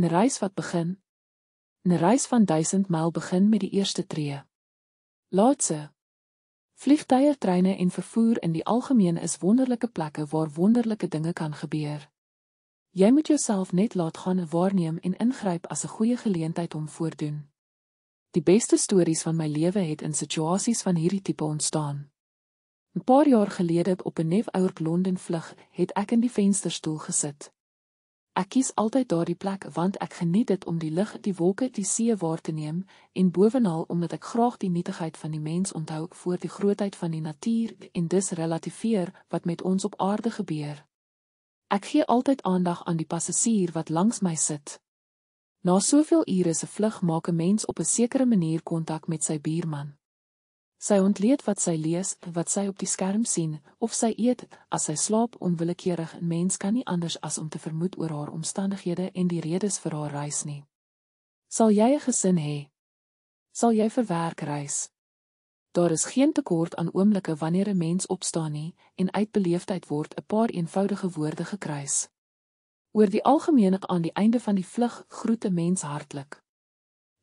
'n reis wat begin. 'n reis van 1000 myl begin met die eerste tree. Laatse. Vliegtye, treine en vervoer in die algemeen is wonderlike plekke waar wonderlike dinge kan gebeur. Jy moet jouself net laat gaan en waarneem en ingryp as 'n goeie geleentheid om voordoen. Die beste stories van my lewe het in situasies van hierdie tipe ontstaan. 'n Paar jaar gelede op 'n Nef Ouer Londen vlug, het ek in die vensterstoel gesit. Ek kies altyd daardie plek want ek geniet dit om die lig, die wolke, die see waar te neem en bovenal omdat ek graag die nietigheid van die mens onthou voor die grootheid van die natuur en dus relativeer wat met ons op aarde gebeur. Ek gee altyd aandag aan die passasier wat langs my sit. Na soveel ure se vlug maak 'n mens op 'n sekere manier kontak met sy buurman. Sy ontleed wat sy lees, wat sy op die skerm sien, of sy eet, as sy slaap onwillekeurig. 'n Mens kan nie anders as om te vermoed oor haar omstandighede en die redes vir haar reis nie. Sal jy 'n gesin hê? Sal jy vir werk reis? Daar is geen tekort aan oomblikke wanneer 'n mens opstaan nie en uitbeleefdheid word 'n paar eenvoudige woorde gekruis. Oor die algemeen aan die einde van die vlug groete mens hartlik.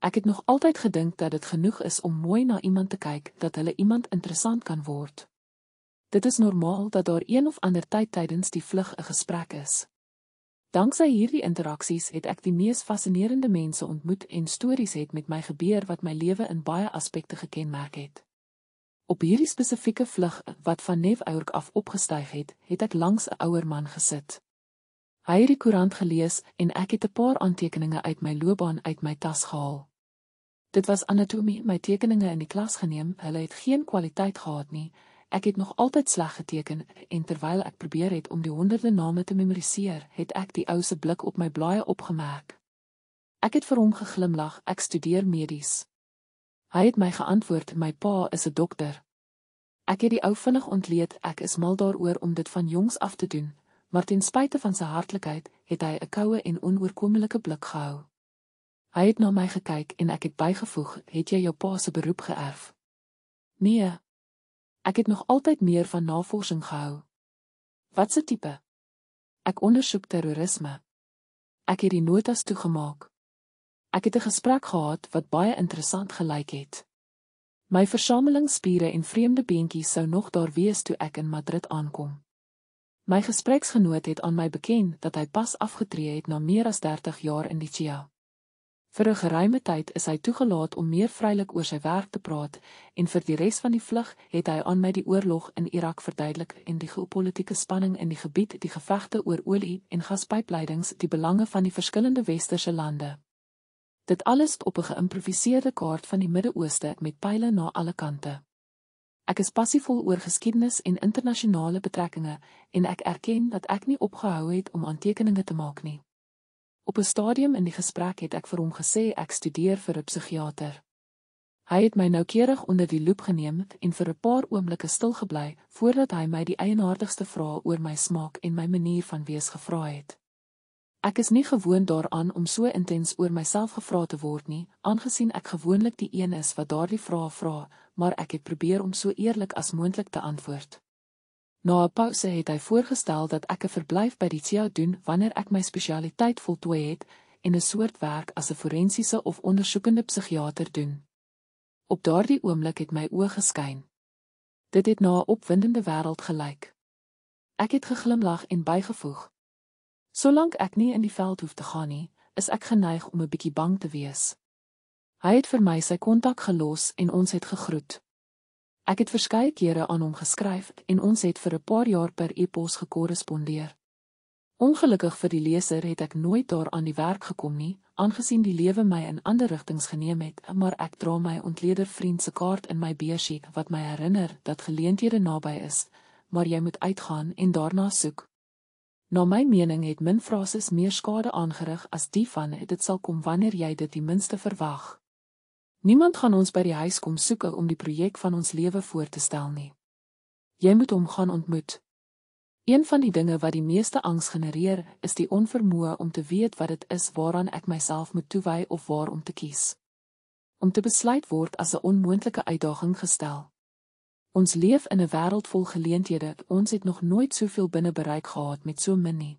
Ek het nog altyd gedink dat dit genoeg is om mooi na iemand te kyk dat hulle iemand interessant kan word. Dit is normaal dat daar een of ander tyd tydens die vlug 'n gesprek is. Danksy hierdie interaksies het ek die mees fascinerende mense ontmoet en stories het met my gebeur wat my lewe in baie aspekte gekenmerk het. Op hierdie spesifieke vlug wat van New York af opgestyg het, het ek langs 'n ouer man gesit. Hy het die koerant gelees en ek het 'n paar aantekeninge uit my loopbaan uit my tas gehaal. Dit was anatomie. My tekeninge in die klas geneem, hulle het geen kwaliteit gehad nie. Ek het nog altyd sleg geteken en terwyl ek probeer het om die honderde name te memoriseer, het ek die ou se blik op my blaaie opgemerk. Ek het vir hom geglimlag. Ek studeer medies. Hy het my geantwoord: "My pa is 'n dokter." Ek het die ou vinnig ontleed. Ek is mal daaroor om dit van jongs af te doen, maar ten spyte van sy hartlikheid, het hy 'n koue en onoorkomlike blik gehou. Hy het na my gekyk en ek het bygevoeg, "Het jy jou pa se beroep geerf?" "Nee. Ek het nog altyd meer van navorsing gehou." "Wat se tipe?" "Ek ondersoek terrorisme." Ek het die notas toegemaak. Ek het 'n gesprek gehad wat baie interessant gelyk het. My versamelingsspiere en vreemde beentjies sou nog daar wees toe ek in Madrid aankom. My gespreksgenoot het aan my beken dat hy pas afgetree het na meer as 30 jaar in die CIA. Vir 'n geruime tyd is hy toegelaat om meer vrylik oor sy werk te praat en vir die res van die vlug het hy aan my die oorlog in Irak verduidelik en die geopolitiese spanning in die gebied, die gevegte oor olie en gaspypleidings, die belange van die verskillende westerse lande. Dit alles op 'n geïmproviseerde kaart van die Midde-Ooste met pile na alle kante. Ek is passievol oor geskiedenis en internasionale betrekkinge en ek erken dat ek nie opgehou het om aantekeninge te maak nie. Op 'n stadium in die gesprek het ek vir hom gesê ek studeer vir 'n psigiater. Hy het my noukeurig onder die loep geneem en vir 'n paar oomblikke stil gebly voordat hy my die eienaardigste vrae oor my smaak en my manier van wees gevra het. Ek is nie gewoond daaraan om so intens oor myself gevra te word nie, aangesien ek gewoonlik die een is wat daardie vrae vra, maar ek het probeer om so eerlik as moontlik te antwoord. Na 'n pause het hy voorgestel dat ek 'n verblyf by die CIA doen wanneer ek my spesialiteit voltooi het en 'n soort werk as 'n forensiese of ondersoekende psigiater doen. Op daardie oomblik het my oë geskyn. Dit het na 'n opwindende wêreld gelyk. Ek het geglimlag en bygevoeg: "Solank ek nie in die veld hoef te gaan nie, is ek geneig om 'n bietjie bang te wees." Hy het vir my sy kontak gelos en ons het gegroet. Ek het verskeie kere aan hom geskryf en ons het vir 'n paar jaar per e-pos gekorrespondeer. Ongelukkig vir die leser het ek nooit daaraan die werk gekom nie, aangesien die lewe my in ander rigtings geneem het, maar ek dra my ontleder vriend se kaart in my beursie wat my herinner dat geleenthede naby is, maar jy moet uitgaan en daarna soek. Na my mening het min frases meer skade aangerig as die van dit sal kom wanneer jy dit die minste verwag. Niemand gaan ons by die huis kom soek om die projek van ons lewe voor te stel nie. Jy moet hom gaan ontmoet. Een van die dinge wat die meeste angs genereer, is die onvermoë om te weet wat dit is waaraan ek myself moet toewy of waar om te kies. Om te besluit word as 'n onmoontlike uitdaging gestel. Ons leef in 'n wêreld vol geleenthede. Ons het nog nooit soveel binne bereik gehad met so min nie.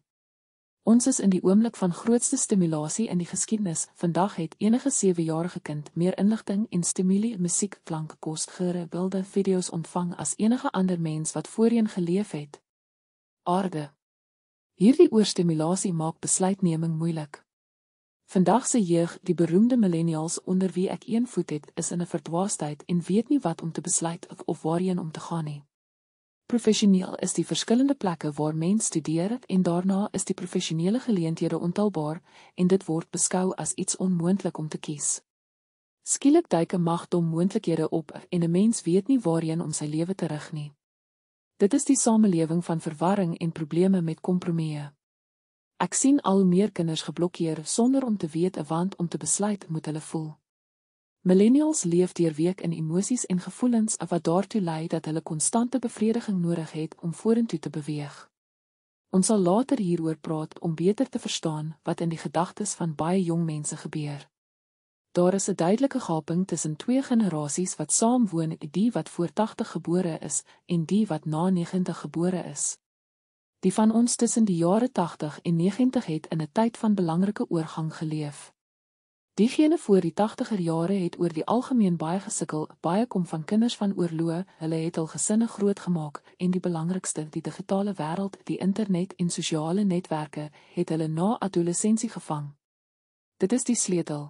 Ons is in die oomblik van grootste stimulasie in die geskiedenis. Vandag het enige 7-jarige kind meer inligting en stimule, musiek, klank, kos, geure, beelde, video's ontvang as enige ander mens wat voorheen geleef het. Aarde. Hierdie oorstimulasie maak besluitneming moeilik. Vandag se jeug, die beroemde millennials onder wie ek een voet het, is in 'n verdwaasheid en weet nie wat om te besluit of, of waarheen om te gaan nie. Professioneel is die verskillende plekke waar mens studeer en daarna is die professionele geleenthede ontelbaar en dit word beskou as iets onmoontlik om te kies. Skielik duik 'n magdom moontlikhede op en 'n mens weet nie waarheen om sy lewe te rig nie. Dit is die samelewing van verwarring en probleme met kompromieë. Ek sien al meer kinders geblokkeer sonder om te weet 'n wand om te besluit moet hulle voel. Millennials leef deur week in emosies en gevoelens wat daartoe lei dat hulle konstante bevrediging nodig het om vorentoe te beweeg. Ons sal later hieroor praat om beter te verstaan wat in die gedagtes van baie jong mense gebeur. Daar is 'n duidelike gaping tussen twee generasies wat saamwoon, die wat voor 80 gebore is en die wat na 90 gebore is. Die van ons tussen die jare 80 en 90 het in 'n tyd van belangrike oorgang geleef. Diegene voor die 80er jare het oor die algemeen baie gesukkel, baie kom van kinders van oorloë, hulle het hul gesinne grootgemaak en die belangrikste, die digitale wêreld, die internet en sosiale netwerke het hulle na adolessensie gevang. Dit is die sleutel.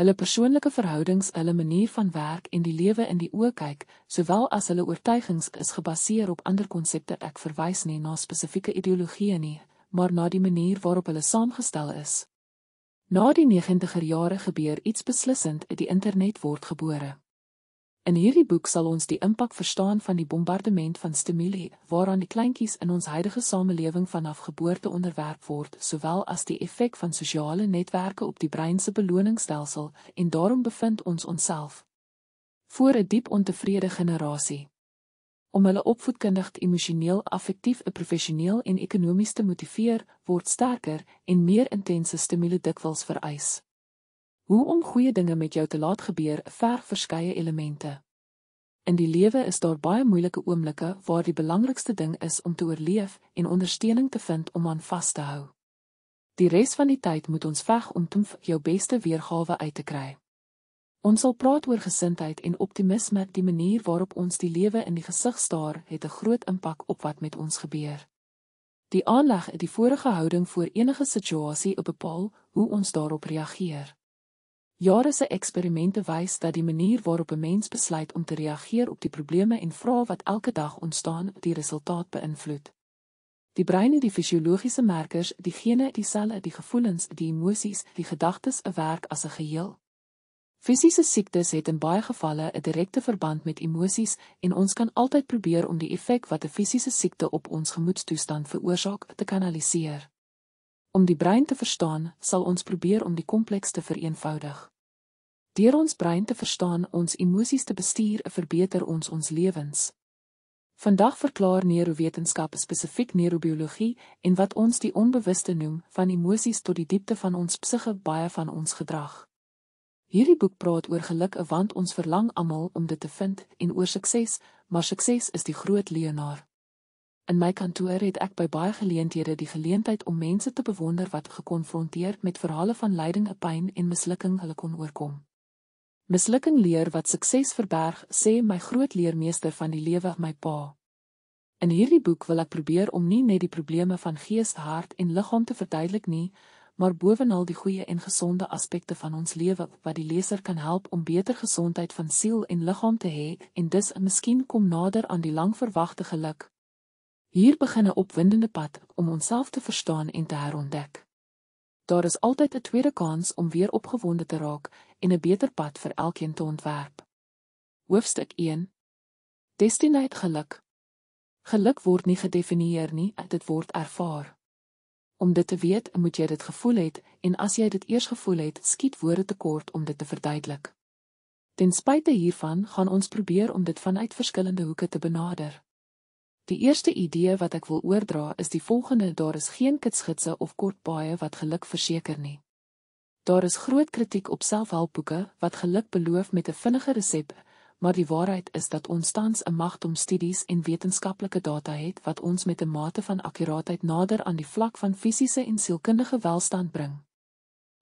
Hulle persoonlike verhoudings, hulle manier van werk en die lewe in die oë kyk, sowel as hulle oortuigings is gebaseer op ander konsepte. Ek verwys nie na spesifieke ideologieë nie, maar na die manier waarop hulle saamgestel is. Na die 90er jare gebeur iets beslissend, die internet word gebore. In hierdie boek sal ons die impak verstaan van die bombardement van stimule waaraan die kleintjies in ons huidige samelewing vanaf geboorte onderwerp word, sowel as die effek van sosiale netwerke op die brein se beloningsstelsel en daarom bevind ons onsself voor 'n die diep ontevrede generasie om hulle opvoedkundig, emosioneel, affektief, professioneel en ekonomies te motiveer, word sterker en meer intense stimule dikwels vereis. Hoe om goeie dinge met jou te laat gebeur, verg verskeie elemente. In die lewe is daar baie moeilike oomblikke waar die belangrikste ding is om te oorleef en ondersteuning te vind om aan vas te hou. Die res van die tyd moet ons veg om jou beste weergawe uit te kry. Ons sal praat oor gesindheid en optimisme, die manier waarop ons die lewe in die gesig staar, het 'n groot impak op wat met ons gebeur. Die aanleg is die vorige houding voor enige situasie op bepaal hoe ons daarop reageer. Jare se eksperimente wys dat die manier waarop 'n mens besluit om te reageer op die probleme en vrae wat elke dag ontstaan, die resultaat beïnvloed. Die brein en die fisiologiese merkers, die gene, die selle, die gevoelens, die emosies, die gedagtes, 'n werk as 'n geheel. Fisiese siektes het in baie gevalle 'n direkte verband met emosies en ons kan altyd probeer om die effek wat 'n fisiese siekte op ons gemoedstoestand veroorsaak te kanaliseer. Om die brein te verstaan, sal ons probeer om die kompleks te vereenvoudig. Deur ons brein te verstaan, ons emosies te bestuur, verbeter ons ons lewens. Vandag verklaar neurowetenskap spesifiek neurobiologie en wat ons die onbewuste noem van emosies tot die diepte van ons psige baie van ons gedrag. Hierdie boek praat oor geluk, want ons verlang almal om dit te vind en oor sukses, maar sukses is die groot leienaar. In my kantoor het ek by baie geleenthede die geleentheid om mense te bewonder wat gekonfronteer met verhale van lyding, pyn en mislukking hulle kon oorkom. Mislukking leer wat sukses verberg, sê my groot leermeester van die lewe, my pa. In hierdie boek wil ek probeer om nie net die probleme van gees, hart en liggaam te verduidelik nie, maar bovenal die goeie en gesonde aspekte van ons lewe wat die leser kan help om beter gesondheid van siel en liggaam te hê en dus miskien kom nader aan die lang verwagte geluk. Hier begin 'n opwindende pad om onsself te verstaan en te herontdek. Daar is altyd 'n tweede kans om weer opgewonde te raak en 'n beter pad vir elkeen te ontwerp. Hoofstuk 1. Destinate geluk. Geluk word nie gedefinieer nie, dit word ervaar. Om dit te weet, moet jy dit gevoel het en as jy dit eers gevoel het, skiet woorde tekort om dit te verduidelik. Ten spyte hiervan, gaan ons probeer om dit vanuit verskillende hoeke te benader. Die eerste idee wat ek wil oordra is die volgende: daar is geen kitsgidse of kortpaaie wat geluk verseker nie. Daar is groot kritiek op selfhelpboeke wat geluk beloof met 'n vinnige resep, maar die waarheid is dat ons tans 'n mag om studies en wetenskaplike data het wat ons met 'n mate van akkuraatheid nader aan die vlak van fisiese en sielkundige welstand bring.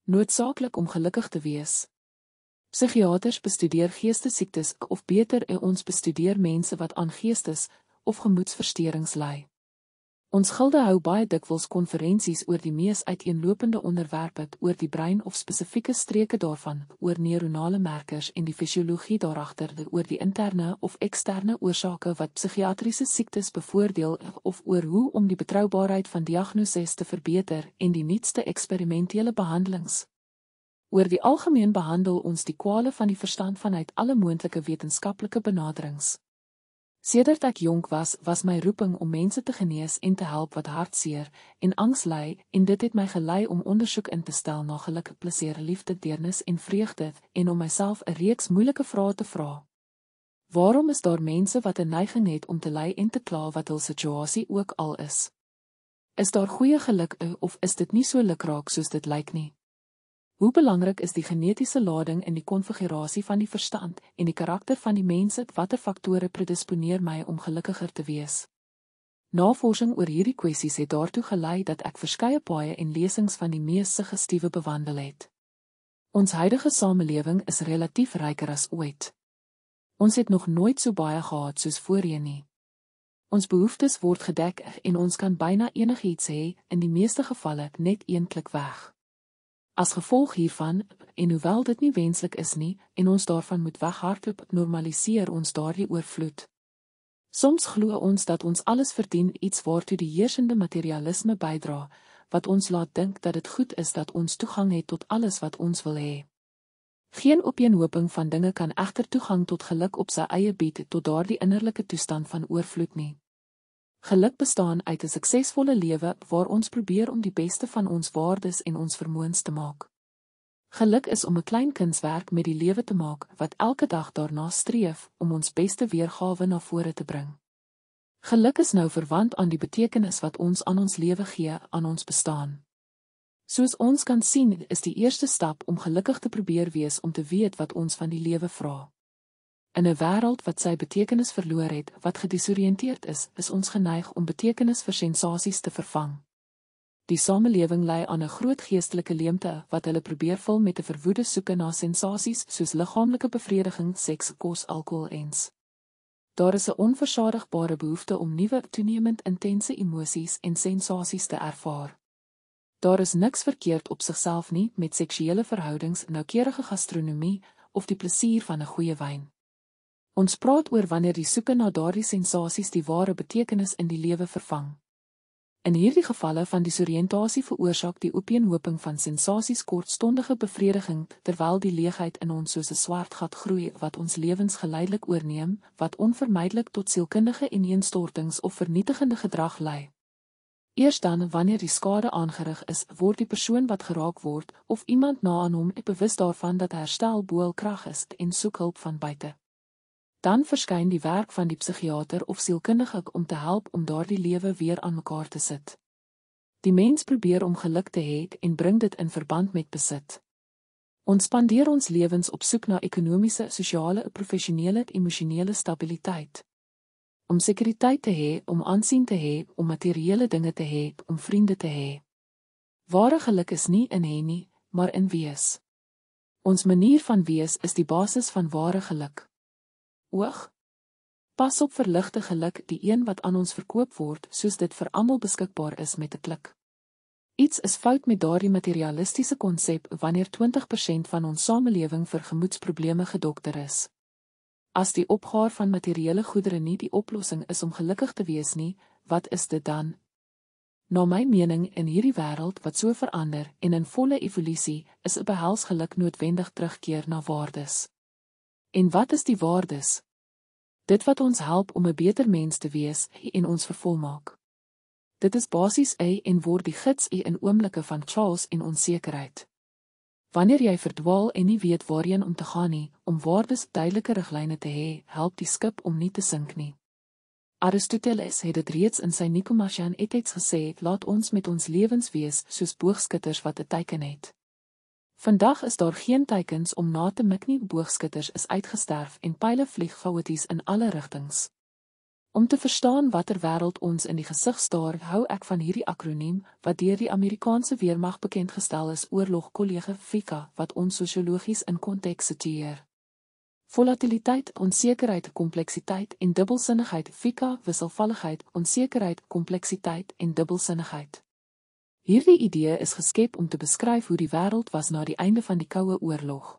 Noodsaaklik om gelukkig te wees. Psigiaters bestudeer geestesiektes of beter, eh, ons bestudeer mense wat aan geestes of gemoedsversteurings ly. Ons gilde hou baie dikwels konferensies oor die mees uiteenlopende onderwerpe oor die brein of spesifieke streke daarvan, oor neuronale merkers en die fisiologie daaragter, oor die interne of eksterne oorsake wat psigiatriese siektes bevoordeel of oor hoe om die betroubaarheid van diagnoses te verbeter en die nuutste eksperimentele behandelings. Oor die algemeen behandel ons die kwale van die verstand vanuit alle moontlike wetenskaplike benaderings. Sedert ek jonk was, was my roeping om mense te genees en te help wat hartseer en angs ly, en dit het my gelei om ondersoek in te stel na geluk, plesier, liefde, deernis en vreugde en om myself 'n reeks moeilike vrae te vra. Waarom is daar mense wat 'n neiging het om te ly en te kla wat hul situasie ook al is? Is daar goeie geluk eh, of is dit nie so lekker raak soos dit lyk nie? Hoe belangrik is die genetiese lading in die konfigurasie van die verstand en die karakter van die mens? Watter faktore predisponeer my om gelukkiger te wees? Navorsing oor hierdie kwessies het daartoe gelei dat ek verskeie paaie en lesings van die mees suggestiewe bewandel het. Ons huidige samelewing is relatief ryker as ooit. Ons het nog nooit so baie gehad soos voorheen nie. Ons behoeftes word gedek en ons kan byna enigiets hê, in die meeste gevalle net eentlik weg. As gevolg hiervan, en hoewel dit nie wenslik is nie, en ons daarvan moet weghardloop, normaliseer ons daardie oorvloed. Soms glo ons dat ons alles verdien iets waartoe die heersende materialisme bydra, wat ons laat dink dat dit goed is dat ons toegang het tot alles wat ons wil hê. Geen opeenhoping van dinge kan egter toegang tot geluk op sy eie bied tot daardie innerlike toestand van oorvloed nie. Geluk bestaan uit 'n suksesvolle lewe waar ons probeer om die beste van ons waardes en ons vermoëns te maak. Geluk is om 'n klein kunswerk met die lewe te maak wat elke dag daarna streef om ons beste weergawe na vore te bring. Geluk is nou verwant aan die betekenis wat ons aan ons lewe gee, aan ons bestaan. Soos ons kan sien, is die eerste stap om gelukkig te probeer wees om te weet wat ons van die lewe vra. In 'n wêreld wat sy betekenis verloor het, wat gedesoriënteerd is, is ons geneig om betekenis vir sensasies te vervang. Die samelewing lei aan 'n groot geestelike leemte wat hulle probeer vul met 'n verwoede soeke na sensasies soos liggaamlike bevrediging, seks, kos, alkohol ens. Daar is 'n onversadigbare behoefte om nuwe, toenemend intense emosies en sensasies te ervaar. Daar is niks verkeerd op sigself nie met seksuele verhoudings, noukeurige gastronomie of die plesier van 'n goeie wyn. Ons praat oor wanneer die soeke na daardie sensasies die ware betekenis in die lewe vervang. In hierdie gevalle van disoriëntasie veroorsaak die opeenhoping van sensasies kortstondige bevrediging terwyl die leegheid in ons soos 'n swart gat groei wat ons lewens geleidelik oorneem wat onvermydelik tot sielkundige ineenstortings of vernietigende gedrag lei. Eers dan wanneer die skade aangerig is, word die persoon wat geraak word of iemand na aan hom bewus daarvan dat herstel boel krag is en soek hulp van buite. Dan verskyn die werk van die psigiater of sielkundige om te help om daardie lewe weer aan mekaar te sit. Die mens probeer om geluk te hê en bring dit in verband met besit. Ons spandeer ons lewens op soek na ekonomiese, sosiale, professionele, emosionele stabiliteit. Om sekuriteit te hê, om aansien te hê, om materiële dinge te hê, om vriende te hê. Ware geluk is nie in hê nie, maar in wees. Ons manier van wees is die basis van ware geluk. Oog. Pas op vir ligte geluk, die een wat aan ons verkoop word, soos dit vir almal beskikbaar is met 'n klik. Iets is fout met daardie materialistiese konsep wanneer 20% van ons samelewing vir gemoedsprobleme gedokter is. As die opgaar van materiële goedere nie die oplossing is om gelukkig te wees nie, wat is dit dan? Na my mening in hierdie wêreld wat so verander en in volle evolusie, is 'n behels geluk noodwendig terugkeer na waardes. En wat is die waardes? Dit wat ons help om 'n beter mens te wees en ons vervolmaak. Dit is basies hy en word die gids u in oomblikke van chaos en onsekerheid. Wanneer jy verdwaal en nie weet waarheen om te gaan nie, om waardes duidelike riglyne te hê, help die skip om nie te sink nie. Aristoteles het dit reeds in sy Nicomachean Ethics gesê: "Laat ons met ons lewens wees soos boogskutters wat 'n teiken het." Vandag is daar geen teikens om na te mik nie. Boogskutters is uitgesterf en pile vlieg chaoties in alle rigtings. Om te verstaan watter wêreld ons in die gesig staar, hou ek van hierdie akroniem wat deur die Amerikaanse weermag bekend gestel is, oorlogkollege FICA, wat ons sosiologies in konteks siteer. Volatiliteit, onsekerheid, kompleksiteit en dubbelsinnigheid, FICA, wisselvalligheid, onsekerheid, kompleksiteit en dubbelsinnigheid. Hierdie idee is geskep om te beskryf hoe die wêreld was na die einde van die Koue Oorlog.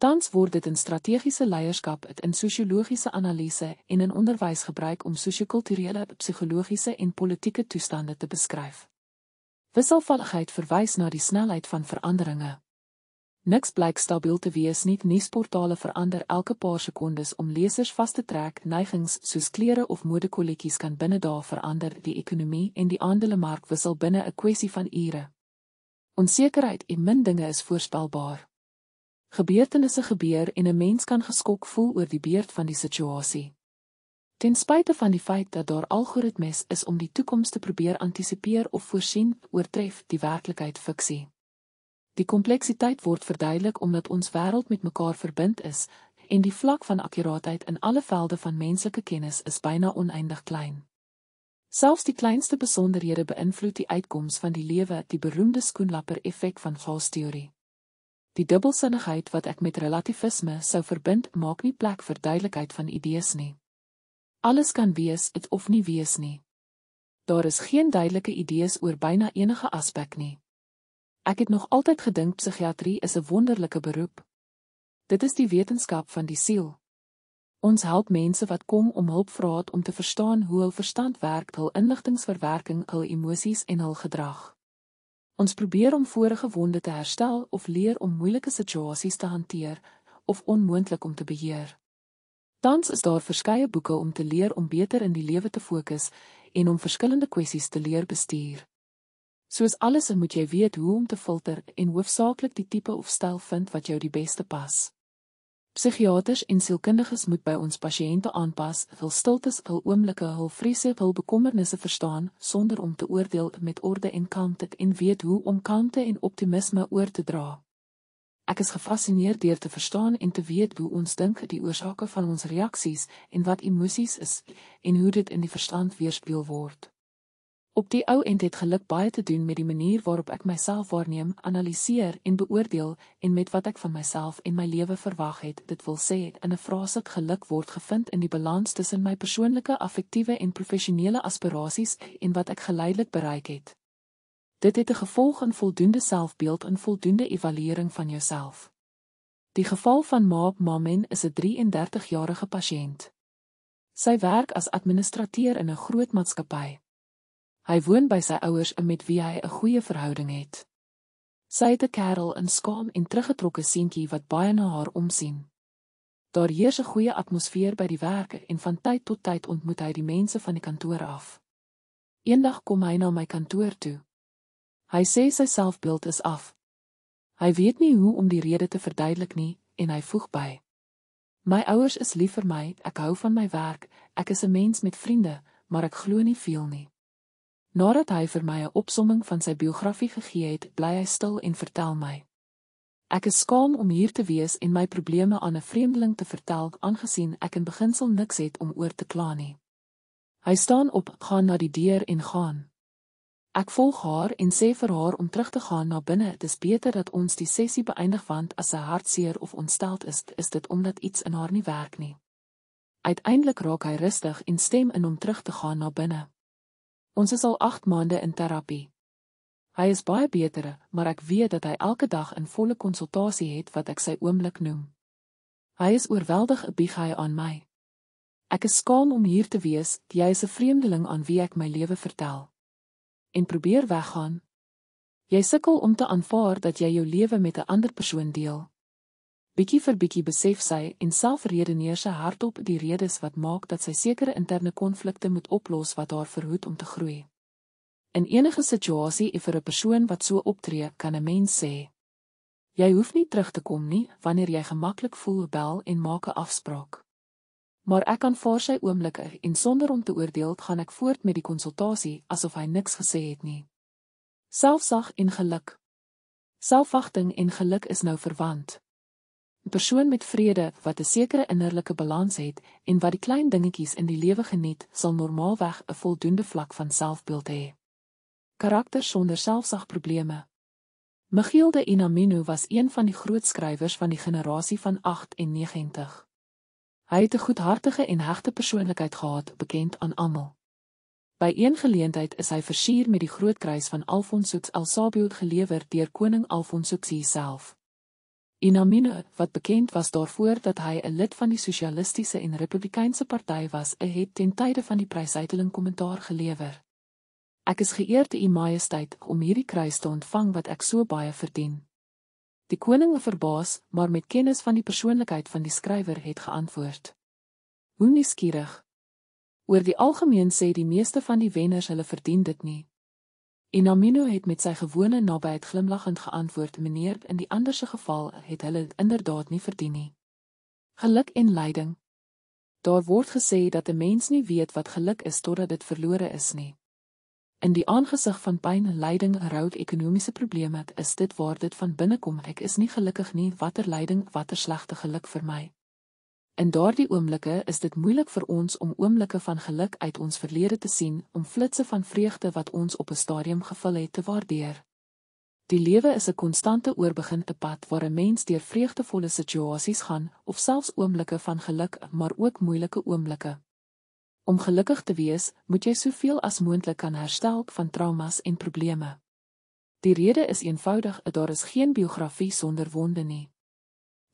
Tans word dit in strategiese leierskap, in sosiologiese analise en in onderwys gebruik om sosio-kulturele, psigologiese en politieke toestande te beskryf. Wisselvalligheid verwys na die snelheid van veranderinge. Niks blyk stabiel te wees nie. Nuusportale verander elke paar sekondes om lesers vas te trek. Neigings soos klere of modekolletjies kan binne dae verander. Die ekonomie en die aandelemark wissel binne 'n kwessie van ure. Onsekerheid en min dinge is voorspelbaar. Gebeurtenisse gebeur en 'n mens kan geskok voel oor die beurt van die situasie. Ten spyte van die feit dat daar algoritmes is om die toekoms te probeer antisipeer of voorsien, oortref die werklikheid fiksie. Die kompleksiteit word verduidelik omdat ons wêreld met mekaar verbind is en die vlak van akkuraatheid in alle velde van menslike kennis is byna oneindig klein. Selfs die kleinste besonderhede beïnvloed die uitkoms van die lewe, die beroemde skoenlapper-effek van Gauss-teorie. Die dubbelsinnigheid wat ek met relativisme sou verbind, maak nie plek vir duidelikheid van idees nie. Alles kan wees of nie wees nie. Daar is geen duidelike idees oor byna enige aspek nie. Ek het nog altyd gedink psigiatrie is 'n wonderlike beroep. Dit is die wetenskap van die siel. Ons help mense wat kom om hulp vra om te verstaan hoe hul verstand werk, hul inligtingverwerking, hul emosies en hul gedrag. Ons probeer om vorige wonde te herstel of leer om moeilike situasies te hanteer of onmoontlik om te beheer. Tans is daar verskeie boeke om te leer om beter in die lewe te fokus en om verskillende kwessies te leer bestuur. Soos alles moet jy weet hoe om te filter en hoofsaaklik die tipe of styl vind wat jou die beste pas. Psigiaters en sielkundiges moet by ons pasiënte aanpas, wil stiltes, wil oomblikke, hul vrese, wil bekommernisse verstaan sonder om te oordeel met orde en kalmte en weet hoe om kalmte en optimisme oor te dra. Ek is gefassineer deur te verstaan en te weet hoe ons dink, die oorsake van ons reaksies en wat emosies is en hoe dit in die verstand weerspieël word. Op die ou end het geluk baie te doen met die manier waarop ek myself waarneem, analiseer en beoordeel en met wat ek van myself en my lewe verwag het. Dit wil sê, in 'n frase, geluk word gevind in die balans tussen my persoonlike, affektiewe en professionele aspirasies en wat ek geleidelik bereik het. Dit het 'n gevolg in voldoende selfbeeld en voldoende evaluering van jouself. Die geval van Maap Mamen is 'n 33-jarige pasiënt. Sy werk as administrateur in 'n groot maatskappy. Hy woon by sy ouers met wie hy 'n goeie verhouding het. Sy het 'n kerel in skaam en teruggetrokke seentjie wat baie na haar omsien. Daar heers 'n goeie atmosfeer by die werk en van tyd tot tyd ontmoet hy die mense van die kantoor af. Eendag kom hy na my kantoor toe. Hy sê sy selfbeeld is af. Hy weet nie hoe om die rede te verduidelik nie en hy voeg by: My ouers is lief vir my, ek hou van my werk, ek is 'n mens met vriende, maar ek glo nie veel nie. Nadat hy vir my 'n opsomming van sy biografie gegee het, bly hy stil en vertel my: "Ek is skaam om hier te wees en my probleme aan 'n vreemdeling te vertel, aangesien ek in beginsel niks het om oor te kla nie." Hy staan op, gaan na die deur en gaan. Ek volg haar en sê vir haar om terug te gaan na binne. Dit is beter dat ons die sessie beëindig want as sy hartseer of ontsteld is, is dit omdat iets in haar nie werk nie. Uiteindelik raak hy rustig en stem in om terug te gaan na binne. Ons is al 8 maande in terapie. Hy is baie beter, maar ek weet dat hy elke dag in volle konsultasie het wat ek sy oomblik noem. Hy is oorweldig bieg hy aan my. Ek is skaam om hier te wees, jy is 'n vreemdeling aan wie ek my lewe vertel. En probeer weggaan. Jy sukkel om te aanvaar dat jy jou lewe met 'n ander persoon deel. Bietjie vir bietjie besef sy en self redeneer sy hartop die redes wat maak dat sy sekere interne konflikte moet oplos wat haar verhoed om te groei. In enige situasie en vir 'n persoon wat so optree, kan 'n mens sê: Jy hoef nie terug te kom nie wanneer jy gemaklik voel bel en maak 'n afspraak. Maar ek aanvaar sy oomblikke en sonder om te oordeel, gaan ek voort met die konsultasie asof hy niks gesê het nie. Selfsag en geluk. Selfwagting en geluk is nou verwant. 'n persoon met vrede wat 'n sekere innerlike balans het en wat die klein dingetjies in die lewe geniet, sal normaalweg 'n voldoende vlak van selfbeeld hê. Karakter sonder selfsagprobleme. Michiel de Inamino was een van die groot skrywers van die generasie van 98. Hy het 'n goedhartige en hegte persoonlikheid gehad, bekend aan almal. By een geleentheid is hy versier met die Groot Kruis van Alfonso Alsabio gelewer deur koning Alfonso self. In Amina, wat bekend was daarvoor dat hy 'n lid van die Sosialistiese en Republikeinse Party was, eh, het ten tye van die prysuiteling kommentaar gelewer. Ek is geëerd u majesteit om hierdie kruis te ontvang wat ek so baie verdien. Die koninge verbaas, maar met kennis van die persoonlikheid van die skrywer het geantwoord. Hoe nuuskierig. Oor die algemeen sê die meeste van die wenners hulle verdien dit nie. En Amino het met sy gewone nabyheid glimlaggend geantwoord: "Meneer, in die ander se geval het hulle dit inderdaad nie verdien nie." Geluk en lyding. Daar word gesê dat 'n mens nie weet wat geluk is totdat dit verlore is nie. In die aangesig van pyn, lyding, rou, ekonomiese probleme, is dit waar dit van binne kom. Ek is nie gelukkig nie. Watter lyding, watter slegte geluk vir my. In daardie oomblikke is dit moeilik vir ons om oomblikke van geluk uit ons verlede te sien, om flitsse van vreugde wat ons op 'n stadium gevul het te waardeer. Die lewe is 'n konstante oorbegin te pad waar 'n mens deur vreugdevolle situasies gaan of selfs oomblikke van geluk, maar ook moeilike oomblikke. Om gelukkig te wees, moet jy soveel as moontlik kan herstel van traumas en probleme. Die rede is eenvoudig, daar is geen biografie sonder wonde nie.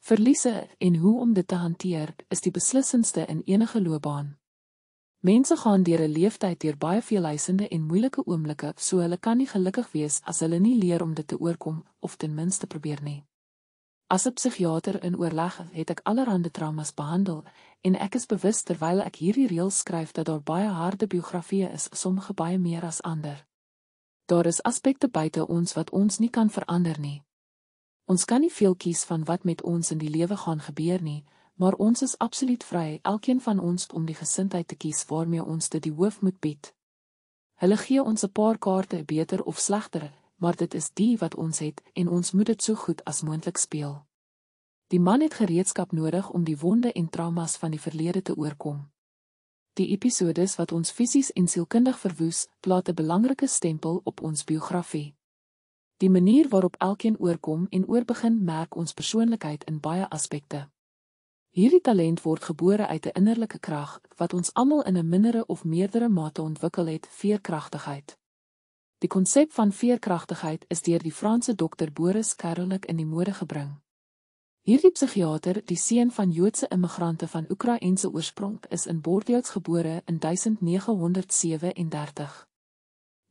Verliese en hoe om dit te hanteer is die beslissendste in enige loopbaan. Mense gaan deur 'n leeftyd deur baie veelheidsende en moeilike oomblikke, so hulle kan nie gelukkig wees as hulle nie leer om dit te oorkom of ten minste probeer nie. As 'n psigiater in oorleg het ek allerlei traumas behandel en ek is bewus terwyl ek hierdie reël skryf dat daar baie harde biografieë is, sommige baie meer as ander. Daar is aspekte buite ons wat ons nie kan verander nie. Ons kan nie veel kies van wat met ons in die lewe gaan gebeur nie, maar ons is absoluut vry, elkeen van ons om die gesindheid te kies waarmee ons dit die hoof moet bied. Hulle gee ons 'n paar kaarte, beter of slegter, maar dit is die wat ons het en ons moet dit so goed as moontlik speel. Die man het gereedskap nodig om die wonde en traumas van die verlede te oorkom. Die episodes wat ons fisies en sielkundig verwoes, plaat 'n belangrike stempel op ons biografie. Die manier waarop elkeen oorkom en oorbegin merk ons persoonlikheid in baie aspekte. Hierdie talent word gebore uit 'n innerlike krag wat ons almal in 'n mindere of meerdere mate ontwikkel het, veerkragtigheid. Die konsep van veerkragtigheid is deur die Franse dokter Boris Karolik in die mode gebring. Hierdie psigiater, die seun van Joodse immigrante van Oekraïense oorsprong, is in Bordeaux gebore in 1937.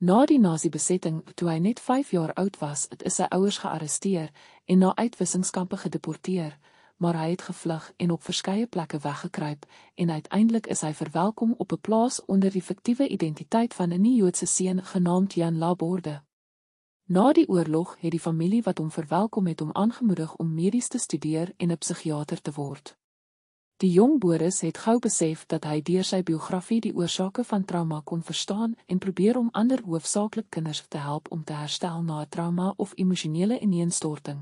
Na die nasiebesetting, toe hy net 5 jaar oud was, is sy ouers gearresteer en na uitwissingskampe gedeporteer, maar hy het gevlug en op verskeie plekke weggekruip en uiteindelik is hy verwelkom op 'n plaas onder die fiktiewe identiteit van 'n nie-Joodse seun genaamd Jan Laborde. Na die oorlog het die familie wat hom verwelkom het hom aangemoedig om medies te studeer en 'n psigiatër te word. Die jong Boris het gou besef dat hy deur sy biografie die oorsake van trauma kon verstaan en probeer om ander hoofsaaklik kinders te help om te herstel na trauma of emosionele ineenstorting.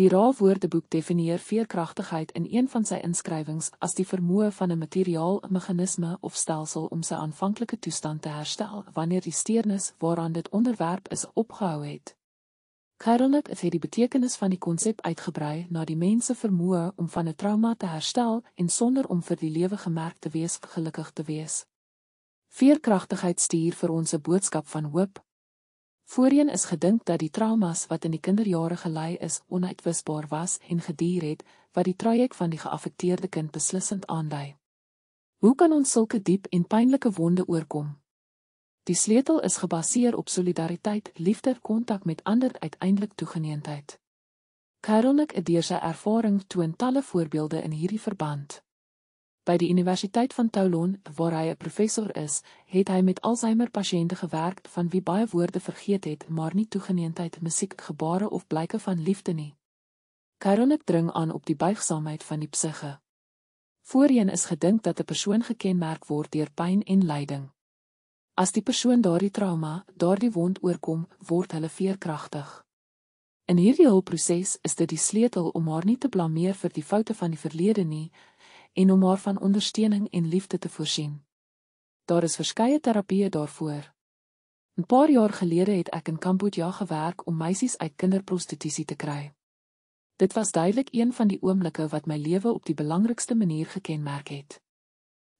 Die Ra-woordeboek definieer veerkragtigheid in een van sy inskrywings as die vermoë van 'n materiaal, meganisme of stelsel om sy aanvanklike toestand te herstel wanneer die steernis waaraan dit onderwerp is opgehou het. Carolip het hierdie betekenis van die konsep uitgebrei na die mense vermoë om van 'n trauma te herstel en sonder om vir die lewe gemerk te wees gelukkig te wees. Veerkragtigheid stuur vir ons 'n boodskap van hoop. Voorheen is gedink dat die traumas wat in die kinderjare gelei is, onuitwisbaar was en geduur het, wat die traject van die geaffekteerde kind beslissend aandui. Hoe kan ons sulke diep en pynlike wonde oorkom? Die sleutel is gebaseer op solidariteit, liefde, kontak met ander, uiteindelik toegeneentheid. Karolnik het deur sy ervaring toon talle voorbeelde in hierdie verband. By die Universiteit van Toulon, waar hy 'n professor is, het hy met Alzheimer-pasiënte gewerk van wie baie woorde vergeet het, maar nie toegeneentheid, musiek, gebare of blyke van liefde nie. Karolnik dring aan op die buigsaamheid van die psige. Voorheen is gedink dat 'n persoon gekenmerk word deur pyn en lyding. As die persoon daardie trauma, daardie wond oorkom, word hulle veerkragtig. In hierdie hulproses is dit die sleutel om haar nie te blameer vir die foute van die verlede nie en om haar van ondersteuning en liefde te voorsien. Daar is verskeie terapieë daarvoor. 'n Paar jaar gelede het ek in Kambodja gewerk om meisies uit kinderprostitusie te kry. Dit was duidelik een van die oomblikke wat my lewe op die belangrikste manier gekenmerk het.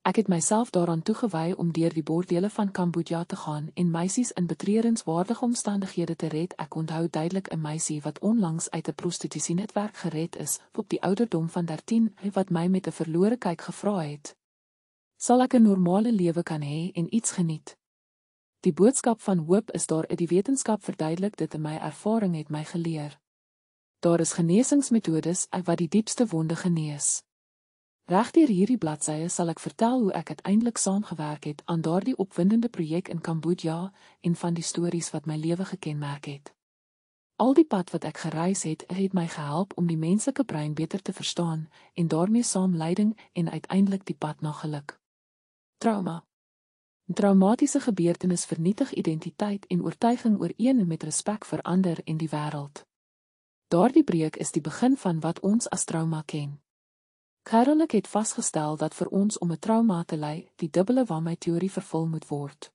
Ek het myself daaraan toegewy om deur die bordele van Kambodja te gaan en meisies in betreurenswaardige omstandighede te red. Ek onthou duidelik 'n meisie wat onlangs uit 'n prostitusienetwerk gered is, op die ouderdom van 13, wat my met 'n verlore kyk gevra het: "Sal ek 'n normale lewe kan hê en iets geniet?" Die boodskap van hoop is daar uit die wetenskap verduidelik dit in my ervaring het my geleer. Daar is genesingsmetodes wat die diepste wonde genees. Regdeur hierdie bladsye sal ek vertel hoe ek uiteindelik saamgewerk het aan daardie opwindende projek in Kambodja en van die stories wat my lewe gekenmerk het. Al die pad wat ek gereis het, het my gehelp om die menslike brein beter te verstaan en daarmee saamleiding en uiteindelik die pad na geluk. Trauma. Traumatiese gebeurtenisse vernietig identiteit en oortuiging oor een met respek vir ander en die wêreld. Daardie breuk is die begin van wat ons as trauma ken. Karolik het vasgestel dat vir ons om 'n trauma te lei, die dubbele waar my teorie vervul moet word.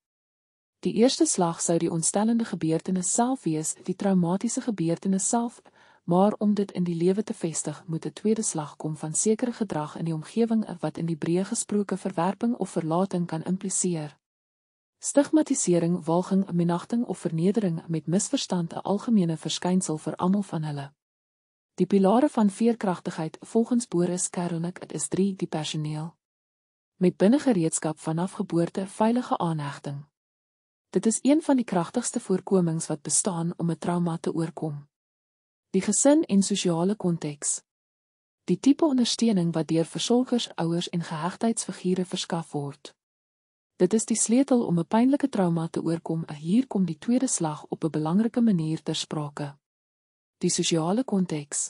Die eerste slag sou die ontstellende gebeurtenis self wees, die traumatiese gebeurtenis self, maar om dit in die lewe te vestig, moet 'n tweede slag kom van sekere gedrag in die omgewing wat in die breë gesproke verwerping of verlating kan impliseer. Stigmatisering, walging, minagting of vernedering met misverstand 'n algemene verskynsel vir almal van hulle. Die pilare van veerkragtigheid volgens Boris Karunek is 3 die personeel met binnegereedskap vanaf geboorte veilige aanhegting. Dit is een van die kragtigste voorkomings wat bestaan om 'n trauma te oorkom. Die gesin en sosiale konteks. Die tipe ondersteuning wat deur versorgers, ouers en gehegtheidsfigure verskaf word. Dit is die sleutel om 'n pynlike trauma te oorkom. Hier kom die tweede slag op 'n belangrike manier ter sprake die sosiale konteks.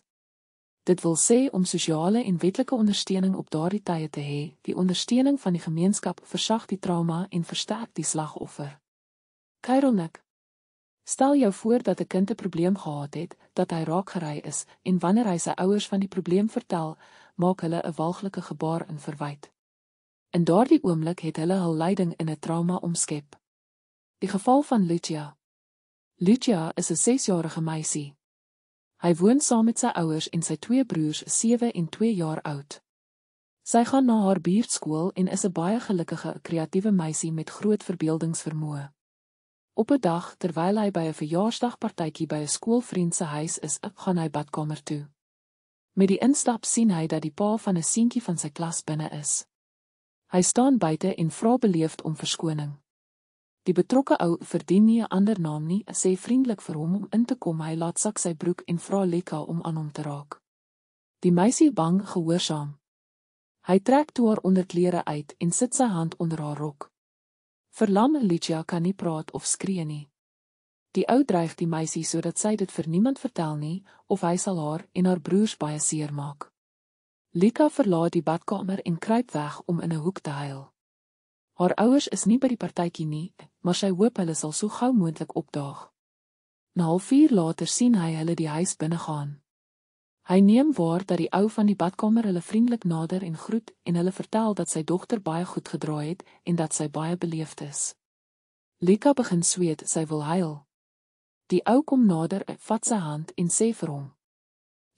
Dit wil sê om sosiale en wetlike ondersteuning op daardie tye te hê. Die ondersteuning van die gemeenskap versag die trauma en versterk die slagoffer. Kyronik. Stel jou voor dat 'n kind 'n probleem gehad het, dat hy raakgery is en wanneer hy sy ouers van die probleem vertel, maak hulle 'n walglike gebaar in verwyd. In daardie oomblik het hulle hul lyding in 'n trauma omskep. Die geval van Lucia. Lucia is 'n 6-jarige meisie. Hy woon saam met sy ouers en sy twee broers, 7 en 2 jaar oud. Sy gaan na haar buurtskool en is 'n baie gelukkige, kreatiewe meisie met groot verbeeldingsvermoë. Op 'n dag, terwyl hy by 'n verjaarsdagpartytjie by 'n skoolvriend se huis is, gaan hy badkamer toe. Met die instap sien hy dat die pa van 'n seentjie van sy klas binne is. Hy staan buite en vra beleefd om verskoning. Die betrokke ou verdien nie 'n ander naam nie, sê vriendelik vir hom om in te kom. Hy laat sak sy broek en vra Lekka om aan hom te raak. Die meisie bang gehoorsaam. Hy trek toe haar onderklere uit en sit sy hand onder haar rok. Verlam Lydia kan nie praat of skree nie. Die ou dreig die meisie sodat sy dit vir niemand vertel nie of hy sal haar en haar broers baie seer maak. Lika verlaat die badkamer en kruip weg om in 'n hoek te huil. Haar ouers is nie by die partytjie nie, maar sy hoop hulle sal so gou moontlik opdaag. Na 4 later sien hy hulle die huis binne gaan. Hy neem waar dat die ou van die badkamer hulle vriendelik nader en groet en hulle vertel dat sy dogter baie goed gedraai het en dat sy baie beleefd is. Lika begin sweet, sy wil huil. Die ou kom nader, vat sy hand en sê vir hom: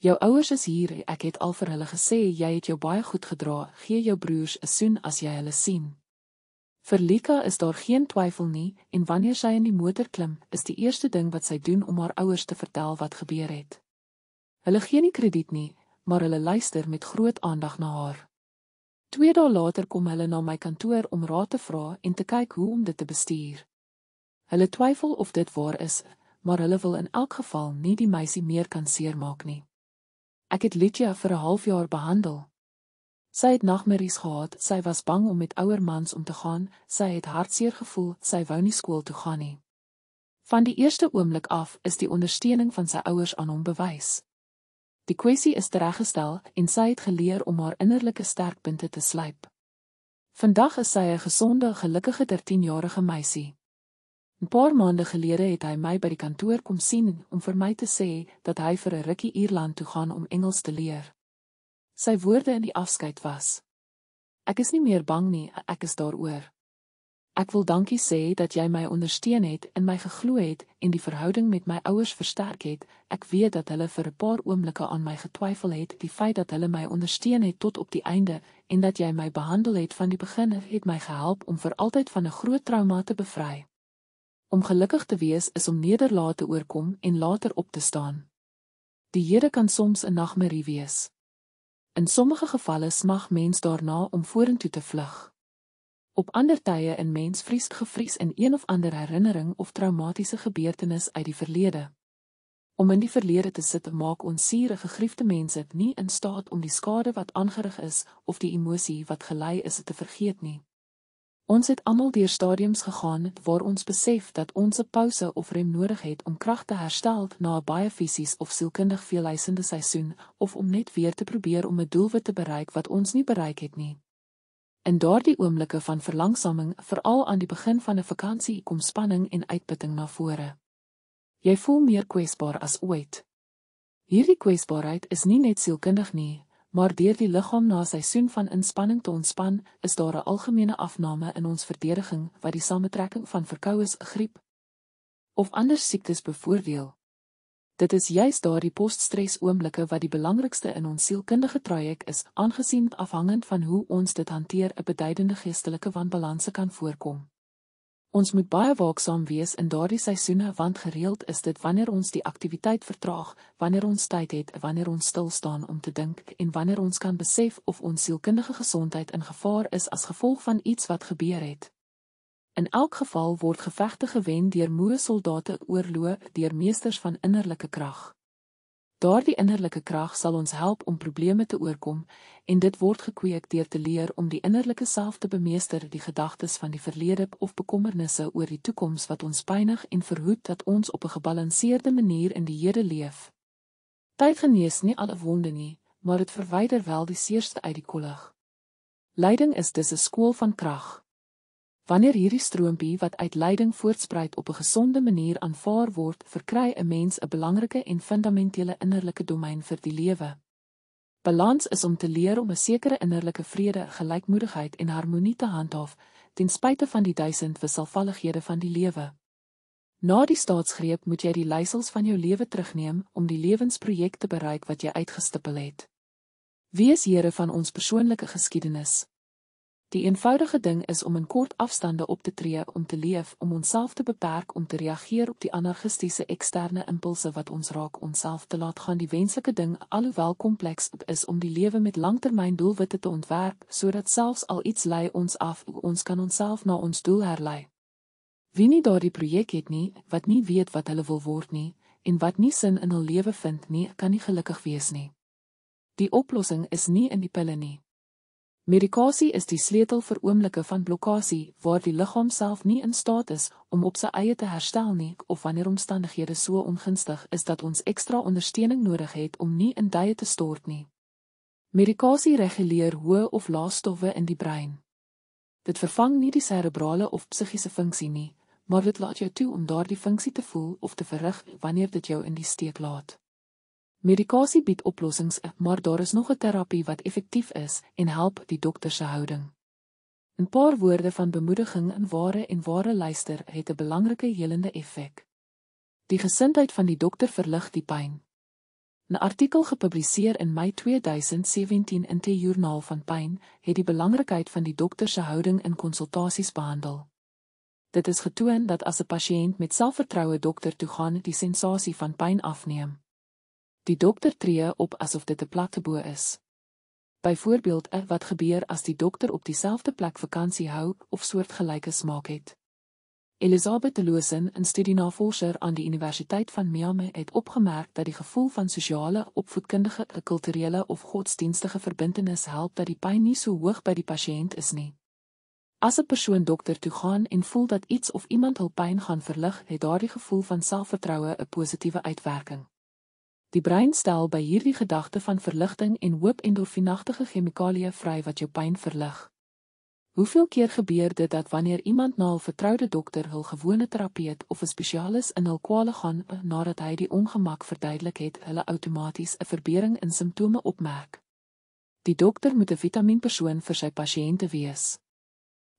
"Jou ouers is hier, ek het al vir hulle gesê jy het jou baie goed gedra, gee jou broers 'n soen as jy hulle sien." Vir Lika is daar geen twyfel nie en wanneer sy in die motor klim, is die eerste ding wat sy doen om haar ouers te vertel wat gebeur het. Hulle gee nie krediet nie, maar hulle luister met groot aandag na haar. 2 dae later kom hulle na my kantoor om raad te vra en te kyk hoe om dit te bestuur. Hulle twyfel of dit waar is, maar hulle wil in elk geval nie die meisie meer kan seermaak nie. Ek het Lydia vir 'n halfjaar behandel, Sy het nagmerries gehad, sy was bang om met ouer mans om te gaan, sy het hartseer gevoel, sy wou nie skool toe gaan nie. Van die eerste oomblik af is die ondersteuning van sy ouers aan hom bewys. Die kwessie is tereggestel en sy het geleer om haar innerlike sterkpunte te slyp. Vandag is sy 'n gesonde, gelukkige 13-jarige meisie. 'n Paar maande gelede het hy my by die kantoor kom sien om vir my te sê dat hy vir 'n rukkie Ierland toe gaan om Engels te leer. Sy woorde in die afskeid was: Ek is nie meer bang nie, ek is daaroor. Ek wil dankie sê dat jy my ondersteun het en my geglo het en die verhouding met my ouers versterk het. Ek weet dat hulle vir 'n paar oomblikke aan my getwyfel het, die feit dat hulle my ondersteun het tot op die einde en dat jy my behandel het van die begin het my gehelp om vir altyd van 'n groot trauma te bevry. Om gelukkig te wees is om nederlae te oorkom en later op te staan. Die Here kan soms 'n nagmerrie wees. In sommige gevalle smag mens daarna om vorentoe te vlug. Op ander tye in mens vries gefries in een of ander herinnering of traumatiese gebeurtenis uit die verlede. Om in die verlede te sit maak ons siere gegriefde mense nie in staat om die skade wat aangerig is of die emosie wat gelei is te vergeet nie. Ons het almal deur stadiums gegaan waar ons besef dat ons 'n pause of rem nodig het om krag te herstel na 'n baie fisies of sielkundig veelheidsende seisoen of om net weer te probeer om 'n doelwit te bereik wat ons nie bereik het nie. In daardie oomblikke van verlangsaming, veral aan die begin van 'n vakansie, kom spanning en uitputting na vore. Jy voel meer kwesbaar as ooit. Hierdie kwesbaarheid is nie net sielkundig nie, maar deur die liggaam na 'n seisoen van inspanning te ontspan, is daar 'n algemene afname in ons verdediging wat die samentrekking van verkoues, griep of ander siektes bevoordeel. Dit is juis daardie poststres oomblikke wat die belangrikste in ons sielkundige traject is, aangesien afhangend van hoe ons dit hanteer, 'n beduidende geestelike wanbalanse kan voorkom. Ons moet baie waaksaam wees in daardie seisoene want gereeld is dit wanneer ons die aktiwiteit vertraag, wanneer ons tyd het, wanneer ons stil staan om te dink en wanneer ons kan besef of ons sielkundige gesondheid in gevaar is as gevolg van iets wat gebeur het. In elk geval word gevegte gewen deur moeë soldate oorloop deur meesters van innerlike krag. Daardie innerlike krag sal ons help om probleme te oorkom en dit word gekweek deur te leer om die innerlike self te bemeester, die gedagtes van die verlede of bekommernisse oor die toekoms wat ons pynig en verhoed dat ons op 'n gebalanseerde manier in die hede leef. Tyd genees nie alle wonde nie, maar dit verwyder wel die seerste uit die kolleg. Leiding is dus 'n skool van krag. Wanneer hierdie stroompie wat uit lyding voortspruit op 'n gesonde manier aanvaar word, verkry 'n mens 'n belangrike en fundamentele innerlike domein vir die lewe. Balans is om te leer om 'n sekere innerlike vrede, gelykmoedigheid en harmonie te handhaaf ten spyte van die duisend wisselvallighede van die lewe. Na die staatsgreep moet jy die leisels van jou lewe terugneem om die lewensprojekte bereik wat jy uitgestipel het. Wees Here van ons persoonlike geskiedenis. Die eenvoudige ding is om in kort afstande op te tree om te leef, om onsself te beperk om te reageer op die anargistiese eksterne impulse wat ons raak, onsself te laat gaan. Die wenslike ding, alhoewel kompleks, is om die lewe met langtermyndoelwitte te ontwerp sodat selfs al iets lei ons af, ons kan onsself na ons doel herlei. Wie nie daardie projek het nie, wat nie weet wat hulle wil word nie en wat nie sin in hul lewe vind nie, kan nie gelukkig wees nie. Die oplossing is nie in die pille nie. Medikasie is die sleutel vir oomblikke van blokkade waar die liggaam self nie in staat is om op sy eie te herstel nie of wanneer omstandighede so ongunstig is dat ons ekstra ondersteuning nodig het om nie in diee te stort nie. Medikasie reguleer hoë of lae stowwe in die brein. Dit vervang nie die serebrale of psigiese funksie nie, maar dit laat jou toe om daardie funksie te voel of te verrig wanneer dit jou in die steek laat. Medikasie bied oplossings, maar daar is nog 'n terapie wat effektief is en help die dokter se houding. 'n Paar woorde van bemoediging en ware en ware luister het 'n belangrike helende effek. Die gesindheid van die dokter verlig die pyn. 'n Artikel gepubliseer in Mei 2017 in die Joernaal van Pyn het die belangrikheid van die dokter se houding in konsultasies behandel. Dit is getoon dat as 'n pasiënt met selfvertroue dokter toe gaan, die sensasie van pyn afneem. Die dokter tree op asof dit 'n plattebo is. Byvoorbeeld, eh, wat gebeur as die dokter op dieselfde plek vakansie hou of soortgelyke smaak het? Elizabeth Losen, 'n studienavorser aan die Universiteit van Miami, het opgemerk dat die gevoel van sosiale, opvoedkundige, kulturele of godsdienstige verbintenis help dat die pyn nie so hoog by die pasiënt is nie. As 'n persoon dokter toe gaan en voel dat iets of iemand hul pyn gaan verlig, het daardie gevoel van selfvertroue 'n positiewe uitwerking. Die brein stel by hierdie gedagte van verligting en hoop endorfinagtige chemikalieë vry wat jou pyn verlig. Hoeveel keer gebeur dit dat wanneer iemand na 'n vertroude dokter, hul gewone terapeut of 'n spesialis in hul kwale gaan nadat hy die ongemak verduidelik het, hulle outomaties 'n verbetering in simptome opmerk? Die dokter moet 'n vitaminpersoon vir sy pasiënte wees.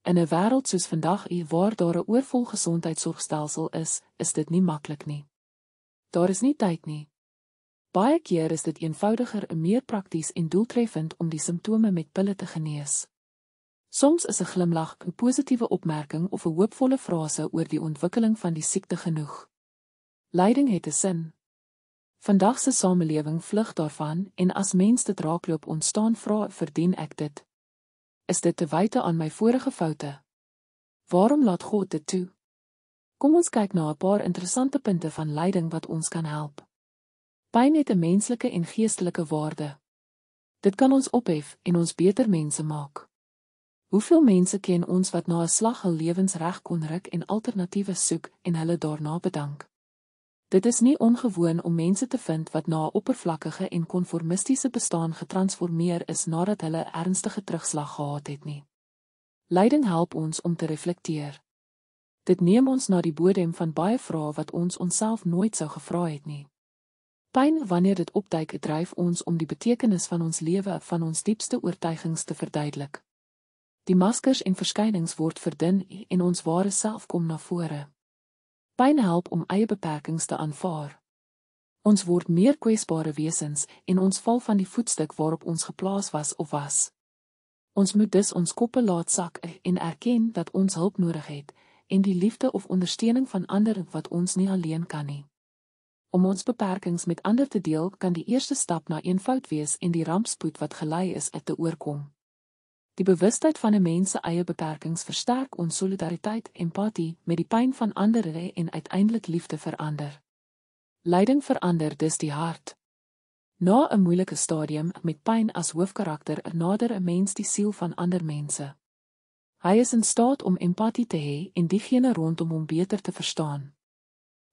In 'n wêreld soos vandag, waar daar 'n oorvol gesondheidsorgstelsel is, is dit nie maklik nie. Daar is nie tyd nie. Baie keer is dit eenvoudiger en meer prakties en doeltreffend om die simptome met pille te genees. Soms is 'n glimlag, 'n positiewe opmerking of 'n hoopvolle frase oor die ontwikkeling van die siekte genoeg. Lyding het 'n sin. Vandag se samelewing vlug daarvan en as mens dit raakloop ontstaan vra verdien ek dit. Is dit te wyte aan my vorige foute? Waarom laat God dit toe? Kom ons kyk na 'n paar interessante punte van lyding wat ons kan help. 1 Pyn het 'n menslike en geestelike waarde. Dit kan ons ophef en ons beter mense maak. Hoeveel mense ken ons wat na 'n slag hul lewens reg kon ruk en alternatiewe soek en hulle daarna bedank? Dit is nie ongewoon om mense te vind wat na 'n oppervlakkige en konformistiese bestaan getransformeer is nadat hulle 'n ernstige terugslag gehad het nie. Lyding help ons om te reflekteer. Dit neem ons na die bodem van baie vrae wat ons onsself nooit sou gevra het nie. Pyn wanneer dit opduik, dryf ons om die betekenis van ons lewe van ons diepste oortuigings te verduidelik. Die maskers en verskynings word verdun en ons ware self kom na vore. Pyn help om eie beperkings te aanvaar. Ons word meer kwesbare wesens en ons val van die voetstuk waarop ons geplaas was of was. Ons moet dus ons koppe laat sak en erken dat ons hulp nodig het en die liefde of ondersteuning van ander wat ons nie alleen kan nie. Om ons beperkings met ander te deel, kan die eerste stap na eenvoud wees en die rampspoed wat gelei is uit te oorkom. Die bewustheid van 'n mens se eie beperkings versterk ons solidariteit, empatie met die pyn van ander en uiteindelik liefde vir ander. Leiding verander dus die hart. Na 'n moeilike stadium met pyn as hoofkarakter, nader 'n mens die siel van ander mense. Hy is in staat om empatie te hê en diegene rondom hom beter te verstaan.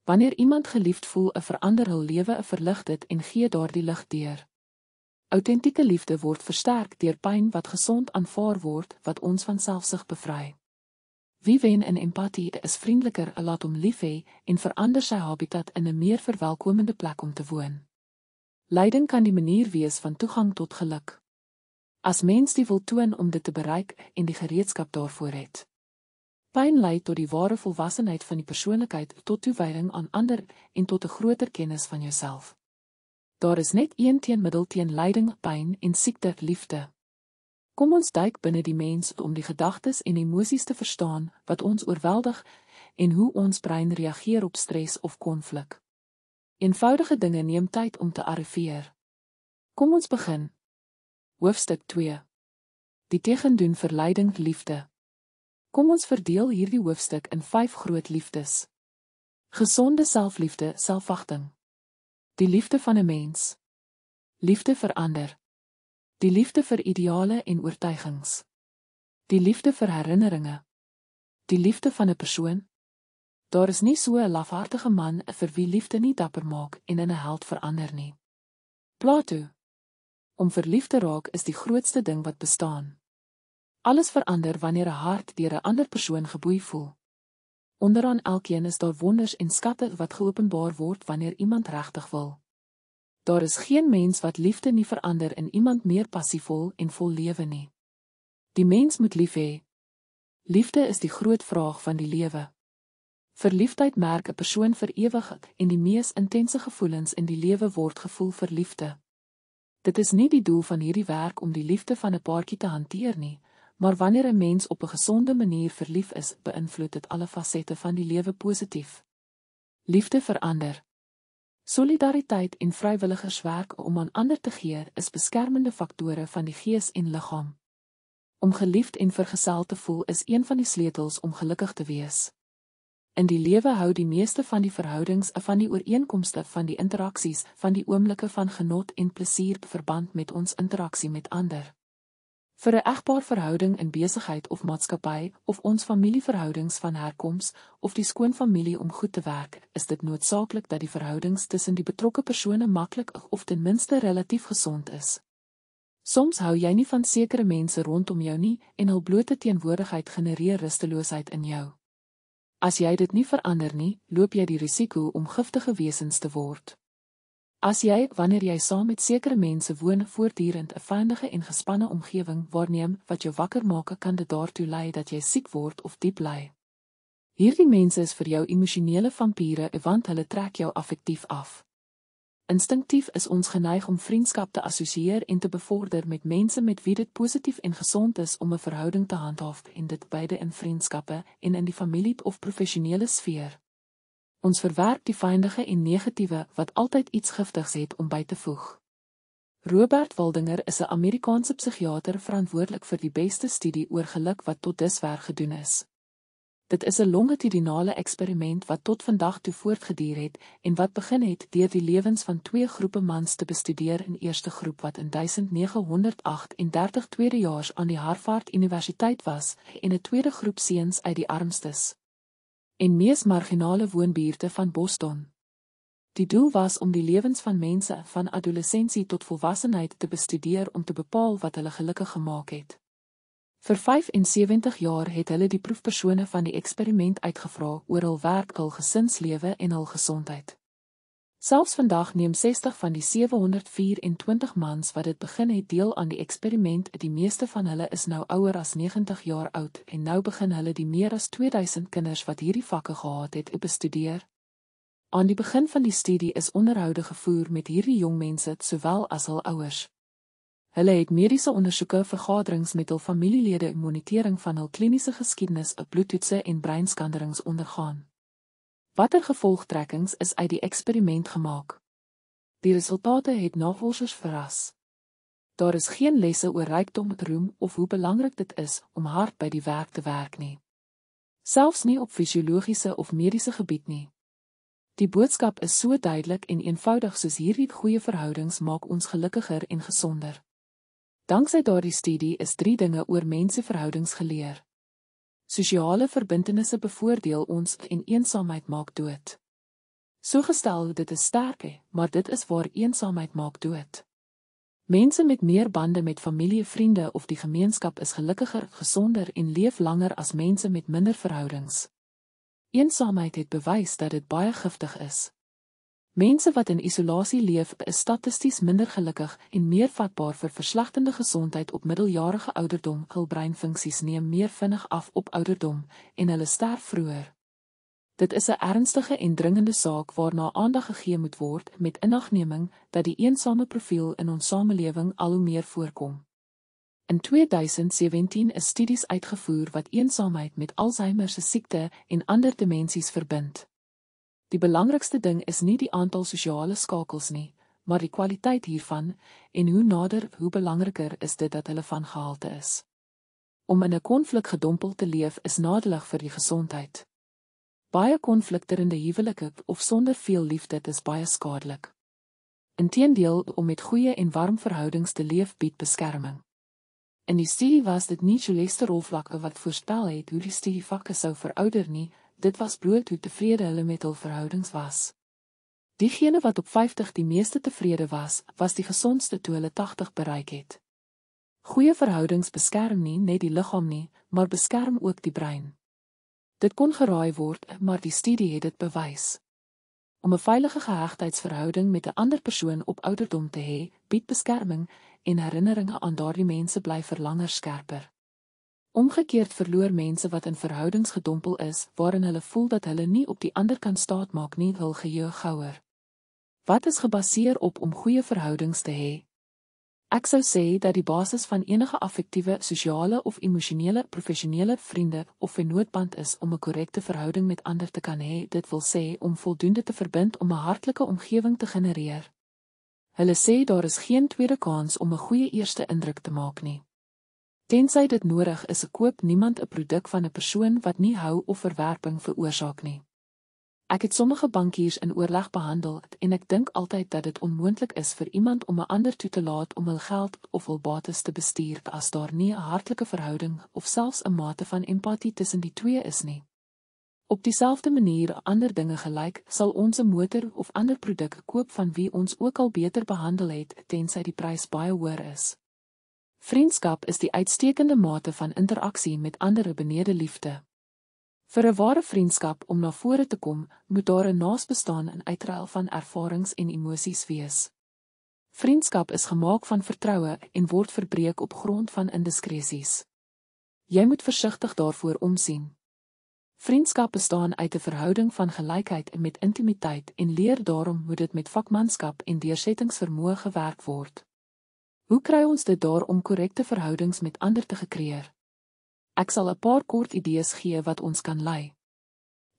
Wanneer iemand geliefd voel, verander hul lewe, verlig dit en gee daardie lig deur. Autentieke liefde word versterk deur pyn wat gesond aanvaar word, wat ons van selfsug bevry. Wie wen in empatie is vriendeliker, laat hom lief hê en verander sy habitat in 'n meer verwelkomende plek om te woon. Lyding kan die manier wees van toegang tot geluk. As mens die wil toon om dit te bereik en die gereedskap daarvoor het. Pyn lei tot die ware volwassenheid van die persoonlikheid, tot toewyding aan ander en tot 'n groter kennis van jouself. Daar is net een teenmiddel teen lyding, pyn en siekte: liefde. Kom ons duik binne die mens om die gedagtes en emosies te verstaan wat ons oorweldig en hoe ons brein reageer op stres of konflik. Eenvoudige dinge neem tyd om te arriveer. Kom ons begin. Hoofstuk 2. Die teken doen verleiding liefde. Kom ons verdeel hierdie hoofstuk in 5 groot liefdes. Gesonde selfliefde, selfwagting. Die liefde van 'n mens. Liefde vir ander. Die liefde vir ideale en oortuigings. Die liefde vir herinneringe. Die liefde van 'n persoon. Daar is nie so 'n lafhartige man vir wie liefde nie dapper maak en in 'n held verander nie. Plato. Om verlief te raak is die grootste ding wat bestaan. Alles verander wanneer 'n hart deur 'n ander persoon geboei voel. Onderaan elkeen is daar wonders en skatte wat geopenbaar word wanneer iemand regtig wil. Daar is geen mens wat liefde nie verander in iemand meer passievol en vol lewe nie. Die mens moet lief hê. Liefde is die groot vraag van die lewe. Verliefdheid merk 'n persoon vir ewig en die mees intense gevoelens in die lewe word gevoel vir liefde. Dit is nie die doel van hierdie werk om die liefde van 'n paartjie te hanteer nie, Maar wanneer 'n mens op 'n gesonde manier verlief is, beïnvloed dit alle fasette van die lewe positief. Liefde verander. Solidariteit en vrywilligerswerk om aan ander te gee, is beskermende faktore van die gees en liggaam. Om geliefd en vergesel te voel is een van die sleutels om gelukkig te wees. In die lewe hou die meeste van die verhoudings van die ooreenkomste van die interaksies van die oomblikke van genot en plesier verband met ons interaksie met ander. Vir 'n egbaar verhouding in besigheid of maatskappy of ons familieverhoudings van herkoms of die skoon familie om goed te werk, is dit noodsaaklik dat die verhoudings tussen die betrokke persone maklik of ten minste relatief gesond is. Soms hou jy nie van sekere mense rondom jou nie en hul blote teenwoordigheid genereer rusteloosheid in jou. As jy dit nie verander nie, loop jy die risiko om giftige wesens te word. As jy wanneer jy saam met sekere mense woon voortdurend 'n vyandige en gespanne omgewing waarneem wat jou wakker maak, kan dit daartoe lei dat jy siek word of diep lei. Hierdie mense is vir jou emosionele vampiere, want hulle trek jou affektief af. Instinktief is ons geneig om vriendskap te assosieer en te bevorder met mense met wie dit positief en gesond is om 'n verhouding te handhaaf, en dit beide in vriendskappe en in die familie of professionele sfeer ons verwerp die vyandige en negatiewe wat altyd iets giftigs het om by te voeg. Robert Waldinger is 'n Amerikaanse psigiater verantwoordelik vir die beste studie oor geluk wat tot dusver gedoen is. Dit is 'n longitudinale eksperiment wat tot vandag toe voortgeduur het en wat begin het deur die lewens van twee groepe mans te bestudeer in eerste groep wat in 1938 tweedejaars aan die Harvard Universiteit was en 'n tweede groep seuns uit die armstes en mees marginale woonbuurte van Boston. Die doel was om die lewens van mense van adolessensie tot volwassenheid te bestudeer om te bepaal wat hulle gelukkig gemaak het. Vir 75 jaar het hulle die proefpersone van die eksperiment uitgevra oor hul werk, hul gesinslewe en hul gesondheid. Selfs vandag neem 60 van die 724 mans wat dit begin het deel aan die eksperiment. Die meeste van hulle is nou ouer as 90 jaar oud en nou begin hulle die meer as 2000 kinders wat hierdie vakke gehad het, bestudeer. Aan die begin van die studie is onderhoude gevoer met hierdie jong mense sowel as hul ouers. Hulle het mediese ondersoeke, vergaderings met hul familielede en monitering van hul kliniese geskiedenis, 'n bloedtoetse en breinskanderings ondergaan. Watter gevolgtrekkings is uit die eksperiment gemaak? Die resultate het navorsers verras. Daar is geen lesse oor rykdom met roem of hoe belangrik dit is om hard by die werk te werk nie. Selfs nie op fisiologiese of mediese gebied nie. Die boodskap is so duidelik en eenvoudig soos hierdie goeie verhoudings maak ons gelukkiger en gesonder. Danksy daardie studie is 3 dinge oor menseverhoudings geleer. Sosiale verbintenisse bevoordeel ons en eensaamheid maak dood. So gestel dit is sterke, maar dit is waar eensaamheid maak dood. Mense met meer bande met familie, vriende of die gemeenskap is gelukkiger, gesonder en leef langer as mense met minder verhoudings. Eensaamheid het bewys dat dit baie giftig is. Mense wat in isolasie leef, is statisties minder gelukkig en meer vatbaar vir verslagtende gesondheid op middeljarige ouderdom. Hul breinfunksies neem meer vinnig af op ouderdom en hulle sterf vroeër. Dit is 'n ernstige en dringende saak waarna aandag gegee moet word met inagneming dat die eensame profiel in ons samelewing al hoe meer voorkom. In 2017 is studies uitgevoer wat eensaamheid met Alzheimer se siekte en ander demensies verbind. Die belangrikste ding is nie die aantal sosiale skakels nie, maar die kwaliteit hiervan en hoe nader, hoe belangriker is dit dat hulle van gehalte is. Om in 'n konflik gedompel te leef is nadelig vir die gesondheid. Baie konflikterende huwelike of sonder veel liefde is baie skadelik. Inteendeel, om met goeie en warm verhoudings te leef bied beskerming. In die studie was dit nie Jules Sterolf wat voorspel het hoe die studie vakke sou verouder nie, dit was bloot hoe tevrede hulle met hul verhoudings was. Diegene wat op 50 die meeste tevrede was, was die gesondste toe hulle 80 bereik het. Goeie verhoudings beskerm nie net die liggaam nie, maar beskerm ook die brein. Dit kon geraai word, maar die studie het dit bewys. Om 'n veilige gehegtheidsverhouding met 'n ander persoon op ouderdom te hê, bied beskerming en herinneringe aan daardie mense bly verlanger skerper. Omgekeerd verloor mense wat in verhoudings gedompel is, waarin hulle voel dat hulle nie op die ander kan staatmaak nie, wil gejeug houer. Wat is gebaseer op om goeie verhoudings te hê? Ek sou sê dat die basis van enige affektiewe, sosiale of emosionele professionele vriende of 'n noodband is om 'n korrekte verhouding met ander te kan hê. Dit wil sê om voldoende te verbind om 'n hartlike omgewing te genereer. Hulle sê daar is geen tweede kans om 'n goeie eerste indruk te maak nie. Tensy dit nodig is, koop niemand 'n produk van 'n persoon wat nie hou of verwerping veroorsaak nie. Ek het sommige bankiers in oorleg behandel en ek dink altyd dat dit onmoontlik is vir iemand om 'n ander toe te laat om hul geld of hul bates te bestuur as daar nie 'n hartlike verhouding of selfs 'n mate van empatie tussen die twee is nie. Op dieselfde manier ander dinge gelyk, sal ons 'n motor of ander produk koop van wie ons ook al beter behandel het, tensy die prys baie hoër is. Vriendskap is die uitstekende mate van interaksie met ander benede liefde. Vir 'n ware vriendskap om na vore te kom, moet daar 'n naasbestaan en uitruil van ervarings en emosies wees. Vriendskap is gemaak van vertroue en word verbreek op grond van indiskresies. Jy moet versigtig daarvoor omsien. Vriendskap bestaan uit 'n verhouding van gelykheid en met intimiteit en leer daarom hoe dit met vakmanskap en deursettingsvermoë gewerk word. Hoe kry ons dit daar om korrekte verhoudings met ander te gekreer? Ek sal 'n paar kort idees gee wat ons kan lei.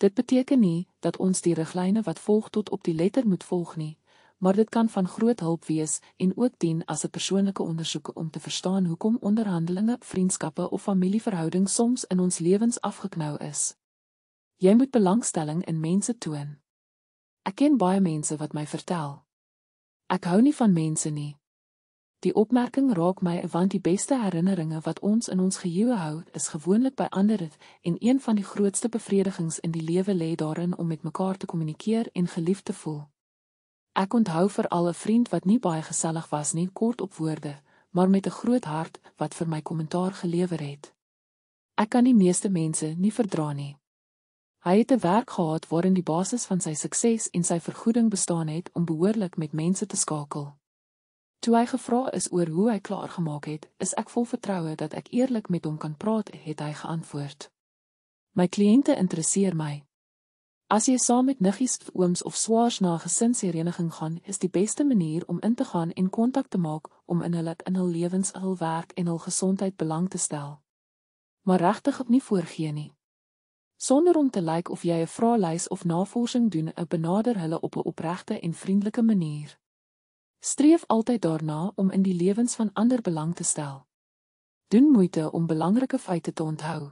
Dit beteken nie dat ons die riglyne wat volg tot op die letter moet volg nie, maar dit kan van groot hulp wees en ook dien as 'n persoonlike ondersoek om te verstaan hoekom onderhandelinge, vriendskappe of familieverhoudings soms in ons lewens afgeknou is. Jy moet belangstelling in mense toon. Ek ken baie mense wat my vertel: Ek hou nie van mense nie, Die opmerking raak my want die beste herinneringe wat ons in ons geheue hou, is gewoonlik by ander en een van die grootste bevredigings in die lewe lê daarin om met mekaar te kommunikeer en geliefd te voel. Ek onthou veral 'n vriend wat nie baie gesellig was nie, kort op woorde, maar met 'n groot hart wat vir my kommentaar gelewer het. Ek kan die meeste mense nie verdra nie. Hy het 'n werk gehad waarin die basis van sy sukses en sy vergoeding bestaan het om behoorlik met mense te skakel. Toe hy gevra is oor hoe hy klaar gemaak het, is ek vol vertroue dat ek eerlik met hom kan praat, het hy geantwoord. My kliënte interesseer my. As jy saam met niggies, ooms of swaars na 'n gesinshereniging gaan, is die beste manier om in te gaan en kontak te maak om in hulle in hul lewens, hul werk en hul gesondheid belang te stel. Maar regtig op nie voorgee nie. Sonder om te lyk like of jy 'n vraelys of navorsing doen, benader hulle op 'n opregte en vriendelike manier. Streef altyd daarna om in die lewens van ander belang te stel. Doen moeite om belangrike feite te onthou.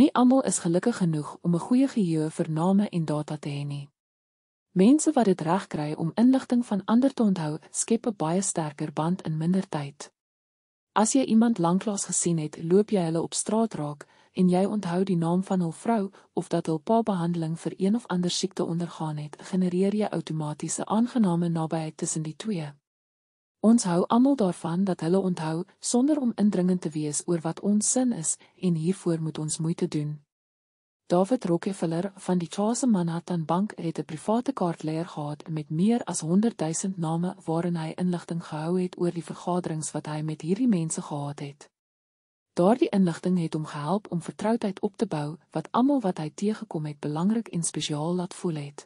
Nie almal is gelukkig genoeg om 'n goeie geheue vir name en data te hê nie. Mense wat dit reg kry om inligting van ander te onthou, skep 'n baie sterker band in minder tyd. As jy iemand lanklaas gesien het, loop jy hulle op straat raak, en jy onthou die naam van hul vrou of dat hul pa behandeling vir een of ander siekte ondergaan het, genereer jy outomaties 'n aangename nabyheid tussen die twee. Ons hou almal daarvan dat hulle onthou sonder om indringend te wees oor wat ons sin is en hiervoor moet ons moeite doen. David Rockefeller van die Chase Manhattan Bank het 'n private kaartleier gehad met meer as 100 000 name waarin hy inligting gehou het oor die vergaderings wat hy met hierdie mense gehad het. Daardie inligting het hom gehelp om vertroudheid op te bou wat almal wat hy teëgekom het belangrik en spesiaal laat voel het.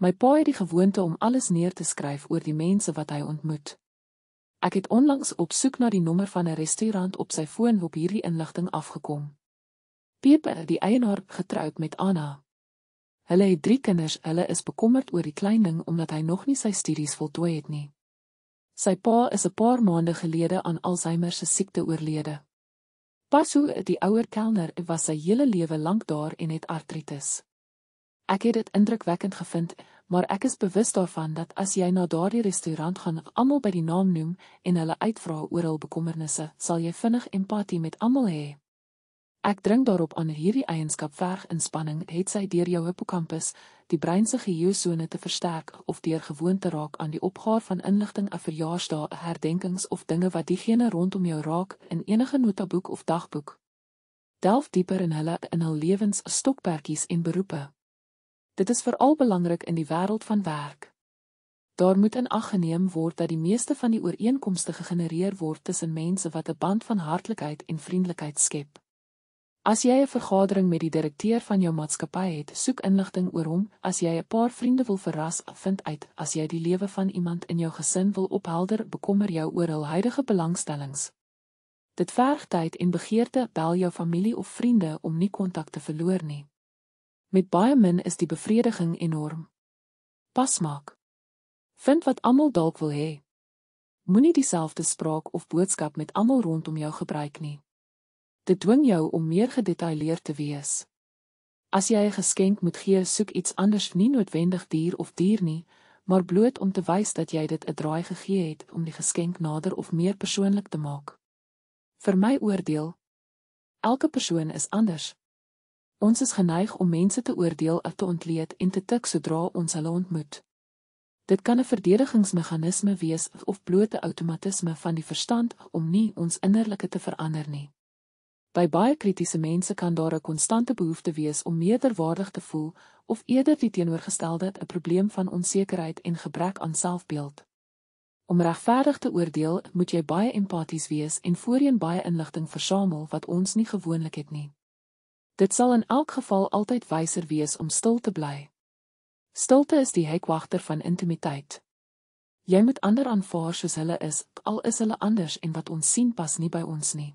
My pa het die gewoonte om alles neer te skryf oor die mense wat hy ontmoet. Ek het onlangs op soek na die nommer van 'n restaurant op sy foon op hierdie inligting afgekom. Pepe, die eienaar, getroud met Anna. Hulle het 3 kinders. Hulle is bekommerd oor die klein ding omdat hy nog nie sy studies voltooi het nie. Sy pa is 'n paar maande gelede aan Alzheimer se siekte oorlede. Pasu, die ouer kelner, was sy hele lewe lank daar en het artritis. Ek het dit indrukwekkend gevind, maar ek is bewus daarvan dat as jy na daardie restaurant gaan, almal by die naam noem en hulle uitvra oor hul bekommernisse, sal jy vinnig empatie met almal hê. Ek dring daarop aan hierdie eienskap verg inspanning het sy deur jou hippocampus die brein se geheuesone te versterk of deur gewoonte raak aan die opgaar van inligting af verjaarsdae herdenkings of dinge wat diegene rondom jou raak in enige notaboek of dagboek Delf dieper in hulle in hul lewens stokperdjies en beroepe Dit is veral belangrik in die wêreld van werk Daar moet in ag geneem word dat die meeste van die ooreenkomste gegenereer word tussen mense wat 'n band van hartlikheid en vriendelikheid skep As jy 'n vergadering met die direkteur van jou maatskappy het, soek inligting oor hom. As jy 'n paar vriende wil verras, vind uit. As jy die lewe van iemand in jou gesin wil ophelder, bekommer jou oor hul huidige belangstellings. Dit verg tyd en begeerte. Bel jou familie of vriende om nie kontak te verloor nie. Met baie min is die bevrediging enorm. Pas maak. Vind wat almal dalk wil hê. Moenie dieselfde spraak of boodskap met almal rondom jou gebruik nie. Dit dwing jou om meer gedetailleerd te wees. As jy 'n geskenk moet gee, soek iets anders, nie noodwendig dier of dier nie, maar bloot om te wys dat jy dit 'n draai gegee het om die geskenk nader of meer persoonlik te maak. Vir my oordeel, elke persoon is anders. Ons is geneig om mense te oordeel of te ontleed en te tik sodra ons hulle ontmoet. Dit kan 'n verdedigingsmeganisme wees of bloot 'n outomatisme van die verstand om nie ons innerlike te verander nie. By baie kritiese mense kan daar 'n konstante behoefte wees om meerderwaardig te voel of eerder die teenoorgestelde, 'n probleem van onsekerheid en gebrek aan selfbeeld. Om regverdig te oordeel, moet jy baie empaties wees en voorheen baie inligting versamel wat ons nie gewoonlik het nie. Dit sal in elk geval altyd wyser wees om stil te bly. Stilte is die hekwagter van intimiteit. Jy moet ander aanvaar soos hulle is, al is hulle anders en wat ons sien pas nie by ons nie.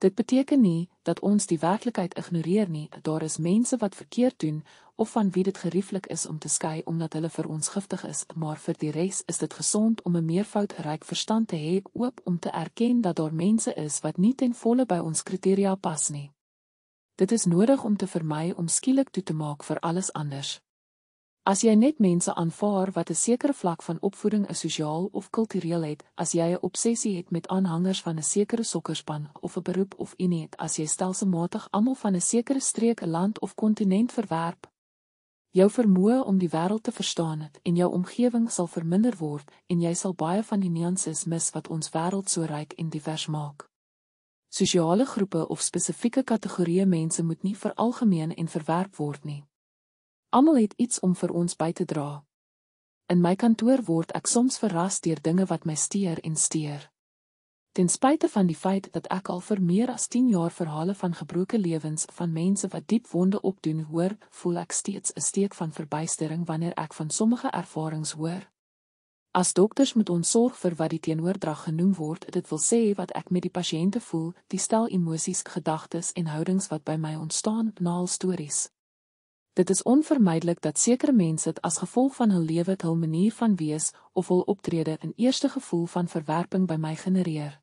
Dit beteken nie dat ons die werklikheid ignoreer nie. Daar is mense wat verkeerd doen of van wie dit gerieflik is om te skei omdat hulle vir ons giftig is, maar vir die res is dit gesond om 'n meervoudryk verstand te hê, oop om te erken dat daar mense is wat nie ten volle by ons kriteria pas nie. Dit is nodig om te vermy om skielik toe te maak vir alles anders. As jy net mense aanvaar wat 'n sekere vlak van opvoeding, 'n sosiaal of kultureel het, as jy 'n obsessie het met aanhangers van 'n sekere sokkerspan of 'n beroep of unie het, as jy stelselmatig almal van 'n sekere streek, 'n land of kontinent verwerp, jou vermoë om die wêreld te verstaan het, en jou omgewing sal verminder word en jy sal baie van die nuances mis wat ons wêreld so ryk en divers maak. Sosiale groepe of spesifieke kategorieë mense moet nie veralgemeen en verwerp word nie. Almal het iets om vir ons by te dra. In my kantoor word ek soms verras deur dinge wat my steur en steur. Ten spyte van die feit dat ek al vir meer as 10 jaar verhale van gebroke lewens van mense wat diep wonde opdoen hoor, voel ek steeds 'n steek van verbuistering wanneer ek van sommige ervarings hoor. As dokters moet ons sorg vir wat die teenoordrag genoem word, dit wil sê wat ek met die pasiënte voel, die stel emosies, gedagtes en houdings wat by my ontstaan, naal stories. Dit is onvermydelik dat sekere mense dit as gevolg van hul lewe, hul manier van wees of hul optrede 'n eerste gevoel van verwerping by my genereer.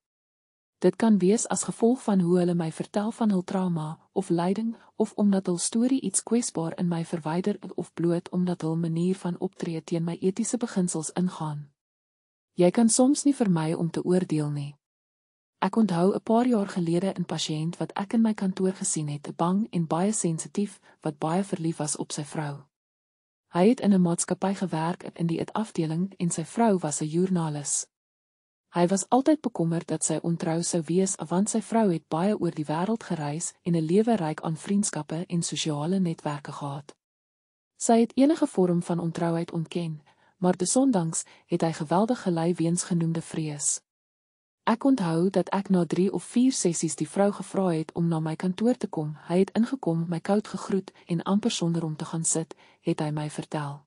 Dit kan wees as gevolg van hoe hulle my vertel van hul trauma of lyding of omdat hul storie iets kwesbaar in my verwyder of bloot omdat hul manier van optree teen my etiese beginsels ingaan. Jy kan soms nie vermy om te oordeel nie. Ek onthou 'n paar jaar gelede 'n pasiënt wat ek in my kantoor gesien het, bang en baie sensitief, wat baie verlief was op sy vrou. Hy het in 'n maatskappy gewerk in die uitafdeling en sy vrou was 'n joernalis. Hy was altyd bekommerd dat sy ontrou sou wees, want sy vrou het baie oor die wêreld gereis en 'n lewe ryk aan vriendskappe en sosiale netwerke gehad. Sy het enige vorm van ontrouheid ontken, maar desondanks het hy geweldig gelei weens genoemde vrees. Ek onthou dat ek na 3 of 4 sessies die vrou gevra het om na my kantoor te kom. Hy het ingekom, my koud gegroet en amper sonder om te gaan sit, het hy my vertel: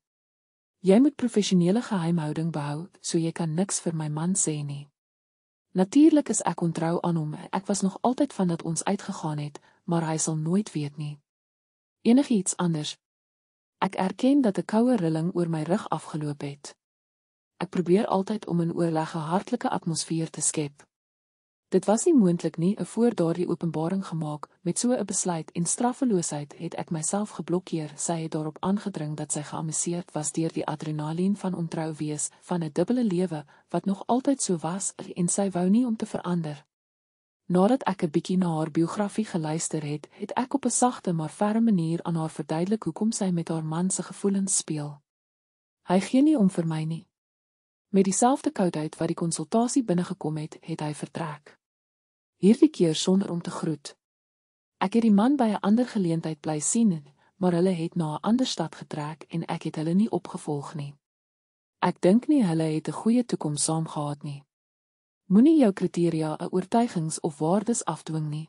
"Jy moet professionele geheimhouding behou, so jy kan niks vir my man sê nie." Natuurlik is ek ontrou aan hom. Ek was nog altyd van dat ons uitgegaan het, maar hy sal nooit weet nie. Enige iets anders. Ek erken dat 'n koue rilling oor my rug afgeloop het. Ek probeer altyd om in oorleg 'n hartlike atmosfeer te skep. Dit was nie moontlik nie, voor daardie openbaring gemaak met so 'n besluit en straffeloosheid het ek myself geblokkeer. Sy het daarop aangedring dat sy geamuseerd was deur die adrenalien van ontrou wees van 'n dubbele lewe wat nog altyd so was en sy wou nie om te verander. Nadat ek 'n bietjie na haar biografie geluister het, het ek op 'n sagte maar ferme manier aan haar verduidelik hoekom sy met haar man se gevoelens speel. Hy gee nie om vir my nie. Met dieselfde koudheid wat die konsultasie binnegekom het, het hy vertrek. Hierdie keer sonder om te groet. Ek het die man by 'n ander geleentheid bly sien, maar hulle het na 'n ander stad getrek en ek het hulle nie opgevolg nie. Ek dink nie hulle het 'n goeie toekoms saam gehad nie. Moenie jou kriteria, oortuigings of waardes afdwing nie.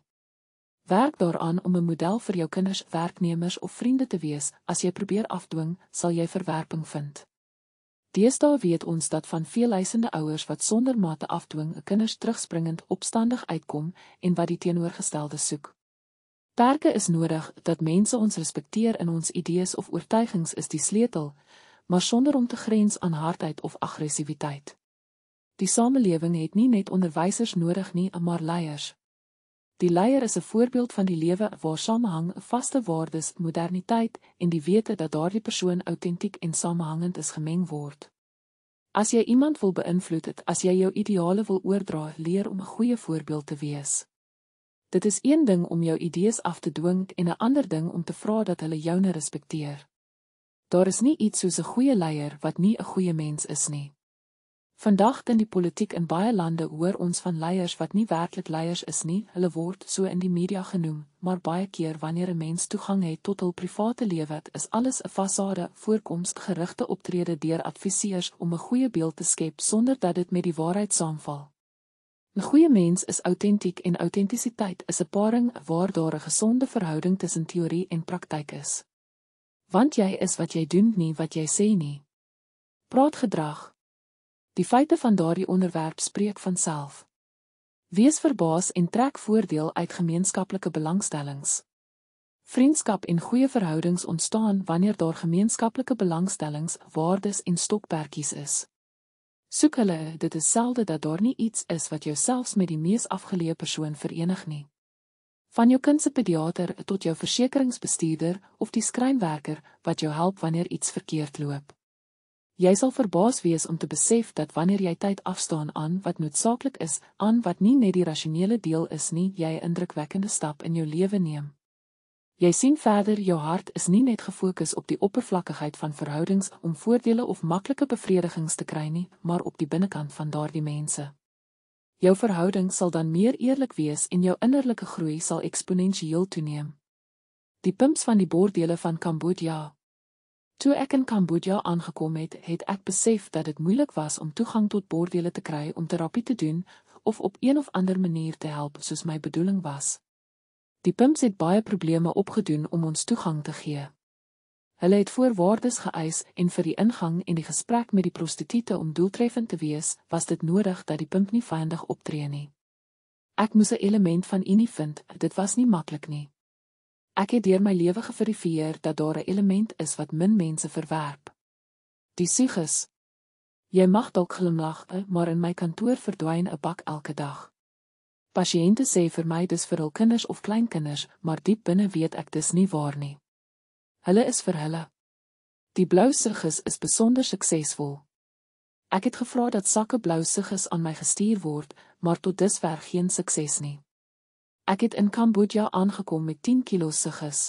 Werk daaraan om 'n model vir jou kinders, werknemers of vriende te wees. As jy probeer afdwing, sal jy verwerping vind. Deesdae weet ons dat van veelhuisende ouers wat sonder mate afdwing 'n kinders terugspringend opstandig uitkom en wat die teenoorgestelde soek. Perke is nodig dat mense ons respekteer in ons idees of oortuigings is die sleutel, maar sonder om te grens aan hardheid of aggressiwiteit. Die samelewing het nie net onderwysers nodig nie, maar leiers. Die leier is 'n voorbeeld van die lewe waar samehang, vaste waardes, moderniteit en die wete dat daardie persoon outentiek en samehangend is gemeng word. As jy iemand wil beïnvloed, het, as jy jou ideale wil oordra, leer om 'n goeie voorbeeld te wees. Dit is een ding om jou idees af te dwing en 'n ander ding om te vra dat hulle joune respekteer. Daar is nie iets soos 'n goeie leier wat nie 'n goeie mens is nie. Vandag in die politiek in baie lande hoor ons van leiers wat nie werklik leiers is nie. Hulle word so in die media genoem, maar baie keer wanneer 'n mens toegang het tot hul private lewe, is alles 'n fasade, voorkomsgerigte optrede deur adviseurs om 'n goeie beeld te skep sonder dat dit met die waarheid saamval. 'n Goeie mens is autentiek en autentisiteit is 'n paring waar daar 'n gesonde verhouding tussen teorie en praktyk is. Want jy is wat jy doen, nie wat jy sê nie. Praat gedrag Die feite van daardie onderwerp spreek van self. Wees verbaas en trek voordeel uit gemeenskaplike belangstellings. Vriendskap en goeie verhoudings ontstaan wanneer daar gemeenskaplike belangstellings, waardes en stokperdjies is. Soek hulle, dit is selde dat daar nie iets is wat jou selfs met die mees afgeleë persoon verenig nie. Van jou kind se pediater tot jou versekeringsbestuurder of die skrynwerker wat jou help wanneer iets verkeerd loop. Jy sal verbaas wees om te besef dat wanneer jy tyd afstaan aan wat noodsaaklik is, aan wat nie net die rasionele deel is nie, jy 'n indrukwekkende stap in jou lewe neem. Jy sien verder, jou hart is nie net gefokus op die oppervlakkigheid van verhoudings om voordele of maklike bevredigings te kry nie, maar op die binnekant van daardie mense. Jou verhouding sal dan meer eerlik wees en jou innerlike groei sal eksponensieel toeneem. Die pimps van die bordele van Kambodja Toe ek in Kambodja aangekom het, het ek besef dat dit moeilik was om toegang tot bordele te kry om terapie te doen of op een of ander manier te help soos my bedoeling was. Die pimps het baie probleme opgedoen om ons toegang te gee. Hulle het voorwaardes geëis en vir die ingang en die gesprek met die prostituie om doeltreffend te wees, was dit nodig dat die pimp nie vyandig optree nie. Ek moes 'n element van unie vind, dit was nie maklik nie. Ek het deur my lewe geverifieer dat daar 'n element is wat min mense verwerp. Die sieges. Jy mag dalk glimlag, maar in my kantoor verdwyn 'n bak elke dag. Pasiënte sê vir my dis vir hul kinders of kleinkinders, maar diep binne weet ek dis nie waar nie. Hulle is vir hulle. Die blou sieges is besonder suksesvol. Ek het gevra dat sakke blou sieges aan my gestuur word, maar tot dusver geen sukses nie. Ek het in Kambodja aangekom met 10 kg sugges.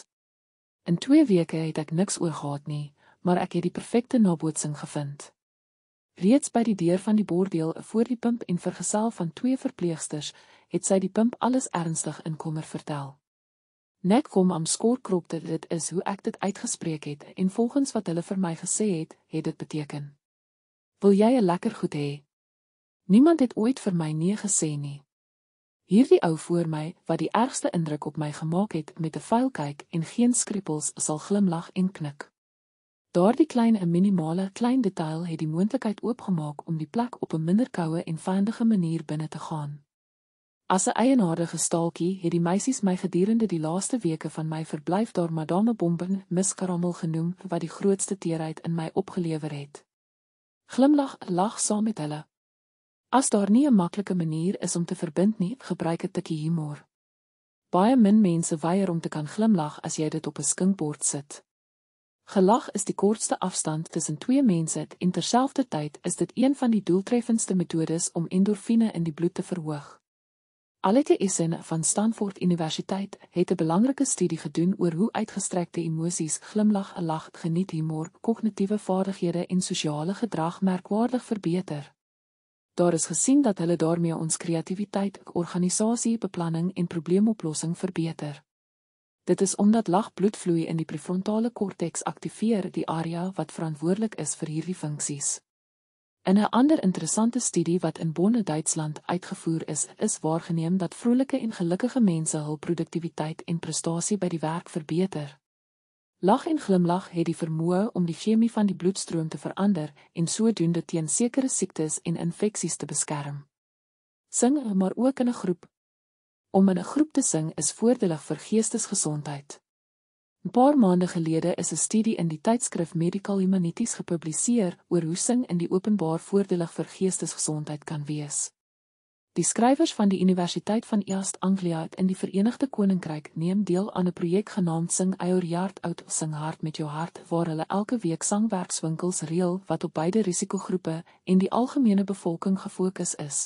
In 2 weke het ek niks oor gehad nie, maar ek het die perfekte nabootsing gevind. Reeds by die deur van die bordeel, voor die pimp en vergesel van twee verpleegsters, het sy die pimp alles ernstig in kommer vertel. Net kom am skorkrop dat dit is hoe ek dit uitgespreek het en volgens wat hulle vir my gesê het, het dit beteken. Wil jy 'n lekker goed hê? Niemand het ooit vir my nee gesê nie. Hierdie ou voor my wat die ergste indruk op my gemaak het met 'n vuil kyk en geen skrippels sal glimlag en knik. Daardie klein en minimale klein detail het die moontlikheid oopgemaak om die plek op 'n minder koue en vandige manier binne te gaan. As 'n eienaardige staaltjie het die meisies my gedurende die laaste weke van my verblyf daar Madame Bomben miskarammel genoem wat die grootste teerheid in my opgelewer het. Glimlag lag saam met hulle As daar nie 'n maklike manier is om te verbind nie, gebruik 'n tikkie humor. Baie min mense weier om te kan glimlag as jy dit op 'n skinkbord sit. Gelag is die kortste afstand tussen twee mense en terselfdertyd is dit een van die doeltreffendste metodes om endorfine in die bloed te verhoog. Alette Essen van Stanford Universiteit het 'n belangrike studie gedoen oor hoe uitgestrekte emosies, glimlag, 'n lag, geniet humor, kognitiewe vaardighede en sosiale gedrag merkwaardig verbeter. Daar is gesien dat hulle daarmee ons kreatiwiteit, organisasie, beplanning en probleemoplossing verbeter. Dit is omdat lagbloedvloei in die prefrontale korteks aktiveer die area wat verantwoordelik is vir hierdie funksies. In 'n ander interessante studie wat in Bonn, Duitsland uitgevoer is, is waargeneem dat vrolike en gelukkige mense hul produktiwiteit en prestasie by die werk verbeter. Lag en glimlag het die vermoë om die chemie van die bloedstroom te verander en sodoende teen sekere siektes en infeksies te beskerm. Sing maar ook in 'n groep. Om in 'n groep te sing is voordelig vir geestesgesondheid. 'n Paar maande gelede is 'n studie in die tydskrif Medical Humanities gepubliseer oor hoe sing in die openbaar voordelig vir geestesgesondheid kan wees. Die skrywers van die Universiteit van East Anglia in die Verenigde Koninkryk neem deel aan 'n projek genaamd Sing Our Yard Out Sing Hard met Your Heart waar hulle elke week sangwerkswinkels reël wat op beide risikogroepe en die algemene bevolking gefokus is.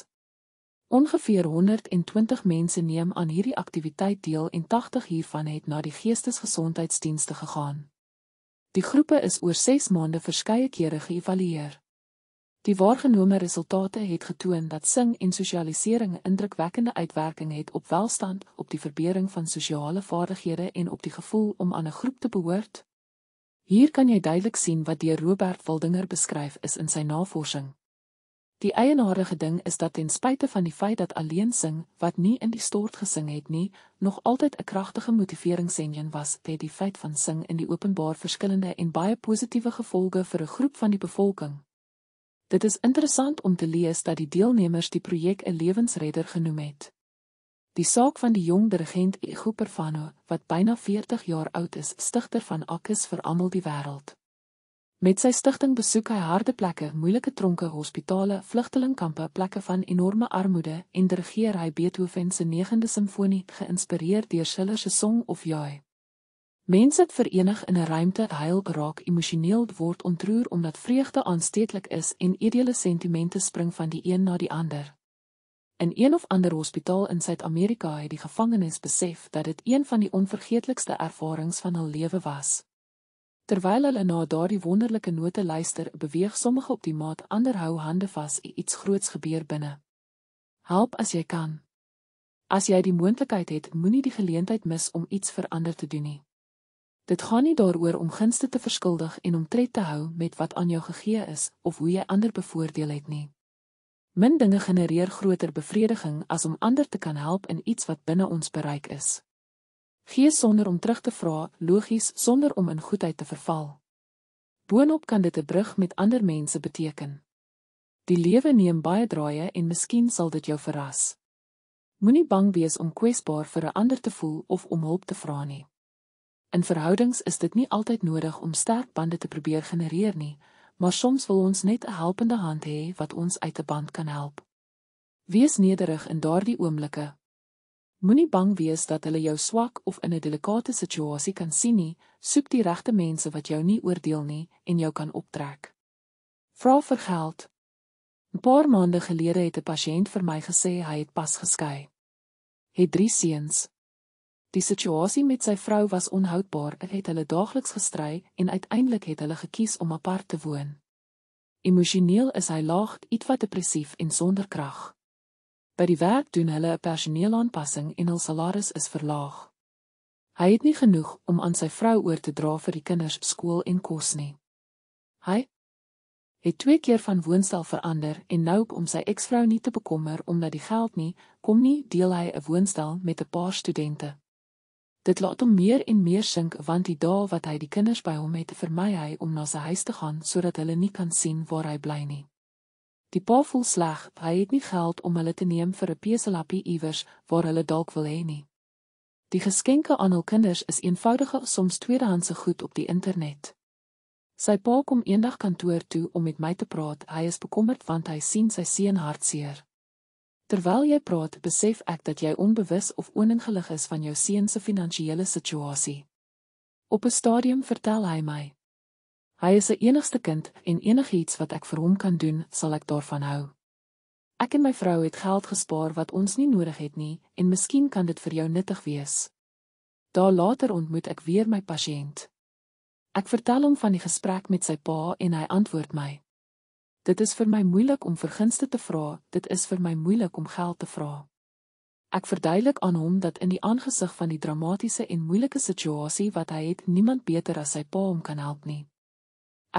Ongeveer 120 mense neem aan hierdie aktiwiteit deel en 80 hiervan het na die geestesgesondheidsdienste gegaan. Die groepe is oor 6 maande verskeie kere geëvalueer. Die waargenome resultate het getoon dat sing en sosialisering 'n indrukwekkende uitwerking het op welstand, op die verbetering van sosiale vaardighede en op die gevoel om aan 'n groep te behoort. Hier kan jy duidelik sien wat deur Robert Wildinger beskryf is in sy navorsing. Die eienaardige ding is dat ten spyte van die feit dat alleen sing wat nie in die stort gesing het nie, nog altyd 'n kragtige motiveringsenjin was, het die feit van sing in die openbaar verskillende en baie positiewe gevolge vir 'n groep van die bevolking. Dit is interessant om te lees dat die deelnemers die projek 'n lewensredder genoem het. Die saak van die jong dirigent Ego Perfano, wat byna 40 jaar oud is, stigter van Akkus vir almal die wêreld. Met sy stigting besoek hy harde plekke, moeilike tronke, hospitale, vlugtelingkampe, plekke van enorme armoede en dirigeer hy Beethoven se 9de simfonie, geïnspireer deur Schiller se Song of Joy. Mense wat verenig in 'n ruimte huil geraak emosioneel word ontroer omdat vreugde aansteeklik is en edele sentimente spring van die een na die ander. In een of ander hospitaal in Suid-Amerika het die gevangenes besef dat dit een van die onvergeetlikste ervarings van hul lewe was. Terwyl hulle na daardie wonderlike note luister, beweeg sommige op die maat, ander hou hande vas, iets groots gebeur binne. Help as jy kan. As jy die moontlikheid het, moenie die geleentheid mis om iets verander te doen nie. Dit gaan nie daaroor om gunste te verskuldig en om tred te hou met wat aan jou gegee is of hoe jy ander bevoordeel het nie. Min dinge genereer groter bevrediging as om ander te kan help in iets wat binne ons bereik is. Gee sonder om terug te vra, logies sonder om in goedheid te verval. Boonop kan dit 'n brug met ander mense beteken. Die lewe neem baie draaie en miskien sal dit jou verras. Moenie bang wees om kwesbaar vir 'n ander te voel of om hulp te vra nie. In verhoudings is dit nie altyd nodig om sterk bande te probeer genereer nie, maar soms wil ons net 'n helpende hand hê wat ons uit 'n band kan help. Wees nederig in daardie oomblikke. Moenie bang wees dat hulle jou swak of in 'n delikate situasie kan sien nie, soek die regte mense wat jou nie oordeel nie en jou kan optrek. Vra vir geld. 'n Paar maande gelede het 'n pasiënt vir my gesê hy het pas geskei. Het 3 seuns. Die situasie met sy vrou was onhoudbaar. Hulle het hulle daagliks gestry en uiteindelik het hulle gekies om apart te woon. Emosioneel is hy laag, ietwat depressief en sonder krag. By die werk doen hulle 'n personeelaanpassing en hul salaris is verlaag. Hy het nie genoeg om aan sy vrou oor te dra vir die kinders skool en kos nie. Hy het twee keer van woonstel verander en nou om sy eksvrou nie te bekommer omdat die geld nie kom nie, deel hy 'n woonstel met 'n paar studente. Dit laat hom meer en meer sink want die dae wat hy die kinders by hom het, vermy hy om na sy huis te gaan sodat hulle nie kan sien waar hy bly nie. Die pa voel sleg, hy het nie geld om hulle te neem vir 'n peselappie iewers waar hulle dalk wil hê nie. Die geskenke aan hul kinders is eenvoudige soms tweedehandse goed op die internet. Sy pa kom eendag kantoor toe om met my te praat. Hy is bekommerd want hy sien sy seun hartseer. Terwyl jy praat, besef ek dat jy onbewus of oningelig is van jou seun se finansiële situasie. Op 'n stadium vertel hy my: "Hy is 'n enigste kind en enigiets wat ek vir hom kan doen, sal ek daarvan hou." Ek en my vrou het geld gespaar wat ons nie nodig het nie en miskien kan dit vir jou nuttig wees. Daar later ontmoet ek weer my pasiënt. Ek vertel hom van die gesprek met sy pa en hy antwoord my: Dit is vir my moeilik om vergunste te vra, dit is vir my moeilik om geld te vra. Ek verduidelik aan hom dat in die aangesig van die dramatiese en moeilike situasie wat hy het, niemand beter as sy pa hom kan help nie.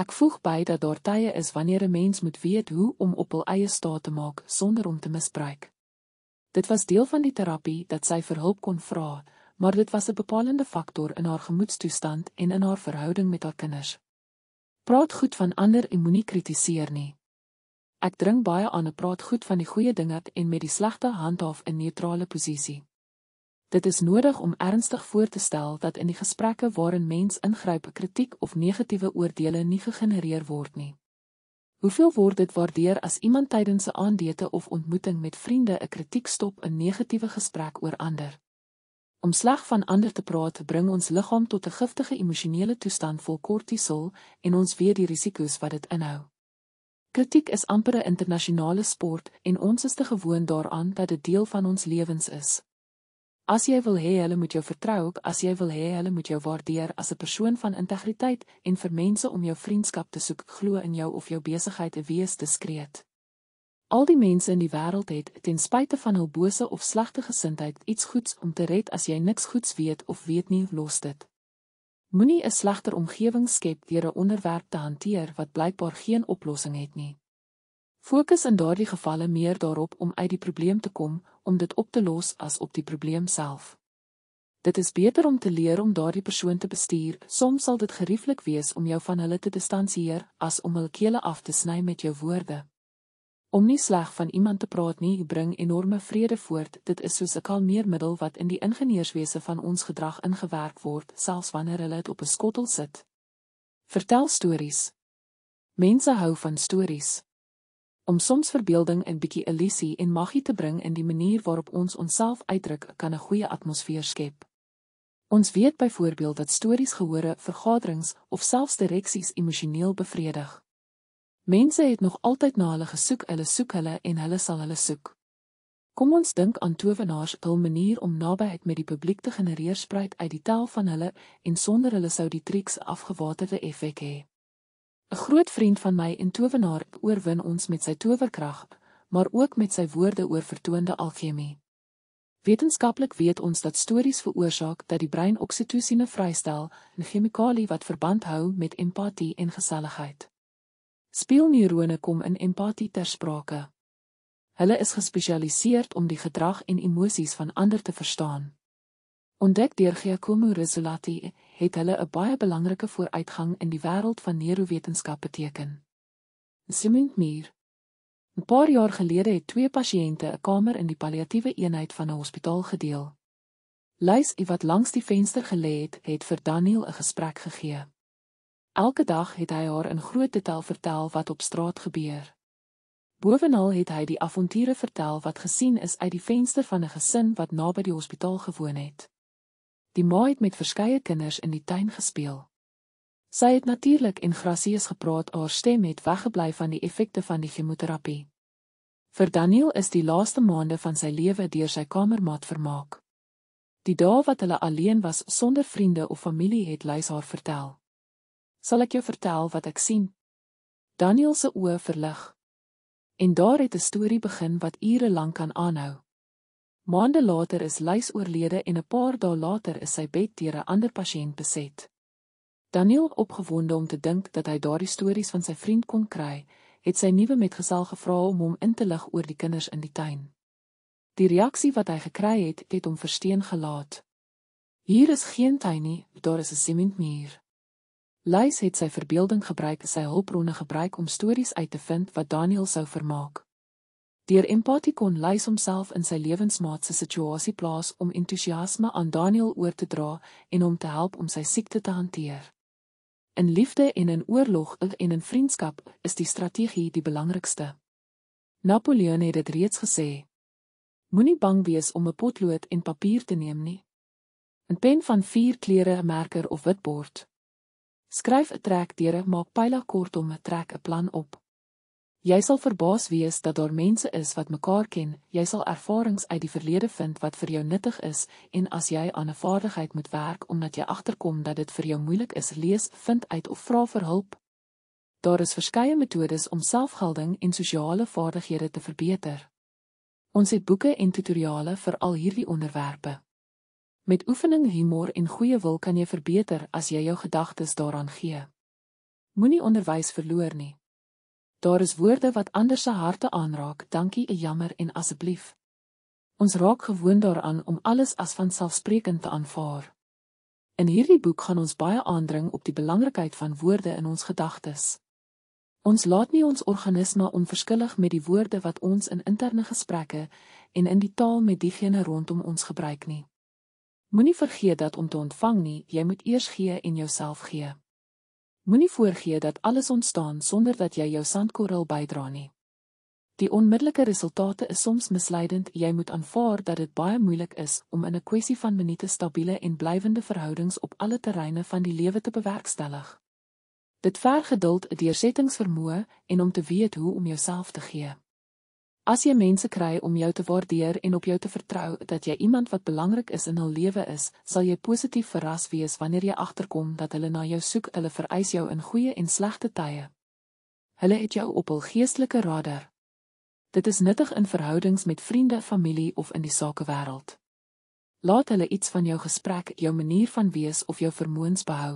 Ek voeg by dat daar tye is wanneer 'n mens moet weet hoe om op hul eie staat te maak sonder om te misbruik. Dit was deel van die terapie dat sy vir hulp kon vra, maar dit was 'n bepalende faktor in haar gemoedstoestand en in haar verhouding met haar kinders. Praat goed van ander en moenie kritiseer nie. Ek dring baie aan en praat goed van die goeie dinge en met die slegte handhaaf 'n neutrale posisie. Dit is nodig om ernstig voor te stel dat in die gesprekke waarin mens ingryp, kritiek of negatiewe oordeele nie gegenereer word nie. Hoeveel word dit waardeer as iemand tydens 'n aandete of ontmoeting met vriende 'n kritiek stop in 'n negatiewe gesprek oor ander? Om sleg van ander te praat, bring ons liggaam tot 'n giftige emosionele toestand vol kortisol en ons weet die risiko's wat dit inhou. Kritiek is amper 'n internasionale sport en ons is te gewoond daaraan dat dit deel van ons lewens is. As jy wil hê hulle moet jou vertrou, as jy wil hê hulle moet jou waardeer as 'n persoon van integriteit en vir mense om jou vriendskap te soek, glo in jou of jou besigheid te wees diskreet. Al die mense in die wêreld het, ten spyte van hul bose of slegte gesindheid, iets goeds om te red as jy niks goeds weet of weet nie, los dit. Moenie 'n slegter omgewing skep deur 'n onderwerp te hanteer wat blykbaar geen oplossing het nie. Fokus in daardie gevalle meer daarop om uit die probleem te kom, om dit op te los as op die probleem self. Dit is beter om te leer om daardie persoon te bestuur. Soms sal dit gerieflik wees om jou van hulle te distansieer as om hulle kele af te sny met jou woorde. Om nie sleg van iemand te praat nie, bring enorme vrede voort. Dit is soos 'n kalmeermiddel wat in die ingenieurswese van ons gedrag ingewerk word, selfs wanneer hulle dit op 'n skottel sit. Vertel stories. Mense hou van stories. Om soms verbeelding en bietjie illusie en magie te bring in die manier waarop ons onsself uitdruk, kan 'n goeie atmosfeer skep. Ons weet byvoorbeeld dat stories gehore vergaderings of selfs direksies emosioneel bevredig. Mense het nog altyd na hulle gesoek, hulle soek hulle en hulle sal hulle soek. Kom ons dink aan towenaars, hul manier om nabyheid met die publiek te genereer spruit uit die tel van hulle en sonder hulle sou die triks afgewaterde effek hê. 'n Groot vriend van my en towenaar oorwin ons met sy towerkrag, maar ook met sy woorde oor vertoonde alchemie. Wetenskaplik weet ons dat stories veroorsaak dat die brein oksitosine vrystel, 'n chemikalie wat verband hou met empatie en geselligheid. Spielneurone kom in empatie ter sprake. Hulle is gespesialiseer om die gedrag en emosies van ander te verstaan. Ontdek deur Giacomo Rizzolatti het hulle 'n baie belangrike vooruitgang in die wêreld van neurowetenskap beteken. Simon Meer 'n paar jaar gelede het twee pasiënte 'n kamer in die paliatiewe eenheid van 'n hospitaal gedeel. Lys wat langs die venster gelê het, het vir Daniel 'n gesprek gegee. Elke dag het hy haar in groot detail vertel wat op straat gebeur. Bovenal het hy die avonture vertel wat gesien is uit die venster van 'n gesin wat naby die hospitaal gewoon het. Die ma het met verskeie kinders in die tuin gespeel. Sy het natuurlik en grasieus gepraat, haar stem het weggebly van die effekte van die chemoterapie. Vir Daniel is die laaste maande van sy lewe deur sy kamermaat vermaak. Die dae wat hulle alleen was sonder vriende of familie het Lys haar vertel sal ek jou vertel wat ek sien. Daniël se oë verlig. En daar het 'n storie begin wat ure lank kan aanhou. Maande later is Lys oorlede en 'n paar dae later is sy bed deur 'n ander pasiënt beset. Daniël, opgewonde om te dink dat hy daardie stories van sy vriend kon kry, het sy nuwe metgesel gevra om hom in te lig oor die kinders in die tuin. Die reaksie wat hy gekry het, het hom versteen gelaat. Hier is geen tuin nie, daar is 'n sementmuur. Lys het sy verbeelding gebruik en sy hulpbronne gebruik om stories uit te vind wat Daniel sou vermaak. Deur empatie kon Lys homself in sy lewensmaat se situasie plaas om entoesiasme aan Daniel oor te dra en hom te help om sy siekte te hanteer. In liefde en in oorlog en in vriendskap is die strategie die belangrikste. Napoleon het dit reeds gesê. Moenie bang wees om 'n potlood en papier te neem nie. 'n Pen van vier kleure, 'n merker of witbord. Skryf 'n trekdeure, maak pyle kortom 'n trek 'n plan op. Jy sal verbaas wees dat daar mense is wat mekaar ken. Jy sal ervarings uit die verlede vind wat vir jou nuttig is en as jy aan 'n vaardigheid moet werk omdat jy agterkom dat dit vir jou moeilik is, lees, vind uit of vra vir hulp. Daar is verskeie metodes om selfgelding en sosiale vaardighede te verbeter. Ons het boeke en tutoriale vir al hierdie onderwerpe. Met oefening, humor en goeie wil kan jy verbeter as jy jou gedagtes daaraan gee. Moenie onderwys verloor nie. Daar is woorde wat ander se harte aanraak, dankie, jammer en asseblief. Ons raak gewoond daaraan om alles as van selfsprekend te aanvaar. In hierdie boek gaan ons baie aandring op die belangrikheid van woorde in ons gedagtes. Ons laat nie ons organisme onverskillig met die woorde wat ons in interne gesprekke en in die taal met diegene rondom ons gebruik nie. Moenie vergeet dat om te ontvang nie, jy moet eers gee en jouself gee. Moenie voorgee dat alles ontstaan sonder dat jy jou sandkorrel bydra nie. Die onmiddellike resultate is soms misleidend. Jy moet aanvaar dat dit baie moeilik is om in 'n kwessie van minute stabiele en blywende verhoudings op alle terreine van die lewe te bewerkstellig. Dit verg geduld, deursettingsvermoë en om te weet hoe om jouself te gee. As jy mense kry om jou te waardeer en op jou te vertrou dat jy iemand wat belangrik is in hul lewe is, sal jy positief verras wees wanneer jy agterkom dat hulle na jou soek, hulle vereis jou in goeie en slegte tye. Hulle het jou op hul geestelike radar. Dit is nuttig in verhoudings met vriende, familie of in die sakewêreld. Laat hulle iets van jou gesprek, jou manier van wees of jou vermoëns behou.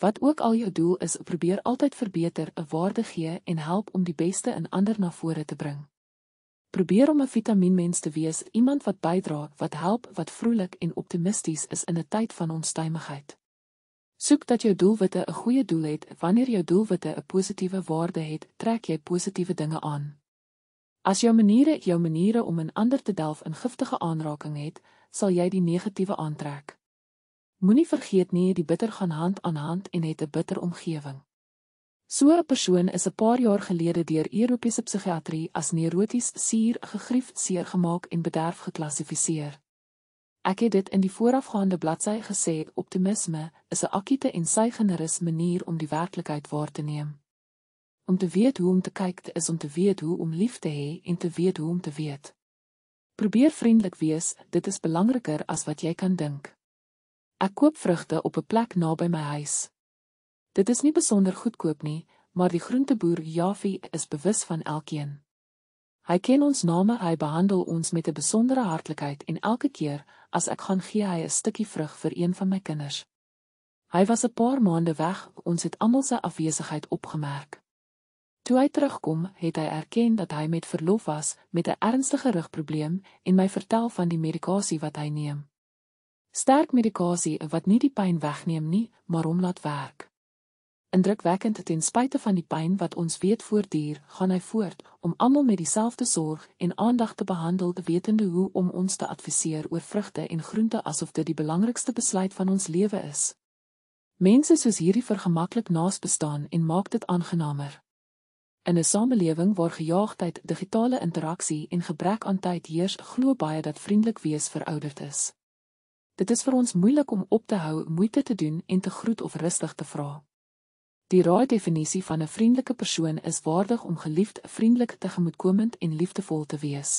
Wat ook al jou doel is, probeer altyd verbeter, 'n waarde gee en help om die beste in ander na vore te bring. Probeer om 'n vitamienmens te wees, iemand wat bydra, wat help, wat vrolik en optimisties is in 'n tyd van onstuimigheid. Soek dat jou doelwitte 'n goeie doel het. Wanneer jou doelwitte 'n positiewe waarde het, trek jy positiewe dinge aan. As jou maniere jou maniere om in ander te delf in giftige aanraking het, sal jy die negatiewe aantrek. Moenie vergeet nie, die bitter gaan hand aan hand en het 'n bitter omgewing. So 'n persoon is 'n paar jaar gelede deur Europese psigiatrie as neuroties suur gegrief seer gemaak en bederf geklassifiseer. Ek het dit in die voorafgaande bladsy gesê, optimisme is 'n akute en sygenerus manier om die werklikheid waar te neem. Om te weet hoe om te kyk is om te weet hoe om lief te hê en te weet hoe om te weet. Probeer vriendelik wees, dit is belangriker as wat jy kan dink. Ek koop vrugte op 'n plek naby my huis. Dit is nie besonder goedkoop nie, maar die groenteboer Javi is bewus van elkeen. Hy ken ons name, hy behandel ons met 'n besondere hartlikheid en elke keer as ek gaan gee hy 'n stukkie vrug vir een van my kinders. Hy was 'n paar maande weg, ons het almal sy afwesigheid opgemerk. Toe hy terugkom, het hy erken dat hy met verlof was met 'n ernstige rugprobleem en my vertel van die medikasie wat hy neem. Sterk medikasie wat nie die pyn wegneem nie, maar hom laat werk indrukwekkend ten spyte van die pyn wat ons weet voortduur, gaan hy voort om almal met dieselfde sorg en aandag te behandel, wetende hoe om ons te adviseer oor vrugte en groente asof dit die belangrikste besluit van ons lewe is. Mense soos hierdie vergemaklik naas bestaan en maak dit aangenamer. In 'n samelewing waar gejaagdheid, digitale interaksie en gebrek aan tyd heers, glo baie dat vriendelik wees verouderd is. Dit is vir ons moeilik om op te hou, moeite te doen en te groet of rustig te vra. Die raai definisie van 'n vriendelike persoon is waardig om geliefd, vriendelik tegemoetkomend en liefdevol te wees.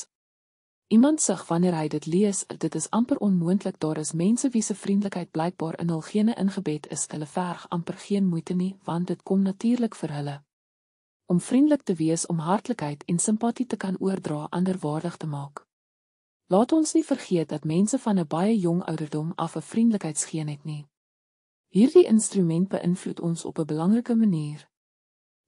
Iemand sug wanneer hy dit lees, dit is amper onmoontlik daar is mense wie se vriendelikheid blykbaar in hul gene ingebed is. Hulle verg amper geen moeite nie, want dit kom natuurlik vir hulle. Om vriendelik te wees om hartlikheid en simpatie te kan oordra ander waardig te maak. Laat ons nie vergeet dat mense van 'n baie jong ouderdom af 'n vriendelikheidsgeen het nie. Hierdie instrument beïnvloed ons op 'n belangrike manier.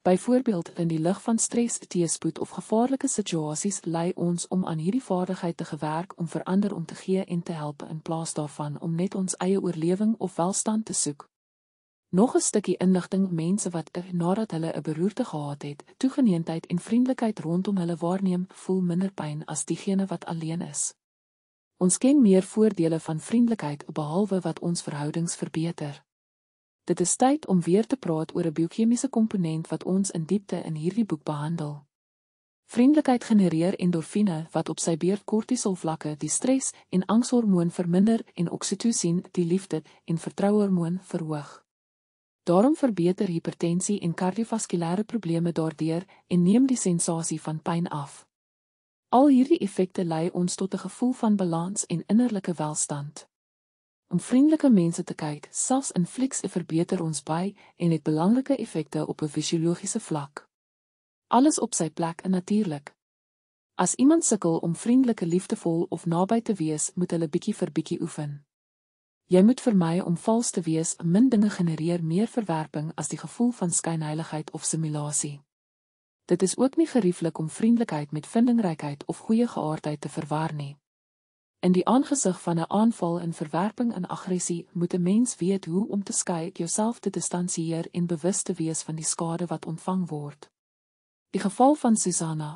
Byvoorbeeld, in die lig van stres, teëspoed of gevaarlike situasies, lei ons om aan hierdie vaardigheid te gewerk om vir ander om te gee en te help in plaas daarvan om net ons eie oorlewing of welstand te soek. Nog 'n stukkie inligting: mense wat er nadat hulle 'n beroerte gehad het, toegeneentheid en vriendelikheid rondom hulle waarneem, voel minder pyn as diegene wat alleen is. Ons ken meer voordele van vriendelikheid behalwe wat ons verhoudings verbeter. Dit is tyd om weer te praat oor 'n biokemiese komponent wat ons in diepte in hierdie boek behandel. Vriendelikheid genereer endorfine wat op sy beurt kortisol vlakke, die stres- en angshormoon verminder en oksitosien, die liefde- en vertrouehormoon verhoog. Daarom verbeter hipertensie en kardiovaskulêre probleme daardeur en neem die sensasie van pyn af. Al hierdie effekte lei ons tot 'n gevoel van balans en innerlike welstand om vriendelike mense te kyk, selfs in flieks verbeter ons by en het belangrike effekte op 'n fisiologiese vlak. Alles op sy plek en natuurlik. As iemand sukkel om vriendelike liefdevol of naby te wees, moet hulle bietjie vir bietjie oefen. Jy moet vermy om vals te wees, min dinge genereer meer verwerping as die gevoel van skynheiligheid of simulasie. Dit is ook nie gerieflik om vriendelikheid met vindingrykheid of goeie geaardheid te verwar nie. In die aangesig van 'n aanval in verwerping en aggressie moet 'n mens weet hoe om te skei, jouself te distansieer en bewus te wees van die skade wat ontvang word. Die geval van Susanna.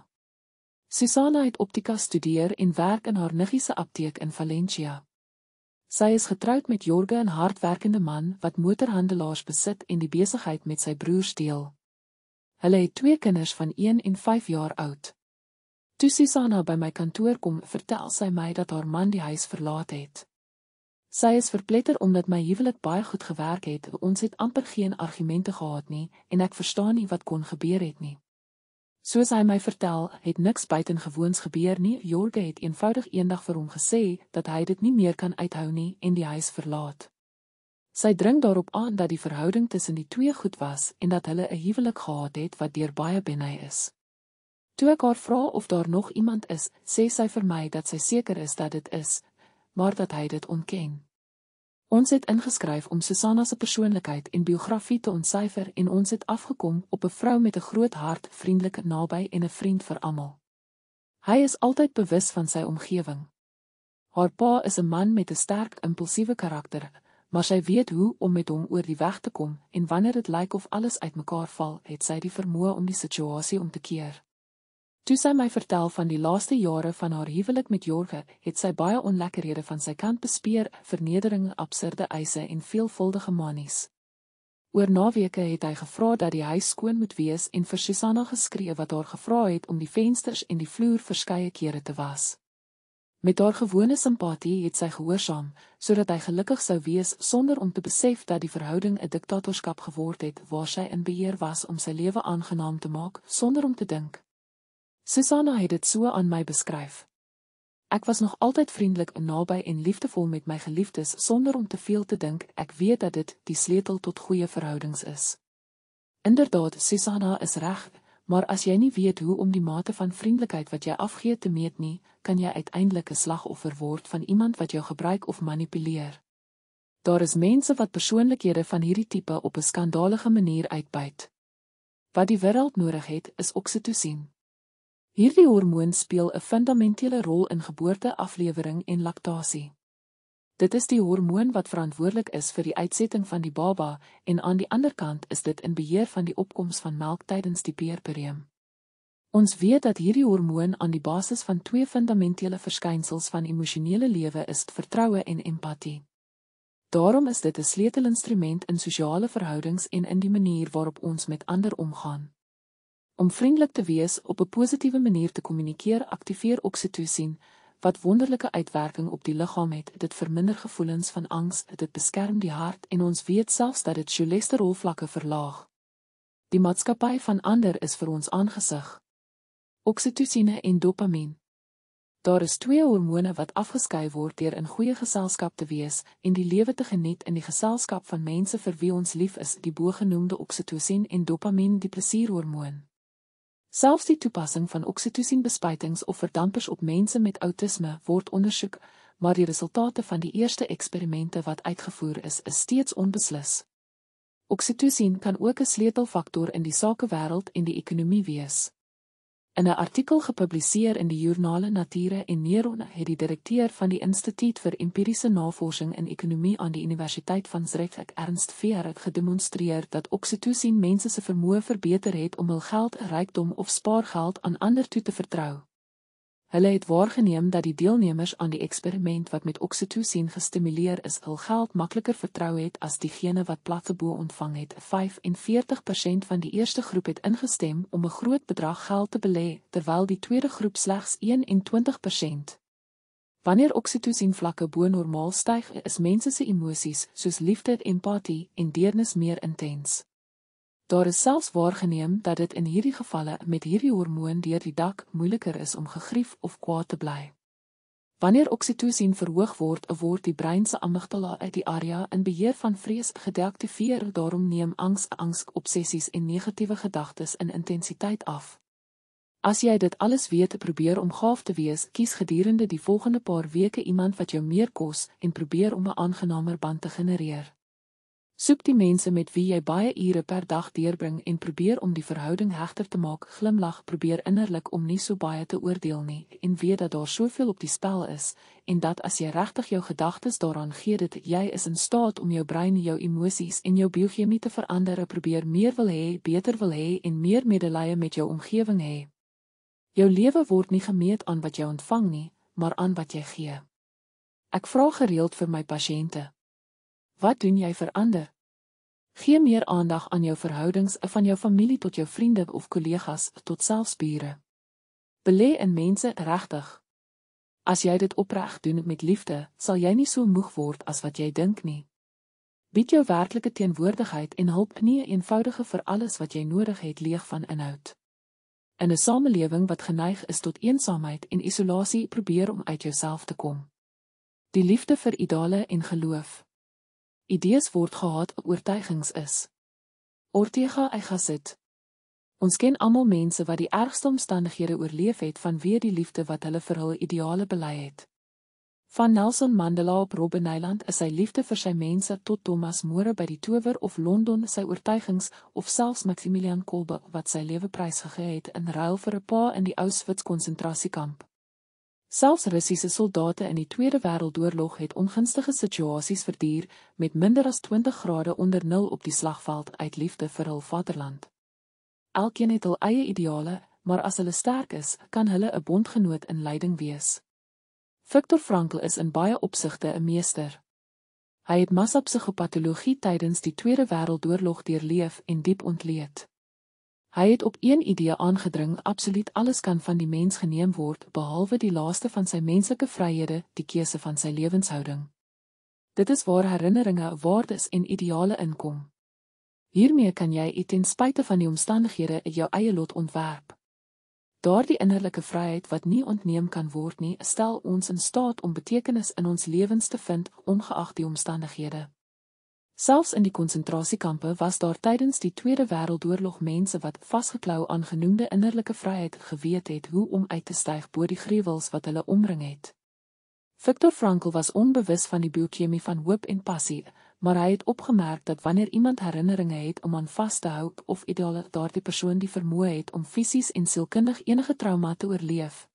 Susanna het optika studeer en werk in haar niggiese apteek in Valencia. Sy is getroud met Jorge, 'n hardwerkende man wat motorhandelaars besit en die besigheid met sy broer deel. Hulle het twee kinders van 1 en 5 jaar oud. Toe Susanna by my kantoor kom, vertel sy my dat haar man die huis verlaat het. Sy is verpletter omdat my huwelik baie goed gewerk het. Ons het amper geen argumente gehad nie en ek verstaan nie wat kon gebeur het nie. Soos hy my vertel, het niks buitengewoons gebeur nie. Jorge het eenvoudig eendag vir hom gesê dat hy dit nie meer kan uithou nie en die huis verlaat. Sy dring daarop aan dat die verhouding tussen die twee goed was en dat hulle 'n huwelik gehad het wat deur baie benei is. Toe ek haar vra of daar nog iemand is, sê sy vir my dat sy seker is dat dit is, maar dat hy dit ontken. Ons het ingeskryf om Susanna se persoonlikheid en biografie te ontsyfer en ons het afgekom op 'n vrou met 'n groot hart, vriendelik, naby en 'n vriend vir almal. Hy is altyd bewus van sy omgewing. Haar pa is 'n man met 'n sterk impulsiewe karakter, maar sy weet hoe om met hom oor die weg te kom en wanneer dit lyk of alles uitmekaar val, het sy die vermoë om die situasie om te keer. Toe sy my vertel van die laaste jare van haar huwelik met Jorge, het sy baie onlekkerhede van sy kant bespeer, vernedering, absurde eise en veelvuldige manies. Oor naweke het hy gevra dat die huis skoon moet wees en vir Susanna geskree wat haar gevra het om die vensters en die vloer verskeie kere te was. Met haar gewone simpatie het sy gehoorsaam, sodat hy gelukkig sou wees sonder om te besef dat die verhouding 'n diktatorskap geword het waar sy in beheer was om sy lewe aangenaam te maak sonder om te dink. Susanna het dit so aan my beskryf. Ek was nog altyd vriendelik en nabij en liefdevol met my geliefdes sonder om te veel te dink, ek weet dat dit die sleutel tot goeie verhoudings is. Inderdaad, Susanna is reg, maar as jy nie weet hoe om die mate van vriendelikheid wat jy afgee te meet nie, kan jy uiteindelik 'n slagoffer word van iemand wat jou gebruik of manipuleer. Daar is mense wat persoonlikhede van hierdie tipe op 'n skandalige manier uitbuit. Wat die wêreld nodig het, is oksitosien. Hierdie hormoon speel 'n fundamentele rol in geboorteaflewering en laktasie. Dit is die hormoon wat verantwoordelik is vir die uitsetting van die baba en aan die ander kant is dit in beheer van die opkoms van melk tydens die puerperium. Ons weet dat hierdie hormoon aan die basis van twee fundamentele verskynsels van emosionele lewe is: vertroue en empatie. Daarom is dit 'n sleutelinstrument in sosiale verhoudings en in die manier waarop ons met ander omgaan. Om vriendelik te wees op 'n positiewe manier te kommunikeer aktiveer oksitosien wat wonderlike uitwerking op die liggaam het. Dit verminder gevoelens van angs, dit beskerm die hart en ons weet selfs dat dit cholesterol vlakke verlaag. Die maatskappy van ander is vir ons aangesig. Oksitosiene en dopamien. Daar is twee hormone wat afgeskei word deur in goeie geselskap te wees en die lewe te geniet in die geselskap van mense vir wie ons lief is, die bogenoemde oksitosien en dopamien, die plesierhormoon. Selfs die toepassing van oksitosienbespuitings of verdampers op mense met outisme word ondersoek, maar die resultate van die eerste eksperimente wat uitgevoer is, is steeds onbeslis. Oksitosien kan ook 'n sleutelfaktor in die sakewêreld en die ekonomie wees. In 'n artikel gepubliseer in die joernaal Nature en Neuron het die direkteur van die Instituut vir Empiriese Navorsing in Ekonomie aan die Universiteit van Zurich, Ernst Veer, gedemonstreer dat oksitosien mense se vermoë verbeter het om hul geld, rykdom of spaargeld aan ander toe te vertrou. Hulle het waargeneem dat die deelnemers aan die eksperiment wat met oksitosien gestimuleer is, hul geld makliker vertrou het as diegene wat placebo ontvang het. 45% van die eerste groep het ingestem om 'n groot bedrag geld te belê, terwyl die tweede groep slegs 21%. Wanneer oksitosien vlakke bo normaal styg, is mense se emosies, soos liefde, empatie en deernis meer intens. Daar is selfs waargeneem dat dit in hierdie gevalle met hierdie hormoon deur die dak moeiliker is om gegrief of kwaad te bly. Wanneer oksitosien verhoog word, word die brein se amygdala uit die area in beheer van vrees gedeaktiveer, daarom neem angs, angsobsessies en negatiewe gedagtes in intensiteit af. As jy dit alles weet te probeer om gaaf te wees, kies gedurende die volgende paar weke iemand wat jou meer kos en probeer om 'n aangenamer band te genereer. Soek die mense met wie jy baie ure per dag deurbring en probeer om die verhouding hegter te maak. Glimlag, probeer innerlik om nie so baie te oordeel nie en weet dat daar soveel op die spel is en dat as jy regtig jou gedagtes daaraan gee dat jy is in staat om jou brein, jou emosies en jou biochemie te verander, probeer meer wil hê, beter wil hê en meer medelee met jou omgewing hê. Jou lewe word nie gemeet aan wat jy ontvang nie, maar aan wat jy gee. Ek vra gereeld vir my pasiënte Wat doen jy vir ander? Gee meer aandag aan jou verhoudings, van jou familie tot jou vriende of kollegas tot selfs bure. Belê in mense regtig. As jy dit opreg doen met liefde, sal jy nie so moeg word as wat jy dink nie. Bied jou werklike teenwoordigheid en hulp nie 'n eenvoudige vir alles wat jy nodig het leeg van inhoud. In 'n samelewing wat geneig is tot eensaamheid en isolasie, probeer om uit jouself te kom. Die liefde vir ideale en geloof idees word gehaat of oortuigings is. Ortega Eichasit Ons ken almal mense wat die ergste omstandighede oorleef het vanweë die liefde wat hulle vir hul ideale belei het. Van Nelson Mandela op Robben Island is sy liefde vir sy mense tot Thomas More by die Tower of London sy oortuigings of selfs Maximilian Kolbe wat sy lewe prysgegee het in ruil vir 'n pa in die Auschwitz konsentrasiekamp. Selfs Russiese soldate in die Tweede Wêreldoorlog het ongunstige situasies verduur met minder as 20 grade onder 0 op die slagveld uit liefde vir hul vaderland. Elkeen het hul eie ideale, maar as hulle sterk is, kan hulle 'n bondgenoot in leiding wees. Viktor Frankl is in baie opsigte 'n meester. Hy het massa psigopatologie tydens die Tweede Wêreldoorlog deurleef en diep ontleed. Hy het op een idee aangedring: absoluut alles kan van die mens geneem word behalwe die laaste van sy menslike vryhede, die keuse van sy lewenshouding. Dit is waar herinneringe, waardes en ideale inkom. Hiermee kan jy uit ten spyte van die omstandighede jou eie lot ontwerp. Daardie innerlike vryheid wat nie ontneem kan word nie, stel ons in staat om betekenis in ons lewens te vind, ongeag die omstandighede. Selfs in die konsentrasiekampe was daar tydens die Tweede Wêreldoorlog mense wat vasgeklou aan genoemde innerlike vryheid geweet het hoe om uit te styg bo die gruwels wat hulle omring het. Viktor Frankl was onbewus van die biochemie van hoop en passie, maar hy het opgemerk dat wanneer iemand herinneringe het om aan vas te hou of ideale daardie persoon die vermoë het om fisies en sielkundig enige trauma te oorleef,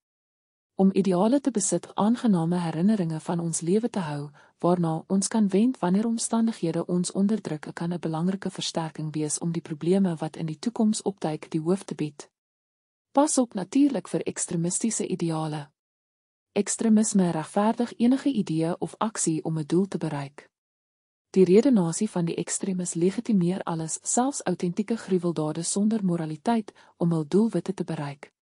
om ideale te besit aangename herinneringe van ons lewe te hou waarna ons kan wend wanneer omstandighede ons onderdruk kan 'n belangrike versterking wees om die probleme wat in die toekoms opduik die hoof te bied pas op natuurlik vir ekstremistiese ideale ekstremisme regverdig enige idee of aksie om 'n doel te bereik die redenasie van die ekstremis legitimeer alles selfs autentieke gruweldade sonder moraliteit om hul doelwitte te bereik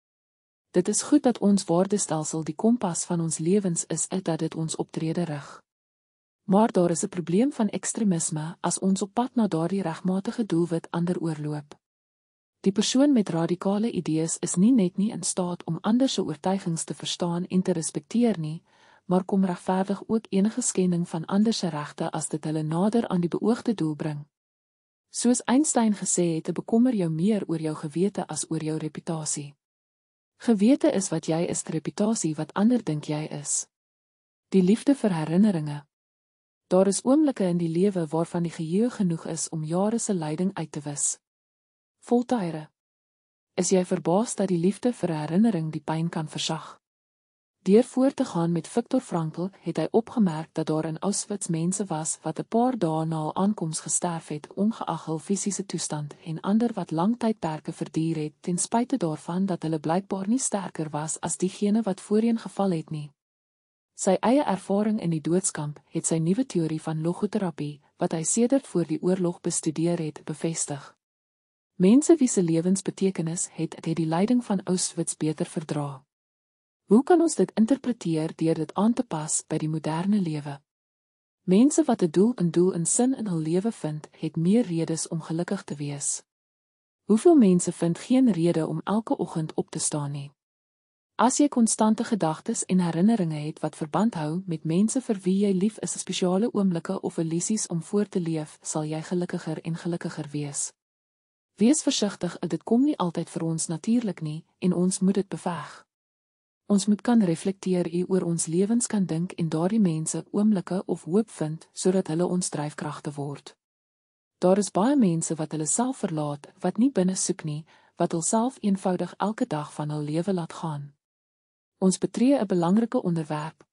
Dit is goed dat ons waardestelsel die kompas van ons lewens is en dat dit ons optrede rig. Maar daar is 'n probleem van ekstremisme as ons op pad na daardie regmatige doelwit ander oorloop. Die persoon met radikale idees is nie net nie in staat om ander se oortuigings te verstaan en te respekteer nie, maar kom regverdig ook enige skending van ander se regte as dit hulle nader aan die beoogde doel bring. Soos Einstein gesê het, bekommer jou meer oor jou gewete as oor jou reputasie. Gewete is wat jy is, reputasie wat ander dink jy is. Die liefde vir herinneringe. Daar is oomblikke in die lewe waarvan die geheue genoeg is om jare se lyding uit te wis. Voltaire. Is jy verbaas dat die liefde vir herinnering die pyn kan versag? Deur voort te gaan met Viktor Frankl, het hy opgemerk dat daar in Auschwitz mense was wat 'n paar dae na hul aankoms gesterf het, ongeag hul fisiese toestand, en ander wat lang tydperke verduur het ten spyte daarvan dat hulle blykbaar nie sterker was as diegene wat voorheen geval het nie. Sy eie ervaring in die doodskamp het sy nuwe teorie van logoterapie, wat hy sedert voor die oorlog bestudeer het, bevestig. Mense wie se lewensbetekenis het het die lyding van Auschwitz beter verdra. Hoe kan ons dit interpreteer deur dit aan te pas by die moderne lewe? Mense wat 'n doel en doel in sin in hul lewe vind, het meer redes om gelukkig te wees. Hoeveel mense vind geen rede om elke oggend op te staan nie? As jy konstante gedagtes en herinneringe het wat verband hou met mense vir wie jy lief is, spesiale oomblikke of illusies om voor te leef, sal jy gelukkiger en gelukkiger wees. Wees versigtig, dit kom nie altyd vir ons natuurlik nie en ons moet dit beveg. Ons moet kan reflekteer oor ons lewens kan dink en daardie mense oomblikke of hoop vind sodat hulle ons dryfkragte word. Daar is baie mense wat hulle self verlaat, wat nie binne soek nie, wat hulself eenvoudig elke dag van hul lewe laat gaan. Ons betree 'n belangrike onderwerp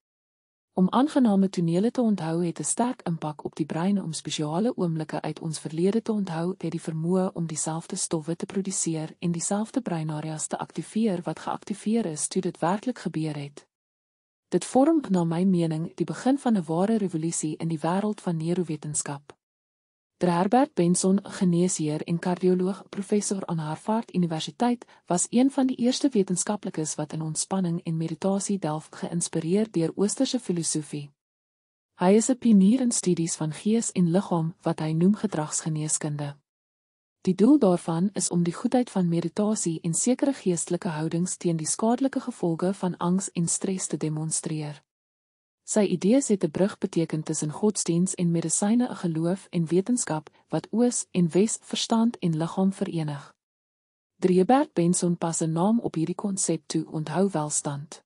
Om aangename tonele te onthou het 'n sterk impak op die brein om spesiale oomblikke uit ons verlede te onthou, het die vermoë om dieselfde stowwe te produseer en dieselfde breinareas te aktiveer wat geaktiveer is toe dit werklik gebeur het. Dit vorm na my mening die begin van 'n ware revolusie in die wêreld van neurowetenskap. Dr. Herbert Benson, geneesheer en kardioloog professor aan Harvard Universiteit, was een van die eerste wetenskaplikes wat in ontspanning en meditasie delf geïnspireer deur oosterse filosofie. Hy is 'n pionier in studies van gees en liggaam wat hy noem gedragsgeneeskunde. Die doel daarvan is om die goedheid van meditasie en sekere geestelike houdings teen die skadelike gevolge van angs en stres te demonstreer. Sy idees het 'n brug beteken tussen godsdiens en medisyne, 'n geloof en wetenskap wat oos en wes verstand en liggaam verenig. Dreeberg Benson pas 'n naam op hierdie konsep toe onthou welstand.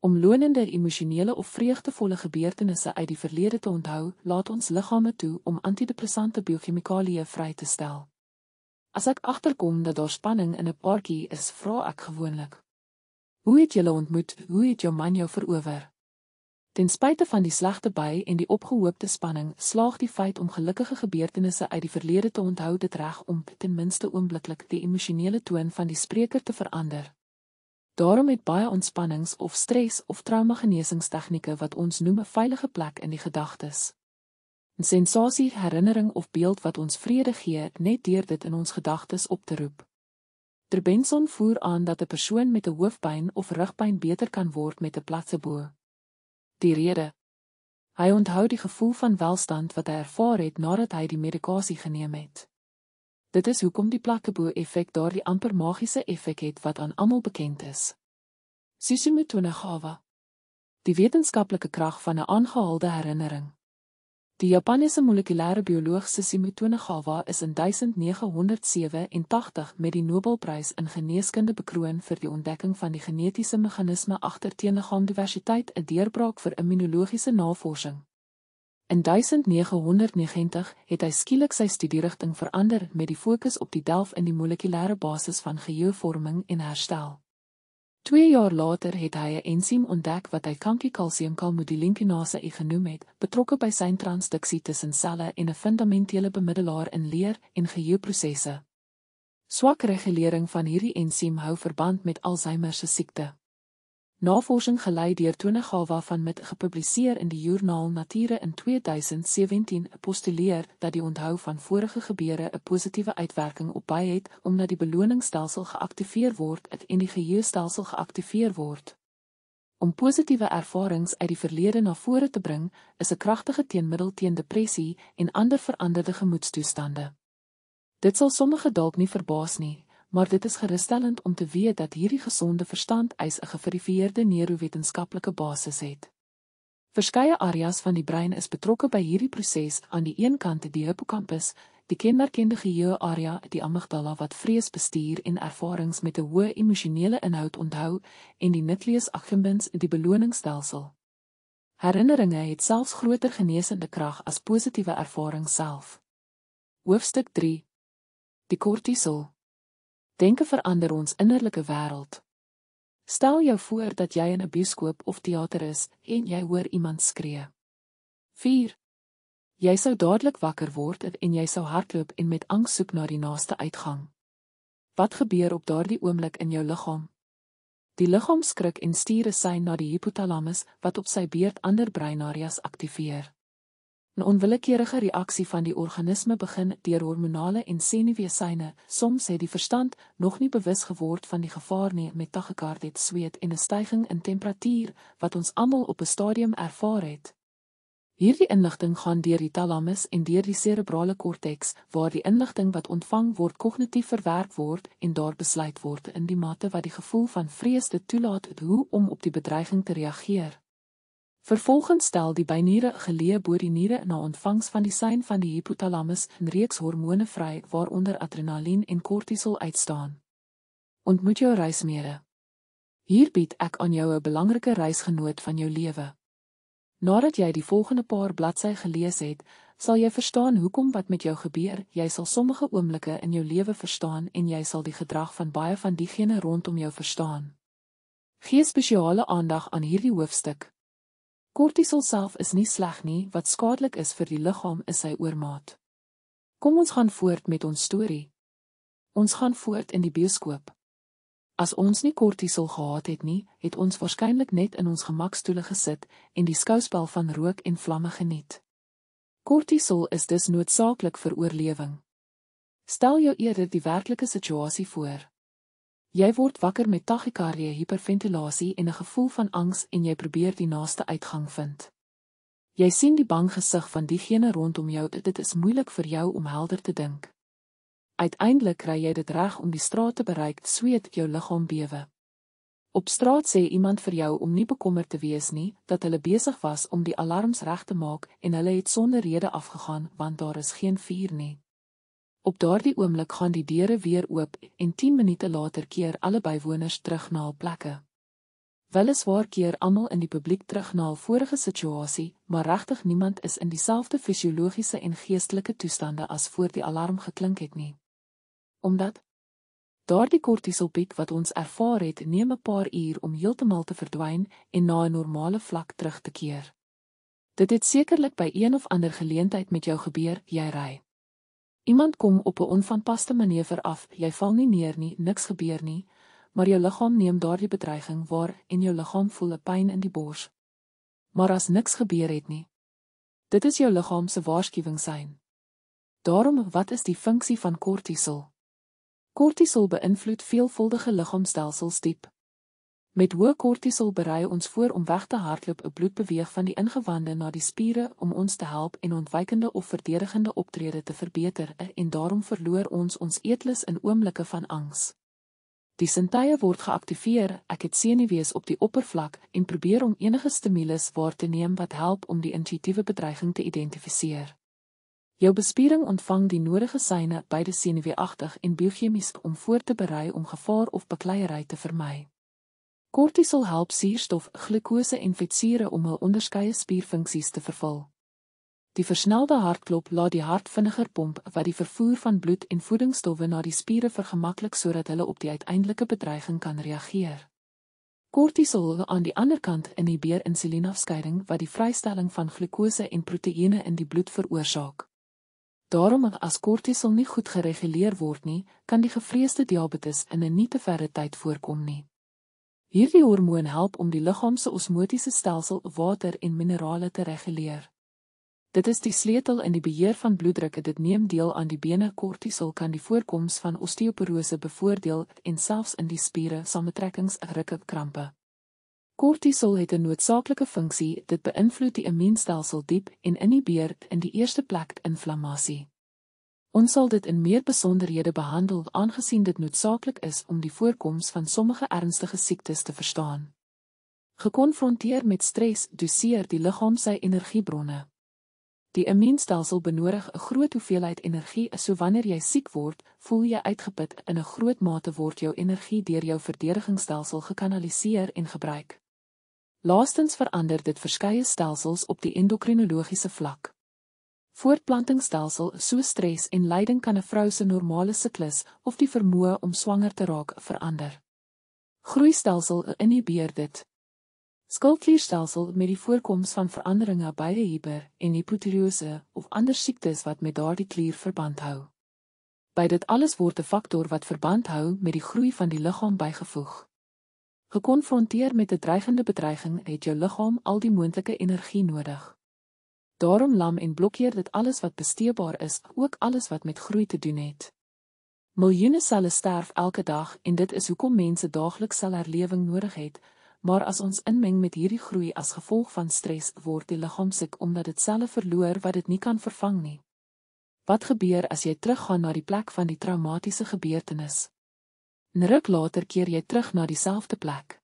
Om lonende emosionele of vreugdevolle gebeurtenisse uit die verlede te onthou, laat ons liggame toe om antidepressante biochemikalieë vry te stel. As ek agterkom dat daar spanning in 'n paartjie is, vra ek gewoonlik: "Hoe het julle ontmoet? Hoe het jou man jou verower?" Ten spyte van die slegte by en die opgehoopte spanning, slaag die feit om gelukkige gebeurtenisse uit die verlede te onthou dit reg om ten minste oombliklik die emosionele toon van die spreker te verander. Daarom het baie ontspannings- of stres- of traumageneesingstegnieke wat ons noem 'n veilige plek in die gedagtes. 'n Sensasie, herinnering of beeld wat ons vrede gee, net deur dit in ons gedagtes op te roep. Terbenson voer aan dat 'n persoon met 'n hoofpyn of rugpyn beter kan word met 'n placebo. Die rede. Hy onthou die gevoel van welstand wat hy ervaar het nadat hy die medikasie geneem het. Dit is hoekom die plakkebo-effek daardie amper magiese effek het wat aan almal bekend is. Sisimutonagawa. Die wetenskaplike krag van 'n aangehaalde herinnering. Die Japannese molekulêre bioloog Sissie Mutonagawa is in 1987 met die Nobelprys in geneeskunde bekroon vir die ontdekking van die genetiese meganisme agter teenagaan diversiteit, 'n deurbraak vir immunologiese navorsing. In 1990 het hy skielik sy studierigting verander met die fokus op die delf in die molekulêre basis van geheuevorming en herstel. Twee jaar later het hy 'n ensiem ontdek wat hy kankerkalsiumkalmodulinkinase E genoem het, betrokke by sy transduksie tussen selle en 'n fundamentele bemiddelaar in leer en geheueprosesse. Swak regulering van hierdie ensiem hou verband met Alzheimer se siekte. Navorsing gelei deur Tone Gawa van met gepubliseer in die joernaal Nature in 2017 postuleer dat die onthou van vorige gebeure 'n positiewe uitwerking op baie het omdat die beloningsstelsel geaktiveer word en die geheuestelsel geaktiveer word. Om positiewe ervarings uit die verlede na vore te bring, is 'n kragtige teenmiddel teen depressie en ander veranderde gemoedstoestande. Dit sal sommige dalk nie verbaas nie, maar dit is gerusstellend om te weet dat hierdie gesonde verstand eis 'n geverifieerde neurowetenskaplike basis het. Verskeie areas van die brein is betrokke by hierdie proses, aan die een kant die hippocampus, die kenmerkende geheuearea, die amygdala wat vrees bestuur en ervarings met 'n hoë emosionele inhoud onthou, en die nucleus accumbens, die beloningsstelsel. Herinneringe het selfs groter genesende krag as positiewe ervarings self. Hoofstuk 3 Die kortisol Denke verander ons innerlike wêreld. Stel jou voor dat jy in 'n bioskoop of teater is en jy hoor iemand skree. 4. Jy sou dadelik wakker word en jy sou hardloop en met angs soek na die naaste uitgang. Wat gebeur op daardie oomblik in jou liggaam? Die liggaam skrik en stuur 'n sein na die hypothalamus wat op sy beurt ander breinareas aktiveer. 'n onwillekeurige reaksie van die organisme begin deur hormonale en senuweesyne. Soms het die verstand nog nie bewus geword van die gevaar nie met tachycardie, sweet en 'n stygings in temperatuur wat ons almal op 'n stadium ervaar het. Hierdie inligting gaan deur die thalamus en deur die serebrale korteks waar die inligting wat ontvang word kognitief verwerk word en daar besluit word in die mate wat die gevoel van vrees dit toelaat hoe om op die bedreiging te reageer. Vervolgens stel die byniere 'n geleë bo die niere na ontvangs van die sein van die hypothalamus 'n reeks hormone vry waaronder adrenalien en kortisol uitstaan. Ontmoet jou reismede. Hier bied ek aan jou 'n belangrike reisgenoot van jou lewe. Nadat jy die volgende paar bladsye gelees het, sal jy verstaan hoekom wat met jou gebeur. Jy sal sommige oomblikke in jou lewe verstaan en jy sal die gedrag van baie van diegene rondom jou verstaan. Gee spesiale aandag aan hierdie hoofstuk. Kortisol self is nie sleg nie, wat skadelik is vir die liggaam is sy oormaat. Kom ons gaan voort met ons storie. Ons gaan voort in die bioskoop. As ons nie kortisol gehad het nie, het ons waarskynlik net in ons gemakstoele gesit en die skouspel van rook en vlamme geniet. Kortisol is dus noodsaaklik vir oorlewing. Stel jou eerder die werklike situasie voor. Jy word wakker met tachykardie, hiperventilasie en 'n gevoel van angs en jy probeer die naaste uitgang vind. Jy sien die bang gesig van diegene rondom jou. Dit is moeilik vir jou om helder te dink. Uiteindelik kry jy dit reg om die straat te bereik. Sweet jou liggaam bewe. Op straat sê iemand vir jou om nie bekommerd te wees nie, dat hulle besig was om die alarms reg te maak en hulle het sonder rede afgegaan want daar is geen vuur nie. Op daardie oomblik gaan die deure weer oop en 10 minute later keer alle bywoners terug na hul plekke. Weliswaar keer almal in die publiek terug na hul vorige situasie, maar regtig niemand is in dieselfde fisiologiese en geestelike toestande as voor die alarm geklink het nie. Omdat daardie kortisolpiek wat ons ervaar het, neem 'n paar uur om heeltemal te verdwyn en na 'n normale vlak terug te keer. Dit het sekerlik by een of ander geleentheid met jou gebeur, jy ry Iemand kom op 'n onvanpaste manier ver af, jy val nie neer nie, niks gebeur nie, maar jou liggaam neem daardie bedreiging waar en jou liggaam voel 'n pyn in die bors. Maar as niks gebeur het nie. Dit is jou liggaam se waarskuwingssein. Daarom, wat is die funksie van kortisol? Kortisol beïnvloed veelvuldige liggaamstelsels diep. Met hoë kortisol berei ons voor om weg te hardloop, 'n bloedbeweeg van die ingewande na die spiere om ons te help en ontwykende of verdedigende optrede te verbeter, en daarom verloor ons ons eetlus in oomblikke van angs. Die sintuie word geaktiveer, ek het senuwees op die oppervlak en probeer om enige stimulus waar te neem wat help om die intuïtiewe bedreiging te identifiseer. Jou bespiering ontvang die nodige seine by die senuweeagtig en biochemies om voor te berei om gevaar of bekleierery te vermy. Kortisol help suurstof, glukose en vetsure om hul onderskeie spierfunksies te vervul. Die versnelde hartklop laat die hart vinniger pomp wat die vervoer van bloed en voedingsstowwe na die spiere vergemaklik sodat hulle op die uiteindelike bedreiging kan reageer. Kortisol aan die ander kant inhibeer insulienafskeiding wat die vrystelling van glukose en proteïene in die bloed veroorsaak. Daarom as kortisol nie goed gereguleer word nie, kan die gevreesde diabetes in 'n nie te verre tyd voorkom nie. Hierdie hormoon help om die liggaam se osmotiese stelsel water en minerale te reguleer. Dit is die sleutel in die beheer van bloeddruk. Dit neem deel aan die bene. Kortisol kan die voorkoms van osteoporose bevoordeel en selfs in die spiere sametrekkings rukke krampe. Kortisol het 'n noodsaaklike funksie. Dit beïnvloed die immuunstelsel diep en inhibeer in die eerste plek inflammasie. Ons sal dit in meer besonderhede behandel aangesien dit noodsaaklik is om die voorkoms van sommige ernstige siektes te verstaan. Gekonfronteer met stres doseer die liggaam sy energiebronne. Die immuunstelsel benodig 'n groot hoeveelheid energie, so wanneer jy siek word, voel jy uitgeput. In 'n groot mate word jou energie deur jou verdedigingsstelsel gekanaliseer en gebruik. Laastens verander dit verskeie stelsels op die endokrinologiese vlak. Voortplantingsstelsel so stres en lyding kan 'n vrou se normale siklus of die vermoë om swanger te raak verander. Groeistelsel inhibeer dit. Skildklierstelsel met die voorkoms van veranderinge by die hiber en hipotiroose of ander siektes wat met daardie klier verband hou. By dit alles word 'n faktor wat verband hou met die groei van die liggaam bygevoeg. Gekonfronteer met 'n dreigende bedreiging het jou liggaam al die moontlike energie nodig daarom lam en blokkeer dit alles wat besteebaar is, ook alles wat met groei te doen het. Miljoene selle sterf elke dag en dit is hoekom mense daagliks sel herlewing nodig het, maar as ons inmeng met hierdie groei as gevolg van stres, word die liggaam siek omdat dit selle verloor wat dit nie kan vervang nie. Wat gebeur as jy teruggaan na die plek van die traumatiese gebeurtenis? 'n Ruk later keer jy terug na dieselfde plek.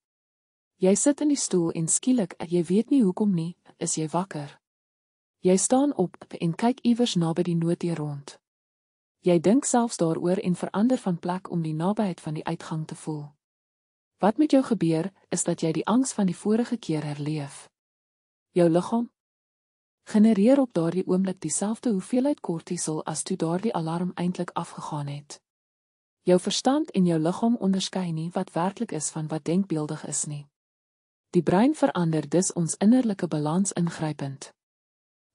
Jy sit in die stoel en skielik, jy weet nie hoekom nie, is jy wakker. Jy staan op en kyk iewers naby die nooddeur rond. Jy dink selfs daaroor en verander van plek om die nabyheid van die uitgang te voel. Wat met jou gebeur, is dat jy die angs van die vorige keer herleef. Jou liggaam genereer op daardie oomblik dieselfde hoeveelheid kortisol as toe daardie alarm eintlik afgegaan het. Jou verstand en jou liggaam onderskei nie wat werklik is van wat denkbeeldig is nie. Die brein verander dus ons innerlike balans ingrypend.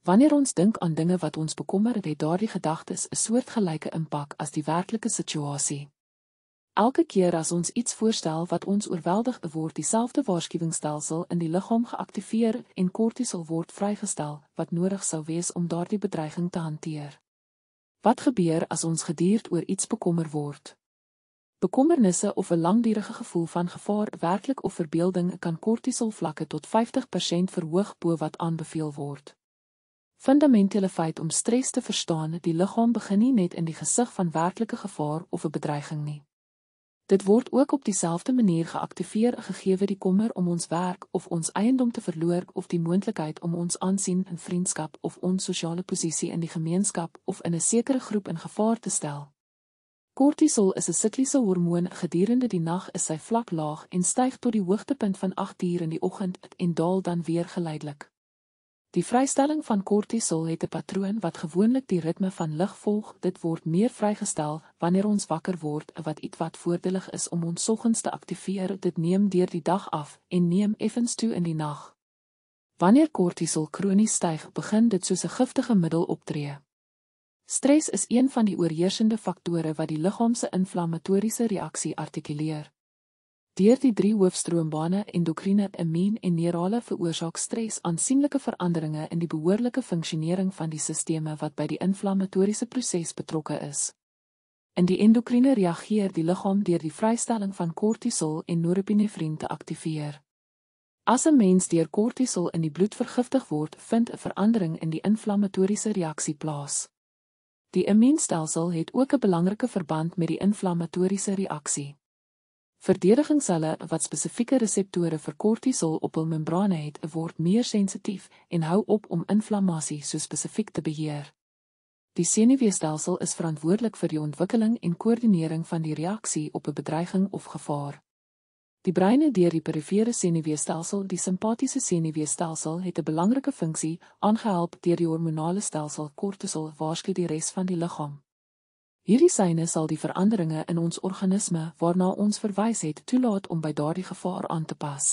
Wanneer ons dink aan dinge wat ons bekommer, het daardie gedagtes 'n soortgelyke impak as die werklike situasie. Elke keer as ons iets voorstel wat ons oorweldig word, dieselfde waarskuwingsstelsel in die liggaam geaktiveer en kortisol word vrygestel wat nodig sou wees om daardie bedreiging te hanteer. Wat gebeur as ons geduurd oor iets bekommer word? Bekommernisse of 'n langdurige gevoel van gevaar, werklik of verbeelding, kan kortisol vlakke tot 50% verhoog bo wat aanbeveel word. Fundamentele feit om stres te verstaan, die liggaam begin nie net in die gesig van werklike gevaar of 'n bedreiging nie. Dit word ook op dieselfde manier geaktiveer gegeewe die kommer om ons werk of ons eiendom te verloor of die moontlikheid om ons aansien in vriendskap of ons sosiale posisie in die gemeenskap of in 'n sekere groep in gevaar te stel. Kortisol is 'n sikliese hormoon. Gedurende die nag is sy vlak laag en styg tot die hoogtepunt van 8:00 in die oggend en daal dan weer geleidelik. Die vrystelling van kortisol het 'n patroon wat gewoonlik die ritme van lig volg. Dit word meer vrygestel wanneer ons wakker word, wat ietwat voordelig is om ons soggens te aktiveer. Dit neem deur die dag af en neem effens toe in die nag. Wanneer kortisol kronies styg, begin dit soos 'n giftige middel optree. Stres is een van die oorheersende faktore wat die liggaam se inflammatoriese reaksie artikuleer. Deur die drie hoofstroombane endokriene, amien en neurale veroorsaak stres aansienlike veranderinge in die behoorlike funksionering van die sisteme wat by die inflammatoriese proses betrokke is. In die endokriene reageer die liggaam deur die vrystelling van kortisol en norepinefrien te aktiveer. As 'n mens deur kortisol in die bloed vergiftig word, vind 'n verandering in die inflammatoriese reaksie plaas. Die immuunstelsel het ook 'n belangrike verband met die inflammatoriese reaksie. Verdedigings selle wat spesifieke reseptore vir kortisol op hul membrane het, word meer sensitief en hou op om inflammasie so spesifiek te beheer. Die senuweestelsel is verantwoordelik vir die ontwikkeling en koördinering van die reaksie op 'n bedreiging of gevaar. Die breine deur die perifere senuweestelsel, die simpatiese senuweestelsel, het 'n belangrike funksie aangehelp deur die hormonale stelsel kortisol waarskynlik die res van die liggaam. Hierdie syne sal die veranderinge in ons organisme waarna ons verwys het toelaat om by daardie gevaar aan te pas.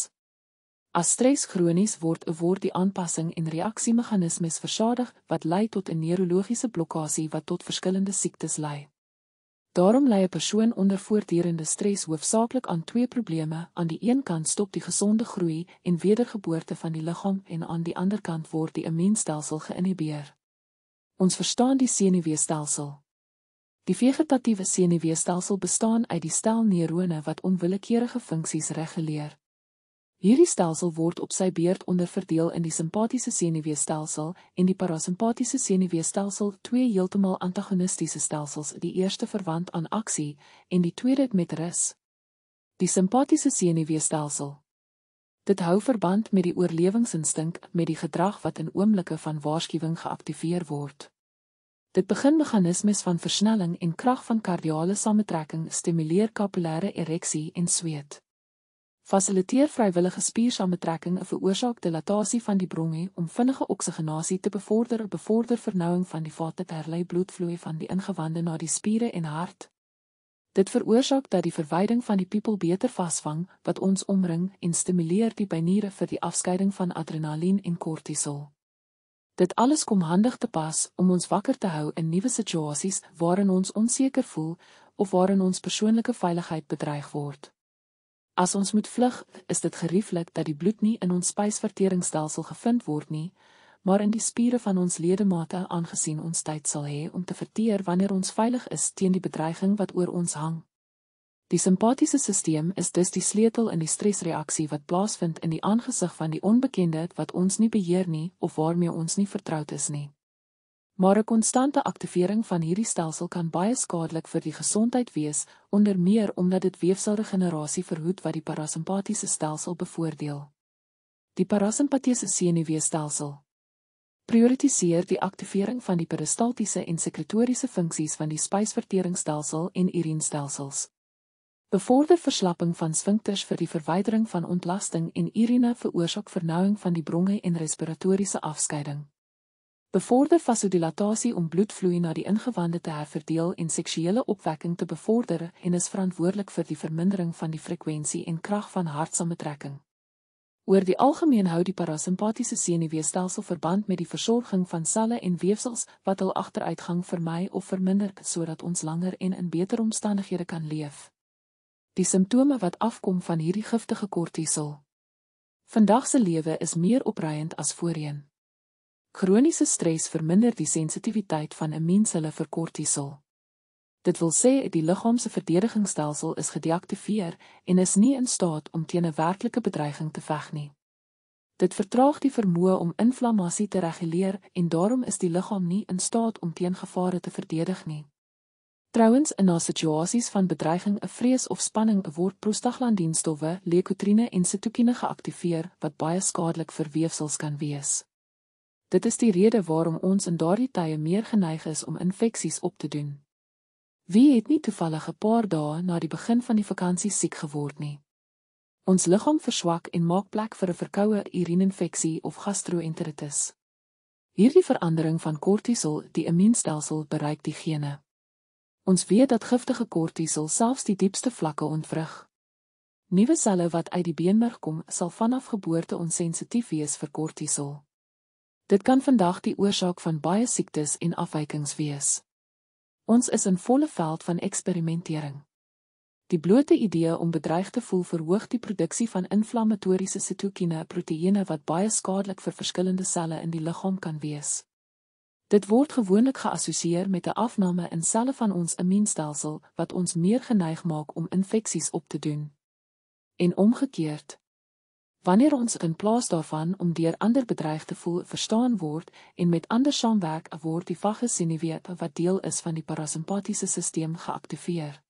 As stres kronies word, word die aanpassing en reaksiemeganismes versadig wat lei tot 'n neurologiese blokkade wat tot verskillende siektes lei. Daarom lei 'n persoon onder voortdurende stres hoofsaaklik aan twee probleme: aan die een kant stop die gesonde groei en wedergeboorte van die liggaam en aan die ander kant word die immuunstelsel geïnhibeer. Ons verstaan die senuweestelsel Die vegetatiewe senuweestelsel bestaan uit die stel neurone wat onwillekeurige funksies reguleer. Hierdie stelsel word op sy beurt onderverdeel in die simpatiese senuweestelsel en die parasimpatiese senuweestelsel, twee heeltemal antagonistiese stelsels, die eerste verwant aan aksie en die tweede met rus. Die simpatiese senuweestelsel Dit hou verband met die oorlewingsinstink met die gedrag wat in oomblikke van waarskuwing geaktiveer word. Dit begin meganismes van versnelling en krag van kardiale samentrekking stimuleer kapillêre ereksie en sweet. Fasiliteer vrywillige spiersamentrekking en veroorsaak dilatasie van die bronkie om vinnige oksigenasie te bevorder en bevorder vernouing van die vate terwyl bloedvloei van die ingewande na die spiere en hart. Dit veroorsaak dat die verwyding van die piepel beter vasvang wat ons omring en stimuleer die byniere vir die afskeiding van adrenalien en kortisol. Dit alles kom handig te pas om ons wakker te hou in nuwe situasies waarin ons onseker voel of waarin ons persoonlike veiligheid bedreig word. As ons moet vlug, is dit gerieflik dat die bloed nie in ons spysverteringsstelsel gevind word nie, maar in die spiere van ons ledemate aangesien ons tyd sal hê om te verteer wanneer ons veilig is teen die bedreiging wat oor ons hang. Die simpatiese stelsel is dus die sleutel in die stresreaksie wat plaasvind in die aangesig van die onbekende wat ons nie beheer nie of waarmee ons nie vertroud is nie. Maar 'n konstante aktivering van hierdie stelsel kan baie skadelik vir die gesondheid wees, onder meer omdat dit weefselregenerasie verhoed wat die parasimpatiese stelsel bevoordeel. Die parasimpatiese senuweestelsel prioritiseer die aktivering van die peristaltiese en sekretoriese funksies van die spysverteringsstelsel en urinestelsels. Bevorder verslapping van sfinkters vir die verwydering van ontlasting en urine veroorsaak vernouing van die bronge en respiratoriese afskeiding. Bevorder vasodilatasie om bloedvloei na die ingewande te herverdeel en seksuele opwekking te bevorder en is verantwoordelik vir die vermindering van die frekwensie en krag van hartsamentrekking. Oor die algemeen hou die parasimpatiese senuweestelsel verband met die versorging van selle en weefsels wat hul agteruitgang vermy of verminder sodat ons langer en in beter omstandighede kan leef die simptome wat afkom van hierdie giftige kortisol. Vandag se lewe is meer opreiend as voorheen. Kroniese stres verminder die sensitiwiteit van 'n mens hulle vir kortisol. Dit wil sê die liggaam se verdedigingsstelsel is gedeaktiveer en is nie in staat om teen 'n werklike bedreiging te veg nie. Dit vertraag die vermoë om inflammasie te reguleer en daarom is die liggaam nie in staat om teen gevare te verdedig nie. Trouwens in haar situasies van bedreiging, 'n vrees of spanning word prostaglandienstowwe, leukotriene en sitokine geaktiveer wat baie skadelik vir weefsels kan wees. Dit is die rede waarom ons in daardie tye meer geneig is om infeksies op te doen. Wie het nie toevallig 'n paar dae na die begin van die vakansie siek geword nie? Ons liggaam verswak en maak plek vir 'n verkoue, urineinfeksie of gastro-enteritis. Hierdie verandering van kortisol, die immuunstelsel, bereik die gene Ons weet dat giftige kortisol selfs die diepste vlakke ontwrig. Nuwe selle wat uit die beenmerg kom, sal vanaf geboorte onsensitief wees vir kortisol. Dit kan vandag die oorsaak van baie siektes en afwykings wees. Ons is in volle veld van eksperimentering. Die blote idee om bedreig te voel verhoog die produksie van inflammatoriese sitokine, proteïene wat baie skadelik vir verskillende selle in die liggaam kan wees. Dit word gewoonlik geassosieer met 'n afname in selle van ons immuunstelsel wat ons meer geneig maak om infeksies op te doen. En omgekeerd. Wanneer ons in plaas daarvan om deur ander bedreig te voel verstaan word en met ander saamwerk, word die vagusinnewete wat deel is van die parasimpatiese stelsel geaktiveer.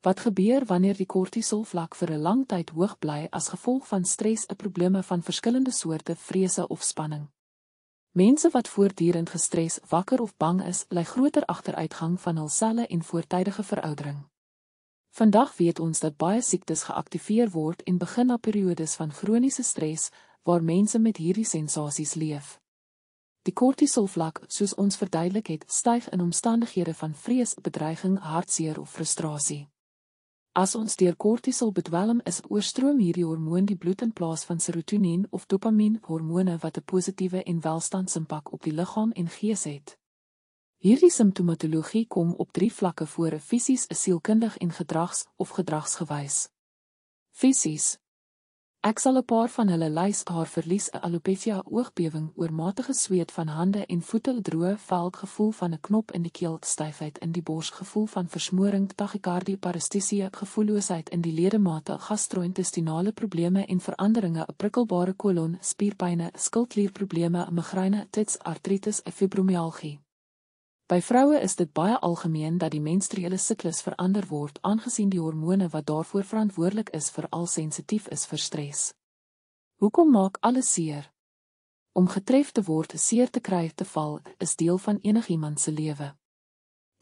Wat gebeur wanneer die kortisol vlak vir 'n lang tyd hoog bly as gevolg van stres, 'n probleme van verskillende soorte, vrese of spanning? Mense wat voortdurend gestres, wakker of bang is, ly groter agteruitgang van hulselle en voortydige veroudering. Vandag weet ons dat baie siektes geaktiveer word en begin na periodes van chroniese stres waar mense met hierdie sensasies leef. Die kortisolvlak, soos ons verduidelik het, styg in omstandighede van vrees, bedreiging, hartseer of frustrasie. As ons deur kortisol bedwelm is, oorstroom hierdie hormoon die bloed in plaas van serotonien of dopamien, hormone wat 'n positiewe en welstandsimpak op die liggaam en gees het. Hierdie simptomatologie kom op drie vlakke voor: fisies, sielkundig en gedrags- of gedragsgewys. Fisies: Ek sal 'n paar van hulle lys haar verlies 'n alopecia oogbewing oormatige sweet van hande en voete droë veld gevoel van 'n knop in die keel styfheid in die bors gevoel van versmoring tachycardie parestesie gevoelloosheid in die ledemate gastro-intestinale probleme en veranderinge 'n prikkelbare kolon spierpynne skildklierprobleme migraine tits artritis fibromialgie By vroue is dit baie algemeen dat die menstruele siklus verander word aangesien die hormone wat daarvoor verantwoordelik is veral sensitief is vir stres. Hoekom maak alles seer? Om getref te word, seer te kry, te val, is deel van enigiemand se lewe.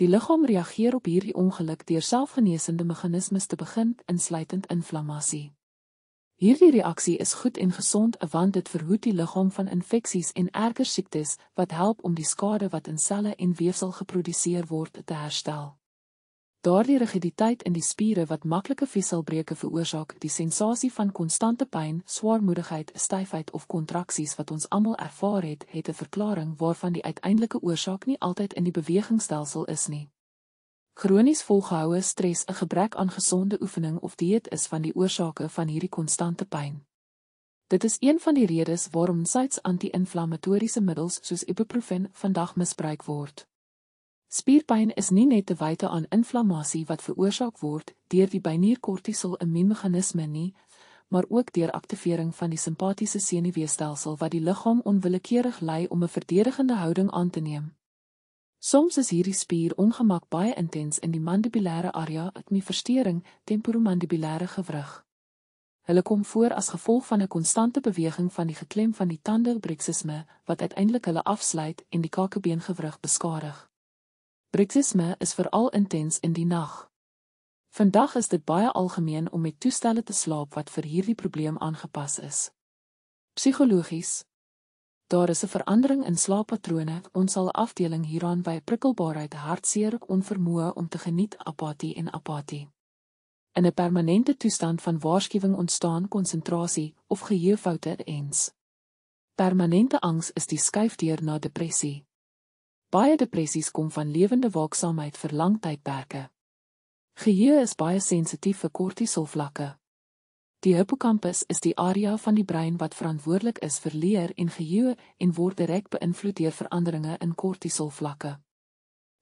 Die liggaam reageer op hierdie ongeluk deur selfgeneesende meganismes te begin, insluitend inflammasie. Hierdie reaksie is goed en gesond, want dit verhoed die liggaam van infeksies en erger siektes wat help om die skade wat in selle en weefsel geproduseer word te herstel. Daardie rigiditeit in die spiere wat maklike vieselbreuke veroorsaak, die sensasie van konstante pyn, swaarmoedigheid, styfheid of kontraksies wat ons almal ervaar het, het 'n verklaring waarvan die uiteindelike oorsaak nie altyd in die bewegingsstelsel is nie. Kronies volgehoue stres, 'n gebrek aan gesonde oefening of dieet is van die oorsake van hierdie konstante pyn. Dit is een van die redes waarom sits anti-inflammatoriese middels soos ibuprofen vandag misbruik word. Spierpyn is nie net te wyte aan inflammasie wat veroorsaak word deur die bynierkortisol-immuunmeganisme nie, maar ook deur aktivering van die simpatiese senuweestelsel wat die liggaam onwillekeurig lei om 'n verdedigende houding aan te neem. Soms is hierdie spier ongemak baie intens in die mandibulêre area, ek nie verstoring temporomandibulêre gewrig. Hulle kom voor as gevolg van 'n konstante beweging van die geklem van die tande bruxisme wat uiteindelik hulle afsluit en die kakebeen gewrig beskadig. Bruxisme is veral intens in die nag. Vandag is dit baie algemeen om met toestelle te slaap wat vir hierdie probleem aangepas is. Psigologies, Daar is 'n verandering in slaappatrone. Ons sal afdeling hieraan by prikkelbaarheid, hartseer, onvermoë om te geniet, apatie en apatie. In 'n permanente toestand van waarskuwing ontstaan konsentrasie of geheuefoute ens. Permanente angs is die skuifdeur na depressie. Baie depressies kom van lewende waaksaamheid vir lang tydperke. Geheue is baie sensitief vir kortisolvlakke. Die hippocampus is die area van die brein wat verantwoordelik is vir leer en geheue en word direk beïnvloed deur veranderinge in kortisolvlakke.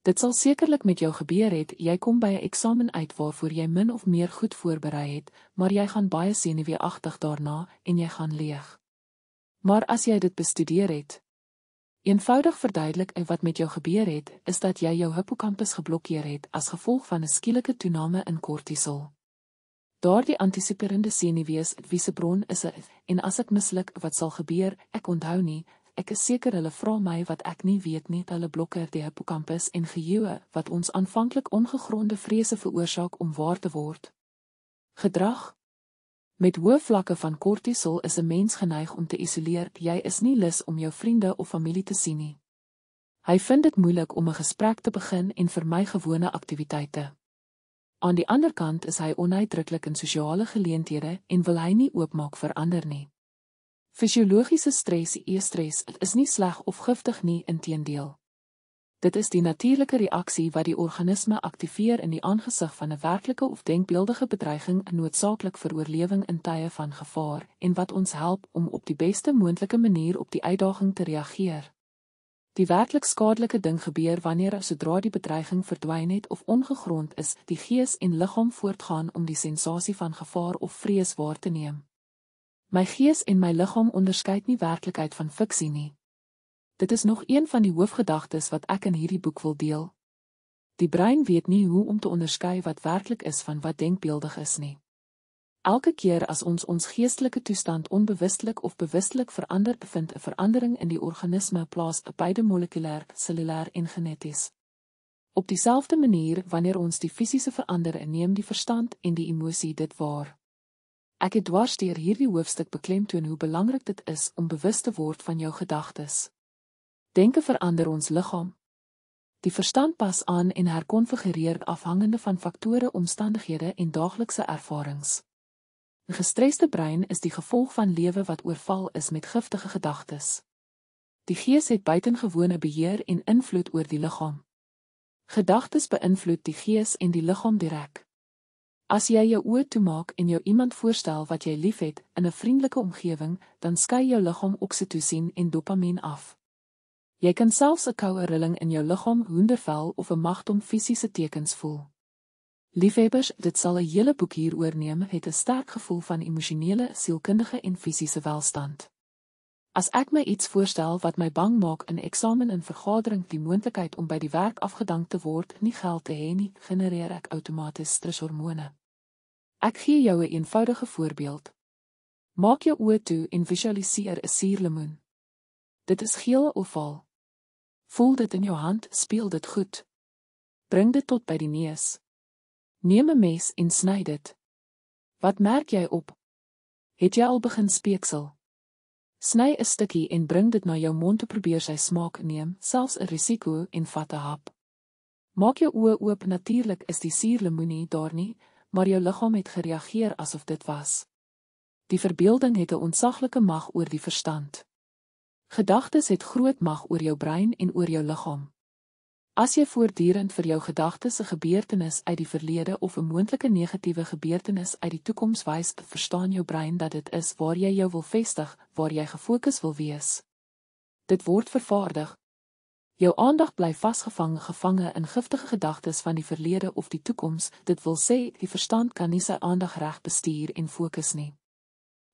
Dit sal sekerlik met jou gebeur het, jy kom by 'n eksamen uit waarvoor jy min of meer goed voorberei het, maar jy gaan baie senuweeagtig daarna en jy gaan leeg. Maar as jy dit bestudeer het, eenvoudig verduidelik en wat met jou gebeur het, is dat jy jou hippocampus geblokkeer het as gevolg van 'n skielike toename in kortisol. Daardie antisiperende senuwees, wie se bron is dit? En as ek misluk, wat sal gebeur? Ek onthou nie. Ek is seker hulle vra my wat ek nie weet nie. Hulle blokker die hippocampus en geheue wat ons aanvanklik ongegronde vrese veroorsaak om waar te word. Gedrag Met hoë vlakke van kortisol is 'n mens geneig om te isoleer. Jy is nie lus om jou vriende of familie te sien nie. Hy vind dit moeilik om 'n gesprek te begin en vermy gewone aktiwiteite. Aan die ander kant is hy onuitdruklik in sosiale geleenthede en wil hy nie oopmaak vir ander nie. Fisiologiese stres, e-stres, is nie sleg of giftig nie, inteendeel. Dit is die natuurlike reaksie wat die organisme aktiveer in die aangesig van 'n werklike of denkbeeldige bedreiging en noodsaaklik vir oorlewing in tye van gevaar en wat ons help om op die beste moontlike manier op die uitdaging te reageer. Die werklik skadelike ding gebeur wanneer er sodra die bedreiging verdwyn het of ongegrond is, die gees en liggaam voortgaan om die sensasie van gevaar of vrees waar te neem. My gees en my liggaam onderskei nie werklikheid van fiksie nie. Dit is nog een van die hoofgedagtes wat ek in hierdie boek wil deel. Die brein weet nie hoe om te onderskei wat werklik is van wat denkbeeldig is nie. Elke keer as ons ons geestelike toestand onbewustelik of bewustelik verander, bevind 'n verandering in die organisme plaas beide molekulêr, selulêr en geneties. Op dieselfde manier wanneer ons die fisiese verander, neem die verstand en die emosie dit waar. Ek het dwarsteer hierdie hoofstuk beklemtoon hoe belangrik dit is om bewus te word van jou gedagtes. Denke verander ons liggaam. Die verstand pas aan en herkonfigureer afhangende van faktore, omstandighede en daaglikse ervarings. Die gestresste brein is die gevolg van lewe wat oorval is met giftige gedagtes. Die gees het buitengewone beheer en invloed oor die liggaam. Gedagtes beïnvloed die gees en die liggaam direk. As jy jou oë toemaak en jou iemand voorstel wat jy liefhet in 'n vriendelike omgewing, dan skei jou liggaam oksitosien en dopamien af. Jy kan selfs 'n koue rilling in jou liggaam, hoendervel of 'n magtom fisiese tekens voel. Liefhebbers, dit sal 'n hele boek hier oorneem, het 'n sterk gevoel van emosionele, sielkundige en fisiese welstand. As ek my iets voorstel wat my bang maak in eksamen en vergadering, die moontlikheid om by die werk afgedank te word, nie geld te hê nie, genereer ek outomaties streshormone. Ek gee jou 'n een eenvoudige voorbeeld. Maak jou oë toe en visualiseer 'n suurlemoen. Dit is geel ovaal. Voel dit in jou hand, speel dit goed. Bring dit tot by die neus. Neem 'n mes en sny dit. Wat merk jy op? Het jy al begin speeksel? Sny 'n stukkie en bring dit na jou mond om te probeer sy smaak neem, selfs 'n risiko en vat 'n hap. Maak jou oë oop, natuurlik is die suurlemoenie daar nie, maar jou liggaam het gereageer asof dit was. Die verbeelding het 'n onsaaglike mag oor die verstand. Gedagtes het groot mag oor jou brein en oor jou liggaam. As jy voortdurend vir jou gedagtes 'n gebeurtenis uit die verlede of 'n moontlike negatiewe gebeurtenis uit die toekoms wys, verstaan jou brein dat dit is waar jy jou wil vestig, waar jy gefokus wil wees. Dit word vervaardig. Jou aandag bly vasgevang, gevange in giftige gedagtes van die verlede of die toekoms. Dit wil sê, die verstand kan nie sy aandag reg bestuur en fokus nie.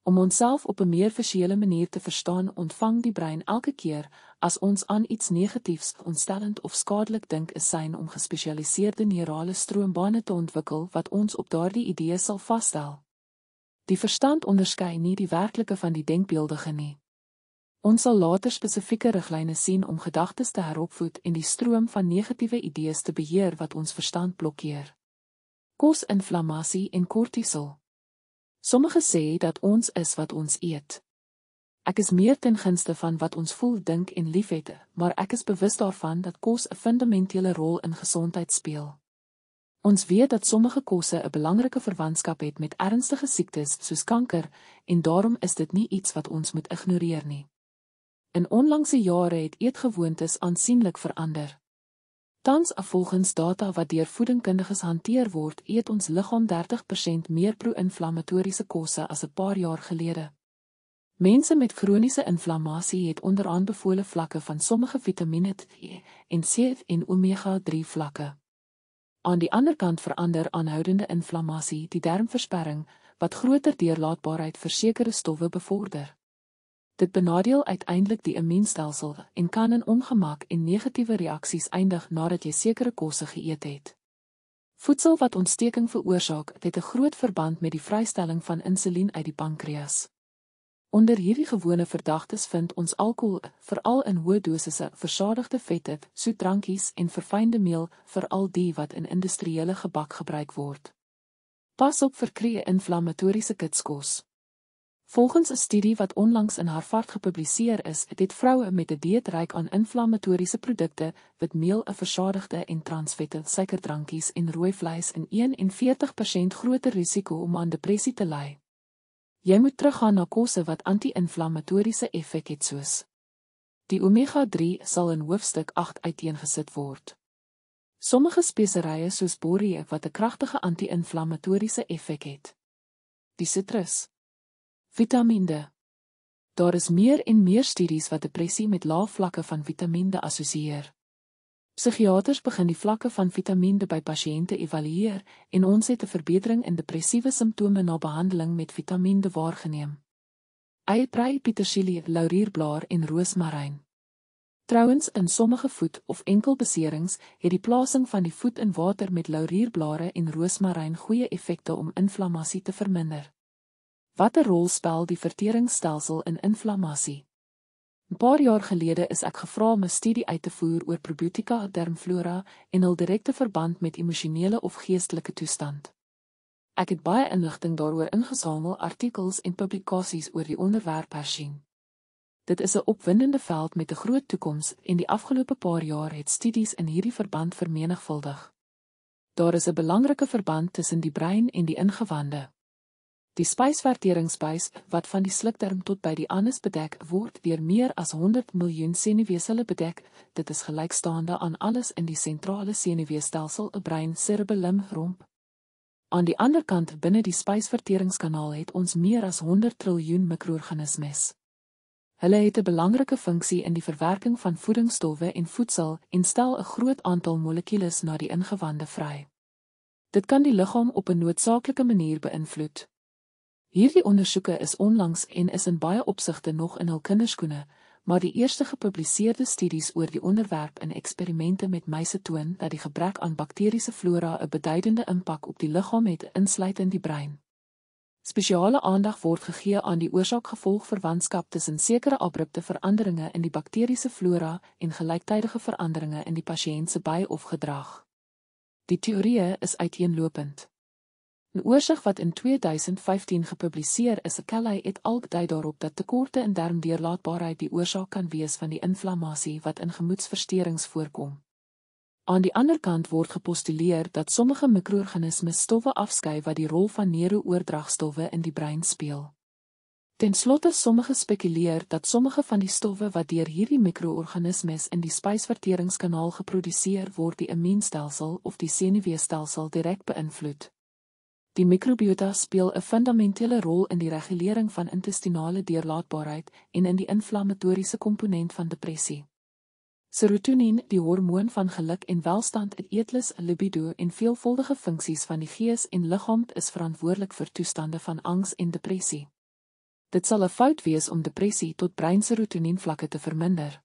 Om onsself op 'n meer visuele manier te verstaan, ontvang die brein elke keer as ons aan iets negatiefs, ontstellend of skadelik dink, 'n sein om gespesialiseerde neurale stroombane te ontwikkel wat ons op daardie idee sal vasstel. Die verstand onderskei nie die werklike van die denkbeeldige nie. Ons sal later spesifieke riglyne sien om gedagtes te heropvoed en die stroom van negatiewe idees te beheer wat ons verstand blokkeer. Kosinflammasie en kortisol Sommige sê dat ons is wat ons eet. Ek is meer ten gunste van wat ons voel, dink en liefhette, maar ek is bewus daarvan dat kos 'n fundamentele rol in gesondheid speel. Ons weet dat sommige kosse 'n belangrike verwantskap het met ernstige siektes soos kanker en daarom is dit nie iets wat ons moet ignoreer nie. In onlangse jare het eetgewoontes aansienlik verander. Tans afvolgens data wat deur voedingkundiges hanteer word, eet ons liggaam 30% meer pro-inflammatoriese kosse as 'n paar jaar gelede. Mense met kroniese inflammasie het onderaanbevole vlakke van sommige vitamiene T en C en omega-3 vlakke. Aan die ander kant verander aanhoudende inflammasie die darmversperring wat groter deurlaatbaarheid van sekere stowwe bevorder. Dit benadeel uiteindelik die immuunstelsel en kan in ongemak en negatiewe reaksies eindig nadat jy sekere kosse geëet het. Voedsel wat ontsteking veroorsaak, het 'n groot verband met die vrystelling van insulien uit die pankreas. Onder hierdie gewone verdagtes vind ons alkohol, veral in hoë dosisse versadigde vette, soetdrankies en verfynde meel, veral die wat in industriële gebak gebruik word. Pas op vir kreë-inflammatoriese kitskos. Volgens 'n studie wat onlangs in Harvard gepubliseer is, het vroue met 'n dieet ryk aan inflammatoriese produkte, wit meel, 'n versadigde en transvette, suikerdrankies en rooi vleis in 41% groter risiko om aan depressie te ly. Jy moet teruggaan na kosse wat anti-inflammatoriese effek het soos. Die omega-3 sal in hoofstuk 8 uiteengesit word. Sommige speserye soos borrie wat 'n kragtige anti-inflammatoriese effek het. Die sitrus Vitamiende. Daar is meer en meer studies wat depressie met lae vlakke van vitamiende assosieer. Psigiaters begin die vlakke van vitamiende by pasiënte evalueer en ons het 'n verbetering in depressiewe simptome na behandeling met vitamiende waargeneem. Eiepry, petersilie, laurierblaar en roosmaryn. Trouwens, in sommige voet- of enkelbeserings het die plasing van die voet in water met laurierblare en roosmaryn goeie effekte om inflammasie te verminder. Watter rol speel die verteringsstelsel in inflammasie? 'n Paar jaar gelede is ek gevra om 'n studie uit te voer oor Probiotica dermflora en hul direkte verband met emosionele of geestelike toestand. Ek het baie inligting daaroor ingesamel, artikels en publikasies oor die onderwerp hersien. Dit is 'n opwindende veld met 'n groot toekoms en die afgelope paar jaar het studies in hierdie verband vermenigvuldig. Daar is 'n belangrike verband tussen die brein en die ingewande. Die spysverteringsbuis, wat van die slukdarm tot by die anus bedek word, deur meer as 100 miljoen senuweesele bedek. Dit is gelykstaande aan alles in die sentrale senuweestelsel, 'n brein cerebellumromp. Aan die ander kant binne die spysverteringskanaal het ons meer as 100 triljoen mikroorganismes. Hulle het 'n belangrike funksie in die verwerking van voedingsstowwe en voedsel en stel 'n groot aantal molekules na die ingewande vry. Dit kan die liggaam op 'n noodsaaklike manier beïnvloed. Hierdie ondersoeke is onlangs en is in baie opsigte nog in hul kinderskoene, maar die eerste gepubliseerde studies oor die onderwerp in eksperimente met muise toon dat die gebrek aan bakteriese flora 'n beduidende impak op die liggaam het, insluitend in die brein. Spesiale aandag word gegee aan die oorsaak-gevolg-verwantskap tussen sekere abrupte veranderinge in die bakteriese flora en gelyktydige veranderinge in die pasiënt se by of gedrag. Die teorie is uiteenlopend. 'n Oorsig wat in 2015 gepubliseer is, Kelly et al dui daarop dat tekorte in darmdeurlaatbaarheid die oorsaak kan wees van die inflammasie wat in gemoedsversteurings voorkom. Aan die ander kant word gepostuleer dat sommige mikroorganismes stowwe afskei wat die rol van neurooordragstowwe in die brein speel. Ten slotte sommige spekuleer dat sommige van die stowwe wat deur hierdie mikroorganismes in die spysverteringskanaal geproduseer word, die immuunstelsel of die senuweestelsel direk beïnvloed. Die microbiota speel 'n fundamentele rol in die regulering van intestinale deurlaatbaarheid en in die inflammatoriese komponent van depressie. Serotonien, die hormoon van geluk en welstand, het eetlus, libido en veelvuldige funksies van die gees en liggaam is verantwoordelik vir toestande van angs en depressie. Dit sal 'n fout wees om depressie tot breinserotonien vlakke te verminder.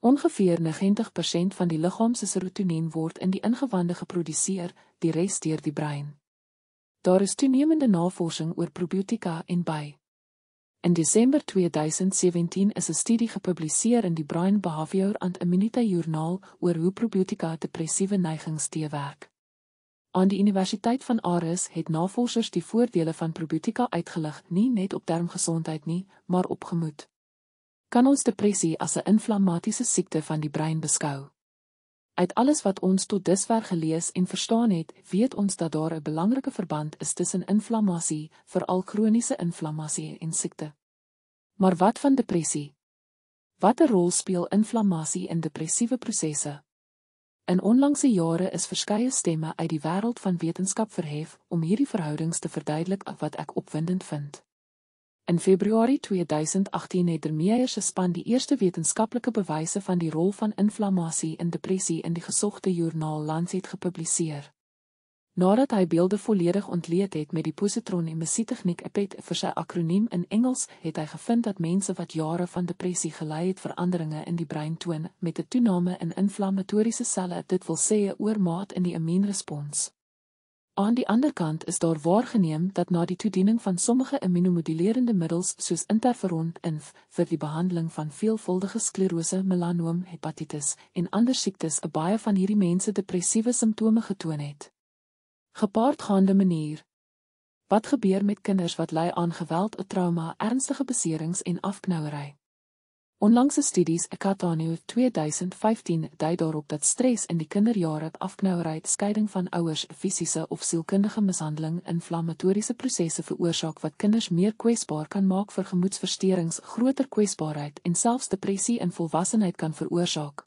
Ongeveer 90% van die liggaam se serotonien word in die ingewande geproduseer, die res deur die brein. Daar is toenemende navorsing oor probiotika en by. In Desember 2017 is 'n studie gepubliseer in die Brain Behavior and Immunity Journal oor hoe probiotika depressiewe neigings teewerk. Aan die Universiteit van Aarhus het navorsers die voordele van probiotika uitgelig, nie net op darmgesondheid nie, maar op gemoed. Kan ons depressie as 'n inflammatoriese siekte van die brein beskou? Uit alles wat ons tot dusver gelees en verstaan het, weet ons dat daar 'n belangrike verband is tussen inflammasie, veral kroniese inflammasie en siekte. Maar wat van depressie? Watter rol speel inflammasie in depressiewe prosesse? In onlangse jare is verskeie stemme uit die wêreld van wetenskap verhef om hierdie verhoudings te verduidelik wat ek opwindend vind. In Februarie 2018 het Dermeyer se span die eerste wetenskaplike bewyse van die rol van inflammasie in depressie in die gesogte joernaal Lancet gepubliseer. Nadat hy beelde volledig ontleed het met die positron-emissietegniek APET vir sy akroniem in Engels, het hy gevind dat mense wat jare van depressie gely het, veranderinge in die brein toon met 'n toename in inflammatoriese selle, dit wil sê 'n oormaat in die immuunrespons. Aan die ander kant is daar waargeneem dat na die toediening van sommige immunomodulerende middels soos interferon inf vir die behandeling van veelvuldige sklerose, melanoom, hepatitis en ander siektes, baie van hierdie mense depressiewe simptome getoon het. Gepaardgaande manier. Wat gebeur met kinders wat ly aan geweld, trauma, ernstige beserings en afknouery? Onlangse studies ek het aan uit 2015 dui daarop dat stres in die kinderjare afknouerheid, skeiding van ouers, fisiese of sielkundige mishandeling en inflammatoriese prosesse veroorsaak wat kinders meer kwesbaar kan maak vir gemoedsversteurings, groter kwesbaarheid en selfs depressie in volwassenheid kan veroorsaak.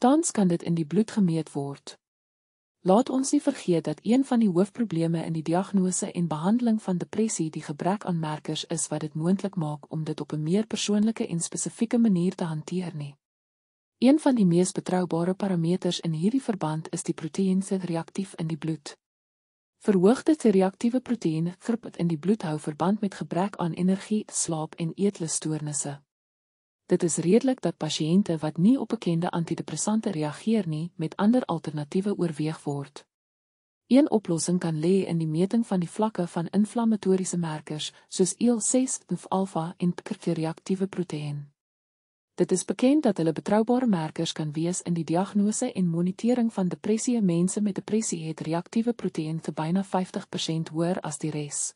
Tans kan dit in die bloed gemeet word. Laat ons nie vergeet dat een van die hoofprobleme in die diagnose en behandeling van depressie die gebrek aan merkers is wat dit moontlik maak om dit op 'n meer persoonlike en spesifieke manier te hanteer nie. Een van die mees betroubare parameters in hierdie verband is die proteïen se reaktief in die bloed. Verhoogde reaktiewe proteïen in die bloed hou verband met gebrek aan energie, slaap en eetlusstoornisse. Dit is redelik dat pasiënte wat nie op bekende antidepressante reageer nie, met ander alternatiewe oorweeg word. Een oplossing kan lê in die meting van die vlakke van inflammatoriese merkers soos IL-6 e of alfa en P-reaktiewe proteïen. Dit is bekend dat hulle betroubare merkers kan wees in die diagnose en monitering van depressie. Mense met depressie het reaktiewe proteïen te byna 50% hoër as die res.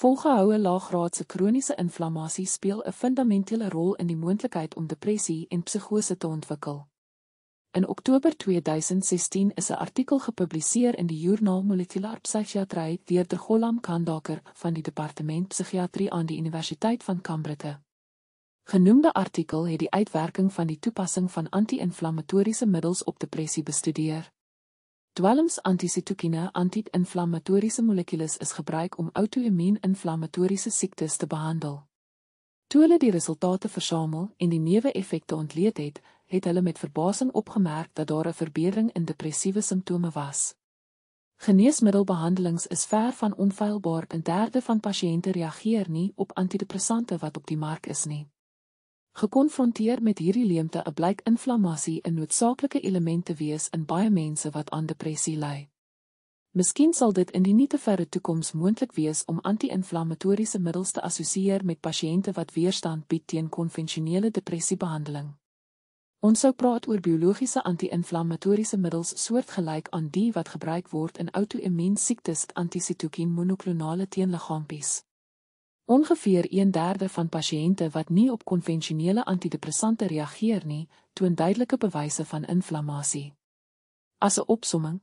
Volgehoue laagraadse kroniese inflammasie speel 'n fundamentele rol in die moontlikheid om depressie en psigose te ontwikkel. In Oktober 2016 is 'n artikel gepubliseer in die joernaal Molecular Psychiatry deur Dr. Gollam Kandaker van die Departement Psigiatrie aan die Universiteit van Cambridge. Genoemde artikel het die uitwerking van die toepassing van anti-inflammatoriese middels op depressie bestudeer. Dwalms antisitokine anti-inflammatoriese molekules is gebruik om outoimmuun inflammatoriese siektes te behandel. Toe hulle die resultate versamel en die neeweffekte ontleed het, het hulle met verbasing opgemerk dat daar 'n verbetering in depressiewe simptome was. Geneesmiddelbehandelings is ver van onfeilbaar en derde van pasiënte reageer nie op antidepressante wat op die mark is nie. Gekonfronteer met hierdie leemte, blyk inflammasie 'n noodsaaklike element te wees in baie mense wat aan depressie ly. Miskien sal dit in die nie te verre toekoms moontlik wees om anti-inflammatoriese middels te assosieer met pasiënte wat weerstand bied teen konvensionele depressiebehandeling. Ons sou praat oor biologiese anti-inflammatoriese middels soortgelyk aan die wat gebruik word in outoimmuun siektes, antisitokin monoklonale teenliggaampies. Ongeveer 1/3 van pasiënte wat nie op konvensionele antidepressante reageer nie, toon duidelike bewyse van inflammasie. As 'n opsomming,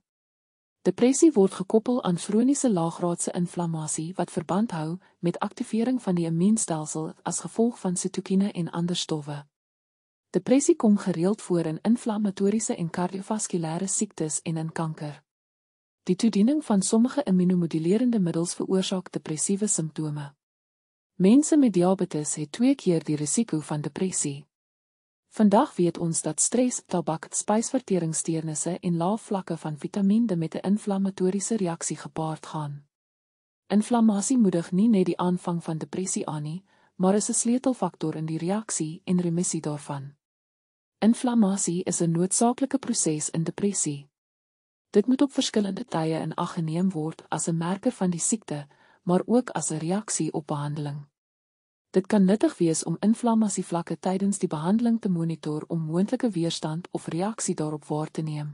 depressie word gekoppel aan chroniese laagraadse inflammasie wat verband hou met aktivering van die immuunstelsel as gevolg van sitokine en ander stowwe. Depressie kom gereeld voor in inflammatoriese en kardiovaskulêre siektes en in kanker. Die toediening van sommige immunomodulerende middels veroorsaak depressiewe simptome. Mense met diabetes het 2 keer die risiko van depressie. Vandag weet ons dat stres, tabak, spysverteringssteurnisse en lae vlakke van vitamiende met 'n inflammatoriese reaksie gepaard gaan. Inflammasie moedig nie net die aanvang van depressie aan nie, maar is 'n sleutelfaktor in die reaksie en remissie daarvan. Inflammasie is 'n noodsaaklike proses in depressie. Dit moet op verskillende tye in ag geneem word as 'n merker van die siekte, maar ook as 'n reaksie op behandeling. Dit kan nuttig wees om inflammasie vlakke tydens die behandeling te monitor om moontlike weerstand of reaksie daarop waar te neem.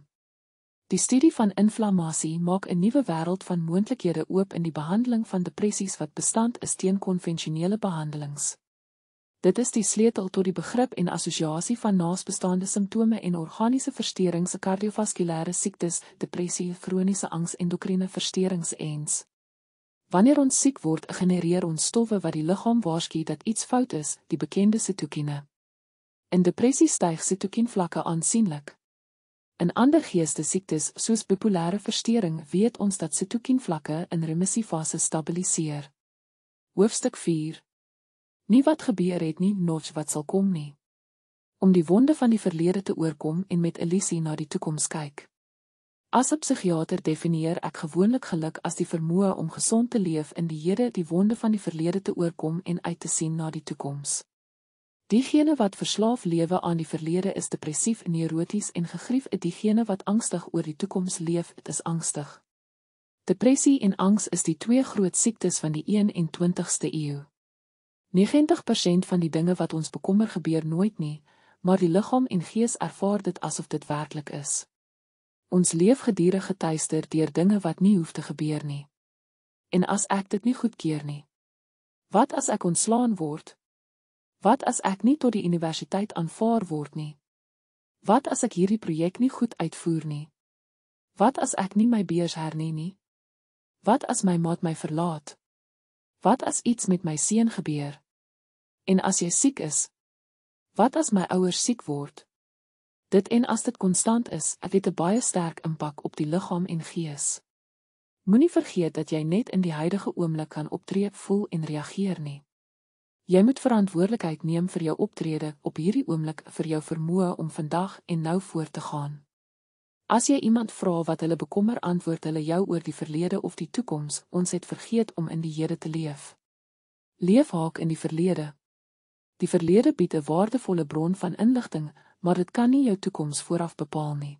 Die studie van inflammasie maak 'n nuwe wêreld van moontlikhede oop in die behandeling van depressies wat bestand is teen konvensionele behandelings. Dit is die sleutel tot die begrip en assosiasie van naasbestaande simptome en organiese versteurings, kardiovaskulêre siektes, depressie, kroniese angs, endokriene versteurings ens. Wanneer ons siek word, genereer ons stowwe wat die liggaam waarsku dat iets fout is, die bekende sitokine. In depressie styg sitokine vlakke aansienlik. In ander geestesiektes, soos bipolêre verstoring, weet ons dat sitokine vlakke in remissiefase stabiliseer. Hoofstuk 4. Nie wat gebeur het nie, nog wat sal kom nie. Om die wonde van die verlede te oorkom en met 'n visie na die toekoms kyk. As 'n psigiater definieer ek gewoonlik geluk as die vermoë om gesond te leef in die hede, die wonde van die verlede te oorkom en uit te sien na die toekoms. Diegene wat verslaaf lewe aan die verlede is depressief, neuroties en gegrief, en diegene wat angstig oor die toekoms leef, dit is angstig. Depressie en angs is die twee groot siektes van die 21ste eeu. 90% van die dinge wat ons bekommer gebeur nooit nie, maar die liggaam en gees ervaar dit asof dit werklik is. Ons leef gedurig getuister deur dinge wat nie hoef te gebeur nie. En as ek dit nie goedkeur nie. Wat as ek ontslaan word? Wat as ek nie tot die universiteit aanvaar word nie? Wat as ek hierdie projek nie goed uitvoer nie? Wat as ek nie my beurs hernie nie? Wat as my maat my verlaat? Wat as iets met my seun gebeur? En as jy siek is? Wat as my ouers siek word? Dit en as dit konstant is, het dit 'n baie sterk impak op die liggaam en gees. Moenie vergeet dat jy net in die huidige oomblik kan optree, voel en reageer nie. Jy moet verantwoordelikheid neem vir jou optrede op hierdie oomblik vir jou vermoë om vandag en nou voort te gaan. As jy iemand vra wat hulle bekommer, antwoord hulle jou oor die verlede of die toekoms. Ons het vergeet om in die hede te leef. Leef haak in die verlede. Die verlede bied 'n waardevolle bron van inligting maar dit kan nie jou toekoms vooraf bepaal nie.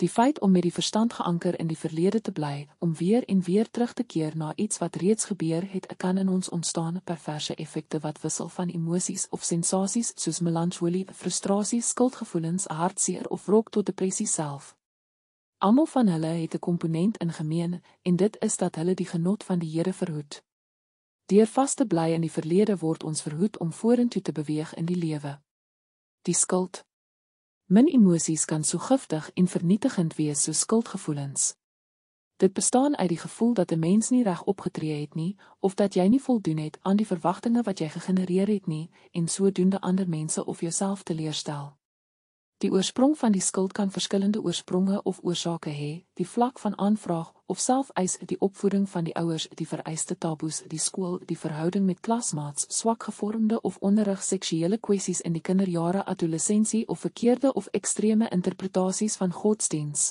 Die feit om met die verstand geanker in die verlede te bly, om weer en weer terug te keer na iets wat reeds gebeur het, kan in ons ontstaan perverse effekte wat wissel van emosies of sensasies soos melancholie, frustrasie, skuldgevoelens, hartseer of wrok tot depressie self. Almal van hulle het 'n komponent in gemeen, en dit is dat hulle die genot van die Here verhoed. Deur vas te bly in die verlede word ons verhoed om vorentoe te beweeg in die lewe. Die skuld, Min emosies kan so giftig en vernietigend wees soos skuldgevoelens. Dit bestaan uit die gevoel dat 'n mens nie reg opgetree het nie of dat jy nie voldoen het aan die verwagtinge wat jy gegenereer het nie en sodoende ander mense of jouself teleurstel. Die oorsprong van die skuld kan verskillende oorspronge of oorsake hê, die vlak van aanvraag of selfeis, die opvoeding van die ouers, die vereiste taboes, die skool, die verhouding met klasmaats, swak gevormde of onderrig seksuele kwessies in die kinderjare, adolessensie of verkeerde of ekstreme interpretasies van godsdiens.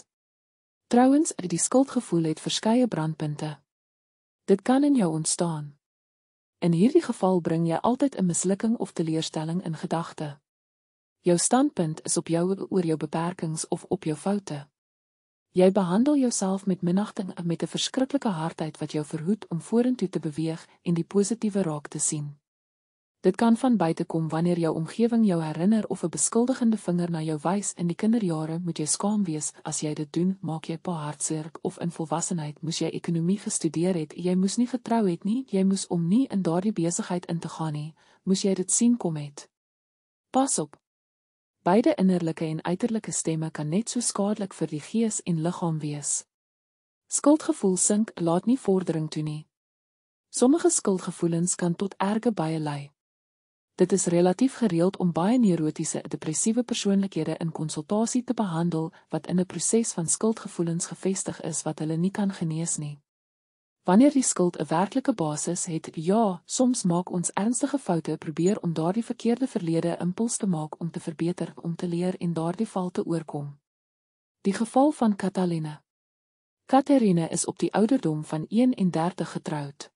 Trouwens, die skuldgevoel het verskeie brandpunte. Dit kan in jou ontstaan. In hierdie geval bring jy altyd 'n mislukking of teleurstelling in gedagte. Jou standpunt is op jou oor jou beperkings of op jou foute. Jy behandel jouself met minagting en met 'n verskriklike hardheid wat jou verhoed om vorentoe te beweeg en die positiewe raak te sien. Dit kan van buite kom wanneer jou omgewing jou herinner of 'n beskuldigende vinger na jou wys in die kinderjare, moet jy skaam wees as jy dit doen, maak jy pa hartseer of in volwassenheid moes jy ekonomie gestudeer het, jy moes nie vertrou het nie, jy moes om nie in daardie besigheid in te gaan nie, moes jy dit sien kom het. Pas op, Beide innerlike en uiterlike stemme kan net so skadelik vir die gees en liggaam wees. Skuldgevoel sink laat nie vordering toe nie. Sommige skuldgevoelens kan tot erge baie lei. Dit is relatief gereeld om baie neurotiese depressiewe persoonlikhede in konsultasie te behandel wat in 'n proses van skuldgevoelens gefestig is wat hulle nie kan genees nie. Wanneer die skuld 'n werklike basis het, ja, soms maak ons ernstige foute, probeer om daardie verkeerde verlede impuls te maak om te verbeter, om te leer en daardie val te oorkom. Die geval van Catalina. Catherine is op die ouderdom van 31 getroud.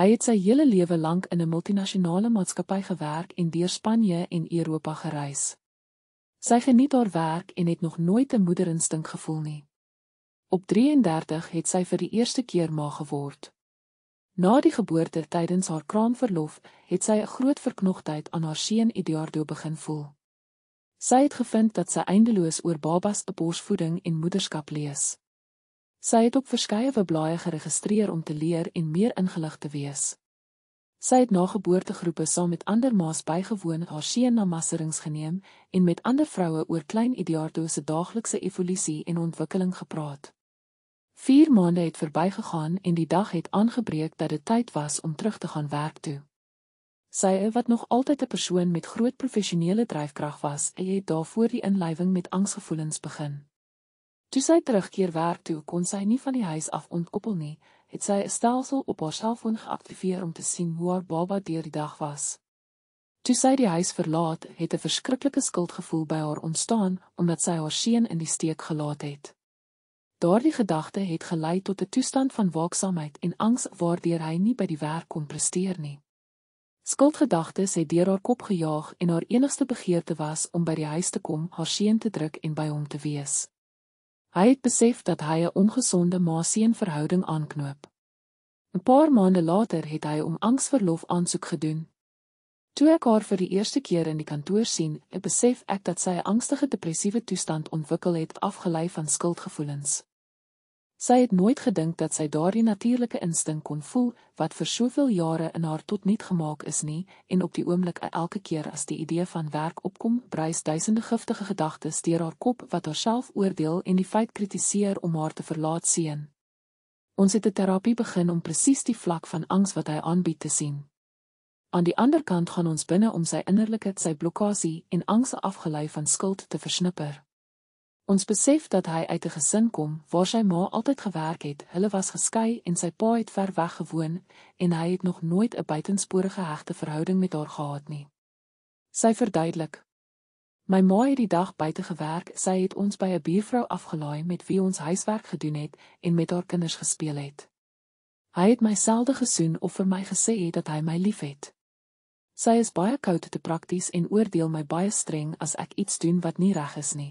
Hy het sy hele lewe lank in 'n multinasjonale maatskappy gewerk en deur Spanje en Europa gereis. Sy geniet haar werk en het nog nooit 'n moederinstink gevoel nie. Op 33 het sy vir die eerste keer ma geword. Na die geboorte tydens haar kraamverlof het sy 'n groot verknogtheid aan haar seun Eduardo begin voel. Sy het gevind dat sy eindeloos oor babas se borsvoeding en moederskap lees. Sy het op verskeie weblaaie geregistreer om te leer en meer ingelig te wees. Sy het na geboortegroepe saam met ander ma's bygewoon, haar seun na masserings geneem en met ander vroue oor klein Idiardo se daaglikse evolusie en ontwikkeling gepraat. 4 maande het verbygegaan en die dag het aangebreek dat dit tyd was om terug te gaan werk toe. Sy, wat nog altyd 'n persoon met groot professionele dryfkrag was, het daarvoor die inlywing met angsgevoelens begin. Toe sy terugkeer werk toe, kon sy nie van die huis af ontkoppel nie, het sy 'n stelsel op haar selfoon geaktiveer om te sien hoe haar baba deur die dag was. Toe sy die huis verlaat, het 'n verskriklike skuldgevoel by haar ontstaan omdat sy haar seun in die steek gelaat het. Daardie gedagte het gelei tot 'n toestand van waaksaamheid en angs waardeur hy nie by die werk kon presteer nie. Skuldgedagtes het deur haar kop gejaag en haar enigste begeerte was om by die huis te kom, haar seun te druk en by hom te wees. Hy het besef dat hy 'n ongesonde ma-seun verhouding aanknoop. 'n Paar maande later het hy om angsverlof aansoek gedoen. Toe ek haar vir die eerste keer in die kantoor sien, besef ek dat sy 'n angstige depressiewe toestand ontwikkel het afgelei van skuldgevoelens. Sy het nooit gedink dat sy daardie natuurlike instink kon voel wat vir soveel jare in haar tot niet gemaak is nie en op die oomblik elke keer as die idee van werk opkom, bruis duisende giftige gedagtes deur haar kop wat haarself oordeel en die feit kritiseer om haar te verlaat seën. Ons het 'n terapie begin om presies die vlak van angs wat hy aanbied te sien. Aan die ander kant gaan ons binne om sy innerlike sy blokkade en angs afgelei van skuld te versnipper. Ons besef dat hy uit 'n gesin kom waar sy ma altyd gewerk het. Hulle was geskei en sy pa het ver weg gewoon en hy het nog nooit 'n buitensporige hegte verhouding met haar gehad nie. Sy verduidelik: My ma het die dag buite gewerk. Sy het ons by 'n buurvrou afgelaai met wie ons huiswerk gedoen het en met haar kinders gespeel het. Hy het my selde gesoen of vir my gesê dat hy my liefhet. Sy is baie koud te prakties en oordeel my baie streng as ek iets doen wat nie reg is nie.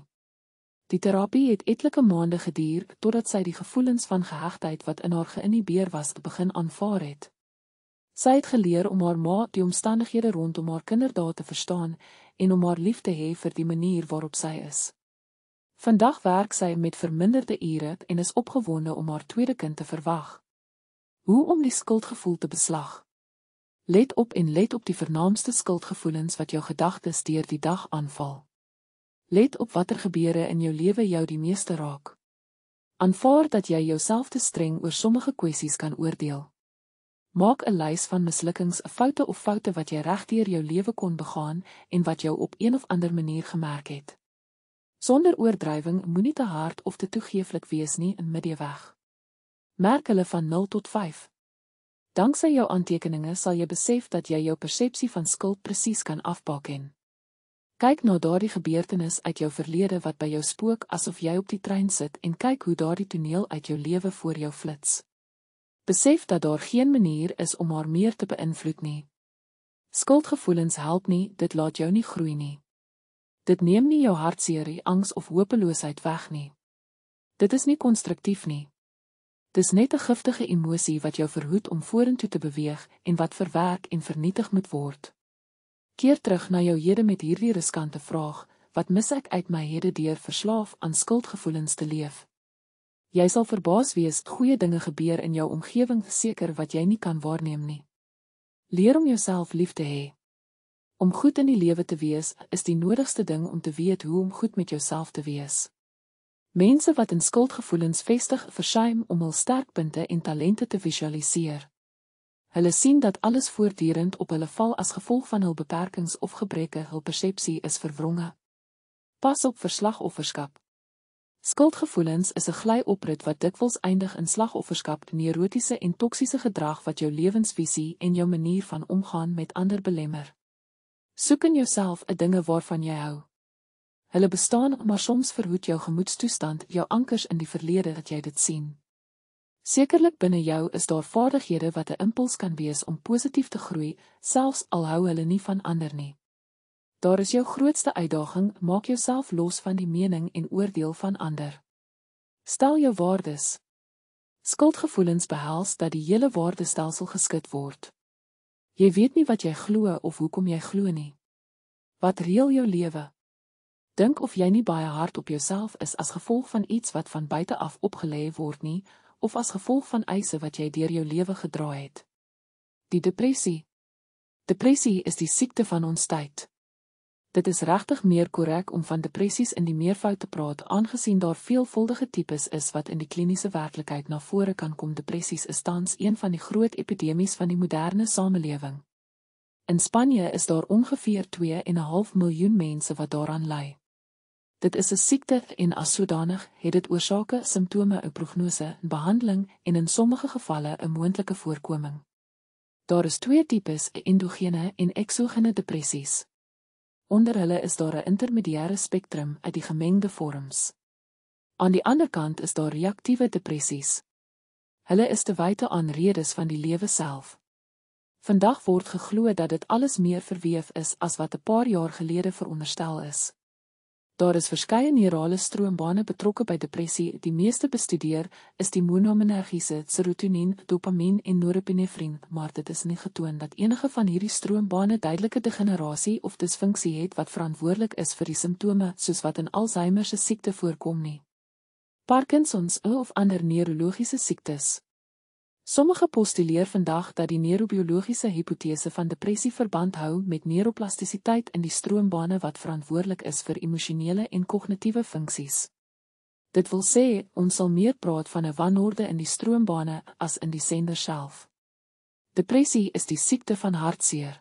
Die terapie het etlike maande geduur totdat sy die gevoelens van gehegtheid wat in haar geïnhibeer was begin aanvaar het. Sy het geleer om haar ma die omstandighede rondom haar kinderdae te verstaan en om haar lief te hê vir die manier waarop sy is. Vandag werk sy met verminderde ure en is opgewonde om haar tweede kind te verwag. Hoe om die skuldgevoel te beslag? Let op en let op die vernaamste skuldgevoelens wat jou gedagtes deur die dag aanval. Let op watter gebeure in jou lewe jou die meeste raak. Aanvaar dat jy jouself te streng oor sommige kwessies kan oordeel. Maak 'n lys van mislukkings, foute of foute wat jy regdeur jou lewe kon begaan en wat jou op een of ander manier gemerk het. Sonder oordrywing moenie te hard of te toegeeflik wees nie in middeweg. Merk hulle van 0 tot 5. Danksy jou aantekeninge sal jy besef dat jy jou persepsie van skuld presies kan afbaken. Kyk na daardie gebeurtenis uit jou verlede wat by jou spook asof jy op die trein sit en kyk hoe daardie toneel uit jou lewe voor jou flits. Besef dat daar geen manier is om haar meer te beïnvloed nie. Skuldgevoelens help nie, dit laat jou nie groei nie. Dit neem nie jou hartseer, angs of hopeloosheid weg nie. Dit is nie konstruktief nie. Dis net 'n giftige emosie wat jou verhoed om vorentoe te beweeg en wat verwerk en vernietig moet word. Keer terug na jou hede met hierdie riskante vraag: Wat mis ek uit my hede deur verslaaf aan skuldgevoelens te leef? Jy sal verbaas wees, goeie dinge gebeur in jou omgewing verseker wat jy nie kan waarneem nie. Leer om jouself lief te hê. Om goed in die lewe te wees, is die nodigste ding om te weet hoe om goed met jouself te wees. Mense wat in skuldgevoelens vestig, versuim om hul sterkpunte en talente te visualiseer. Hulle sien dat alles voortdurend op hulle val as gevolg van hul beperkings of gebreke, hul persepsie is verwronge. Pas op vir slagofferskap. Skuldgevoelens is 'n glyoprit wat dikwels eindig in slagofferskap, neurotiese en toksiese gedrag wat jou lewensvisie en jou manier van omgaan met ander belemmer. Soek in jouself 'n dinge waarvan jy hou. Hulle bestaan, maar soms verhoed jou gemoedstoestand jou ankers in die verlede dat jy dit sien. Sekerlik binne jou is daar vaardighede wat 'n impuls kan wees om positief te groei, selfs al hou hulle nie van ander nie. Daar is jou grootste uitdaging, maak jouself los van die mening en oordeel van ander. Stel jou waardes. Skuldgevoelens behels dat die hele waardestelsel geskit word. Jy weet nie wat jy glo of hoekom jy glo nie. Wat reël jou lewe? Dink of jy nie baie hard op jouself is as gevolg van iets wat van buite af opgelê word nie, of as gevolg van eise wat jy deur jou lewe gedra het. Die depressie. Depressie is die siekte van ons tyd. Dit is regtig meer korrek om van depressies in die meervoud te praat aangesien daar veelvuldige tipes is wat in die kliniese werklikheid na vore kan kom. Depressies is tans een van die groot epidemies van die moderne samelewing. In Spanje is daar ongeveer 2.5 miljoen mense wat daaraan ly. Dit is 'n siekte en as sodanig het dit oorsake, simptome, 'n prognose, behandeling en in sommige gevalle 'n moontlike voorkoming. Daar is twee tipes, endogene en eksogene depressies. Onder hulle is daar 'n intermediêre spektrum uit die gemengde vorms. Aan die ander kant is daar reaktiewe depressies. Hulle is te wyte aan redes van die lewe self. Vandag word geglo dat dit alles meer verweef is as wat 'n paar jaar gelede veronderstel is. Daar is verskeie neurale stroombane betrokke by depressie. Die meeste bestudeer is die monoaminergiese serotonien, dopamien en norepinefrien, maar dit is nie getoon dat enige van hierdie stroombane duidelike degenerasie of disfunksie het wat verantwoordelik is vir die simptome soos wat in Alzheimer se siekte voorkom nie. Parkinsons of ander neurologiese siektes Sommige postuleer vandag dat die neurobiologiese hipotese van depressie verband hou met neuroplastisiteit in die stroombane wat verantwoordelik is vir emosionele en kognitiewe funksies. Dit wil sê ons sal meer praat van 'n wanorde in die stroombane as in die sender self. Depressie is die siekte van hartseer.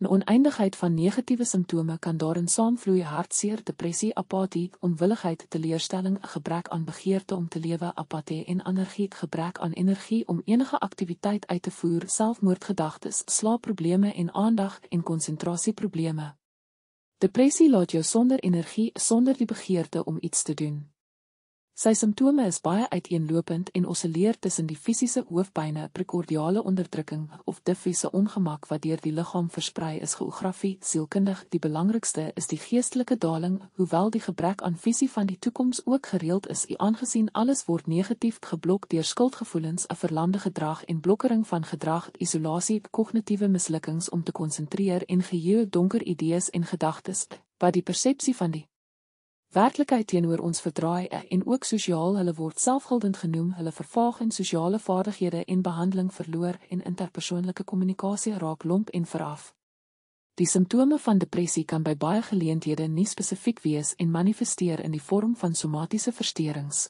'n oneindigheid van negatiewe simptome kan daarin saamvloei: hartseer, depressie, apatie, onwilligheid, teleurstelling, 'n gebrek aan begeerte om te lewe, apatie en energie, gebrek aan energie om enige aktiwiteit uit te voer, selfmoordgedagtes, slaapprobleme en aandag- en konsentrasieprobleme. Depressie laat jou sonder energie, sonder die begeerte om iets te doen. Sy simptome is baie uiteenlopend en osilleer tussen die fisiese hoofpynne, prekordiale onderdrukking of diffuse ongemak wat deur die liggaam versprei is, geografie, sielkundig. Die belangrikste is die geestelike daling, hoewel die gebrek aan visie van die toekoms ook gereeld is, aangesien alles word negatief geblok deur skuldgevoelens, 'n verlamde gedrag en blokkering van gedrag, isolasie, kognitiewe mislukkings om te konsentreer en geheue donker idees en gedagtes wat die persepsie van die Werklikheid teenoor ons verdraai en ook sosiaal hulle word selfgeldend genoem, hulle vervaag in sosiale vaardighede en behandeling verloor en interpersoonlike kommunikasie raak lomp en veraf. Die simptome van depressie kan by baie geleenthede nie spesifiek wees en manifesteer in die vorm van somatiese versteurings.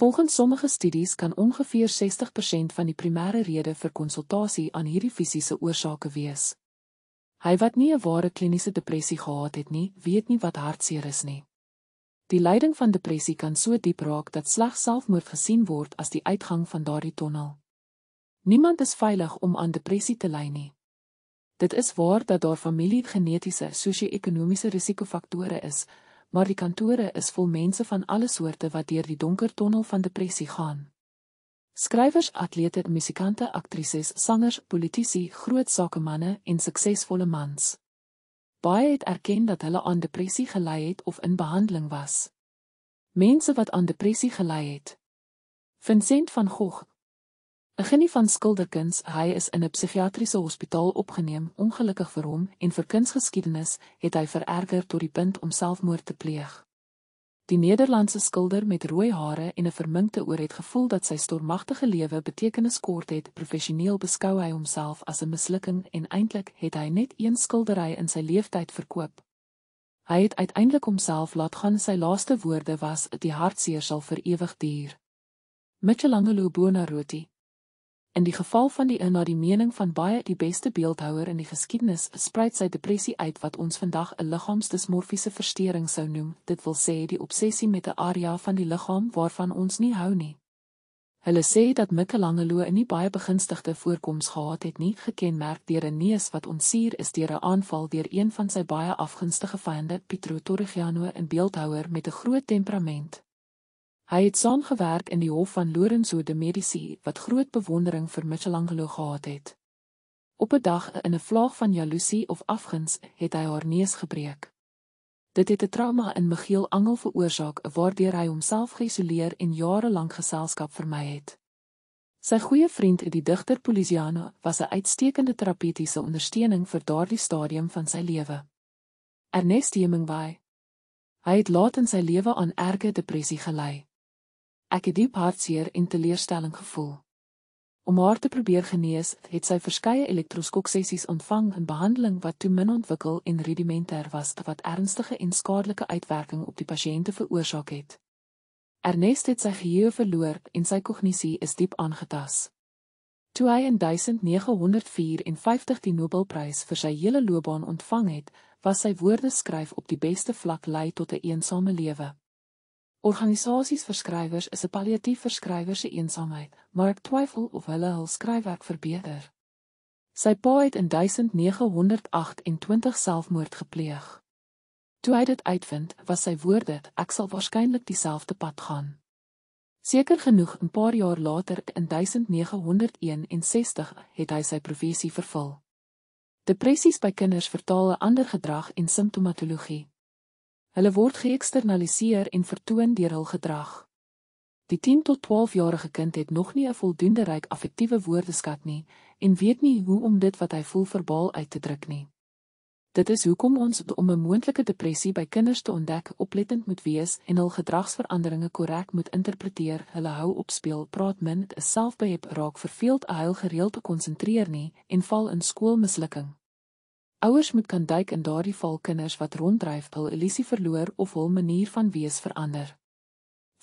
Volgens sommige studies kan ongeveer 60% van die primêre rede vir konsultasie aan hierdie fisiese oorsake wees. Hy wat nie 'n ware kliniese depressie gehad het nie, weet nie wat hartseer is nie. Die lyding van depressie kan so diep raak dat slegs selfmoord gesien word as die uitgang van daardie tonnel. Niemand is veilig om aan depressie te ly nie. Dit is waar dat daar familie genetiese, sosio-ekonomiese risikofaktore is, maar die kantore is vol mense van alle soorte wat deur die donker tonnel van depressie gaan. Skrywers, atlete, musikante, aktrises, sangers, politici, groot sakemanne en suksesvolle mans Baie het erken dat hulle aan depressie gely het of in behandeling was. Mense wat aan depressie gely het. Vincent van Gogh. 'n Genie van skilderkuns, hy is in 'n psigiatriese hospitaal opgeneem. Ongelukkig vir hom en vir kunsgeskiedenis het hy vererger tot die punt om selfmoord te pleeg. Die Nederlandse skilder met rooi hare en 'n verminkte oor het gevoel dat sy stormagtige lewe betekenis kort het. Professioneel beskou hy homself as 'n mislukking en eintlik het hy net een skildery in sy lewe tyd verkoop. Hy het uiteindelik homself laat gaan. Sy laaste woorde was: "Die hartseer sal vir ewig duur." Michelangelo Buonarroti In die geval van die na die mening van baie die beste beeldhouer in die geskiedenis, spruit sy depressie uit wat ons vandag 'n liggaamsdismorfiese verstoring sou noem. Dit wil sê die obsessie met 'n area van die liggaam waarvan ons nie hou nie. Hulle sê dat Michelangelo in nie baie begunstigde voorkoms gehad het nie, gekenmerk deur 'n neus wat onsuur is deur 'n aanval deur een van sy baie afgunstige vyande, Pietro Torrigiano, 'n beeldhouer met 'n groot temperament. Hy het saamgewerk in die hof van Lorenzo de Medici wat groot bewondering vir Michelangelo gehad het. Op 'n dag in 'n vlaag van jaloesie of afguns het hy haar neus gebreek. Dit het 'n trauma in Miguel Angel veroorsaak waardeur hy homself geïsoleer en jare lank geselskap vermy het. Sy goeie vriend, die digter Poliziano, was 'n uitstekende terapeutiese ondersteuning vir daardie stadium van sy lewe. Ernest Hemingway Hy het laat in sy lewe aan erge depressie gely. Ek het diep hartseer en teleurstelling gevoel. Om haar te probeer genees, het sy verskeie elektroskoksessies ontvang in behandeling wat toe min ontwikkel en rudimentêr was, wat ernstige en skadelike uitwerking op die pasiënte veroorsaak het. Ernest het sy geheue verloor en sy kognisie is diep aangetas. Toe hy in 1954 die Nobelprys vir sy hele loopbaan ontvang het, was sy woorde skryf op die beste vlak lei tot 'n eensame lewe. Organisasies verskrywers is 'n palliatief verskrywer se eensaamheid, maar ek twyfel of hulle hul skryfwerk verbeter. Sy pa het in 1928 selfmoord gepleeg. Toe hy dit uitvind, was sy woorde: "Ek sal waarskynlik dieselfde pad gaan." Seker genoeg, 'n paar jaar later, in 1961, het hy sy professie vervul. Depressies by kinders vertaal 'n ander gedrag en simptomatologie. Hulle word geëksternaliseer en vertoon deur hul gedrag. Die 10 tot 12 jarige kind het nog nie 'n voldoende ryk affektiewe woordeskat nie en weet nie hoe om dit wat hy voel verbaal uit te druk nie. Dit is hoekom ons om 'n moontlike depressie by kinders te ontdek oplettend moet wees en hul gedragsveranderinge korrek moet interpreteer. Hulle hou op speel, praat min, is selfbehep, raak verveeld, huil gereeld, te konsentreer nie en val in skoolmislukking. Ouers moet kan duik in daardie val kinders wat ronddryf hul illusie verloor of hul manier van wees verander.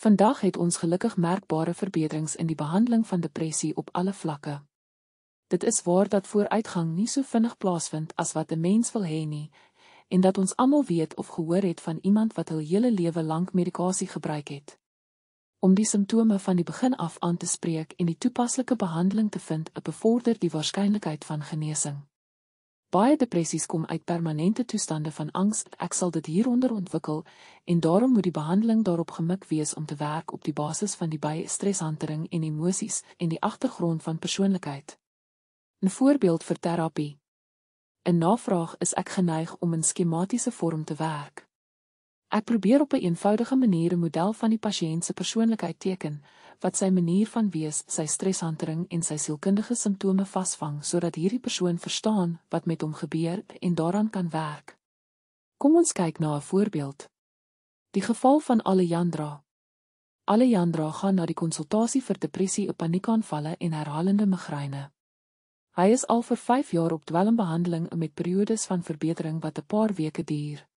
Vandag het ons gelukkig merkbare verbeterings in die behandeling van depressie op alle vlakke. Dit is waar dat vooruitgang nie so vinnig plaasvind as wat 'n mens wil hê nie en dat ons almal weet of gehoor het van iemand wat hul hele lewe lank medikasie gebruik het. Om die simptome van die begin af aan te spreek en die toepaslike behandeling te vind, bevorder die waarskynlikheid van genesing. Baie depressies kom uit permanente toestande van angs. Ek sal dit hieronder ontwikkel en daarom moet die behandeling daarop gemik wees om te werk op die basis van die baie streshantering en emosies en die agtergrond van persoonlikheid. 'n Voorbeeld vir terapie. 'n Navraag is ek geneig om in skematiese vorm te werk. Ek probeer op 'n een eenvoudige manier 'n model van die pasiënt se persoonlikheid teken wat sy manier van wees, sy streshantering en sy sielkundige simptome vasvang sodat hierdie persoon verstaan wat met hom gebeur en daaraan kan werk. Kom ons kyk na 'n voorbeeld. Die geval van Alejandra. Alejandra gaan na die konsultasie vir depressie, paniekaanvalle en herhalende migraine. Hy is al vir 5 jaar op dwelmbehandeling met periodes van verbetering wat 'n paar weke duur.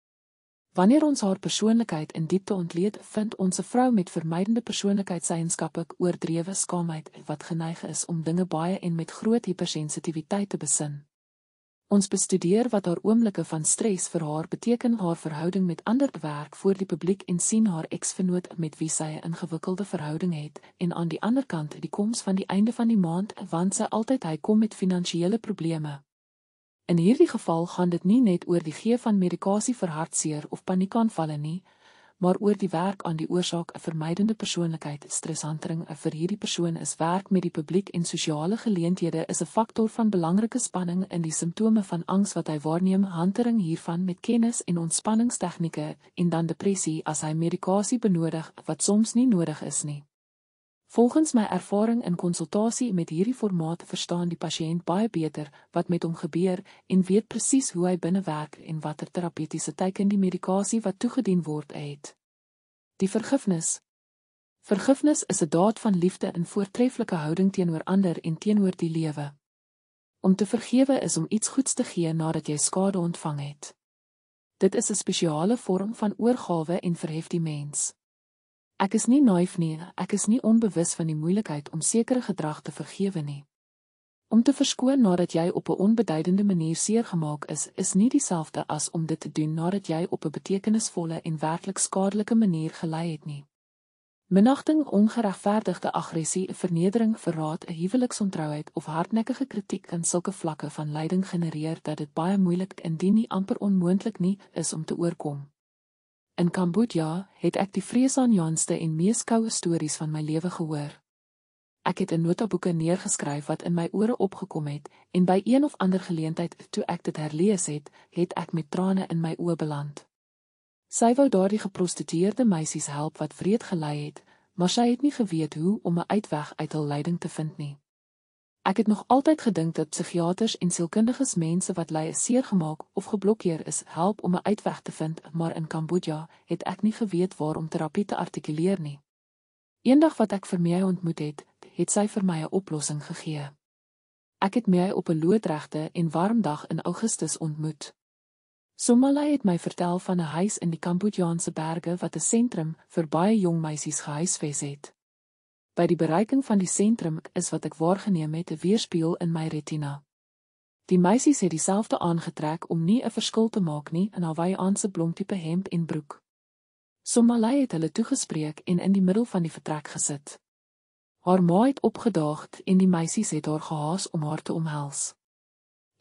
Wanneer ons haar persoonlikheid in diepte ontleed, vind ons 'n vrou met vermydende persoonlikheidseienskappe, oordrewe skaamheid en wat geneig is om dinge baie en met groot hipersensitiwiteit te besin. Ons bestudeer wat haar oomblikke van stres vir haar beteken, haar verhouding met ander bewerk voor die publiek en sien haar eksvernoot met wie sy 'n ingewikkelde verhouding het en aan die ander kant die koms van die einde van die maand, want sy altyd hy kom met finansiële probleme. In hierdie geval gaan dit nie net oor die gee van medikasie vir hartseer of paniekaanvalle nie, maar oor die werk aan die oorsaak 'n vermydende persoonlikheid stresshantering vir hierdie persoon is werk met die publiek en sosiale geleenthede is 'n faktor van belangrike spanning in die simptome van angs wat hy waarneem hantering hiervan met kennis en ontspanningstegnieke en dan depressie as hy medikasie benodig wat soms nie nodig is nie Volgens my ervaring in konsultasie met hierdie formaat verstaan die pasiënt baie beter wat met hom gebeur en weet presies hoe hy binnewerk en watter terapeutiese teiken die medikasie wat toegedien word het. Die vergifnis. Vergifnis is 'n daad van liefde en voortreffelike houding teenoor ander en teenoor die lewe. Om te vergewe is om iets goeds te gee nadat jy skade ontvang het. Dit is 'n spesiale vorm van oorgawe en verhef die mens. Ek is nie naïef nie, ek is nie onbewus van die moeilikheid om sekere gedrag te vergewe nie. Om te verskoon nadat jy op 'n onbeduidende manier seer gemaak is, is nie dieselfde as om dit te doen nadat jy op 'n betekenisvolle en werklik skadelike manier gelei het nie. Minagting, ongeregverdigde aggressie, vernedering, verraad, 'n huweliksontrouheid of hardnekkige kritiek kan sulke vlakke van lyding genereer dat dit baie moeilik, indien nie amper onmoontlik nie, is om te oorkom. In Kambodja het ek die vreesaanjaendste en mees koue stories van my lewe gehoor. Ek het 'n notaboeke neergeskryf wat in my ore opgekom het en by een of ander geleentheid toe ek dit herlees het, het ek met trane in my oë beland. Sy wou daardie geprostitueerde meisies help wat vrede gelei het, maar sy het nie geweet hoe om 'n uitweg uit hul lyding te vind nie. Ek het nog altyd gedink dat psigiaters en sielkundiges mense wat ly is seergemaak of geblokkeer is, help om 'n uitweg te vind, maar in Kambodja het ek nie geweet waar om terapie te artikuleer nie. Eendag wat ek vir my ontmoet het, het sy vir my 'n oplossing gegee. Ek het my op 'n loodregte en warm dag in Augustus ontmoet. Somalai het my vertel van 'n huis in die Kambodjaanse berge wat 'n sentrum vir baie jong meisies gehuisves het by die bereiking van die sentrum is wat ek waargeneem het 'n weerspieël in my retina. Die meisies het dieselfde aangetrek om nie 'n verskil te maak nie in haar wyaanse blomtipe hemp en broek. Somalai het hulle toegespreek en in die middel van die vertrek gesit. Haar ma het opgedaag en die meisies het haar gehaas om haar te omhels.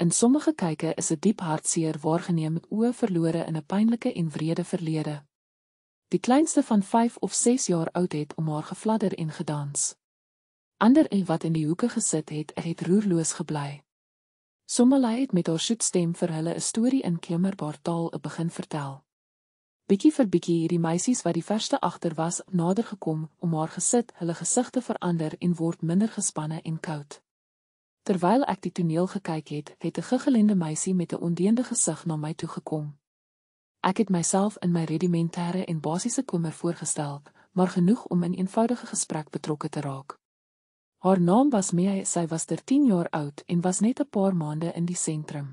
In sommige kykers is 'n die diep hartseer waargeneem met oë verlore in 'n pynlike en wrede verlede. Die kleinste van 5 of 6 jaar oud het om haar gefladder en gedans. Ander en wat in die hoeke gesit het, het roerloos gebly. Sommelai het met haar soetstem vir hulle 'n storie in klimmerbaar taal begin vertel. Bietjie vir bietjie hierdie meisies wat die verste agter was, nader gekom om haar gesit, hulle gesigte verander en word minder gespanne en koud. Terwyl ek die toneel gekyk het, het 'n gegelende meisie met 'n ondeende gesig na my toe gekom. Ek het myself in my rudimentêre en basiese komer voorgestel, maar genoeg om in 'n eenvoudige gesprek betrokke te raak. Haar naam was Mia, sy was ter 10 jaar oud en was net 'n paar maande in die sentrum.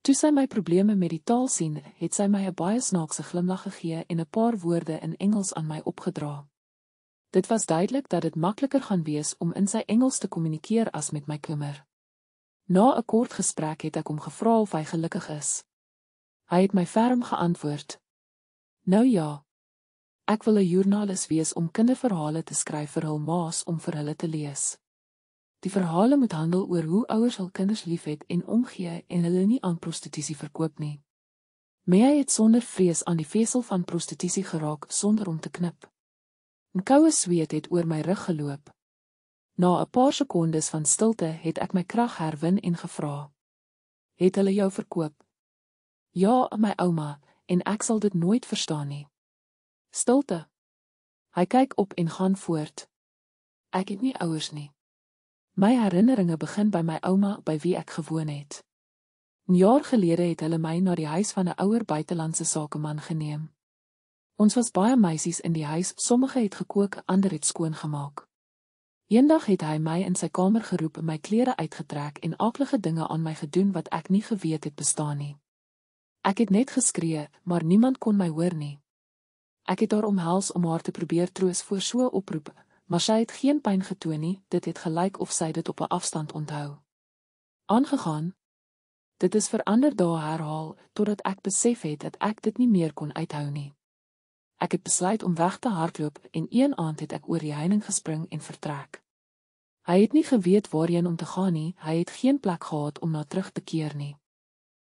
Toe sy my probleme met die taal sien, het sy my 'n baie snaakse glimlag gegee en 'n paar woorde in Engels aan my opgedra. Dit was duidelik dat dit makliker gaan wees om in sy Engels te kommunikeer as met my kommer. Na 'n kort gesprek het ek hom gevra of hy gelukkig is. Hy het my ferm geantwoord. Nou ja. Ek wil 'n joernalis wees om kinderverhale te skryf vir hul maas om vir hulle te lees. Die verhale moet handel oor hoe ouers hul kinders liefhet en omgee en hulle nie aan prostitusie verkoop nie. Mia het sonder vrees aan die vesel van prostitusie geraak sonder om te knip. 'n Koue sweet het oor my rug geloop. Na 'n paar sekondes van stilte het ek my krag herwin en gevra: "Het hulle jou verkoop?" Ja, my ouma, en ek sal dit nooit verstaan nie. Stilte. Hy kyk op en gaan voort. Ek het nie ouers nie. My herinneringe begin by my ouma by wie ek gewoon het. 'n Jaar gelede het hulle my na die huis van 'n ouer buitelandse sakeman geneem. Ons was baie meisies in die huis, sommige het gekook, ander het skoongemaak. Eendag het hy my in sy kamer geroep en my klere uitgetrek en aklige dinge aan my gedoen wat ek nie geweet het bestaan nie. Ek het net geskree, maar niemand kon my hoor nie. Ek het haar omhels om haar te probeer troos voor so 'n oproep, maar sy het geen pyn getoon nie. Dit het gelyk of sy dit op 'n afstand onthou. Aangegaan. Dit is verander daar herhaal totdat ek besef het dat ek dit nie meer kon uithou nie. Ek het besluit om weg te hardloop en een aand het ek oor die heining gespring en vertrek. Hy het nie geweet waarheen om te gaan nie. Hy het geen plek gehad om na terug te keer nie.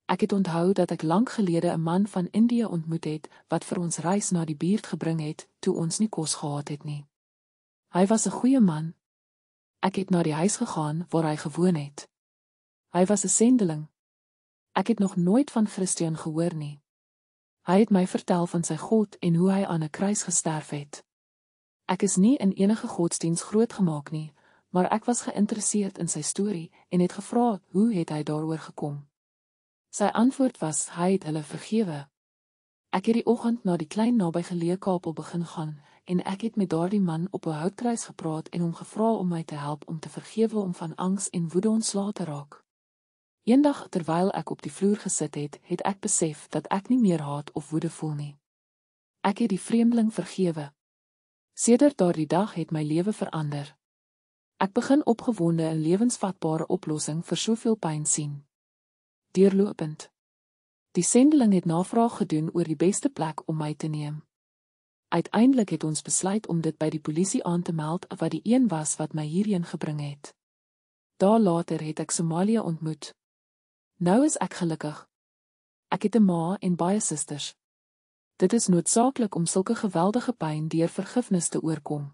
Ek het onthou dat ek lank gelede 'n man van Indië ontmoet het wat vir ons reis na die buurt gebring het toe ons nie kos gehad het nie. Hy was 'n goeie man. Ek het na die huis gegaan waar hy gewoon het. Hy was 'n sendeling. Ek het nog nooit van Christen gehoor nie. Hy het my vertel van sy God en hoe hy aan 'n kruis gesterf het. Ek is nie in enige godsdiens grootgemaak nie, maar ek was geïnteresseerd in sy storie en het gevra hoe het hy daaroor gekom het. Sy antwoord was hy het hulle vergewe. Ek het die oggend na die klein nabygeleë Kaapel begin gaan en ek het met daardie man op 'n houtkruis gepraat en hom gevra om my te help om te vergewe om van angs en woede ontslae te raak. Eendag terwyl ek op die vloer gesit het, het ek besef dat ek nie meer haat of woede voel nie. Ek het die vreemdeling vergewe. Sedert daardie dag het my lewe verander. Ek begin opgewonde 'n lewensvatbare oplossing vir soveel pyn sien deurlopend. Die sendeling het navraag gedoen oor die beste plek om my te neem. Uiteindelik het ons besluit om dit by die polisie aan te meld wat die een was wat my hierheen gebring het. Daar later het ek Somalia ontmoet. Nou is ek gelukkig. Ek het 'n ma en baie susters. Dit is noodsaaklik om sulke geweldige pyn deur vergifnis te oorkom.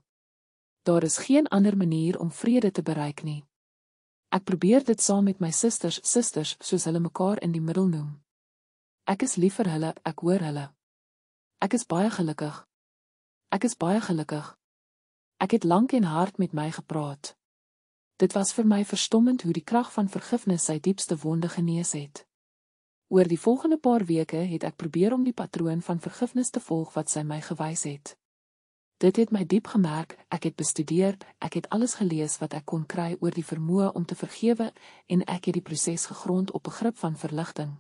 Daar is geen ander manier om vrede te bereik nie. Ek probeer dit saam met my susters, susters, soos hulle mekaar in die middel noem. Ek is lief vir hulle, ek hoor hulle. Ek is baie gelukkig. Ek is baie gelukkig. Ek het lank en hard met my gepraat. Dit was vir my verstommend hoe die krag van vergifnis sy diepste wonde genees het. Oor die volgende paar weke het ek probeer om die patroon van vergifnis te volg wat sy my gewys het. Dit het my diep gemerk. Ek het bestudeer, ek het alles gelees wat ek kon kry oor die vermoë om te vergewe en ek het die proses gegrond op 'n grip van verligting.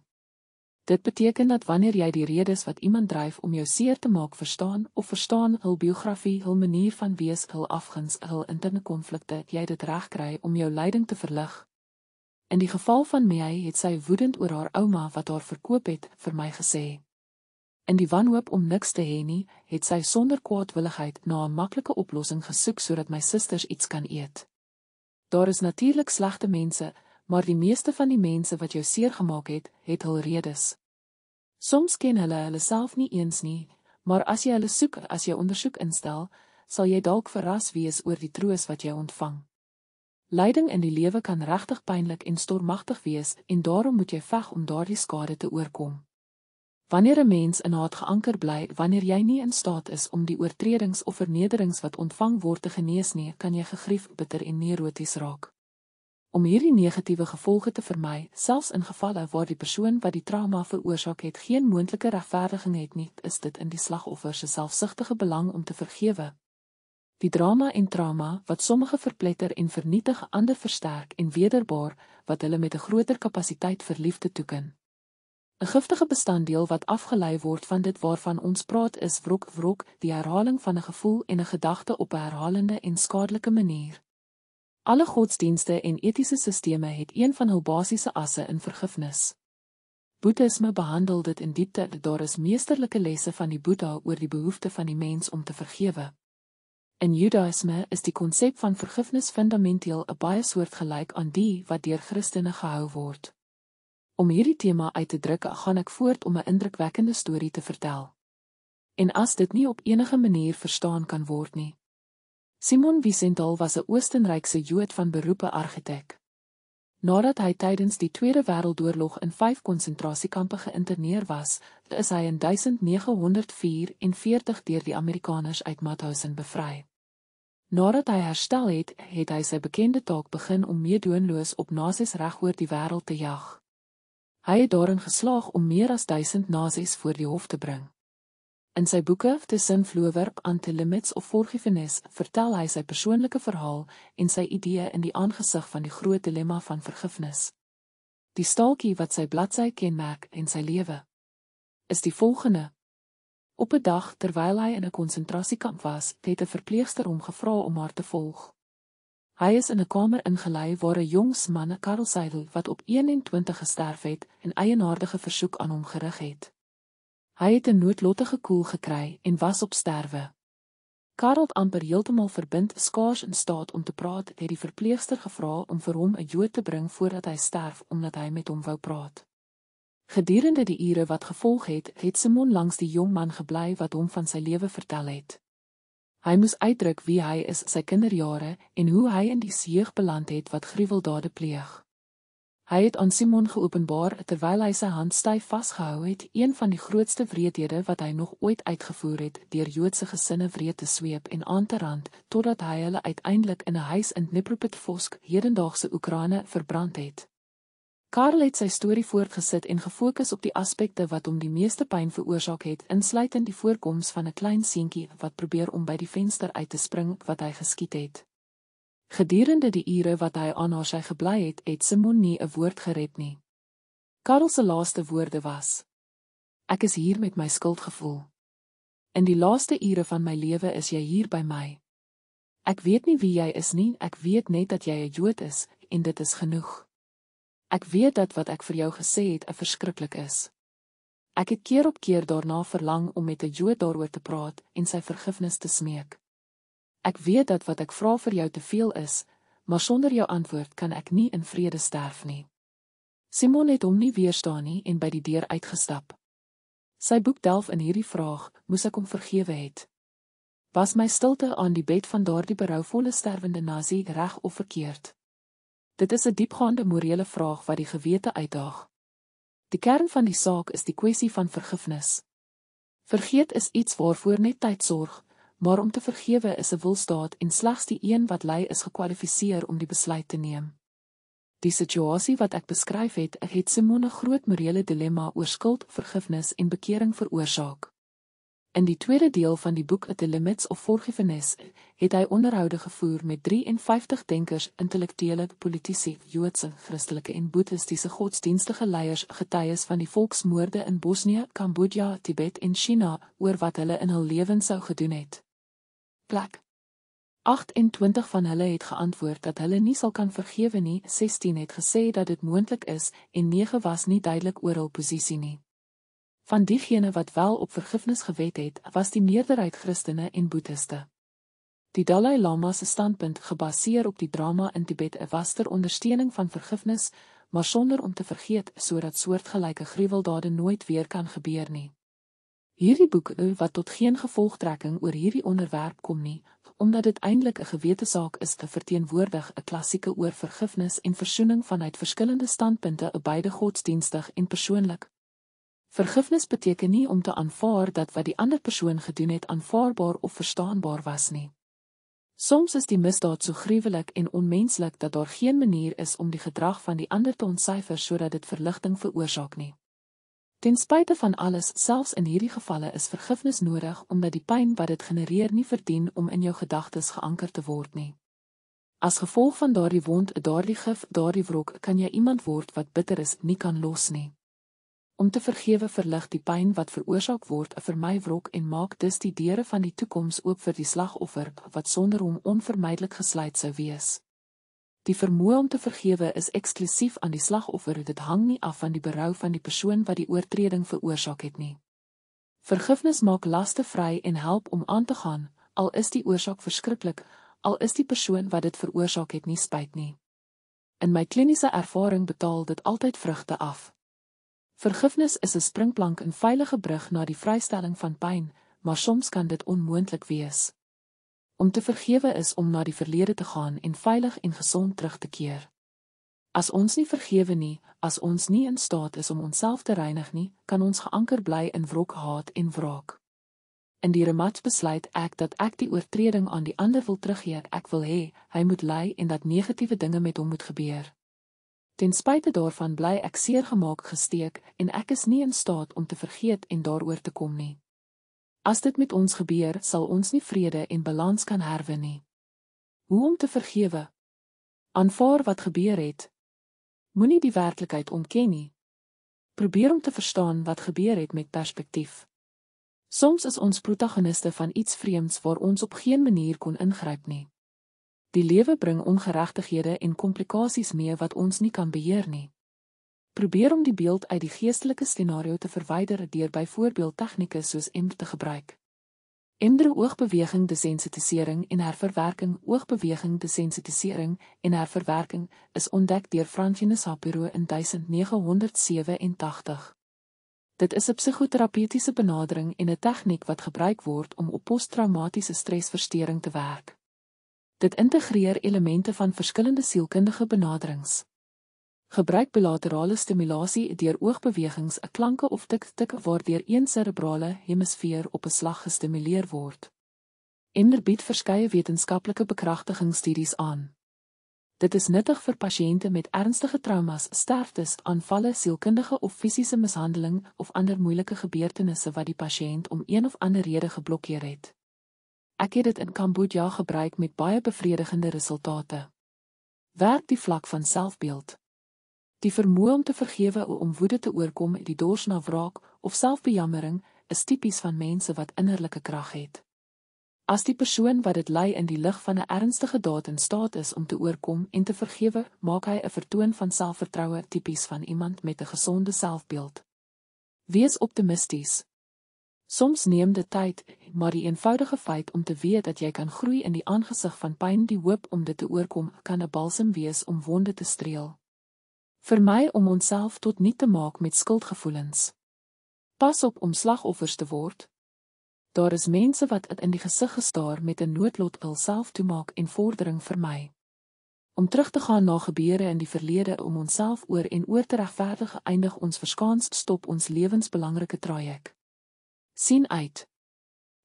Dit beteken dat wanneer jy die redes wat iemand dryf om jou seer te maak verstaan of verstaan hul biografie, hul manier van wees, hul afguns, hul interne konflikte, jy dit regkry om jou lyding te verlig. In die geval van Mei het sy woedend oor haar ouma wat haar verkoop het, vir my gesê In die wanhoop om niks te hê nie, het sy sonder kwaadwilligheid na 'n maklike oplossing gesoek sodat my susters iets kan eet. Daar is natuurlik slegte mense, maar die meeste van die mense wat jou seer gemaak het, het hul redes. Soms ken hulle hulle self nie eens nie, maar as jy hulle soek, as jy ondersoek instel, sal jy dalk verras wees oor die troos wat jy ontvang. Leiding in die lewe kan regtig pynlik en stormagtig wees en daarom moet jy veg om daardie skade te oorkom. Wanneer 'n mens in haat geanker bly, wanneer jy nie in staat is om die oortredings of vernederings wat ontvang word te genees nie, kan jy gegrief, bitter en neuroties raak. Om hierdie negatiewe gevolge te vermy, selfs in gevalle waar die persoon wat die trauma veroorsaak het geen moontlike regverdiging het nie, is dit in die slagoffer se selfsugtige belang om te vergewe. Die drama en trauma wat sommige verpletter en vernietig, ander versterk en wederbaar, wat hulle met 'n groter kapasiteit vir liefde toeken. 'n giftige bestanddeel wat afgelei word van dit waarvan ons praat is wrok wrok, die herhaling van 'n gevoel en 'n gedagte op 'n herhalende en skadelike manier. Alle godsdienste en etiese stelsels het een van hul basiese asse in vergifnis. Boeddhisme behandel dit in diepte, daar is meesterlike lesse van die Boeddha oor die behoefte van die mens om te vergewe. In Judaïsme is die konsep van vergifnis fundamenteel 'n baie soort gelyk aan die wat deur Christene gehou word. Om hierdie tema uit te druk, gaan ek voort om 'n indrukwekkende storie te vertel. En as dit nie op enige manier verstaan kan word nie. Simon Wiesenthal was 'n Oostenrykse Jood van beroepe argitek. Nadat hy tydens die Tweede Wêreldoorlog in vyf konsentrasiekampe geïnterneer was, is hy in 1944 deur die Amerikaners uit Mauthausen bevry. Nadat hy herstel het, het hy sy bekende taak begin om meedoenloos op nasies regoor die wêreld te jag. Hy het daarin geslaag om meer as 1000 nasies voor die hof te bring. In sy boeke, The Sinflowerp and the Limits of Forgiveness, vertel hy sy persoonlike verhaal en sy idee in die aangesig van die groot dilemma van vergifnis. Die staaltjie wat sy bladsy kenmerk en sy lewe is die volgende. Op 'n dag terwyl hy in 'n konsentrasiekamp was, het 'n verpleegster hom gevra om haar te volg. Hy is in 'n kamer ingelei waar 'n jong manne Karl Seidel wat op 21 gesterf het en eienaardige versoek aan hom gerig het. Hy het 'n noodlottige koel gekry en was op sterwe. Karl het amper heeltemal verbind, skaars in staat om te praat, het die verpleegster gevra om vir hom 'n jood te bring voordat hy sterf omdat hy met hom wou praat. Gedurende die ure wat gevolg het, het Simon langs die jong man gebly wat hom van sy lewe vertel het. Hy moes uitdruk wie hy is, sy kinderjare en hoe hy in die seeg beland het wat gruweldade pleeg. Hy het aan Simon geopenbaar terwyl hy sy hand styf vasgehou het, een van die grootste wreedhede wat hy nog ooit uitgevoer het, deur Joodse gesinne wreed te sweep en aan te rand totdat hy hulle uiteindelik in 'n huis in Dnipropetrovsk, hedendaagse Oekraïne, verbrand het. Karl het sy storie voortgesit en gefokus op die aspekte wat hom die meeste pyn veroorsaak het, insluitend die voorkoms van 'n klein seentjie wat probeer om by die venster uit te spring wat hy geskiet het. Gedurende die ure wat hy aan haar sy gebly het, het Simon nie 'n woord gered nie. Karl se laaste woorde was: "Ek is hier met my skuldgevoel. In die laaste ure van my lewe is jy hier by my. Ek weet nie wie jy is nie, ek weet net dat jy 'n Jood is en dit is genoeg." Ek weet dat wat ek vir jou gesê het, 'n verskriklik is. Ek het keer op keer daarna verlang om met 'n Jood daaroor te praat en sy vergifnis te smeek. Ek weet dat wat ek vra vir jou te veel is, maar sonder jou antwoord kan ek nie in vrede sterf nie. Simon het hom nie weerstaan nie en by die deur uitgestap. Sy boek delf in hierdie vraag, moes ek hom vergewe het? Was my stilte aan die bed van daardie berouvolle sterwende nasie reg of verkeerd? Dit is 'n diepgaande morele vraag wat die gewete uitdaag. Die kern van die saak is die kwessie van vergifnis. Vergeet is iets waarvoor net tyd sorg, maar om te vergewe is 'n wilstaat en slegs die een wat lei is gekwalifiseer om die besluit te neem. Die situasie wat ek beskryf het, ek het Simone groot morele dilemma oor skuld, vergifnis en bekering veroorsaak. In die tweede deel van die boek At the Limits of Forgiveness het hy onderhoude gevoer met 53 denkers, intellektuele, politici, Joodse, Christelike en Boeddhistiese godsdienstige leiers, getuies van die volksmoorde in Bosnië, Kambodja, Tibet en China oor wat hulle in hul lewens sou gedoen het. Plek 28 van hulle het geantwoord dat hulle nie sal kan vergewe nie, 16 het gesê dat dit moontlik is en 9 was nie duidelik oor hul posisie nie. Van diegene wat wel op vergifnis gewet het, was die meerderheid Christene en Boeddhiste. Die Dalai Lama's standpunt gebaseer op die drama in Tibet was ter ondersteuning van vergifnis, maar sonder om te vergeet sodat soortgelyke gruweldade nooit weer kan gebeur nie. Hierdie boek wat tot geen gevolgtrekking oor hierdie onderwerp kom nie, omdat dit eintlik 'n gewetesaak is, verteenwoordig 'n klassieke oor vergifnis en versoening vanuit verskillende standpunte, beide godsdienstig en persoonlik. Vergifnis beteken nie om te aanvaar dat wat die ander persoon gedoen het aanvaarbaar of verstaanbaar was nie. Soms is die misdaad so gruwelik en onmenslik dat daar geen manier is om die gedrag van die ander te ontsyfer sodat dit verligting veroorsaak nie. Ten spyte van alles, selfs in hierdie gevalle is vergifnis nodig omdat die pyn wat dit genereer nie verdien om in jou gedagtes geanker te word nie. As gevolg van daardie wond, daardie gif, daardie wrok, kan jy iemand word wat bitter is, nie kan los nie. Om te vergewe verlig die pyn wat veroorsaak word vir my wrok en maak dus die deure van die toekoms oop vir die slagoffer wat sonder hom onvermydelik gesluit sou wees. Die vermoë om te vergewe is eksklusief aan die slagoffer, dit hang nie af van die berou van die persoon wat die oortreding veroorsaak het nie. Vergifnis maak laste vry en help om aan te gaan, al is die oorsaak verskriklik, al is die persoon wat dit veroorsaak het nie spyt nie. In my kliniese ervaring betaal dit altyd vrugte af. Vergifnis is 'n springplank en veilige brug na die vrystelling van pyn, maar soms kan dit onmoontlik wees. Om te vergewe is om na die verlede te gaan en veilig en gesond terug te keer. As ons nie vergewe nie, as ons nie in staat is om onsself te reinig nie, kan ons geanker bly in wrok, haat en wraak. In die remat besluit ek dat ek die oortreding aan die ander wil teruggee. Ek wil hê hy moet ly en dat negatiewe dinge met hom moet gebeur. Ten spyte daarvan bly ek seer gemaak gesteek en ek is nie in staat om te vergeet en daaroor te kom nie. As dit met ons gebeur, sal ons nie vrede en balans kan herwin nie. Hoe om te vergewe? Aanvaar wat gebeur het. Moenie die werklikheid ontken nie. Probeer om te verstaan wat gebeur het met perspektief. Soms is ons protagoniste van iets vreemds waar ons op geen manier kon ingryp nie. Die lewe bring ongeregtighede en komplikasies mee wat ons nie kan beheer nie. Probeer om die beeld uit die geestelike scenario te verwyder deur byvoorbeeld tegnieke soos EMDR te gebruik. EMDR oogbeweging desensitisering en herverwerking oogbeweging desensitisering en herverwerking is ontdek deur Francine Sapiro in 1987. Dit is 'n psigoterapeutiese benadering en 'n tegniek wat gebruik word om op posttraumatiese stresversteuring te werk. Dit integreer elemente van verskillende sielkundige benaderings. Gebruik bilaterale stimulasie deur oogbewegings, 'n klanke of tik-tik waardeur een cerebrale hemisfeer op 'n slag gestimuleer word. Ender bied verskeie wetenskaplike bekragtigingsstudies aan. Dit is nuttig vir pasiënte met ernstige traumas, sterftes, aanvalle, sielkundige of fisiese mishandeling of ander moeilike gebeurtenisse wat die pasiënt om een of ander rede geblokkeer het. Ek het dit in Kambodja gebruik met baie bevredigende resultate. Werk die vlak van selfbeeld. Die vermoë om te vergewe om woede te oorkom en die dors na wraak of selfbejammering is tipies van mense wat innerlike krag het. As die persoon wat dit lei in die lig van 'n ernstige daad in staat is om te oorkom en te vergewe, maak hy 'n vertoon van selfvertroue tipies van iemand met 'n gesonde selfbeeld. Wees optimisties. Soms neem dit tyd, maar die eenvoudige feit om te weet dat jy kan groei in die aangesig van pyn, die hoop om dit te oorkom, kan 'n balsem wees om wonde te streel. Vermy om onsself tot nie te maak met skuldgevoelens. Pas op om slagoffers te word. Daar is mense wat dit in die gesig gestaar met 'n noodlot wil self toemaak en vordering vermy. Om terug te gaan na gebeure in die verlede om onsself oor en oor te regverdig, eindig ons verskaans stop ons lewensbelangrike traject sien uit.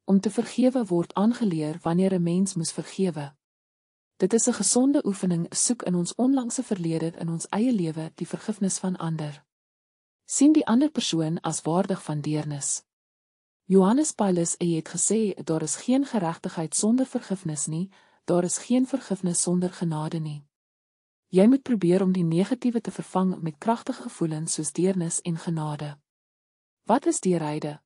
Om te vergewe word aangeleer wanneer 'n mens moes vergewe. Dit is 'n gesonde oefening, soek in ons onlangse verlede in ons eie lewe die vergifnis van ander. sien die ander persoon as waardig van deernis. Johannes Paulus het gesê daar is geen geregtigheid sonder vergifnis nie, daar is geen vergifnis sonder genade nie. Jy moet probeer om die negatiewe te vervang met kragtige gevoelens soos deernis en genade. Wat is die rede?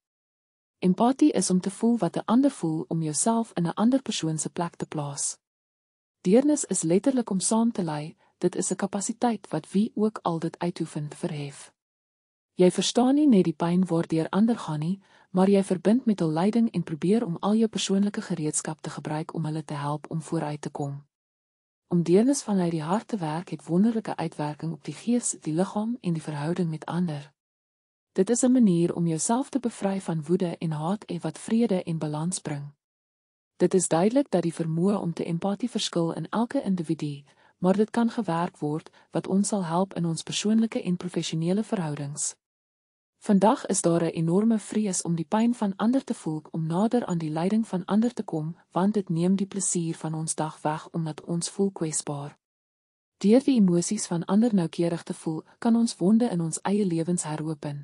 Empatie is om te voel wat 'n ander voel om jouself in 'n ander persoon se plek te plaas. Deernis is letterlik om saam te ly. Dit is 'n kapasiteit wat wie ook al dit uitoefen verhef. Jy verstaan nie net die pyn waardeur ander gaan nie, maar jy verbind met hul lyding en probeer om al jou persoonlike gereedskap te gebruik om hulle te help om vooruit te kom. Om deernis vanuit die hart te werk het wonderlike uitwerking op die gees, die liggaam en die verhouding met ander. Dit is 'n manier om jouself te bevry van woede en haat en wat vrede en balans bring. Dit is duidelik dat die vermoë om te empatie verskil in elke individu, maar dit kan gewerk word wat ons sal help in ons persoonlike en professionele verhoudings. Vandag is daar 'n enorme vrees om die pyn van ander te voel om nader aan die lyding van ander te kom, want dit neem die plesier van ons dag weg omdat ons voel kwesbaar. Deur die emosies van ander noukeurig te voel, kan ons wonde in ons eie lewens heropen.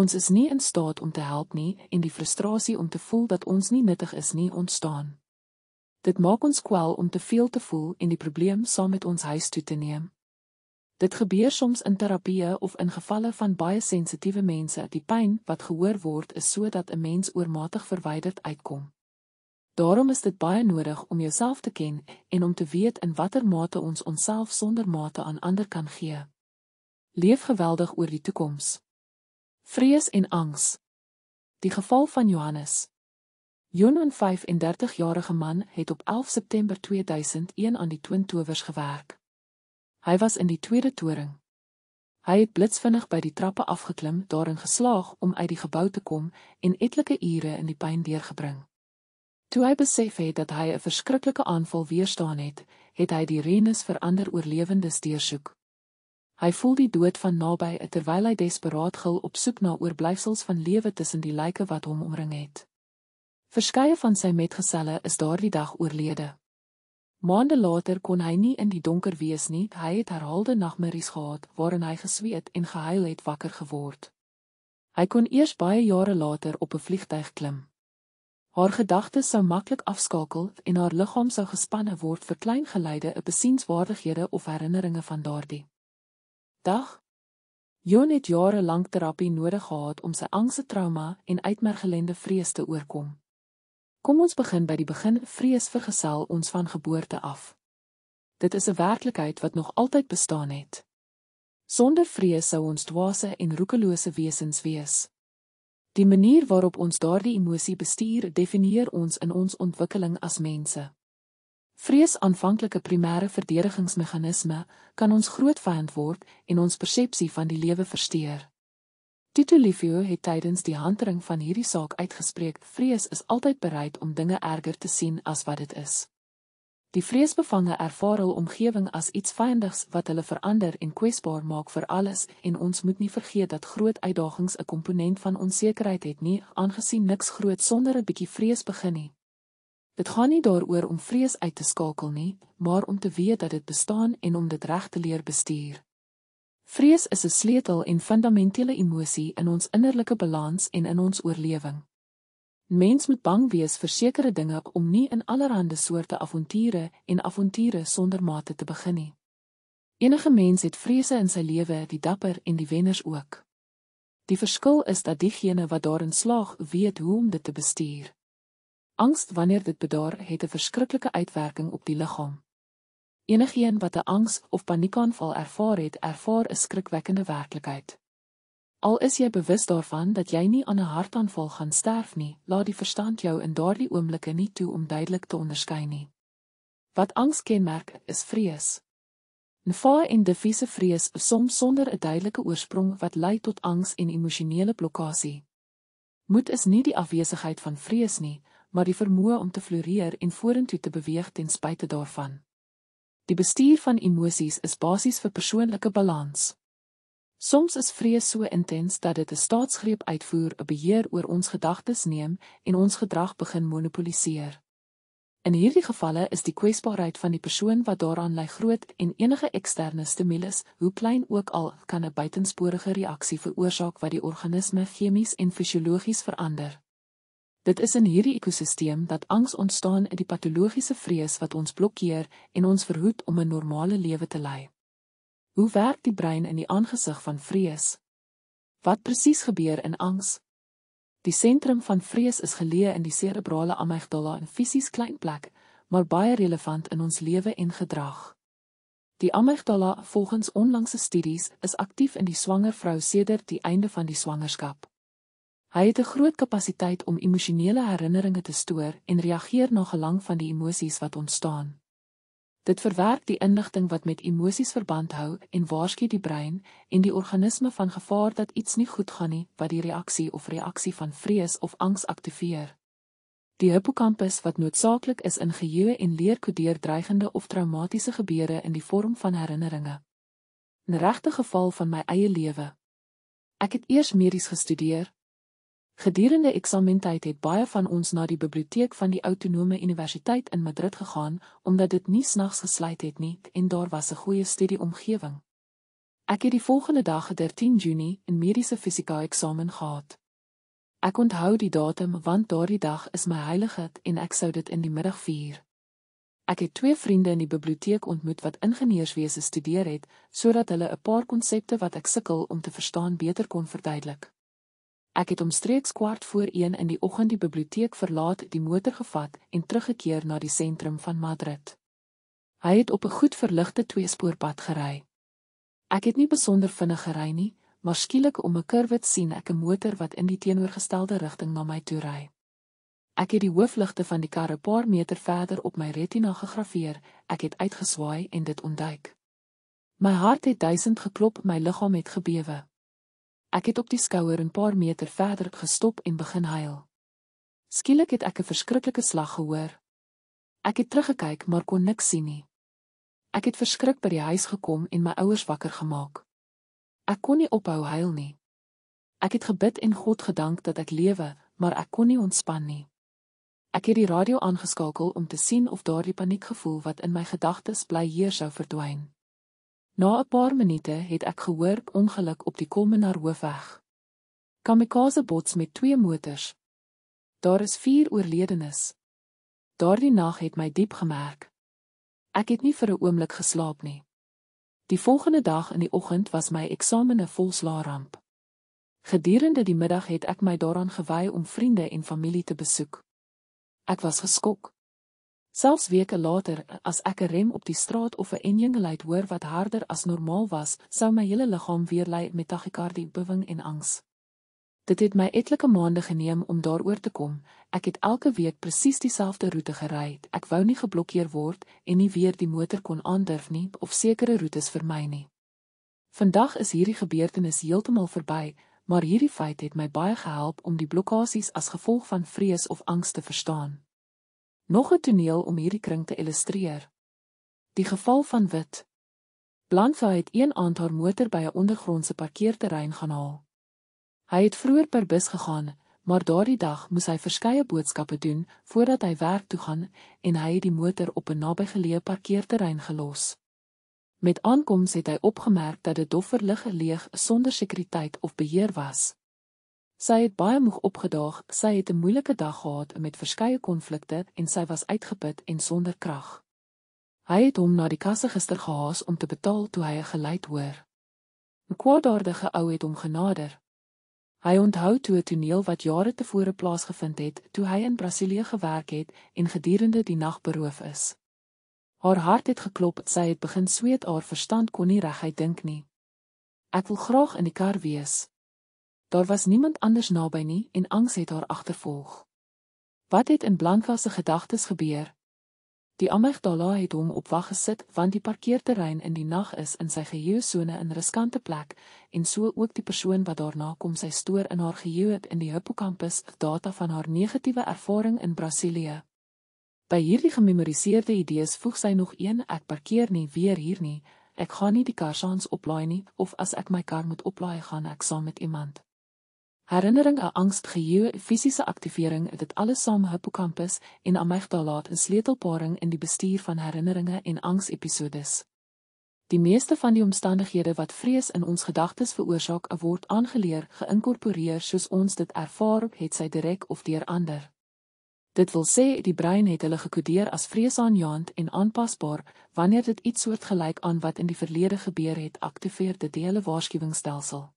Ons is nie in staat om te help nie en die frustrasie om te voel dat ons nie nuttig is nie ontstaan. Dit maak ons kwel om te veel te voel en die probleem saam met ons huis toe te neem. Dit gebeur soms in terapie of in gevalle van baie sensitiewe mense. Die pyn wat gehoor word is sodat 'n mens oormatig verwyderd uitkom. Daarom is dit baie nodig om jouself te ken en om te weet in watter mate ons onsself sonder mate aan ander kan gee. Leef geweldig oor die toekoms. Vrees en angs. Die geval van Johannes. Jon, 'n 35-jarige man, het op 11 September 2001 aan die twintowers gewerk. Hy was in die tweede toring. Hy het blitsvinnig by die trappe afgeklim, daarin geslaag om uit die gebou te kom en etlike ure in die pyn deurgebring. Toe hy besef het dat hy 'n verskriklike aanval weerstaan het, het hy die renes vir ander oorlewendes deursoek. Hy voel die dood van naby terwyl hy desperaat gil op soek na oorblyfsels van lewe tussen die lyke wat hom omring het. Verskeie van sy metgeselle is daardie dag oorlede. Maande later kon hy nie in die donker wees nie. Hy het herhaalde nagmerries gehad waarin hy gesweet en gehuil het wakker geword. Hy kon eers baie jare later op 'n vliegtyg klim. Haar gedagtes sou maklik afskakel en haar liggaam sou gespanne word vir klein geluide, 'n besienswaardighede of herinneringe van daardie. Dag. Jon het jare lank terapie nodig gehad om sy angste trauma en uitmergelende vrees te oorkom. Kom ons begin by die begin. Vrees vergesel ons van geboorte af. Dit is 'n werklikheid wat nog altyd bestaan het. Sonder vrees sou ons dwaase en roekelose wesens wees. Die manier waarop ons daardie emosie bestuur, definieer ons in ons ontwikkeling as mense. Vrees aanvanklike primêre verdedigingsmeganisme kan ons groot vyand word en ons persepsie van die lewe versteur. Tito Livio het tydens die hantering van hierdie saak uitgespreek: "Vrees is altyd bereid om dinge erger te sien as wat dit is." Die vreesbevange ervaar hul omgewing as iets vyandigs wat hulle verander en kwesbaar maak vir alles en ons moet nie vergeet dat groot uitdagings 'n komponent van onsekerheid het nie, aangesien niks groot sonder 'n bietjie vrees begin nie. Dit gaan nie daaroor om vrees uit te skakel nie, maar om te weet dat dit bestaan en om dit reg te leer bestuur. Vrees is 'n sleutel en fundamentele emosie in ons innerlike balans en in ons oorlewing. Mens moet bang wees vir sekere dinge om nie in allerlei soorte avonture en avonture sonder mate te begin nie. Enige mens het vrese in sy lewe, die dapper en die wenners ook. Die verskil is dat diegene wat daarin slaag, weet hoe om dit te bestuur. Angs wanneer dit bedaar het 'n verskriklike uitwerking op die liggaam. Enigeen wat 'n angs of paniekaanval ervaar het, ervaar 'n skrikwekkende werklikheid. Al is jy bewus daarvan dat jy nie aan 'n hartaanval gaan sterf nie, laat die verstand jou in daardie oomblikke nie toe om duidelik te onderskei nie. Wat angs kenmerk is vrees. 'n Vaar en diffuse vrees, soms sonder 'n duidelike oorsprong wat lei tot angs en emosionele blokkade. Moed is nie die afwesigheid van vrees nie, maar die vermoë om te floreer en vorentoe te beweeg ten spyte daarvan. Die bestuur van emosies is basies vir persoonlike balans. Soms is vrees so intens dat dit 'n staatsgreep uitvoer, 'n beheer oor ons gedagtes neem en ons gedrag begin monopoliseer. In hierdie gevalle is die kwesbaarheid van die persoon wat daaraan ly groot en enige eksterne stimulus, hoe klein ook al, kan 'n buitensporige reaksie veroorsaak wat die organisme chemies en fisiologies verander. Dit is in hierdie ekosisteem dat angs ontstaan in die patologiese vrees wat ons blokkeer en ons verhoed om 'n normale lewe te lei. Hoe werk die brein in die aangesig van vrees? Wat presies gebeur in angs? Die sentrum van vrees is geleë in die serebrale amygdala, 'n fisies klein plek, maar baie relevant in ons lewe en gedrag. Die amygdala, volgens onlangse studies, is aktief in die swanger vrou sedert die einde van die swangerskap. Hy het 'n groot kapasiteit om emosionele herinneringe te stoor en reageer na gelang van die emosies wat ontstaan. Dit verwerk die inligting wat met emosies verband hou en waarsku die brein en die organisme van gevaar dat iets nie goed gaan nie, wat die reaksie of reaksie van vrees of angs aktiveer. Die hippocampus wat noodsaaklik is in geheue en leer kodeer dreigende of traumatiese gebeure in die vorm van herinneringe. 'n Regte geval van my eie lewe. Ek het eers medies gestudeer, Gedurende eksamentyd het baie van ons na die biblioteek van die Autonome Universiteit in Madrid gegaan omdat dit nie snags gesluit het nie en daar was 'n goeie studieomgewing. Ek het die volgende dag, 13 Junie, 'n mediese fisika eksamen gehad. Ek onthou die datum want daardie dag is my heiligheid en ek sou dit in die middag vier. Ek het twee vriende in die biblioteek ontmoet wat ingenieurswese studeer het, sodat hulle 'n paar konsepte wat ek sukkel om te verstaan beter kon verduidelik. Ek het omstreeks kwart voor 1 in die oggend die biblioteek verlaat, die motor gevat en teruggekeer na die sentrum van Madrid. Hy het op 'n goed verligte tweespoorpad gery. Ek het nie besonder vinnig gery nie, maar skielik om 'n kurwe sien ek 'n motor wat in die teenoorgestelde rigting na my toe ry. Ek het die hoofligte van die kar 'n paar meter verder op my retina gegraveer. Ek het uitgeswaai en dit ontduik. My hart het duisend geklop, my liggaam het gebewe. Ek het op die skouer 'n paar meter verder gestop en begin huil. Skielik het ek 'n verskriklike slag gehoor. Ek het teruggekyk, maar kon niks sien nie. Ek het verskrik by die huis gekom en my ouers wakker gemaak. Ek kon nie ophou huil nie. Ek het gebid en God gedank dat ek lewe, maar ek kon nie ontspan nie. Ek het die radio aangeskakel om te sien of daardie paniekgevoel wat in my gedagtes bly heers sou verdwyn. Na 'n paar minute het ek gehoor ongeluk op die Kommenaar hoofweg. Kamikaze bots met twee motors. Daar is 4 oorledenes. Daardie nag het my diep gemerk. Ek het nie vir 'n oomblik geslaap nie. Die volgende dag in die oggend was my eksamene volslaa ramp. Gedurende die middag het ek my daaraan gewy om vriende en familie te besoek. Ek was geskok. Selfs weke later, as ek 'n rem op die straat of 'n enjingeluid hoor wat harder as normaal was, sou my hele liggaam weer lei met tachycardie, bewing en angs. Dit het my etlike maande geneem om daaroor te kom. Ek het elke week presies dieselfde roete gery. Ek wou nie geblokkeer word en nie weer die motor kon aandurf nie of sekere roetes vermy nie. Vandag is hierdie gebeurtenis heeltemal verby, maar hierdie feit het my baie gehelp om die blokkades as gevolg van vrees of angs te verstaan. Nog 'n toneel om hierdie kring te illustreer. Die geval van Wit. Blanva het een aand haar motor by 'n ondergrondse parkeerterrein gaan haal. Hy het vroeër per bus gegaan, maar daardie dag moes hy verskeie boodskappe doen voordat hy werk toe gaan en hy het die motor op 'n nabygeleë parkeerterrein gelos. Met aankoms het hy opgemerk dat dit doffer lig geleeg sonder sekuriteit of beheer was. Sy het baie moeg opgedaag, sy het 'n moeilike dag gehad met verskeie konflikte en sy was uitgeput en sonder krag. Hy het hom na die kasse gister gehaas om te betaal toe hy 'n geluid hoor. 'n Kwaadaardige ou het hom genader. Hy onthou toe 'n toneel wat jare tevore plaasgevind het toe hy in Brasilië gewerk het en gedurende die nag beroof is. Haar hart het geklop, sy het begin sweet, haar verstand kon nie reguit dink nie. Ek wil graag in die kar wees. Daar was niemand anders naby nie en angs het haar agtervolg. Wat het in Blanka se gedagtes gebeur? Die Amygdala het hom op wag gesit want die parkeerterrein in die nag is in sy geheuesone 'n riskante plek en so ook die persoon wat daarna kom sy stoor in haar geheue in die hippocampus data van haar negatiewe ervaring in Brasilië. By hierdie gememoriseerde idees voeg sy nog een ek parkeer nie weer hier nie. Ek gaan nie die kar saans oplaai nie of as ek my kar moet oplaai gaan ek saam met iemand. Herinnering, 'n angsgeheue, fisiese aktivering, dit alles saam hippocampus en amygdala in sleutelparing in die bestuur van herinneringe en angsepisodes. Die meeste van die omstandighede wat vrees in ons gedagtes veroorsaak, word aangeleer, geïnkorporeer soos ons dit ervaar op hetsy direk of deur ander. Dit wil sê die brein het hulle gekodeer as vreesaanjaend en aanpasbaar. Wanneer dit iets soortgelyk aan wat in die verlede gebeur het, aktiveer dit die hele waarskuwingsstelsel.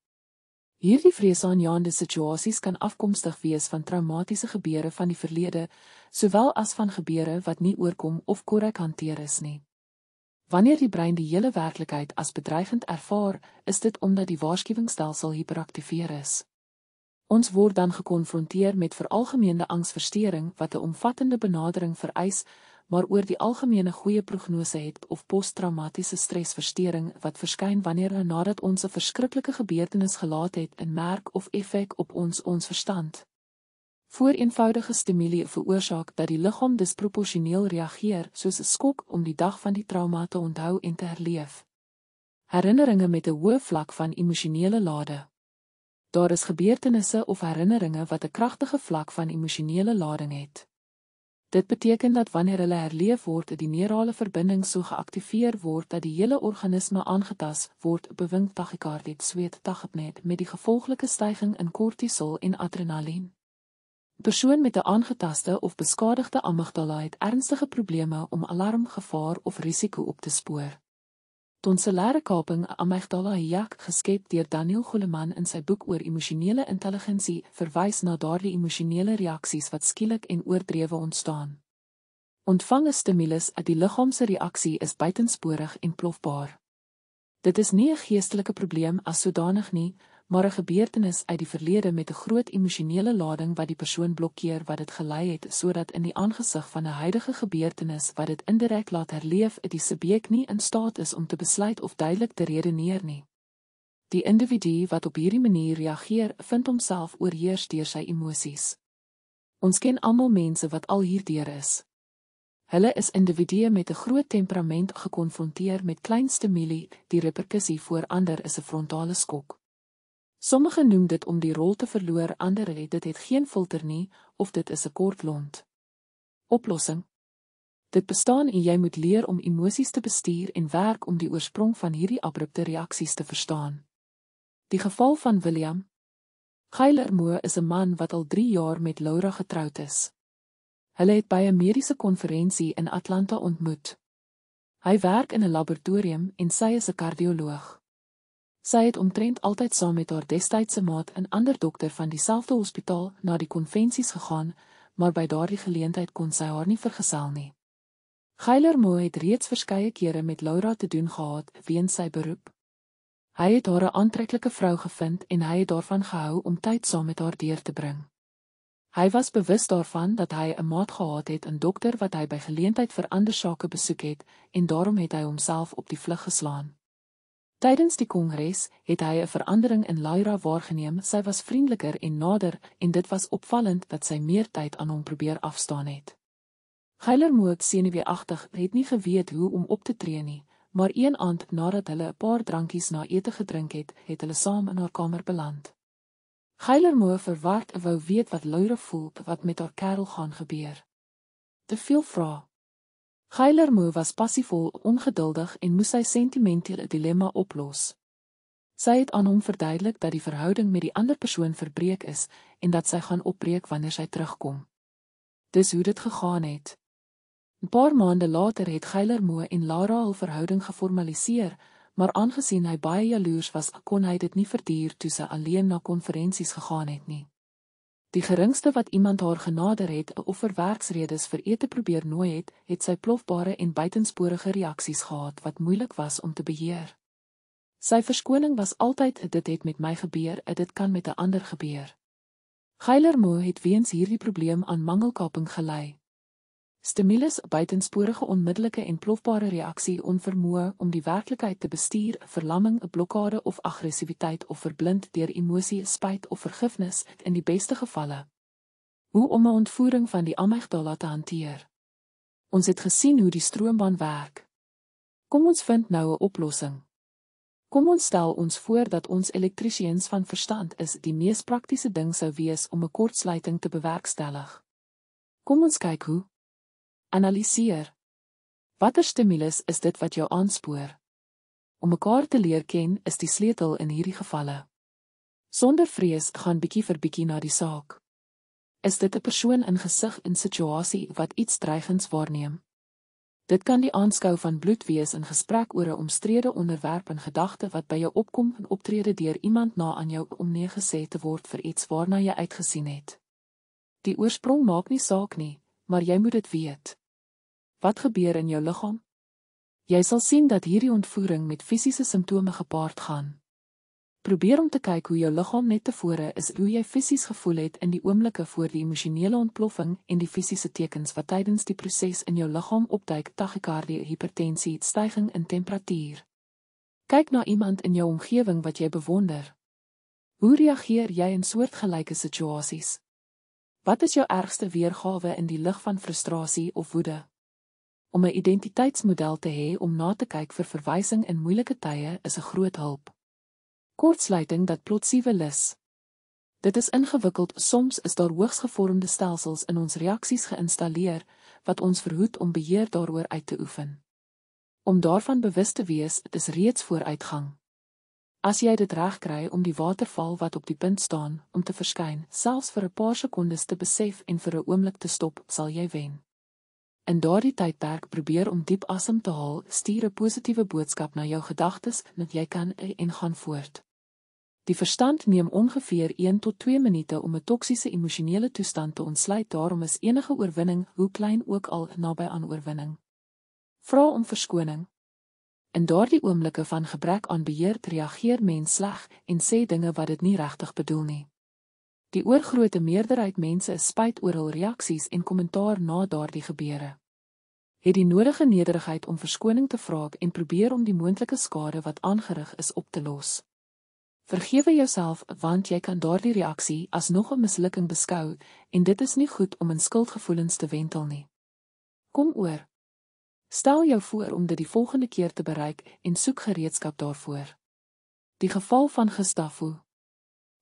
Hierdie vreesaanjaende situasies kan afkomstig wees van traumatiese gebeure van die verlede, sowel as van gebeure wat nie oorkom of korrek hanteer is nie. Wanneer die brein die hele werklikheid as bedreigend ervaar, is dit omdat die waarskuwingsstelsel hiperaktiveer is. Ons word dan gekonfronteer met veralgemeende angsversteuring wat 'n omvattende benadering vereis, maar oor die algemene goeie prognose het of posttraumatiese stresversteuring wat verskyn wanneer en nadat ons 'n verskriklike gebeurtenis gelaat het in merk of effek op ons ons verstand. Voor eenvoudige stimule veroorsaak dat die liggaam disproporsioneel reageer soos 'n skok om die dag van die trauma te onthou en te herleef. Herinneringe met 'n hoë vlak van emosionele lade. Daar is gebeurtenisse of herinneringe wat 'n kragtige vlak van emosionele lading het. Dit beteken dat wanneer hulle herleef word, die neurale verbinding so geaktiveer word dat die hele organisme aangetas word, bewink tachycardie, sweet, tachypneet met die gevolglike stygings in kortisol en adrenalien. Persoon met 'n aangetaste of beskadigde amygdala het ernstige probleme om alarmgevaar of risiko op te spoor. Tonsillare kaping Amygdala Hayek geskep deur Daniel Goleman in sy boek oor emosionele intelligensie verwys na daardie emosionele reaksies wat skielik en oordrewe ontstaan. Ontvange stimulus uit die liggaam se reaksie is buitensporig en plofbaar. Dit is nie 'n geestelike probleem as sodanig nie, maar 'n gebeurtenis uit die verlede met 'n groot emosionele lading wat die persoon blokkeer wat dit gelei het sodat in die aangesig van 'n huidige gebeurtenis wat dit indirek laat herleef, die subjek nie in staat is om te besluit of duidelik te redeneer nie. Die individu wat op hierdie manier reageer, vind homself oorheers deur sy emosies. Ons ken almal mense wat al hierdeur is. Hulle is individue met 'n groot temperament gekonfronteer met klein stimule, die reperkusie voor ander is 'n frontale skok. Sommige noem dit om die rol te verloor, ander het dit het geen filter nie of dit is 'n kort lont. Oplossing. Dit bestaan in jy moet leer om emosies te bestuur en werk om die oorsprong van hierdie abrupte reaksies te verstaan. Die geval van William. Kyler Moore is 'n man wat al 3 jaar met Laura getroud is. Hulle het by 'n mediese konferensie in Atlanta ontmoet. Hy werk in 'n laboratorium en sy is 'n kardioloog. Sy het omtrent altyd saam met haar destydse maat en ander dokter van dieselfde hospitaal na die konvensies gegaan, maar by daardie geleentheid kon sy haar nie vergesel nie. Geiler Moe het reeds verskeie kere met Laura te doen gehad weens sy beroep. Hy het haar 'n aantreklike vrou gevind en hy het daarvan gehou om tyd saam met haar deur te bring. Hy was bewus daarvan dat hy 'n maat gehad het, 'n dokter wat hy by geleentheid vir ander sake besoek het, en daarom het hy homself op die vlug geslaan. Tydens die kongres het hy 'n verandering in Lyra waargeneem. Sy was vriendeliker en nader en dit was opvallend dat sy meer tyd aan hom probeer afstaan het. Geilermoot senuweeagtig het nie geweet hoe om op te tree nie, maar een aand nadat hulle 'n paar drankies na ete gedrink het, het hulle saam in haar kamer beland. Geilermoot verward wou weet wat Lyra voel, wat met haar kerel gaan gebeur. Te veel vrae Geilermoe was passievol, ongeduldig en moes sy sentimentele dilemma oplos. Sy het aan hom verduidelik dat die verhouding met die ander persoon verbreek is en dat sy gaan opbreek wanneer sy terugkom. Dis hoe dit gegaan het. 'n Paar maande later het Geilermoe en Lara hul verhouding geformaliseer, maar aangesien hy baie jaloers was, kon hy dit nie verduur toe sy alleen na konferensies gegaan het nie. Die geringste wat iemand haar genader het, 'n offer werksredes vir ete probeer nooi het, het sy plofbare en buitensporige reaksies gehad wat moeilik was om te beheer. Sy verskoning was altyd: "Dit het met my gebeur, dit kan met 'n ander gebeur." Geiler Moo het weens hierdie probleem aan mangelkaping gelei, Stimulus buitensporige onmiddellike en plofbare reaksie onvermoë om die werklikheid te bestuur, verlamming, 'n blokkade of aggressiwiteit of verblind deur emosie, spyt of vergifnis in die beste gevalle. Hoe om 'n ontvoering van die amygdala te hanteer. Ons het gesien hoe die stroombaan werk. Kom ons vind nou 'n oplossing. Kom ons stel ons voor dat ons elektriesiens van verstand is die mees praktiese ding sou wees om 'n kortsluiting te bewerkstellig. Kom ons kyk hoe Analiseer. Watter stimulus is dit wat jou aanspoor? Om mekaar te leer ken is die sleutel in hierdie gevalle. Sonder vrees gaan bietjie vir bietjie na die saak. Is dit 'n persoon in gesig in situasie wat iets dreigends waarneem? Dit kan die aanskou van bloed wees in gesprek oor 'n omstrede onderwerp en gedagte wat by jou opkom in optrede deur iemand na aan jou om nee gesê te word vir iets waarna jy uitgesien het. Die oorsprong maak nie saak nie, maar jy moet dit weet. Wat gebeur in jou liggaam? Jy sal sien dat hierdie ontvoering met fisiese simptome gepaard gaan. Probeer om te kyk hoe jou liggaam net tevore is hoe jy fisies gevoel het in die oomblikke voor die emosionele ontploffing en die fisiese tekens wat tydens die proses in jou liggaam opduik: tachykardie, hipertensie, stygings in temperatuur. Kyk na iemand in jou omgewing wat jy bewonder. Hoe reageer jy in soortgelyke situasies? Wat is jou ergste weergawe in die lig van frustrasie of woede? Om 'n identiteitsmodel te hê om na te kyk vir verwysing in moeilike tye is 'n groot hulp. Kortsluiting dat plotsiewe lus. Dit is ingewikkeld. Soms is daar hoogs gevormde stelsels in ons reaksies geïnstalleer wat ons verhoed om beheer daaroor uit te oefen. Om daarvan bewus te wees, dis reeds vooruitgang. As jy dit regkry om die waterval wat op die punt staan om te verskyn, selfs vir 'n paar sekondes te besef en vir 'n oomblik te stop, sal jy wen. In daardie tydperk probeer om diep asem te haal, stuur 'n positiewe boodskap na jou gedagtes dat jy kan eh, en gaan voort. Die verstand neem ongeveer 1 tot 2 minute om 'n toksiese emosionele toestand te ontsluit, daarom is enige oorwinning, hoe klein ook al, naby aan oorwinning. Vra om verskoning. In daardie oomblikke van gebrek aan beheer reageer mens sleg en sê dinge wat dit nie regtig bedoel nie. Die oorgrote meerderheid mense is spyt oor hul reaksies en kommentaar na daardie gebeure. Het die nodige nederigheid om verskoning te vra en probeer om die moontlike skade wat aangerig is op te los. Vergewe jouself want jy kan daardie reaksie as nog 'n mislukking beskou en dit is nie goed om in skuldgevoelens te wentel nie. Kom oor. Stel jou voor om dit die volgende keer te bereik en soek gereedskap daarvoor. Die geval van Gestaffo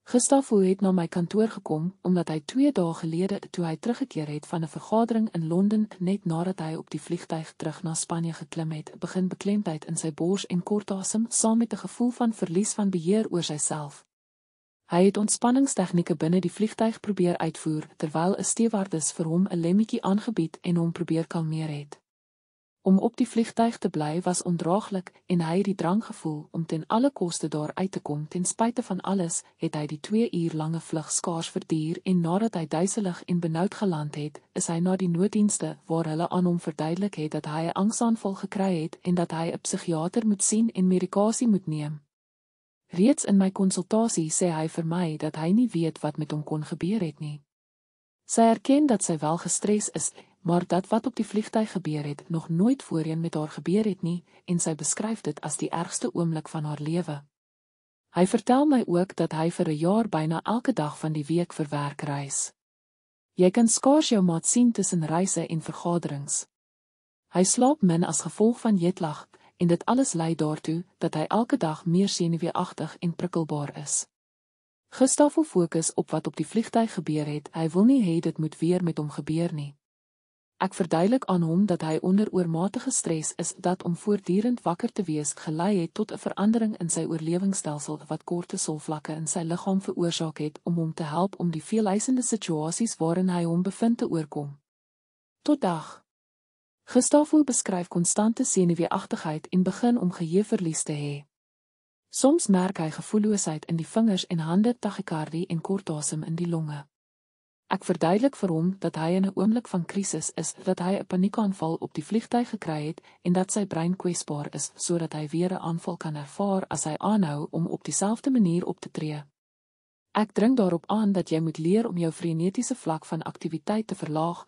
Gustavo het na my kantoor gekom omdat hy 2 dae gelede toe hy teruggekeer het van 'n vergadering in Londen net nadat hy op die vliegtuig terug na Spanje geklim het, begin beklemtheid in sy bors en kort asem, saam met 'n gevoel van verlies van beheer oor sieself. Hy het ontspanningstegnieke binne die vliegtuig probeer uitvoer terwyl 'n stewardes vir hom 'n lemmetjie aangebied en hom probeer kalmeer het. Om op die vliegtuig te bly was ondraaglik en hy het die drang gevoel om ten alle koste daar uit te kom. Ten spyte van alles het hy die 2 uur lange vlug skaars verduur en nadat hy duiselig en benoud geland het, is hy na die nooddienste waar hulle aan hom verduidelik het dat hy 'n angsaanval gekry het en dat hy 'n psigiatër moet sien en medikasie moet neem. Reeds in my konsultasie sê hy vir my dat hy nie weet wat met hom kon gebeur het nie. Sy erken dat sy wel gestres is maar dat wat op die vliegtyg gebeur het, nog nooit voorheen met haar gebeur het nie en sy beskryf dit as die ergste oomblik van haar lewe. Hy vertel my ook dat hy vir 'n jaar byna elke dag van die week vir werk reis. Jy kan skaars jou maat sien tussen reise en vergaderings. Hy slaap min as gevolg van jetlag en dit alles lei daartoe dat hy elke dag meer senuweeagtig en prikkelbaar is. Gustavo fokus op wat op die vliegtyg gebeur het. Hy wil nie hê dit moet weer met hom gebeur nie. Ek verduidelik aan hom dat hy onder oormatige stres is dat om voortdurend wakker te wees gelei het tot 'n verandering in sy oorlewingsstelsel wat kortesol vlakke in sy liggaam veroorsaak het om hom te help om die veelheidsende situasies waarin hy hom bevind te oorkom. Tot dag. Gustavo beskryf konstante senuweeagtigheid en begin om geheueverlies te hê. Soms merk hy gevoelloosheid in die vingers en hande, tachycardie en kortasem in die longe. Ek verduidelik vir hom dat hy in 'n oomblik van krisis is, dat hy 'n paniekaanval op die vliegtyg gekry het en dat sy brein kwesbaar is sodat hy weer 'n aanval kan ervaar as hy aanhou om op dieselfde manier op te tree. Ek dring daarop aan dat jy moet leer om jou frenetiese vlak van aktiwiteit te verlaag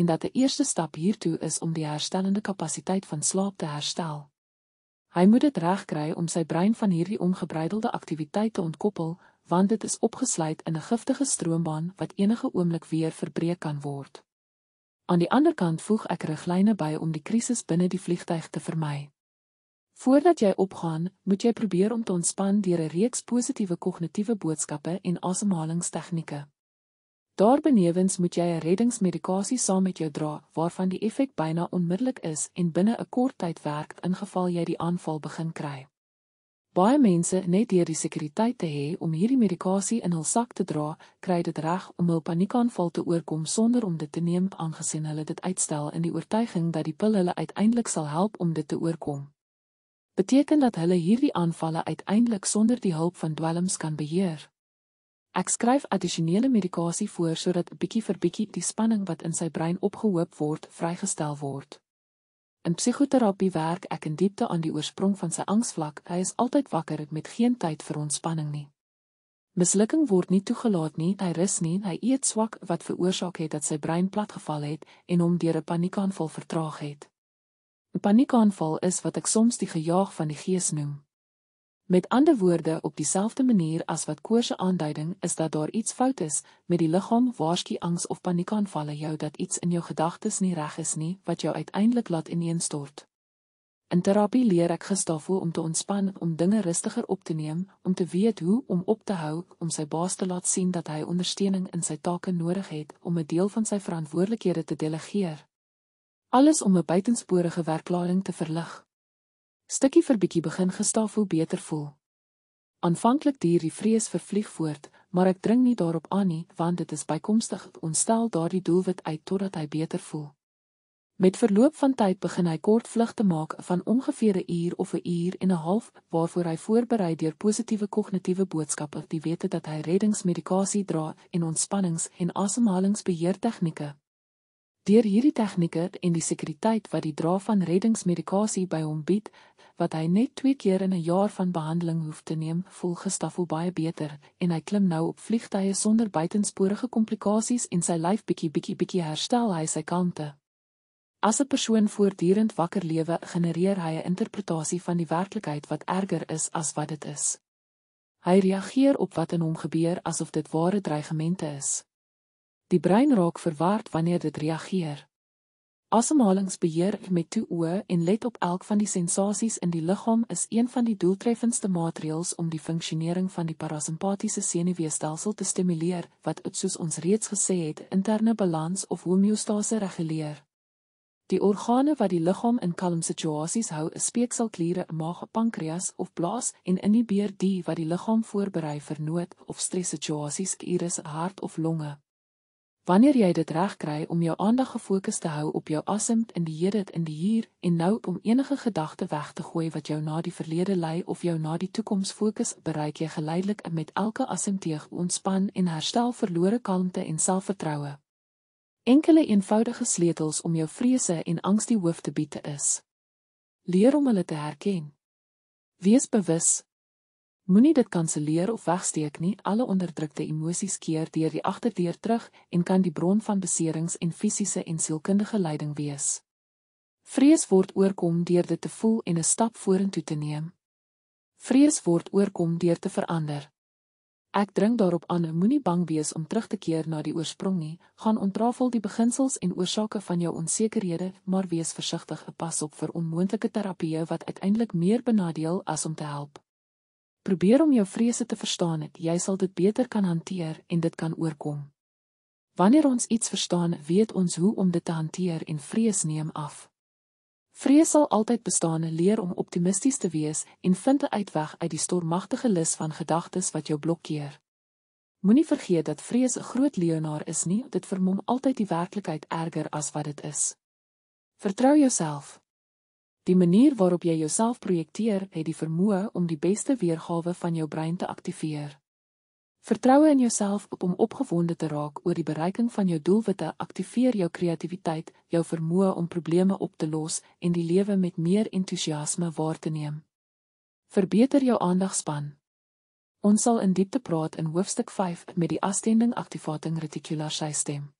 en dat 'n eerste stap hiertoe is om die herstellende kapasiteit van slaap te herstel. Hy moet dit regkry om sy brein van hierdie ongebreidelde aktiwiteite ontkoppel want dit is opgesluit in 'n giftige stroombaan wat enige oomblik weer verbreek kan word. Aan die ander kant voeg ek riglyne by om die krisis binne die vliegtyg te vermy. Voordat jy opgaan, moet jy probeer om te ontspan deur 'n reeks positiewe kognitiewe boodskappe en asemhalingstegnieke. Daarbenewens moet jy 'n reddingsmedikasie saam met jou dra, waarvan die effek byna onmiddellik is en binne 'n kort tyd werk in geval jy die aanval begin kry. Baie mense net deur die sekuriteit te hê om hierdie medikasie in hul sak te dra, kry dit reg om hul paniekaanval te oorkom sonder om dit te neem, aangesien hulle dit uitstel in die oortuiging dat die pil hulle uiteindelik sal help om dit te oorkom. Beteken dat hulle hierdie aanvalle uiteindelik sonder die hulp van dwelms kan beheer. Ek skryf addisionele medikasie voor sodat 'n bietjie vir bietjie die spanning wat in sy brein opgehoop word, vrygestel word. In psigoterapie werk ek in diepte aan die oorsprong van sy angsvlak. Hy is altyd wakker met geen tyd vir ontspanning nie. Mislukking word nie toegelaat nie. Hy rus nie. Hy eet swak wat veroorsaak het dat sy brein platgeval het en hom deur 'n paniekaanval vertraag het. 'n Paniekaanval is wat ek soms die gejaag van die gees noem. Met ander woorde, op dieselfde manier as wat koorse aanduiding is dat daar iets fout is met die liggaam, waarskynlik angs of paniekaanvalle jou dat iets in jou gedagtes nie reg is nie wat jou uiteindelik laat ineenstort. In terapie leer ek gestaaf hoe om te ontspan, om dinge rustiger op te neem, om te weet hoe om op te hou, om sy baas te laat sien dat hy ondersteuning in sy take nodig het, om 'n deel van sy verantwoordelikhede te delegeer. Alles om 'n buitensporige werklading te verlig stukkie vir bietjie begin gestaaf hoe beter voel. Aanvanklik duur die vrees vir vlieg voort, maar ek dring nie daarop aan nie, want dit is bykomstig. Ons stel daardie doelwit uit totdat hy beter voel. Met verloop van tyd begin hy kort vlugte maak van ongeveer 'n uur of 'n uur en 'n half, waarvoor hy voorberei deur positiewe kognitiewe boodskappe, die wete dat hy reddingsmedikasie dra en ontspannings- en asemhalingsbeheer tegnieke. Deur hierdie tegnieke en die sekuriteit wat die dra van reddingsmedikasie by hom bied, wat hy net 2 keer in 'n jaar van behandeling hoef te neem, voel gestafel baie beter en hy klim nou op vliegtye sonder buitensporige komplikasies en sy lyf bietjie bietjie bietjie herstel hy sy kante. As 'n persoon voortdurend wakker lewe, genereer hy 'n interpretasie van die werklikheid wat erger is as wat dit is. Hy reageer op wat in hom gebeur asof dit ware dreigemente is. Die brein raak verward wanneer dit reageer. Asemhalingsbeheer met toe oë en let op elk van die sensasies in die liggaam is een van die doeltreffendste maatreëls om die funksionering van die parasimpatiese senuweestelsel te stimuleer wat dit soos ons reeds gesê het interne balans of homeostase reguleer. Die organe wat die liggaam in kalm situasies hou is speekselkliere, maag, pankreas of blaas en inhibeer die wat die liggaam voorberei vir nood of stressituasies, ieris, hart of longe. Wanneer jy dit regkry om jou aandag gefokus te hou op jou asem in die hede in die hier en nou om enige gedagte weg te gooi wat jou na die verlede lei of jou na die toekoms fokus, bereik jy geleidelik met elke asemteug ontspan en herstel verlore kalmte en selfvertroue. Enkele eenvoudige sleutels om jou vrese en angs die hoof te bied is: Leer om hulle te herken. Wees bewus Moenie dit kanselleer of wegsteek nie. Alle onderdrukte emosies keer deur die agterdeur terug en kan die bron van beserings en fisiese en sielkundige lyding wees. Vrees word oorkom deur dit te voel en 'n stap vorentoe te neem. Vrees word oorkom deur te verander. Ek dring daarop aan, moenie bang wees om terug te keer na die oorsprong nie. Gaan ontrafel die beginsels en oorsake van jou onsekerhede, maar wees versigtig. Pas op vir onmoontlike terapieë wat uiteindelik meer benadeel as om te help. Probeer om jou vrese te verstaan, het, jy sal dit beter kan hanteer en dit kan oorkom. Wanneer ons iets verstaan, weet ons hoe om dit te hanteer en vrees neem af. Vrees sal altyd bestaan, leer om optimisties te wees en vind 'n uitweg uit die stormagtige lys van gedagtes wat jou blokkeer. Moenie vergeet dat vrees 'n groot leonaar is nie, dit vermom altyd die werklikheid erger as wat dit is. Vertrou jouself. Die manier waarop jy jouself projekteer, het die vermoë om die beste weergawe van jou brein te aktiveer. Vertroue in jouself op om opgewonde te raak oor die bereiking van jou doelwitte aktiveer jou kreatiwiteit, jou vermoë om probleme op te los en die lewe met meer entoesiasme waar te neem. Verbeter jou aandagspan. Ons sal in diepte praat in hoofstuk 5 met die astending activating reticular system.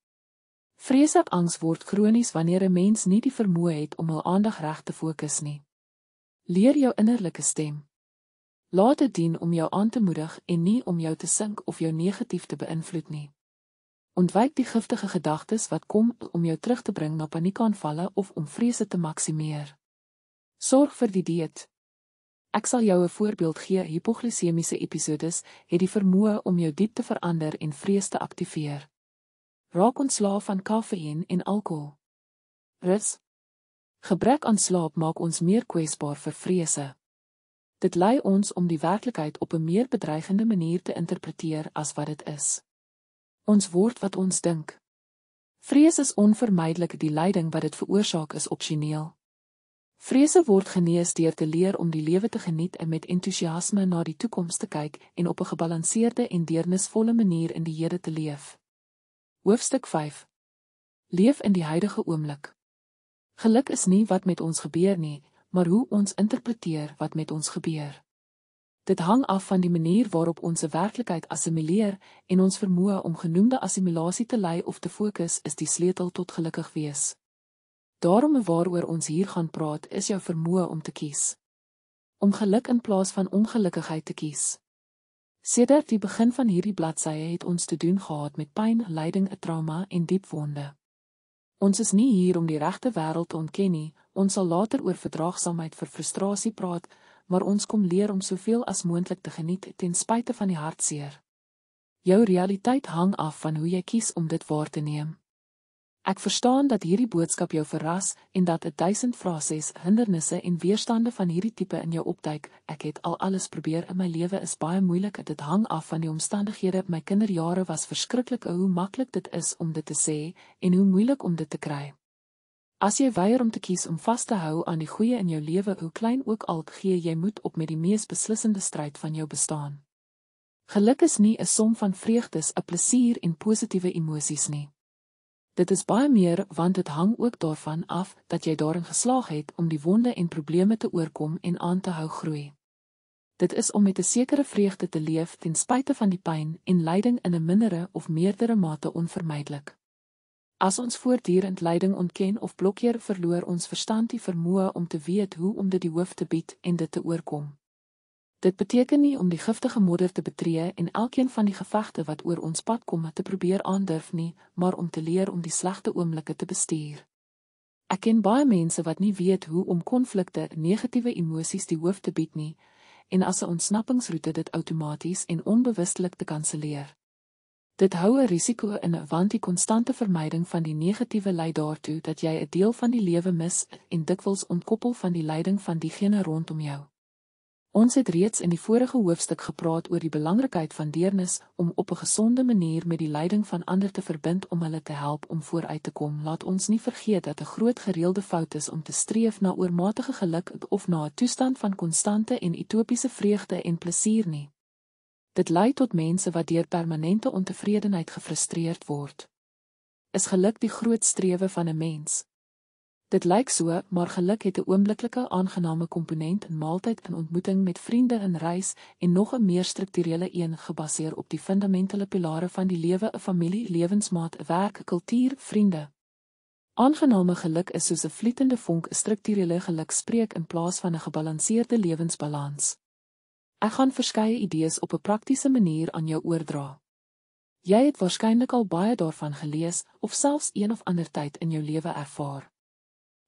Vrees en angs word kronies wanneer 'n mens nie die vermoë het om hul aandag reg te fokus nie. Leer jou innerlike stem. Laat dit dien om jou aan te moedig en nie om jou te sink of jou negatief te beïnvloed nie. Ontwyk die giftige gedagtes wat kom om jou terug te bring na paniekaanvalle of om vrese te maksimeer. Sorg vir die dieet. Ek sal jou 'n voorbeeld gee. Hipoglisemiese episodes het die vermoë om jou diep te verander en vrees te aktiveer. Raak ontslaaf van kaffeïen en alkohol. Rus. Gebrek aan slaap maak ons meer kwesbaar vir vrese. Dit lei ons om die werklikheid op 'n meer bedreigende manier te interpreteer as wat dit is. Ons word wat ons dink. Vrees is onvermydelik die lyding wat dit veroorsaak is opsioneel. Vrese word genees deur te leer om die lewe te geniet en met entoesiasme na die toekoms te kyk en op 'n gebalanseerde en deernisvolle manier in die hede te leef. Hoofstuk 5 Leef in die huidige oomblik. Geluk is nie wat met ons gebeur nie, maar hoe ons interpreteer wat met ons gebeur. Dit hang af van die manier waarop ons se werklikheid assimileer en ons vermoë om genoemde assimilasie te lei of te fokus is die sleutel tot gelukkig wees. Daarom waaroor ons hier gaan praat, is jou vermoë om te kies. Om geluk in plaas van ongelukkigheid te kies. Sedert die begin van hierdie bladsye het ons te doen gehad met pyn, lyding, 'n trauma en diep wonde. Ons is nie hier om die regte wêreld te ontken nie. Ons sal later oor verdraagsaamheid vir frustrasie praat, maar ons kom leer om soveel as moontlik te geniet ten spyte van die hartseer. Jou realiteit hang af van hoe jy kies om dit waar te neem. Ek verstaan dat hierdie boodskap jou verras en dat 'n duisend frases, hindernisse en weerstande van hierdie tipe in jou opduik. Ek het al alles probeer in my lewe is baie moeilik. Dit hang af van die omstandighede. My kinderjare was verskriklik. Hoe maklik dit is om dit te sê en hoe moeilik om dit te kry. As jy weier om te kies om vas te hou aan die goeie in jou lewe, hoe klein ook al dit gee, jy moet op met die mees beslissende stryd van jou bestaan. Geluk is nie 'n som van vreugdes, 'n plesier en positiewe emosies nie. Dit is baie meer want dit hang ook daarvan af dat jy daarin geslaag het om die wonde en probleme te oorkom en aan te hou groei. Dit is om met 'n sekere vreugde te leef ten spyte van die pyn en lyding in 'n mindere of meerdere mate onvermydelik. As ons voortdurend lyding ontken of blokkeer, verloor ons verstand die vermoë om te weet hoe om dit die hoof te bied en dit te oorkom. Dit beteken nie om die giftige modder te betree en elkeen van die gevegte wat oor ons pad kom te probeer aandurf nie, maar om te leer om die slegte oomblikke te bestuur. Ek ken baie mense wat nie weet hoe om konflikte, negatiewe emosies die hoof te bied nie en as 'n ontsnappingsroete dit outomaties en onbewustelik te kanselleer. Dit hou 'n risiko in want die konstante vermyding van die negatiewe lei daartoe dat jy 'n deel van die lewe mis en dikwels ontkoppel van die leiding van diegene rondom jou. Ons het reeds in die vorige hoofstuk gepraat oor die belangrikheid van deernis om op 'n gesonde manier met die leiding van ander te verbind om hulle te help om vooruit te kom. Laat ons nie vergeet dat 'n groot gereelde fout is om te streef na oormatige geluk of na 'n toestand van konstante en utopiese vreugde en plesier nie. Dit lei tot mense wat deur permanente ontevredenheid gefrustreerd word. Is geluk die groot strewe van 'n mens? Dit lyk so, maar geluk het 'n oombliklike aangename komponent in maaltyd en ontmoeting met vriende en reis en nog 'n meer strukturele een gebaseer op die fundamentele pilare van die lewe: 'n familie, lewensmaat, werk, kultuur, vriende. Aangename geluk is soos 'n vlietende vonk, 'n strukturele geluk spreek in plaas van 'n gebalanseerde lewensbalans. Ek gaan verskeie idees op 'n praktiese manier aan jou oordra. Jy het waarskynlik al baie daarvan gelees of selfs een of ander tyd in jou lewe ervaar.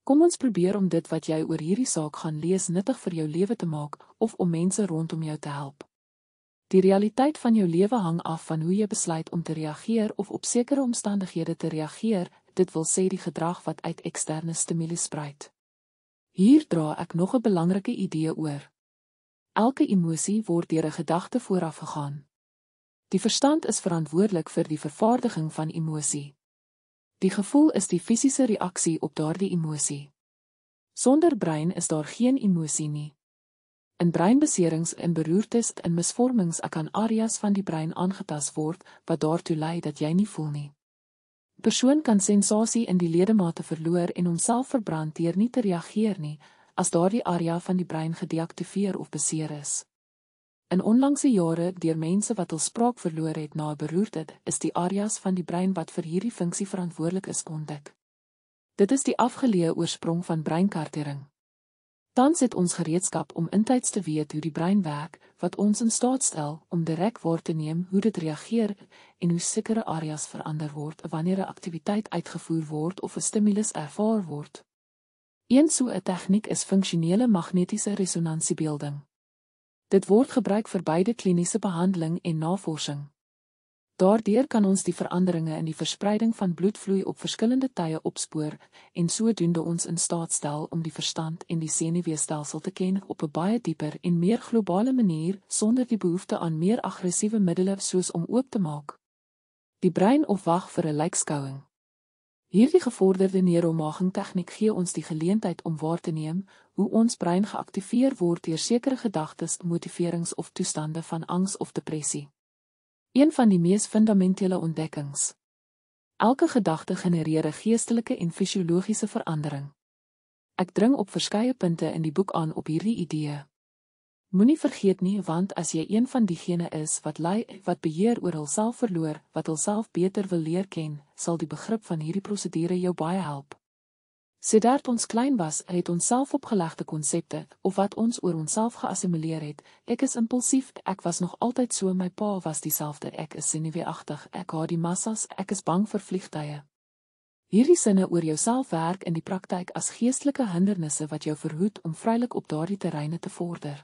Kom ons probeer om dit wat jy oor hierdie saak gaan lees nuttig vir jou lewe te maak of om mense rondom jou te help. Die realiteit van jou lewe hang af van hoe jy besluit om te reageer of op sekere omstandighede te reageer, dit wil sê die gedrag wat uit eksterne stimule spruit. Hier dra ek nog 'n belangrike idee oor. Elke emosie word deur 'n gedagte vooraf gegaan. Die verstand is verantwoordelik vir die vervaardiging van emosie. Die gevoel is die fisiese reaksie op daardie emosie. Sonder brein is daar geen emosie nie. In breinbeserings en beroertes en misvormings kan areas van die brein aangetast word wat daartoe lei dat jy nie voel nie. Persoon kan sensasie in die ledemate verloor en homself verbrand deur nie te reageer nie as daardie area van die brein gedeaktiveer of beseer is. In onlangse jare deur mense wat hul spraak verloor het na 'n beroerdheid, is die areas van die brein wat vir hierdie funksie verantwoordelik is kontek. Dit is die afgeleë oorsprong van breinkartering. Tans het ons gereedskap om intyds te weet hoe die brein werk, wat ons in staat stel om direk waar te neem hoe dit reageer en hoe sekere areas verander word wanneer 'n aktiwiteit uitgevoer word of 'n stimulus ervaar word. Een so 'n tegniek is funksionele magnetiese resonansiebeelding. Dit word gebruik vir beide kliniese behandeling en navorsing. Daardeur kan ons die veranderinge in die verspreiding van bloedvloei op verskillende tye opspoor en sodoende ons in staat stel om die verstand en die senuweestelsel te ken op 'n baie dieper en meer globale manier sonder die behoefte aan meer aggressiewe middele soos om oop te maak. Die brein of wag vir 'n lykskouing. Hierdie gevorderde neuromaging tegniek gee ons die geleentheid om waar te neem hoe ons brein geaktiveer word deur sekere gedagtes, motiverings of toestande van angs of depressie. Een van die mees fundamentele ontdekkings. Elke gedagte genereer 'n geestelike en fisiologiese verandering. Ek dring op verskeie punte in die boek aan op hierdie idee. Moenie vergeet nie want as jy een van diegene is wat lei wat beheer oor hulself verloor, wat hulself beter wil leer ken, sal die begrip van hierdie prosedure jou baie help. Sedert ons klein was, het ons self opgelegde konsepte, of wat ons oor onsself geassimileer het, ek is impulsief, ek was nog altyd so, my pa was diezelfde, ek is sinneweeachtig, ek haar die massas, ek is bang vir vliegtuie. Hierdie sinne oor jouself werk in die praktijk as geestelike hindernisse wat jou verhoed om vrylik op daardie terreine te vorder.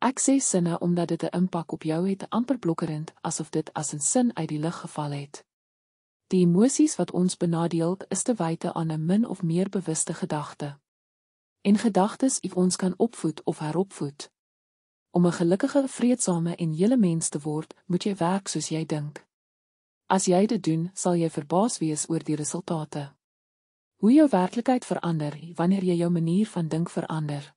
Ek sê sinne omdat dit een impak op jou het amper blokkerend, asof dit as een sin uit die lucht geval het. Die emosies wat ons benadeel, is te wyte aan 'n min of meer bewuste gedagte. En gedagtes wat ons kan opvoed of heropvoed. Om 'n gelukkige, vreedsame en hele mens te word, moet jy werk soos jy dink. As jy dit doen, sal jy verbaas wees oor die resultate. Hoe jou werklikheid verander wanneer jy jou manier van dink verander.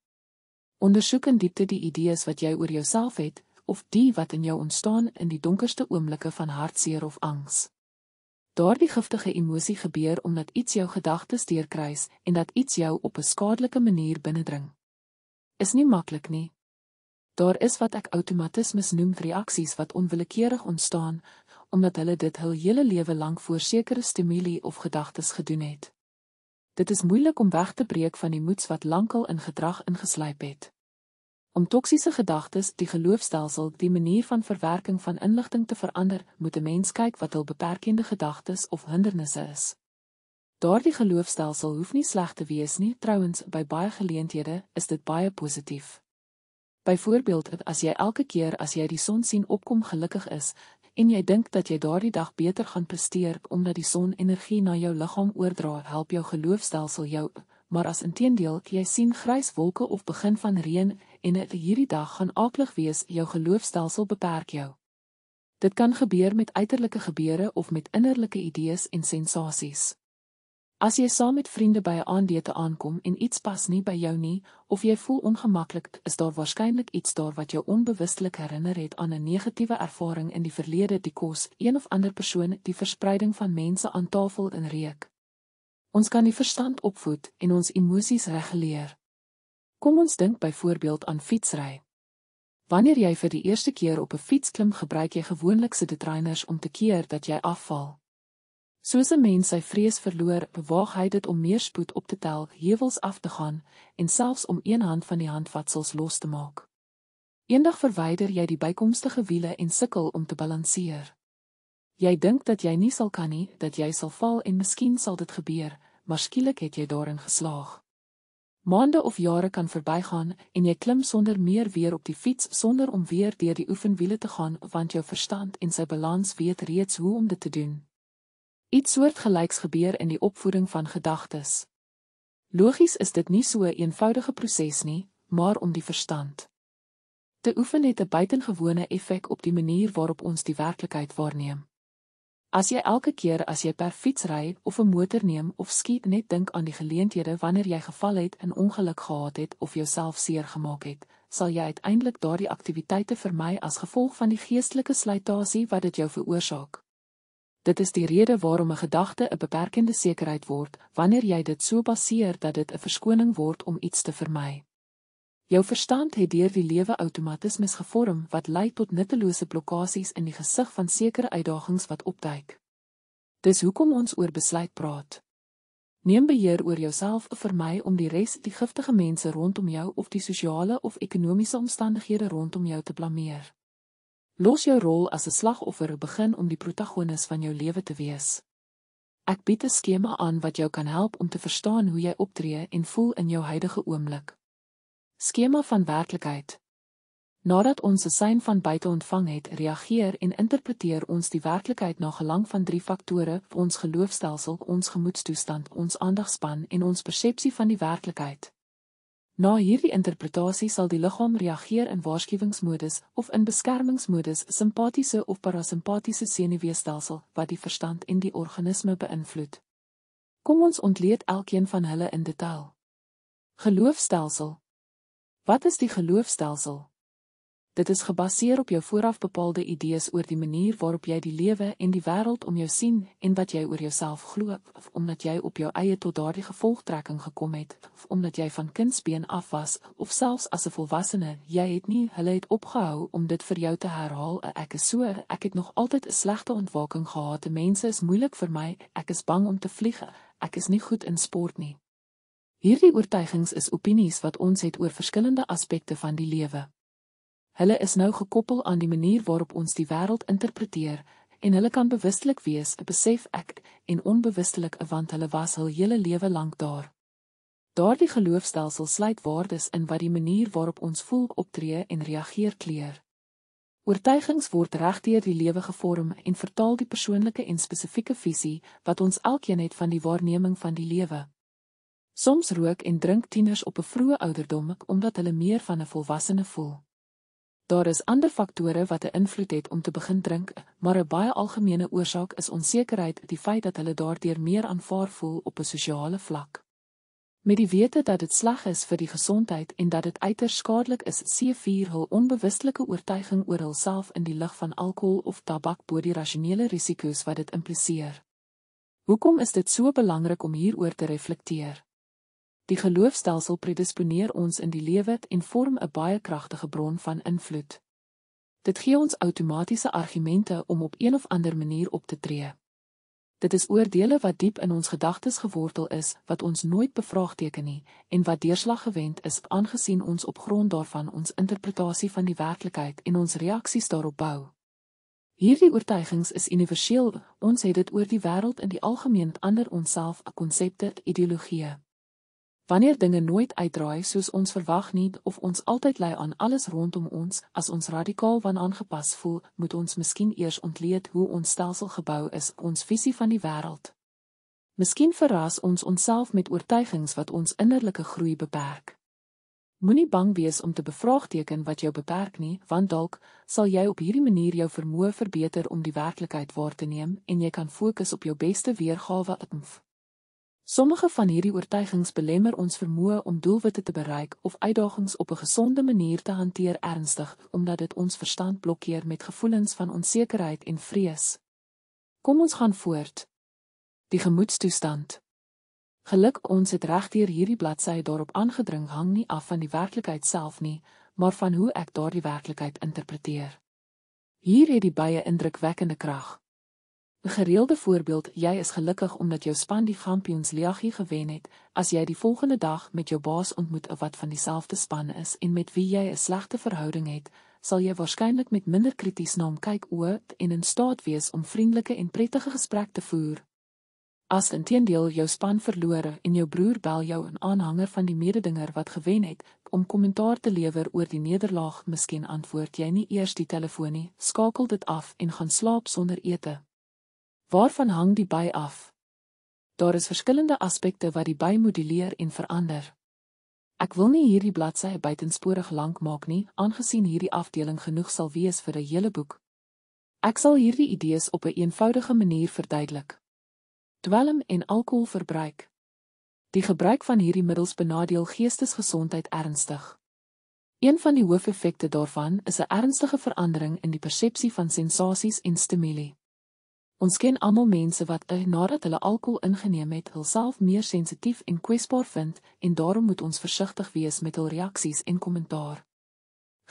Ondersoek in diepte die idees wat jy oor jouself het of die wat in jou ontstaan in die donkerste oomblikke van hartseer of angs. Daardie giftige emosie gebeur omdat iets jou gedagtes deurkruis en dat iets jou op 'n skadelike manier binnendring. Is nie maklik nie. Daar is wat ek outomatismes noem reaksies wat onwillekeurig ontstaan omdat hulle dit hul hele lewe lank voor sekere stimule of gedagtes gedoen het. Dit is moeilik om weg te breek van die moeds wat lankal in gedrag ingeslyp het. Om toksiese gedagtes, die geloofstelsel, die manier van verwerking van inligting te verander, moet 'n mens kyk wat hul beperkende gedagtes of hindernisse is. Daardie geloofstelsel hoef nie sleg te wees nie, trouens by baie geleenthede is dit baie positief. Byvoorbeeld, as jy elke keer as jy die son sien opkom gelukkig is en jy dink dat jy daardie dag beter gaan presteer omdat die son energie na jou liggaam oordra, help jou geloofstelsel jou Maar as intedeel jy sien grys wolke of begin van reën en dat hierdie dag gaan aaklig wees, jou geloofstelsel beperk jou. Dit kan gebeur met uiterlike gebeure of met innerlike idees en sensasies. As jy saam met vriende by 'n aandete aankom en iets pas nie by jou nie of jy voel ongemaklik, is daar waarskynlik iets daar wat jou onbewustelik herinner het aan 'n negatiewe ervaring in die verlede, die kos, een of ander persoon, die verspreiding van mense aan tafel en reuk. Ons kan die verstand opvoed en ons emosies reguleer. Kom ons dink byvoorbeeld aan fietsry. Wanneer jy vir die eerste keer op 'n fiets klim, gebruik jy gewoonlik se detrainers om te keer dat jy afval. Soos 'n mens sy vrees verloor, bewaag hy dit om meer spoed op te tel, heuwels af te gaan en selfs om een hand van die handvatsels los te maak. Eendag verwyder jy die bykomstige wiele en sukkel om te balanseer. Jy dink dat jy nie sal kan nie, dat jy sal val en miskien sal dit gebeur, maar skielik het jy daarin geslaag. Maande of jare kan verbygaan en jy klim sonder meer weer op die fiets sonder om weer deur die oefenwiele te gaan want jou verstand en sy balans weet reeds hoe om dit te doen. Iets soortgelyks gebeur in die opvoeding van gedagtes. Logies is dit nie so 'n eenvoudige proses nie, maar om die verstand te oefen het 'n buitengewone effek op die manier waarop ons die werklikheid waarneem. As jy elke keer as jy per fiets ry of 'n motor neem of skiet net dink aan die geleenthede wanneer jy geval het, 'n ongeluk gehad het of jouself seer gemaak het, sal jy uiteindelik daardie aktiwiteite vermy as gevolg van die geestelike slytasie wat dit jou veroorsaak. Dit is die rede waarom 'n gedagte 'n beperkende sekerheid word wanneer jy dit so baseer dat dit 'n verskoning word om iets te vermy. Jou verstand het deur die lewe outomatismes gevorm wat lei tot nuttelose blokkades in die gesig van sekere uitdagings wat opduik. Dis hoekom ons oor besluit praat. Neem beheer oor jouself en vermy om die res die giftige mense rondom jou of die sosiale of ekonomiese omstandighede rondom jou te blameer. Los jou rol as 'n slagoffer en begin om die protagonis van jou lewe te wees. Ek bied 'n skema aan wat jou kan help om te verstaan hoe jy optree en voel in jou huidige oomblik. Skema van werklikheid. Nadat ons 'n sein van buite ontvang het, reageer en interpreteer ons die werklikheid na gelang van drie faktore: ons geloofstelsel, ons gemoedstoestand, ons aandagspan en ons persepsie van die werklikheid. Na hierdie interpretasie sal die liggaam reageer in waarskuwingsmodus of in beskermingsmodus, simpatiese of parasimpatiese senuweestelsel wat die verstand en die organisme beïnvloed. Kom ons ontleed elkeen van hulle in detail. Geloofstelsel Wat is die geloofstelsel? Dit is gebaseer op jou vooraf bepaalde idees oor die manier waarop jy die lewe en die wêreld om jou sien en wat jy oor jouself glo, omdat jy op jou eie tot daardie gevolgtrekking gekom het, omdat jy van kindsbeen af was of selfs as 'n volwassene, jy het nie, hulle het opgehou om dit vir jou te herhaal, ek is so, ek het nog altyd 'n slegte ontwaking gehad, mense is moeilik vir my, ek is bang om te vlieg, ek is nie goed in sport nie. Hierdie oortuigings is opinies wat ons het oor verskillende aspekte van die lewe. Hulle is nou gekoppel aan die manier waarop ons die wêreld interpreteer en hulle kan bewustelik wees 'n besef ek en onbewustelik 'n want hulle was hul hele lewe lank daar. Daardie geloofstelsel sluit waardes in wat die manier waarop ons voel, optree en reageer kleur. Oortuigings word regdeur die lewe gevorm en vertaal die persoonlike en spesifieke visie wat ons elkeen het van die waarneming van die lewe. Soms rook en drink tieners op 'n vroeë ouderdom omdat hulle meer van 'n volwassene voel. Daar is ander faktore wat 'n invloed het om te begin drink, maar 'n baie algemene oorsaak is onsekerheid, die feit dat hulle daardeur meer aanvaar voel op 'n sosiale vlak. Met die wete dat dit sleg is vir die gesondheid en dat dit uiters skadelik is, sien vir hul onbewustelike oortuiging oor hulself in die lig van alkohol of tabak bo die rasionele risiko's wat dit impliseer. Hoekom is dit so belangrik om hieroor te reflekteer? Die geloofstelsel predisponeer ons in die lewe en vorm 'n baie kragtige bron van invloed. Dit gee ons outomatiese argumente om op een of ander manier op te tree. Dit is oordeele wat diep in ons gedagtes gewortel is, wat ons nooit bevraagteken nie en wat deurslaggewend is aangesien ons op grond daarvan ons interpretasie van die werklikheid en ons reaksies daarop bou. Hierdie oortuigings is universeel. Ons het dit oor die wêreld in die algemeen ander onsself 'n konsepte ideologie. Wanneer dinge nooit uitdraai soos ons verwag nie of ons altyd lei aan alles rondom ons, as ons radikaal van aangepas voel, moet ons miskien eers ontleed hoe ons stelsel gebou is, ons visie van die wêreld. Miskien verras ons onsself met oortuigings wat ons innerlike groei beperk. Moenie bang wees om te bevraagteken wat jou beperk nie, want dalk sal jy op hierdie manier jou vermoë verbeter om die werklikheid waar te neem en jy kan fokus op jou beste weergawe. Atmf. Sommige van hierdie oortuigings belemmer ons vermoë om doelwitte te bereik of uitdagings op 'n gesonde manier te hanteer ernstig, omdat dit ons verstand blokkeer met gevoelens van onsekerheid en vrees. Kom ons gaan voort. Die gemoedstoestand. Geluk ons het regdeur hierdie bladsy daarop aangedring hang nie af van die werklikheid self nie, maar van hoe ek daardie werklikheid interpreteer. Hier het die baie indrukwekkende krag Een gereelde voorbeeld, jy is gelukkig omdat jou span die Champions League gewen het, as jy die volgende dag met jou baas ontmoet wat van dieselfde span is en met wie jy 'n slegte verhouding het, sal jy waarskynlik met minder krities na hom kyk oort en in staat wees om vriendelike en prettige gesprekke te voer. As intendeel jou span verloor en jou broer bel jou 'n aanhanger van die mededinger wat gewen het om kommentaar te lewer oor die nederlaag, miskien antwoord jy nie eers die telefoon nie, skakel dit af en gaan slaap sonder ete. Waarvan hang die by af? Daar is verskillende aspekte wat die by moduleer en verander. Ek wil nie hierdie bladsye buitensporig lank maak nie, aangesien hierdie afdeling genoeg sal wees vir 'n hele boek. Ek sal hierdie idees op 'n een eenvoudige manier verduidelik. Dwelm en alkoholverbruik. Die gebruik van hierdie middels benadeel geestesgesondheid ernstig. Een van die hoofeffekte daarvan is 'n ernstige verandering in die persepsie van sensasies en stimule. Ons ken almal mense wat uh, nadat hulle alkohol ingeneem het, hulself meer sensitief en kwesbaar vind en daarom moet ons versigtig wees met hul reaksies en kommentaar.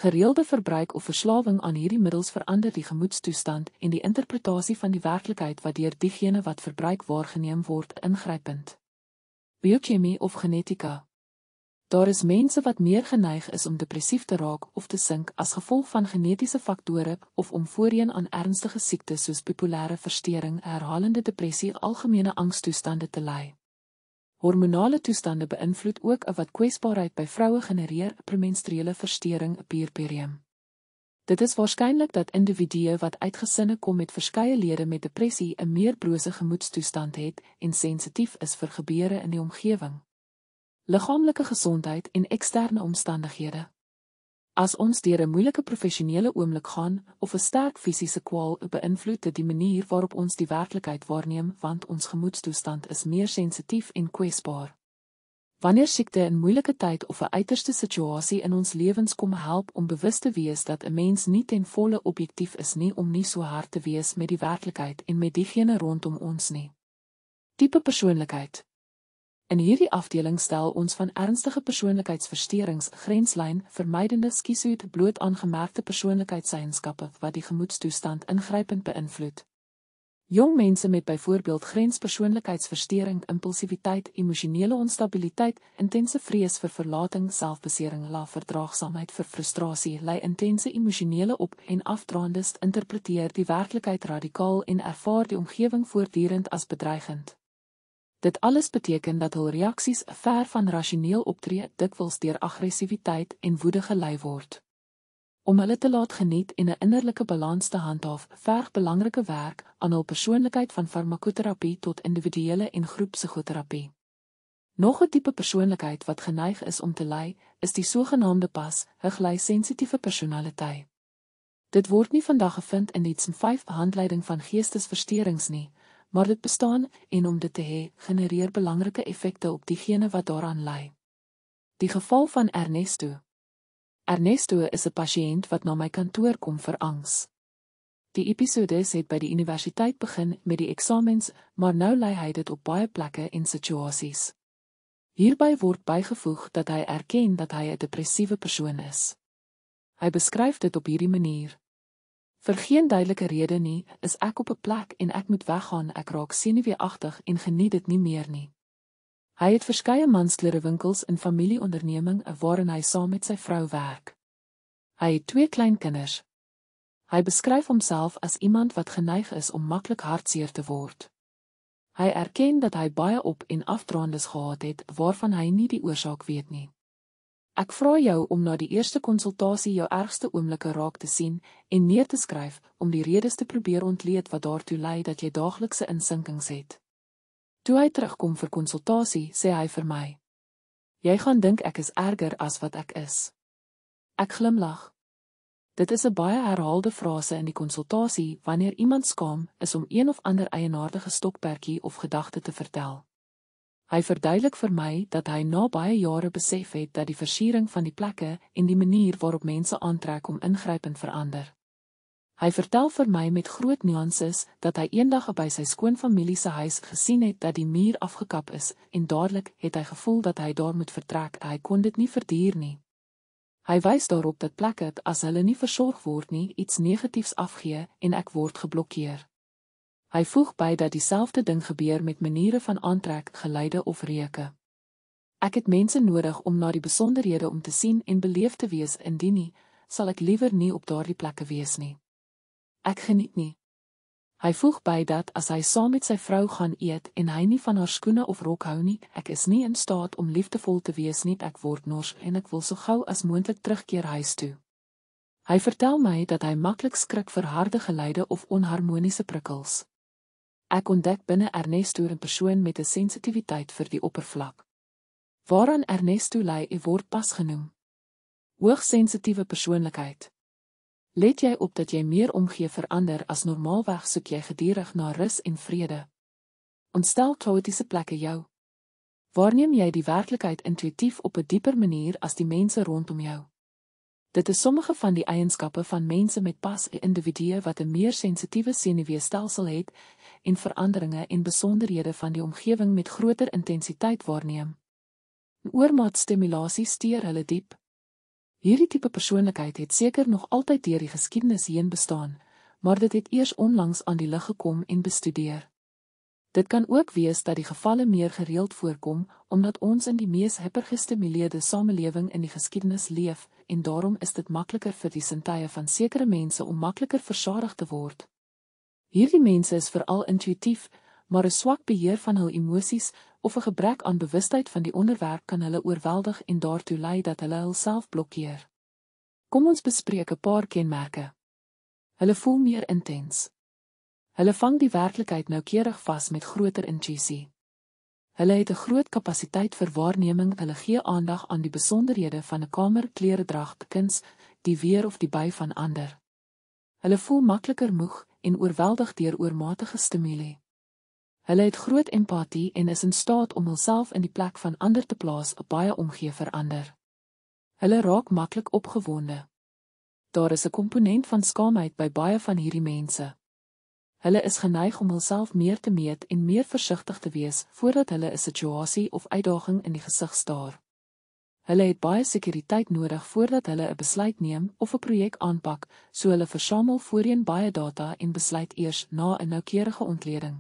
Gereelde verbruik of verslawing aan hierdie middels verander die gemoedstoestand en die interpretasie van die werklikheid wat deur diegene wat verbruik waargeneem word ingrypend. Biochemie of genetika Daar is mense wat meer geneig is om depressief te raak of te sink as gevolg van genetiese faktore of om voorheen aan ernstige siektes soos bipolêre verstoring, herhalende depressie, algemene angstoestande te ly. Hormonale toestande beïnvloed ook wat kwesbaarheid by vroue genereer, premenstruele verstoring, puerperium. Dit is waarskynlik dat individue wat uitgesinne kom met verskeie lede met depressie 'n meer brose gemoedstoestand het en sensitief is vir gebeure in die omgewing liggaamlike gesondheid en eksterne omstandighede. As ons deur 'n moeilike professionele oomblik gaan of 'n sterk fisiese kwaal, beïnvloed dit die manier waarop ons die werklikheid waarneem, want ons gemoedstoestand is meer sensitief en kwesbaar. Wanneer siekte in moeilike tyd of 'n uiterste situasie in ons lewens kom help om bewus te wees dat 'n mens nie ten volle objektief is nie om nie so hard te wees met die werklikheid en met diegene rondom ons nie. Diepe persoonlikheid In hierdie afdeling stel ons van ernstige persoonlikheidsversteurings grenslyn vermydende skizoid bloot aangemerkte persoonlikheidseienskappe wat die gemoedstoestand ingrypend beïnvloed. Jong mense met byvoorbeeld grenspersoonlikheidsversteuring, impulsiwiteit, emosionele onstabiliteit, intense vrees vir verlating, selfbesering, lae verdraagsaamheid vir frustrasie, lei intense emosionele op- en afdraandes, interpreteer die werklikheid radikaal en ervaar die omgewing voortdurend as bedreigend. Dit alles beteken dat hul reaksies ver van rationeel optree dikwels deur aggressiwiteit en woede gelei word. Om hulle te laat geniet en 'n innerlike balans te handhaaf, verg belangrike werk aan hul persoonlikheid van farmakoterapie tot individuele en groepsegoterapie. Nog 'n tipe persoonlikheid wat geneig is om te ly, is die sogenaamde pas, hyglei sensitiewe personaliteit. Dit word nie vandag gevind in die 5 handleiding van geestesversteurings nie, maar dit bestaan en om dit te hê genereer belangrike effekte op diegene wat daaraan ly. Die geval van Ernesto. Ernesto is 'n pasiënt wat na my kantoor kom vir angs. Die episodes het by die universiteit begin met die eksamens, maar nou lei hy dit op baie plekke en situasies. Hierby word bygevoeg dat hy erken dat hy 'n depressiewe persoon is. Hy beskryf dit op hierdie manier: Vir geen duidelike rede nie, is ek op 'n plek en ek moet weggaan. Ek raak senuweeagtig en geniet dit nie meer nie. Hy het verskeie mansklerewinkels in familieonderneming waarin hy saam met sy vrou werk. Hy het twee klein kinders. Hy beskryf homself as iemand wat geneig is om maklik hartseer te word. Hy erken dat hy baie op en afdraandes gehad het waarvan hy nie die oorsaak weet nie. Ek vra jou om na die eerste konsultasie jou ergste oomblikke raak te sien en neer te skryf om die redes te probeer ontleed wat daartoe lei dat jy daaglikse insinkings het. Toe hy terugkom vir konsultasie, sê hy vir my: "Jy gaan dink ek is erger as wat ek is." Ek glimlag. Dit is 'n baie herhaalde frase in die konsultasie wanneer iemand skaam is om een of ander eienaardige stokperdjie of gedagte te vertel. Hy verduidelik vir my dat hy na baie jare besef het dat die versiering van die plekke en die manier waarop mense aantrek om ingrypend verander. Hy vertel vir my met groot nuances dat hy eendag by sy skoonfamilie se huis gesien het dat die muur afgekap is en dadelik het hy gevoel dat hy daar moet vertrek, hy kon dit nie verduur nie. Hy wys daarop dat plekke as hulle nie versorg word nie iets negatiefs afgee en ek word geblokkeer. Hy voeg by dat dieselfde ding gebeur met maniere van aantrek, geluide of reuke. Ek het mense nodig om na die besonderhede om te sien en beleef te wees, indien nie, sal ek liewer nie op daardie plekke wees nie. Ek geniet nie. Hy voeg by dat as hy saam met sy vrou gaan eet en hy nie van haar skoene of rok hou nie, ek is nie in staat om liefdevol te wees nie, ek word nors en ek wil so gou as moontlik terugkeer huis toe. Hy vertel my dat hy maklik skrik vir harde geluide of onharmoniese prikkels. Ek ontdek binne Ernesto er 'n persoon met 'n sensitiwiteit vir die oppervlak. Waaraan Ernesto lei, word pas genoem. Hoogsensitiewe persoonlikheid. Let jy op dat jy meer omgee vir ander as normaalweg soek jy gedurig na rus en vrede. Ontstel chaotiese plekke jou. Waarneem jy die werklikheid intuïtief op 'n dieper manier as die mense rondom jou? Dit is sommige van die eienskappe van mense met pas individue wat 'n meer sensitiewe senuweestelsel het en veranderinge en besonderhede van die omgewing met groter intensiteit waarneem. Oormaat stimulasie steur hulle diep. Hierdie tipe persoonlikheid het seker nog altyd deur die geskiedenis heen bestaan, maar dit het eers onlangs aan die lig gekom en bestudeer. Dit kan ook wees dat die gevalle meer gereeld voorkom omdat ons in die mees hypergestimuleerde samelewing in die geskiedenis leef en daarom is dit makliker vir die sintuie van sekere mense om makliker versadig te word. Hierdie mense is veral intuïtief, maar 'n swak beheer van hul emosies of 'n gebrek aan bewustheid van die onderwerp kan hulle oorweldig en daartoe lei dat hulle hulself blokkeer. Kom ons bespreek 'n paar kenmerke. Hulle voel meer intens. Hulle vang die werklikheid noukeurig vas met groter intuïsie. Hulle het 'n groot kapasiteit vir waarneming. Hulle gee aandag aan die besonderhede van 'n kamer, kleredrag, kuns, die weer of die by van ander. Hulle voel makliker moeg en oorweldig deur oormatige stimule. Hulle het groot empatie en is in staat om hulself in die plek van ander te plaas, op baie omgee vir ander. Hulle raak maklik opgewonde. Daar is 'n komponent van skaamheid by baie van hierdie mense. Hulle is geneig om hulself meer te meet en meer versigtig te wees voordat hulle 'n situasie of uitdaging in die gesig staar. Hulle het baie sekuriteit nodig voordat hulle 'n besluit neem of 'n projek aanpak, so hulle versamel voorheen baie data en besluit eers na 'n noukeurige ontleding.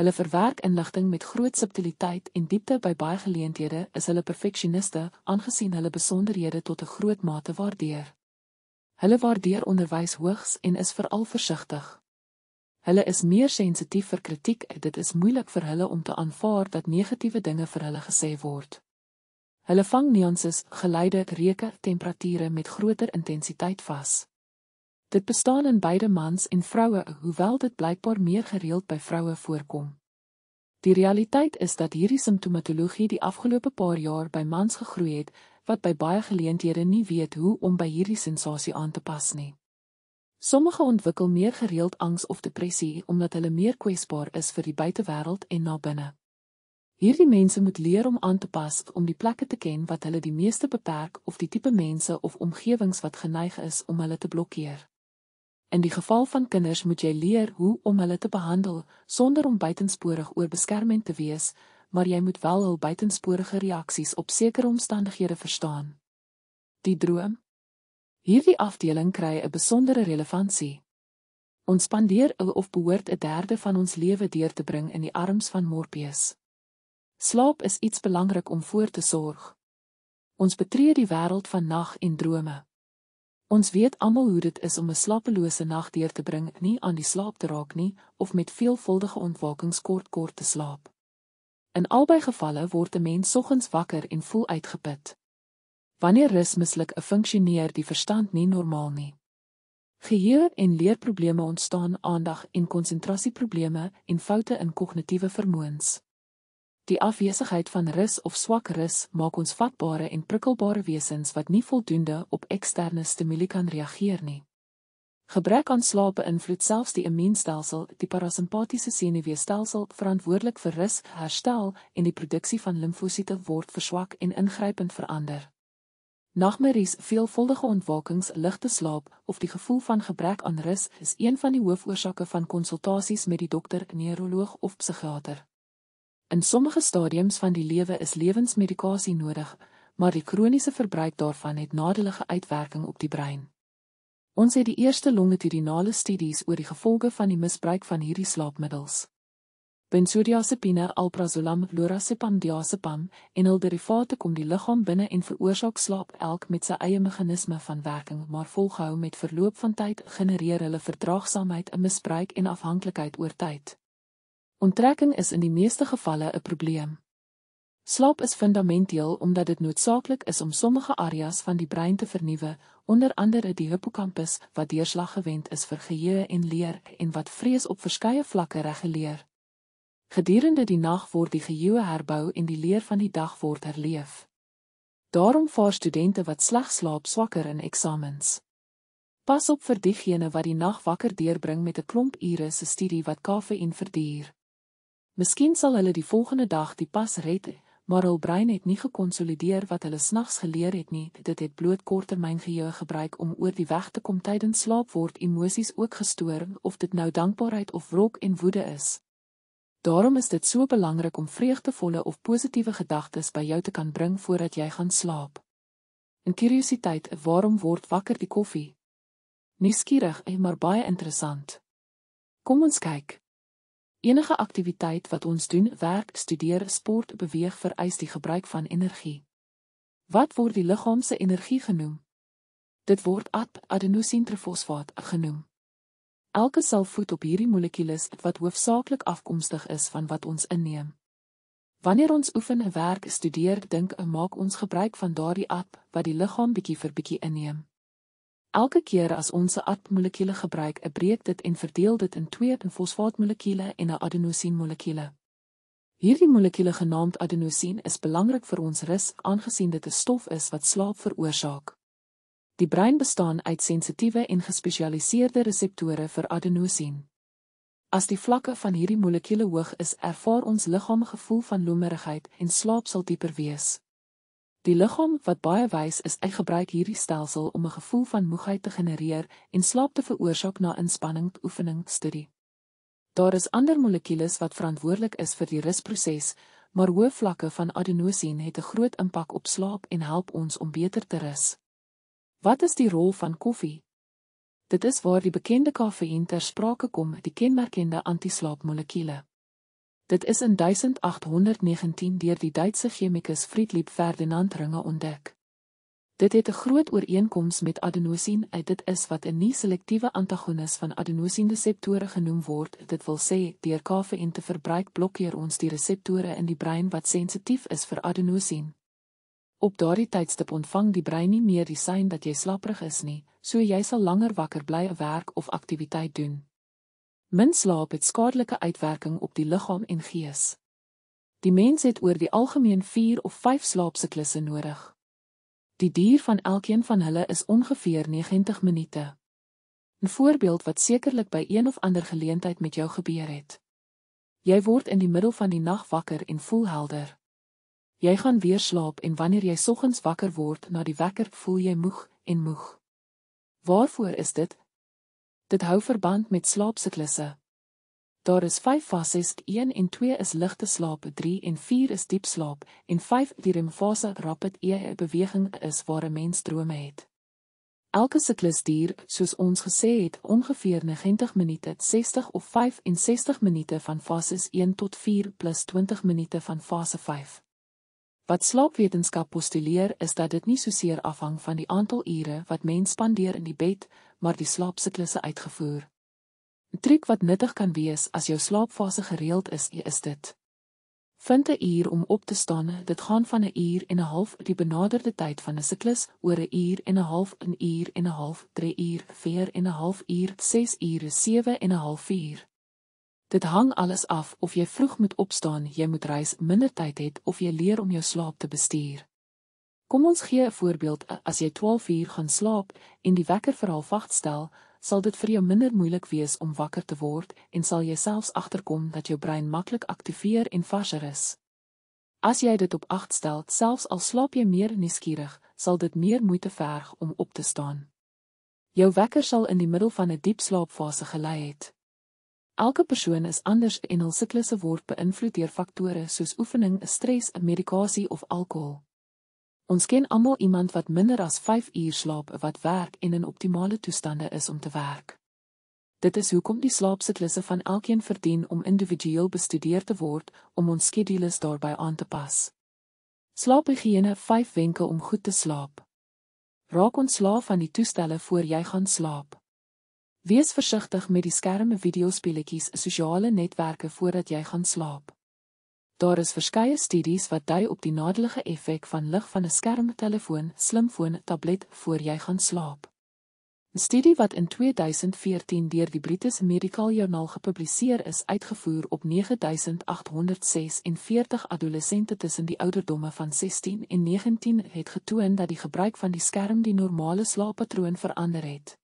Hulle verwerk inligting met groot subtiliteit en diepte by baie geleenthede is hulle perfeksioniste aangesien hulle besonderhede tot 'n groot mate waardeer. Hulle waardeer onderwys hoogs en is veral versigtig. Hulle is meer sensitief vir kritiek. Dit is moeilik vir hulle om te aanvaar dat negatiewe dinge vir hulle gesê word. Hulle vang nuances, geleide, reuke, temperature met groter intensiteit vas. Dit bestaan in beide mans en vroue, hoewel dit blykbaar meer gereeld by vroue voorkom. Die realiteit is dat hierdie simptomatologie die afgelope paar jaar by mans gegroei het wat by baie geleenthede nie weet hoe om by hierdie sensasie aan te pas nie. Sommige ontwikkel meer gereeld angs of depressie omdat hulle meer kwesbaar is vir die buitewereld en na binne. Hierdie mense moet leer om aan te pas om die plekke te ken wat hulle die meeste beperk of die tipe mense of omgewings wat geneig is om hulle te blokkeer. In die geval van kinders moet jy leer hoe om hulle te behandel sonder om buitensporig oor beskerming te wees, maar jy moet wel hul buitensporige reaksies op sekere omstandighede verstaan. Die droom Hierdie afdeling kry 'n besondere relevantie. Ons spandeer of behoort 'n derde van ons lewe deur te bring in die arms van Morpheus. Slaap is iets belangrik om voor te sorg. Ons betree die wêreld van nag en drome. Ons weet almal hoe dit is om 'n slapelose nag deur te bring, nie aan die slaap te raak nie of met veelvuldige ontwakings kort kort te slaap. In albei gevalle word 'n mens soggens wakker en voel uitgeput. Wanneer rus mislik 'n funksioneer, die verstand nie normaal nie. Geheue en leerprobleme ontstaan, aandag en konsentrasieprobleme en foute in kognitiewe vermoëns. Die afwesigheid van rus of swak rus maak ons vatbare en prikkelbare wesens wat nie voldoende op eksterne stimule kan reageer nie. Gebrek aan slaap beïnvloed selfs die immuunstelsel, die parasimpatiese senuweestelsel, verantwoordelik vir rus, herstel en die produksie van limfosiete word verswak en ingrypend verander. Nagmerries, veelvuldige ontwakings, ligte slaap of die gevoel van gebrek aan rus is een van die hoofoorsake van konsultasies met die dokter, neuroloog of psigiater. In sommige stadiums van die lewe is lewensmedikasie nodig, maar die kroniese verbruik daarvan het nadelige uitwerking op die brein. Ons het die eerste longitudinale studies oor die gevolge van die misbruik van hierdie slaapmiddels Benzodiazepine, alprazolam, lorazepam, diazepam en hul derivate kom die liggaam binne en veroorsaak slaap elk met sy eie meganisme van werking, maar volgehou met verloop van tyd genereer hulle verdraagsaamheid en misbruik en afhanklikheid oor tyd. Onttrekking is in die meeste gevalle 'n probleem. Slaap is fundamenteel omdat dit noodsaaklik is om sommige areas van die brein te vernuwe, onder andere die hippocampus wat deurslaggewend is vir geheue en leer en wat vrees op verskeie vlakke reguleer. Gedurende die nag word die geheue herbou en die leer van die dag word herleef. Daarom vaar studente wat sleg slaap swakker in eksamens. Pas op vir diegene wat die nag wakker deurbring met 'n klomp ure se studie wat kafeïn verduur. Miskien sal hulle die volgende dag die pas red, maar hul brein het nie gekonsolideer wat hulle snags geleer het nie. Dit het bloot korttermyngeheue gebruik om oor die weg te kom tydens slaap word emosies ook gestoor of dit nou dankbaarheid of wrok en woede is. Daarom is dit so belangrik om vreugdevolle of positiewe gedagtes by jou te kan bring voordat jy gaan slaap. In curiositeit, waarom word wakker die koffie? Nieuwsgierig, eh, maar baie interessant. Kom ons kyk. Enige aktiwiteit wat ons doen, werk, studeer, sport, beweeg, vereis die gebruik van energie. Wat word die liggaamse energie genoem? Dit word ad adenosintrefosfaat genoem. Elke sel voed op hierdie molekules wat hoofsaaklik afkomstig is van wat ons inneem. Wanneer ons oefen 'n werk studeer, dink en maak ons gebruik van daardie app wat die liggaam bietjie vir bietjie inneem. Elke keer as ons 'n app-molekule gebruik, breek dit en verdeel dit in twee fosfaatmolekules en 'n adenosienmolekule. Hierdie molekule genaamd adenosien is belangrik vir ons rus aangesien dit 'n stof is wat slaap veroorsaak. Die brein bestaan uit sensitiewe en gespesialiseerde reseptore vir adenosien. As die vlakke van hierdie molekules hoog is, ervaar ons liggaam gevoel van lomerigheid en slaap sal dieper wees. Die liggaam wat baie wys is, gebruik hierdie stelsel om 'n gevoel van moegheid te genereer en slaap te veroorsaak na inspanning oefening studie. Daar is ander molekules wat verantwoordelik is vir die rusproses, maar hoë vlakke van adenosien het 'n groot impak op slaap en help ons om beter te rus. Wat is die rol van koffie? Dit is waar die bekende kafeïn ter sprake kom, die kenmerkende antislaapmolekuule. Dit is in 1819 deur die Duitse chemikus Friedlieb Ferdinand Runge ontdek. Dit het 'n groot ooreenkoms met adenosien, uit dit is wat 'n nie-selektiewe antagonis van adenosienreseptore genoem word. Dit wil sê, deur kafeïn te verbruik, blokkeer ons die reseptore in die brein wat sensitief is vir adenosien. Op daardie tydstip ontvang die brein nie meer die sein dat jy slaperig is nie, so jy sal langer wakker bly en werk of aktiwiteit doen. Min slaap het skadelike uitwerking op die liggaam en gees. Die mens het oor die algemeen 4 of 5 slaapsiklusse nodig. Die duur van elkeen van hulle is ongeveer 90 minute. 'n Voorbeeld wat sekerlik by een of ander geleentheid met jou gebeur het. Jy word in die middel van die nag wakker en voel helder. Jy gaan weer slaap en wanneer jy soggens wakker word na die wekker, voel jy moeg en moeg. Waarvoor is dit? Dit hou verband met slaapsiklusse. Daar is 5 fases, 1 en 2 is ligte slaap, 3 en 4 is diep slaap en 5 die REM-fase, rapid eye beweging is waar 'n mens drome het. Elke siklus duur, soos ons gesê het, ongeveer 90 minute, 60 of 65 minute van fases 1 tot 4 plus 20 minute van fase 5. Wat slaapwetenskap postuleer is dat dit nie soseer afhang van die aantal ure wat mens spandeer in die bed, maar die slaapsiklusse uitgevoer. 'n Trik wat nuttig kan wees as jou slaapfase gereeld is, is dit vind 'n uur om op te staan. Dit gaan van 'n uur en 'n half die benaderde tyd van 'n siklus oor 'n uur en 'n half, 'n uur en 'n half, 3 uur, 4 en 'n half uur, 6 ure, 7 en 'n half uur. Dit hang alles af of jy vroeg moet opstaan, jy moet reis, minder tyd het of jy leer om jou slaap te bestuur. Kom ons gee 'n voorbeeld. As jy 12 uur gaan slaap en die wekker vir 08:30 stel, sal dit vir jou minder moeilik wees om wakker te word en sal jy selfs agterkom dat jou brein maklik aktiveer en vasser is. As jy dit op 8 stel, selfs al slaap jy meer nuuskierig, sal dit meer moeite verg om op te staan. Jou wekker sal in die middel van 'n die diep slaapfase gelei het. Elke persoon is anders en hul siklusse word beïnvloed deur faktore soos oefening, stres, medikasie of alkohol. Ons ken almal iemand wat minder as 5 uur slaap, wat werk en in optimale toestande is om te werk. Dit is hoekom die slaapsiklusse van elkeen verdien om individueel bestudeer te word om ons skedules daarbey aan te pas. Slaaphigiëne 5 wenke om goed te slaap. Raak ontslaaf van die toestelle voor jy gaan slaap. Wees versigtig met die skerme, videospeletjies, sosiale netwerke voordat jy gaan slaap. Daar is verskeie studies wat dui op die nadelige effek van lig van 'n skermtelefoon, slimfoon, tablet voor jy gaan slaap. 'n Studie wat in 2014 deur die British Medical Journal gepubliseer is, uitgevoer op 9846 adolessente tussen die ouderdomme van 16 en 19, het getoon dat die gebruik van die skerm die normale slaappatroon verander het.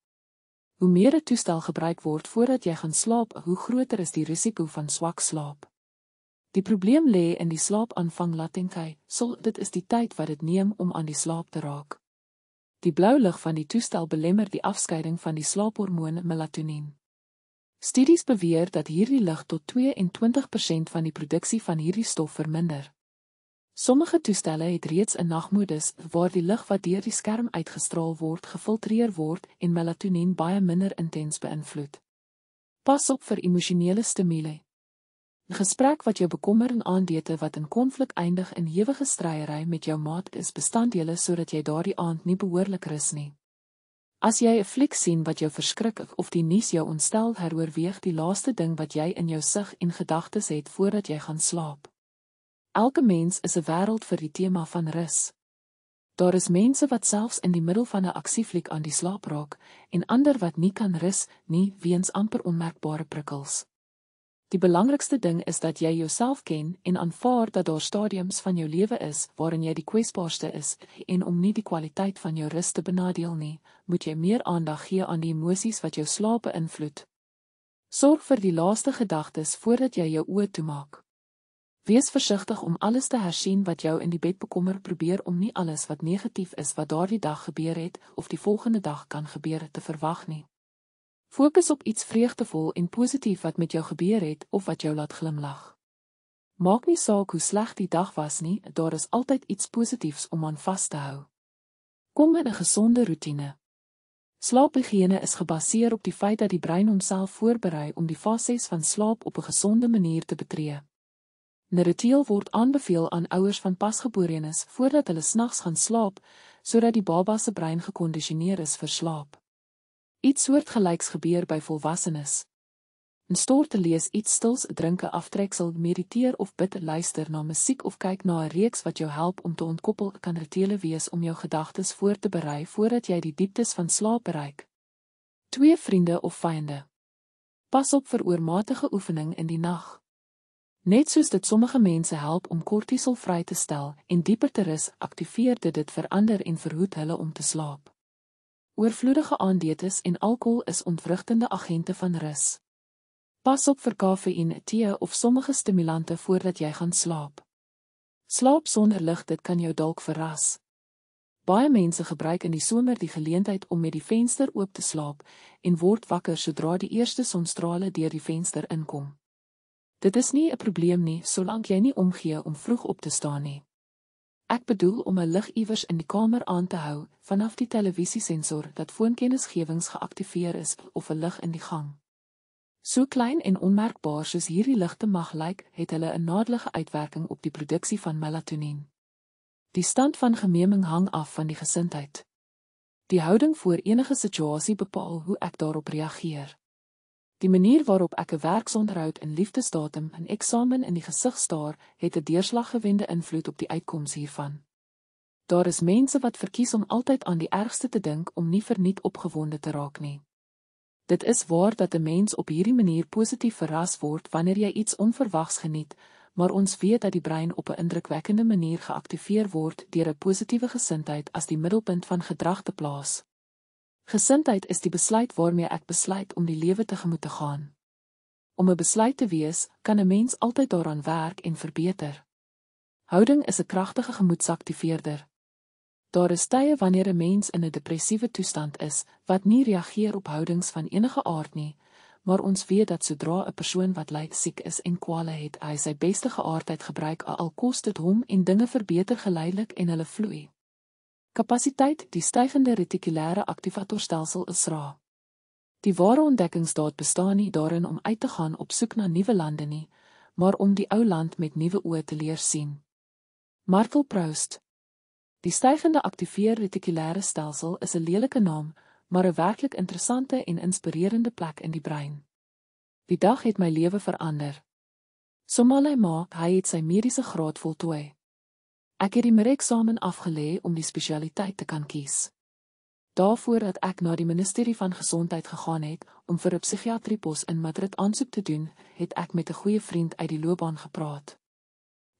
Hoe meer 'n toestel gebruik word voordat jy gaan slaap, hoe groter is die risiko van swak slaap. Die probleem lê in die slaapaanvang latentie, sou dit is die tyd wat dit neem om aan die slaap te raak. Die blou lig van die toestel belemmer die afskeiding van die slaaphormoon melatonien. Studies beweer dat hierdie lig tot 22% van die produksie van hierdie stof verminder. Sommige toestelle het reeds 'n nagmodus waar die lig wat deur die skerm uitgestraal word, gefiltreer word en melatonien baie minder intens beïnvloed. Pas op vir emosionele stimule. 'n Gesprek wat jou bekommer en aandete wat in konflik eindig in hewige stryery met jou maat is bestanddele sodat jy daardie aand nie behoorlik rus nie. As jy 'n fliek sien wat jou verskrik of die nuus jou ontstel, heroorweeg die laaste ding wat jy in jou sig en gedagtes het voordat jy gaan slaap. Elke mens is 'n wêreld vir die tema van rus. Daar is mense wat selfs in die middel van 'n aksiefliek aan die slaap raak en ander wat nie kan rus nie weens amper onmerkbare prikkels. Die belangrikste ding is dat jy jouself ken en aanvaar dat daar stadiums van jou lewe is waarin jy die kwesbaarste is en om nie die kwaliteit van jou rus te benadeel nie, moet jy meer aandag gee aan die emosies wat jou slaap beïnvloed. Sorg vir die laaste gedagtes voordat jy jou oë toemaak. Wees versigtig om alles te hersien wat jou in die bed bekommer, probeer om nie alles wat negatief is wat daardie dag gebeur het of die volgende dag kan gebeur te verwag nie. Fokus op iets vreugdevol en positief wat met jou gebeur het of wat jou laat glimlag. Maak nie saak hoe sleg die dag was nie, daar is altyd iets positiefs om aan vas te hou. Kom in 'n gesonde roetine. Slaaphigiëne is gebaseer op die feit dat die brein homself voorberei om die fases van slaap op 'n gesonde manier te betree. Nereteel word aanbeveel aan ouers van pasgeborenes voordat hulle snags gaan slaap, sodat die baba se brein gekondisioneer is vir slaap. Iets soortgelyks gebeur by volwassenes. In stoorte lees iets stils, drinke aftreksel, mediteer of bid, luister na musiek of kyk na 'n reeks wat jou help om te ontkoppel, kan retele wees om jou gedagtes voor te berei voordat jy die dieptes van slaap bereik. Twee vriende of vyande. Pas op vir oormatige oefening in die nag. Net soos dit sommige mense help om kortisol vry te stel en dieper te rus, aktiveer dit verander en verhoed hulle om te slaap. Oorvloedige aandetes en alkohol is ontwrigtende agente van rus. Pas op vir kafeïne, tee of sommige stimulante voordat jy gaan slaap. Slaap sonder lig, dit kan jou dalk verras. Baie mense gebruik in die somer die geleentheid om met die venster oop te slaap en word wakker sodra die eerste sonstrale deur die venster inkom. Dit is nie 'n probleem nie, solank jy nie omgee om vroeg op te staan nie. Ek bedoel om 'n lig iewers in die kamer aan te hou, vanaf die televisiesensor dat foonkennisgewings geaktiveer is of 'n lig in die gang. So klein en onmerkbaar soos hierdie ligte mag lyk, het hulle 'n nadelige uitwerking op die produksie van melatonien. Die stand van gememing hang af van die gesindheid. Die houding voor enige situasie bepaal hoe ek daarop reageer. Die manier waarop ek 'n werksonderhoud in liefdesdatum en eksamen in die gesig staar, het 'n deurslaggewende invloed op die uitkoms hiervan. Daar is mense wat verkies om altyd aan die ergste te dink om nie verniet opgewonde te raak nie. Dit is waar dat 'n mens op hierdie manier positief verras word wanneer jy iets onverwags geniet, maar ons weet dat die brein op 'n indrukwekkende manier geaktiveer word deur 'n positiewe gesindheid as die middelpunt van gedrag te plaas. Gesindheid is die besluit waarmee ek besluit om die lewe tegemoet te gaan. Om 'n besluit te wees, kan 'n mens altyd daaraan werk en verbeter. Houding is 'n kragtige gemoedsaktiveerder. Daar is tye wanneer 'n mens in 'n depressiewe toestand is wat nie reageer op houdings van enige aard nie, maar ons weet dat sodra 'n persoon wat lyk siek is en kwale het, hy sy beste geaardheid gebruik al kos dit hom en dinge verbeter geleidelik en hulle vloei. Kapasiteit: Die styfende retikulêre aktivatorstelsel is ra. Die ware ontdekkingsdaad bestaan nie daarin om uit te gaan op soek na nuwe lande nie, maar om die ou land met nuwe oë te leer sien. Marvel Proust. Die styfende aktiveer retikulêre stelsel is 'n lelike naam, maar 'n werklik interessante en inspirerende plek in die brein. Die dag het my lewe verander. Somalai maak hy het sy mediese graad voltooi. Ek het die matrieksamen afgelê om die spesialiteit te kan kies. Daarvoor het ek na die Ministerie van Gesondheid gegaan het om vir 'n psigiatriepos in Madrid aansoek te doen, het ek met 'n goeie vriend uit die loopbaan gepraat.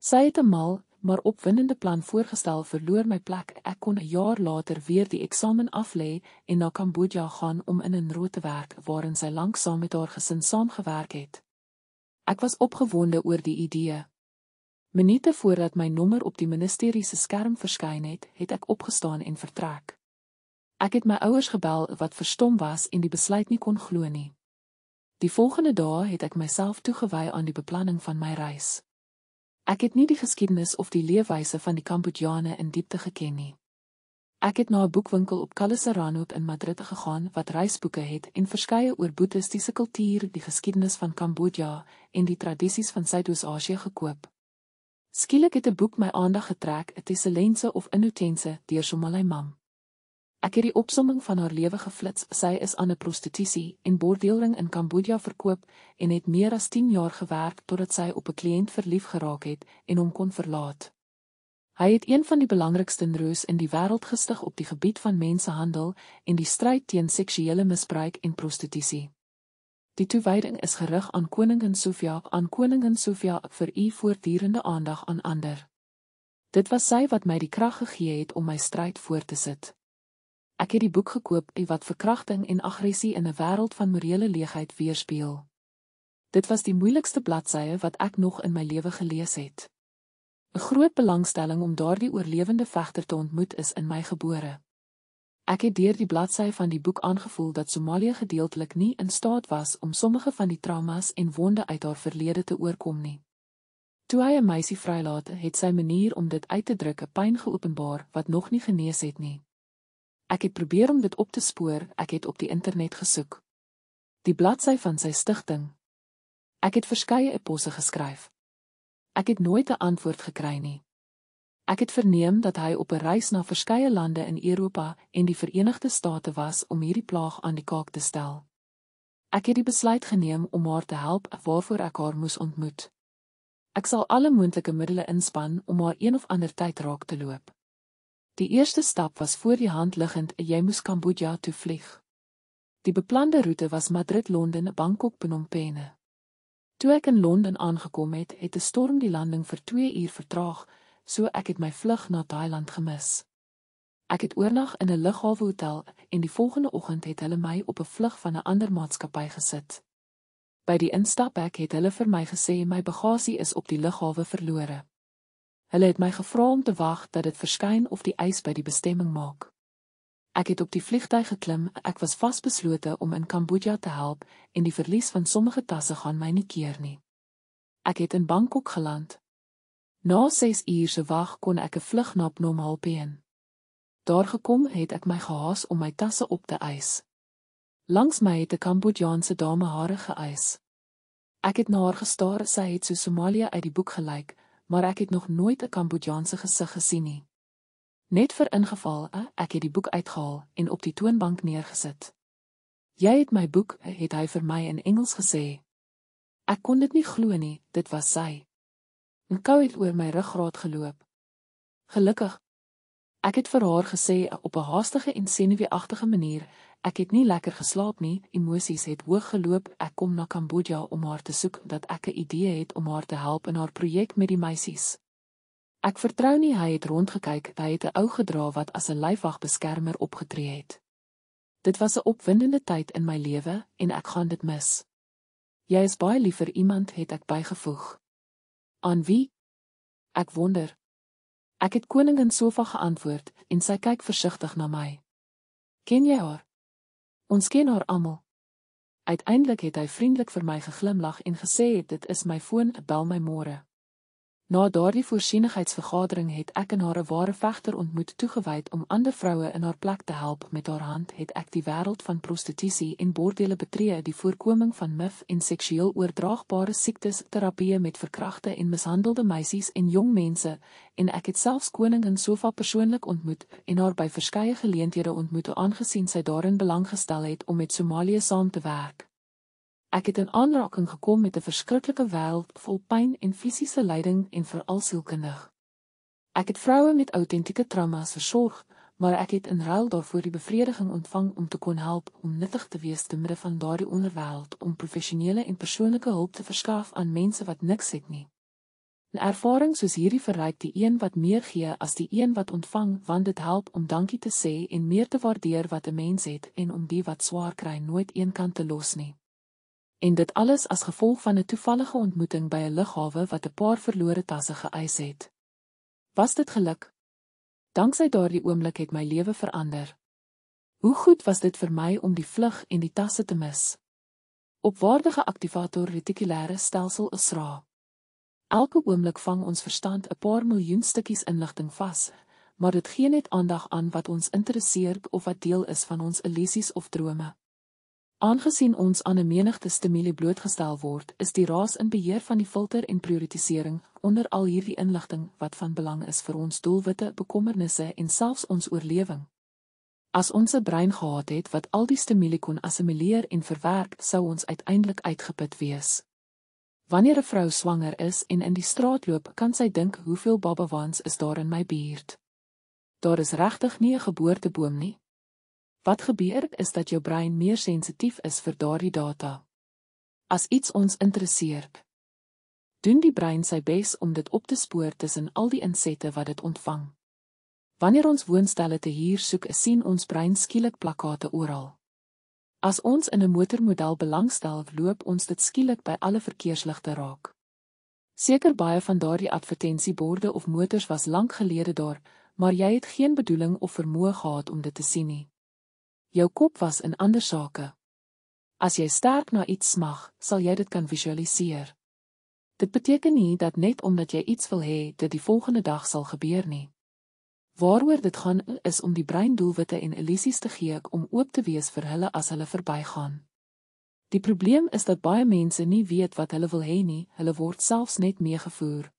Sy het 'n mal, maar opwindende plan voorgestel vir loer my plek. Ek kon 'n jaar later weer die eksamen aflê en na Kambodja gaan om in 'n rooi te werk waarin sy lank saam met haar gesin saamgewerk het. Ek was opgewonde oor die idee. Minute voordat my nommer op die ministerie se skerm verskyn het, het ek opgestaan en vertrek. Ek het my ouers gebel wat verstom was en die besluit nie kon glo nie. Die volgende dae het ek myself toegewy aan die beplanning van my reis. Ek het nie die geskiedenis of die leefwyse van die Kambodjane in diepte geken nie. Ek het na 'n boekwinkel op Kalasaranhoop in Madrid gegaan wat reisboeke het en verskeie oor boeddhistiese kultuur, die geskiedenis van Kambodja en die tradisies van Suidoos-Asië gekoop. Skielik het 'n boek my aandag getrek, 'n Tesselense of Innotense deur Somalai Mam. Ek het die opsomming van haar lewe geflits. Sy is aan 'n prostitusie en bordeelring in Kambodja verkoop en het meer as 10 jaar gewerk totdat sy op 'n kliënt verlief geraak het en hom kon verlaat. Hy het een van die belangrikste roes in die wêreld gestig op die gebied van mensehandel en die stryd teen seksuele misbruik en prostitusie. Die toewyding is gerig aan koningin Sofia, aan koningin Sofia vir u voortdurende aandag aan ander. Dit was sy wat my die krag gegee het om my stryd voort te sit. Ek het die boek gekoop en wat verkrachting en aggressie in 'n wêreld van morele leegheid weerspieël. Dit was die moeilikste bladsye wat ek nog in my lewe gelees het. 'n Groot belangstelling om daardie oorlewende vegter te ontmoet is in my gebore. Ek het deur die bladsy van die boek aangevoel dat Somalië gedeeltelik nie in staat was om sommige van die traumas en wonde uit haar verlede te oorkom nie. Toe hy 'n meisie vrylaat, het sy manier om dit uit te druk 'n pyn geopenbaar wat nog nie genees het nie. Ek het probeer om dit op te spoor, ek het op die internet gesoek. Die bladsy van sy stigting. Ek het verskeie eposse geskryf. Ek het nooit 'n antwoord gekry nie. Ek het verneem dat hy op 'n reis na verskeie lande in Europa en die Verenigde State was om hierdie plaag aan die kaak te stel. Ek het die besluit geneem om haar te help waarvoor ek haar moes ontmoet. Ek sal alle moontlike middele inspann om haar een of ander tyd raak te loop. Die eerste stap was voor die hand liggend, jy moes Kambodja toe vlieg. Die beplande roete was Madrid-Londen, Bangkok-Phnom Penh. Toe ek in Londen aangekom het, het 'n storm die landing vir 2 uur vertraag so ek het my vlug na Thailand gemis. Ek het oornag in 'n lughawe hotel en die volgende oggend het hulle my op 'n vlug van 'n ander maatskappy gesit. By die instaphek het hulle vir my gesê my bagasie is op die lughawe verlore. Hulle het my gevra om te wag dat dit verskyn of die eis by die bestemming maak. Ek het op die vliegtuig geklim, ek was vasbeslote om in Kambodja te help en die verlies van sommige tasse gaan my nie keer nie. Ek het in Bangkok geland, Na 6 uur se wag kon ek 'n vlug na Phnom Penh. Daar gekom het ek my gehaas om my tasse op te eis. Langs my het 'n Kambodjaanse dame hare geëis. Ek het na haar gestaar, sy het so Somalië uit die boek gelyk, maar ek het nog nooit 'n Kambodjaanse gesig gesien nie. Net vir ingeval, eh, ek het die boek uitgehaal en op die toonbank neergesit. "Jy het my boek," het hy vir my in Engels gesê. Ek kon dit nie glo nie, dit was sy en kou het oor my ruggraat geloop. Gelukkig ek het vir haar gesê op 'n haastige en senuweeagtige manier, ek het nie lekker geslaap nie, emosies het hoog geloop. Ek kom na Kambodja om haar te soek dat ek 'n idee het om haar te help in haar projek met die meisies. Ek vertrou nie hy het rondgekyk, hy het 'n ou gedra wat as 'n lyfwagbeskermer opgetree het. Dit was 'n opwindende tyd in my lewe en ek gaan dit mis. Jy is baie lief vir iemand, het ek bygevoeg. Aan wie? Ek wonder. Ek het koningin Sofa geantwoord en sy kyk versigtig na my. Ken jy haar? Ons ken haar almal. Uiteindelik het hy vriendelik vir my geglimlag en gesê dit is my foon, bel my môre. Na daardie voorsienigheidsvergadering het ek en haar 'n ware vegter ontmoet toegewyd om ander vroue in haar plek te help. Met haar hand het ek die wêreld van prostitusie en bordele betree, die voorkoming van MIV en seksueel oordraagbare siektes, terapie met verkragte en mishandelde meisies en jong mense, en ek het selfs koningin Sofa persoonlik ontmoet en haar by verskeie geleenthede ontmoet, aangesien sy daarin belang gestel het om met Somalië saam te werk. Ek het in aanraking gekom met 'n verskriklike wêreld vol pyn en fisiese lyding en veral sielkundig. Ek het vroue met outentieke trauma's versorg, maar ek het in ruil daarvoor die bevrediging ontvang om te kon help om nuttig te wees te midde van daardie onderwêreld om professionele en persoonlike hulp te verskaf aan mense wat niks het nie. 'n Ervaring soos hierdie verryk die een wat meer gee as die een wat ontvang, want dit help om dankie te sê en meer te waardeer wat 'n mens het en om die wat swaar kry nooit eenkant te los nie en dit alles as gevolg van 'n toevallige ontmoeting by 'n lughawe wat 'n paar verlore tasse geëis het. Was dit geluk? Danksy daardie oomblik het my lewe verander. Hoe goed was dit vir my om die vlug en die tasse te mis. Op waardige aktivator retikulêre stelsel isra. Elke oomblik vang ons verstand 'n paar miljoen stukkies inligting vas, maar dit gee net aandag aan wat ons interesseer of wat deel is van ons illusies of drome. Aangesien ons aan 'n menigte stimule blootgestel word, is die raas in beheer van die filter en prioritisering onder al hierdie inligting wat van belang is vir ons doelwitte, bekommernisse en selfs ons oorlewing. As ons 'n brein gehad het wat al die stimule kon assimileer en verwerk, sou ons uiteindelik uitgeput wees. Wanneer 'n vrou swanger is en in die straat loop, kan sy dink, "Hoeveel babawans is daar in my buurt?" Daar is regtig nie 'n geboorteboom nie. Wat gebeur is dat jou brein meer sensitief is vir daardie data. As iets ons interesseer, doen die brein sy bes om dit op te spoor tussen al die insette wat dit ontvang. Wanneer ons woonstelle te huur soek, sien ons brein skielik plakate oral. As ons in 'n motormodel belangstel, loop ons dit skielik by alle verkeersligte raak. Seker baie van daardie advertensieborde of motors was lank gelede daar, maar jy het geen bedoeling of vermoë gehad om dit te sien nie jou kop was in ander sake. As jy sterk na iets smag, sal jy dit kan visualiseer. Dit beteken nie dat net omdat jy iets wil hê, dit die volgende dag sal gebeur nie. Waaroor dit gaan is om die brein doelwitte en illusies te gee om oop te wees vir hulle as hulle verbygaan. Die probleem is dat baie mense nie weet wat hulle wil hê nie, hulle word selfs net meegevoer.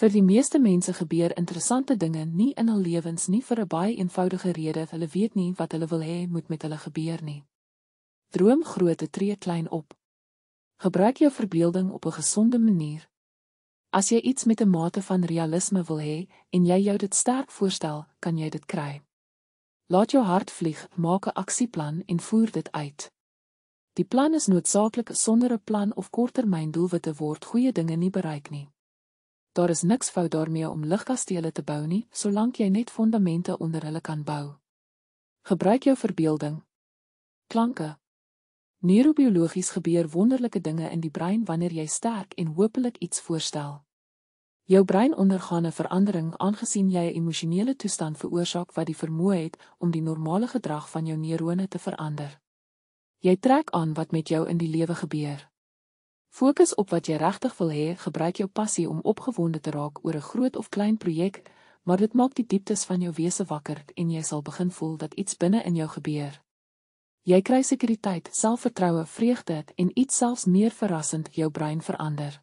Vir die meeste mense gebeur interessante dinge nie in hul lewens nie vir 'n een baie eenvoudige rede: hulle weet nie wat hulle wil hê moet met hulle gebeur nie. Droom groot en tree klein op. Gebruik jou verbeelding op 'n gesonde manier. As jy iets met 'n mate van realisme wil hê en jy jou dit sterk voorstel, kan jy dit kry. Laat jou hart vlieg, maak 'n aksieplan en voer dit uit. Die plan is noodsaaklik sonder 'n plan of korttermyndoelwitte word goeie dinge nie bereik nie. Daar is niks fout daarmee om ligkastele te bou nie, solank jy net fondamente onder hulle kan bou. Gebruik jou verbeelding. Klanke. Neurobiologies gebeur wonderlike dinge in die brein wanneer jy sterk en hopelik iets voorstel. Jou brein ondergaan 'n verandering aangesien jy 'n emosionele toestand veroorsaak wat die vermoë het om die normale gedrag van jou neurone te verander. Jy trek aan wat met jou in die lewe gebeur. Fokus op wat jy regtig wil hê, gebruik jou passie om opgewonde te raak oor 'n groot of klein projek, maar dit maak die dieptes van jou wese wakker en jy sal begin voel dat iets binne in jou gebeur. Jy kry sekuriteit, selfvertroue, vreugde en iets selfs meer verrassend, jou brein verander.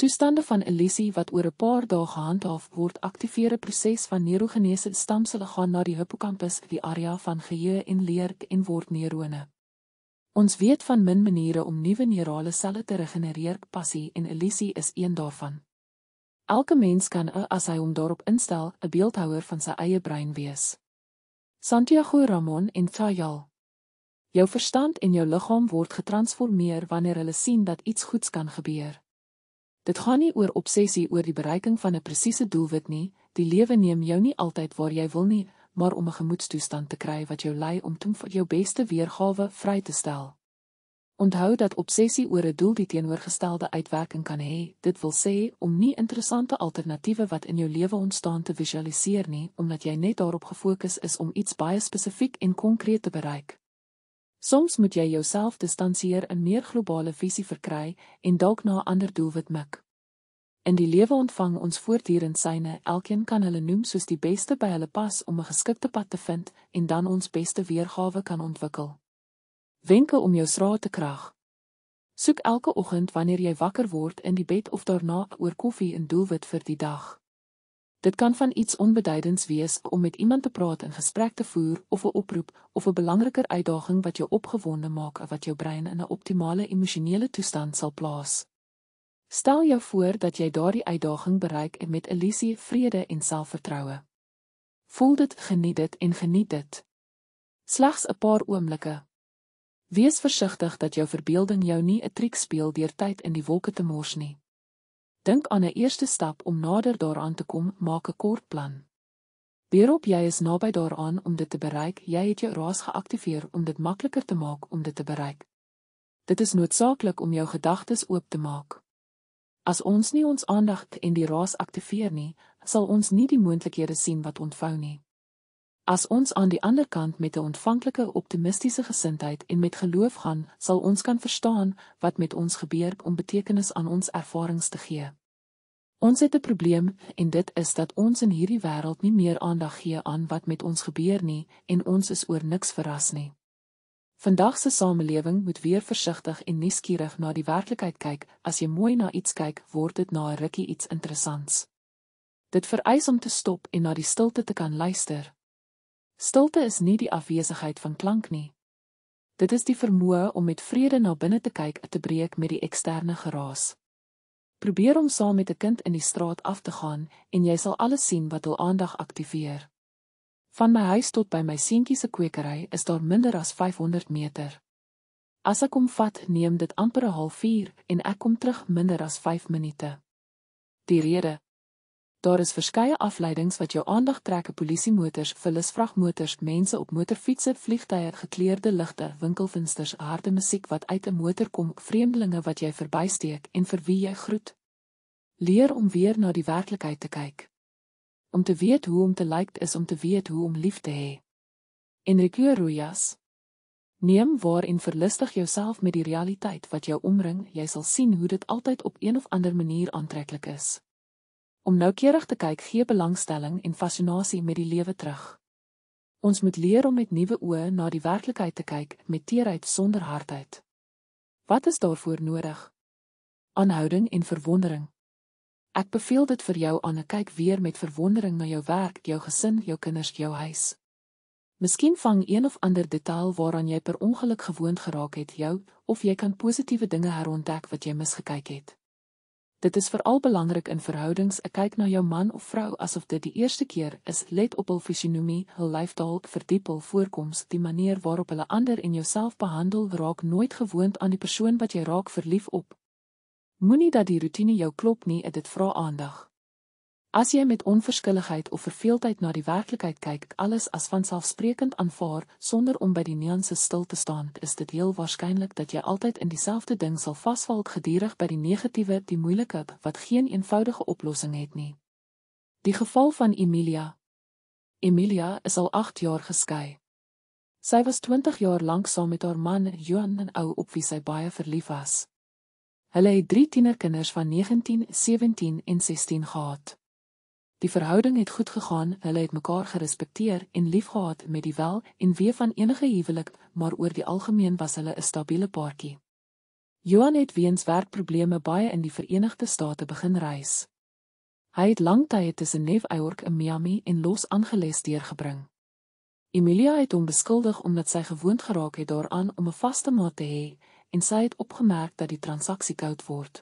Toestande van illusie wat oor 'n paar dae gehandhaaf word, aktiveer 'n proses van neurogenese stamselle gaan na die hippocampus, die area van geheue en leer en word neurone. Ons weet van min maniere om nuwe neurale selle te regenereer, passie en illusie is een daarvan. Elke mens kan, a, as hy hom daarop instel, 'n beeldhouer van sy eie brein wees. Santiago Ramon en Tayal. Jou verstand en jou liggaam word getransformeer wanneer hulle sien dat iets goeds kan gebeur. Dit gaan nie oor obsessie oor die bereiking van 'n presiese doelwit nie. Die lewe neem jou nie altyd waar jy wil nie, maar om 'n gemoedstoestand te kry wat jou lei om toe vir jou beste weergawe vry te stel. Onthou dat obsessie oor 'n doel die teenoorgestelde uitwerking kan hê, dit wil sê om nie interessante alternatiewe wat in jou lewe ontstaan te visualiseer nie, omdat jy net daarop gefokus is om iets baie spesifiek en konkreet te bereik. Soms moet jy jouself distansieer en 'n meer globale visie verkry en dalk na 'n ander doelwit mik. In die lewe ontvang ons voortdurend syne. Elkeen kan hulle noem soos die beste by hulle pas om 'n geskikte pad te vind en dan ons beste weergawe kan ontwikkel. Wenke om jou straat te krag. Soek elke oggend wanneer jy wakker word in die bed of daarna oor koffie en doelwit vir die dag. Dit kan van iets onbeduidends wees om met iemand te praat en gesprek te voer of 'n oproep of 'n belangriker uitdaging wat jou opgewonde maak of wat jou brein in 'n optimale emosionele toestand sal plaas. Stel jou voor dat jy daardie uitdaging bereik en met illusie vrede en selfvertroue. Voel dit, geniet dit en geniet dit. Slegs 'n paar oomblikke. Wees versigtig dat jou verbeelding jou nie 'n triek speel deur tyd in die wolke te mors nie. Dink aan 'n eerste stap om nader daaraan te kom, maak 'n kort plan. Beroep jy is naby daaraan om dit te bereik, jy het jou raas geaktiveer om dit makliker te maak om dit te bereik. Dit is noodsaaklik om jou gedagtes oop te maak. As ons nie ons aandag en die raas aktiveer nie, sal ons nie die moontlikhede sien wat ontvou nie. As ons aan die ander kant met 'n ontvanklike optimistiese gesindheid en met geloof gaan, sal ons kan verstaan wat met ons gebeur om betekenis aan ons ervarings te gee. Ons het 'n probleem en dit is dat ons in hierdie wêreld nie meer aandag gee aan wat met ons gebeur nie en ons is oor niks verras nie. Vandag se samelewing moet weer versigtig en nuuskierig na die werklikheid kyk. As jy mooi na iets kyk, word dit na 'n rukkie iets interessants. Dit vereis om te stop en na die stilte te kan luister. Stilte is nie die afwesigheid van klank nie. Dit is die vermoë om met vrede na binne te kyk en te breek met die eksterne geraas. Probeer om saam met 'n kind in die straat af te gaan en jy sal alles sien wat hul aandag aktiveer. Van my huis tot by my seentjie se kwekery is daar minder as 500 meter. As ek kom vat, neem dit amper 'n halfuur en ek kom terug minder as 5 minute. Die rede Daar is verskeie afleidings wat jou aandag trek: polisiemotors, vullis vragmotors, mense op motorfietsse, vliegtye, gekleurde ligte, winkelvensters, harde musiek wat uit 'n motor kom, vreemdelinge wat jy verbysteek en vir wie jy groet. Leer om weer na die werklikheid te kyk om te weet hoe om te lyk like is om te weet hoe om lief te hê. Enrique Rojas Neem waar en verlustig jouself met die realiteit wat jou omring, jy sal sien hoe dit altyd op een of ander manier aantreklik is. Om noukeurig te kyk gee belangstelling en fascinasie met die lewe terug. Ons moet leer om met nuwe oë na die werklikheid te kyk, met teerheid sonder hardheid. Wat is daarvoor nodig? Aanhouding en verwondering. Ek beveel dit vir jou aan en kyk weer met verwondering na jou werk, jou gesin, jou kinders, jou huis. Miskien vang een of ander detail waaraan jy per ongeluk gewoond geraak het jou, of jy kan positiewe dinge herontdek wat jy misgekyk het. Dit is veral belangrik in verhoudings, ek kyk na jou man of vrou asof dit die eerste keer is, let op hul fisionomie, hul lyfdaal, verdiep hul voorkoms, die manier waarop hulle ander en jouself behandel, raak nooit gewoond aan die persoon wat jy raak verlief op, Moenie dat die rotine jou klop nie, dit vra aandag. As jy met onverskilligheid of verveeldheid na die werklikheid kyk, alles as vanselfsprekend aanvaar sonder om by die neanse stil te staan, is dit heel waarskynlik dat jy altyd in dieselfde ding sal vasval gedurig by die negatiewe, die moeilike wat geen eenvoudige oplossing het nie. Die geval van Emilia. Emilia is al 8 jaar geskei. Sy was 20 jaar lank saam met haar man, Johan, 'n ou op wie sy baie verlief was. Hulle het 3 tienerkinders van 19, 17 en 16 gehad. Die verhouding het goed gegaan, hulle het mekaar gerespekteer en liefgehad met die wel en wee van enige huwelik, maar oor die algemeen was hulle 'n stabiele paartjie. Johan het weens werkprobleme baie in die Verenigde State begin reis. Hy het lank tyd tussen New York en Miami en Los Angeles deurgebring. Emilia het hom beskuldig omdat sy gewoond geraak het daaraan om 'n vaste maat te hê en sy het opgemerk dat die transaksie koud word.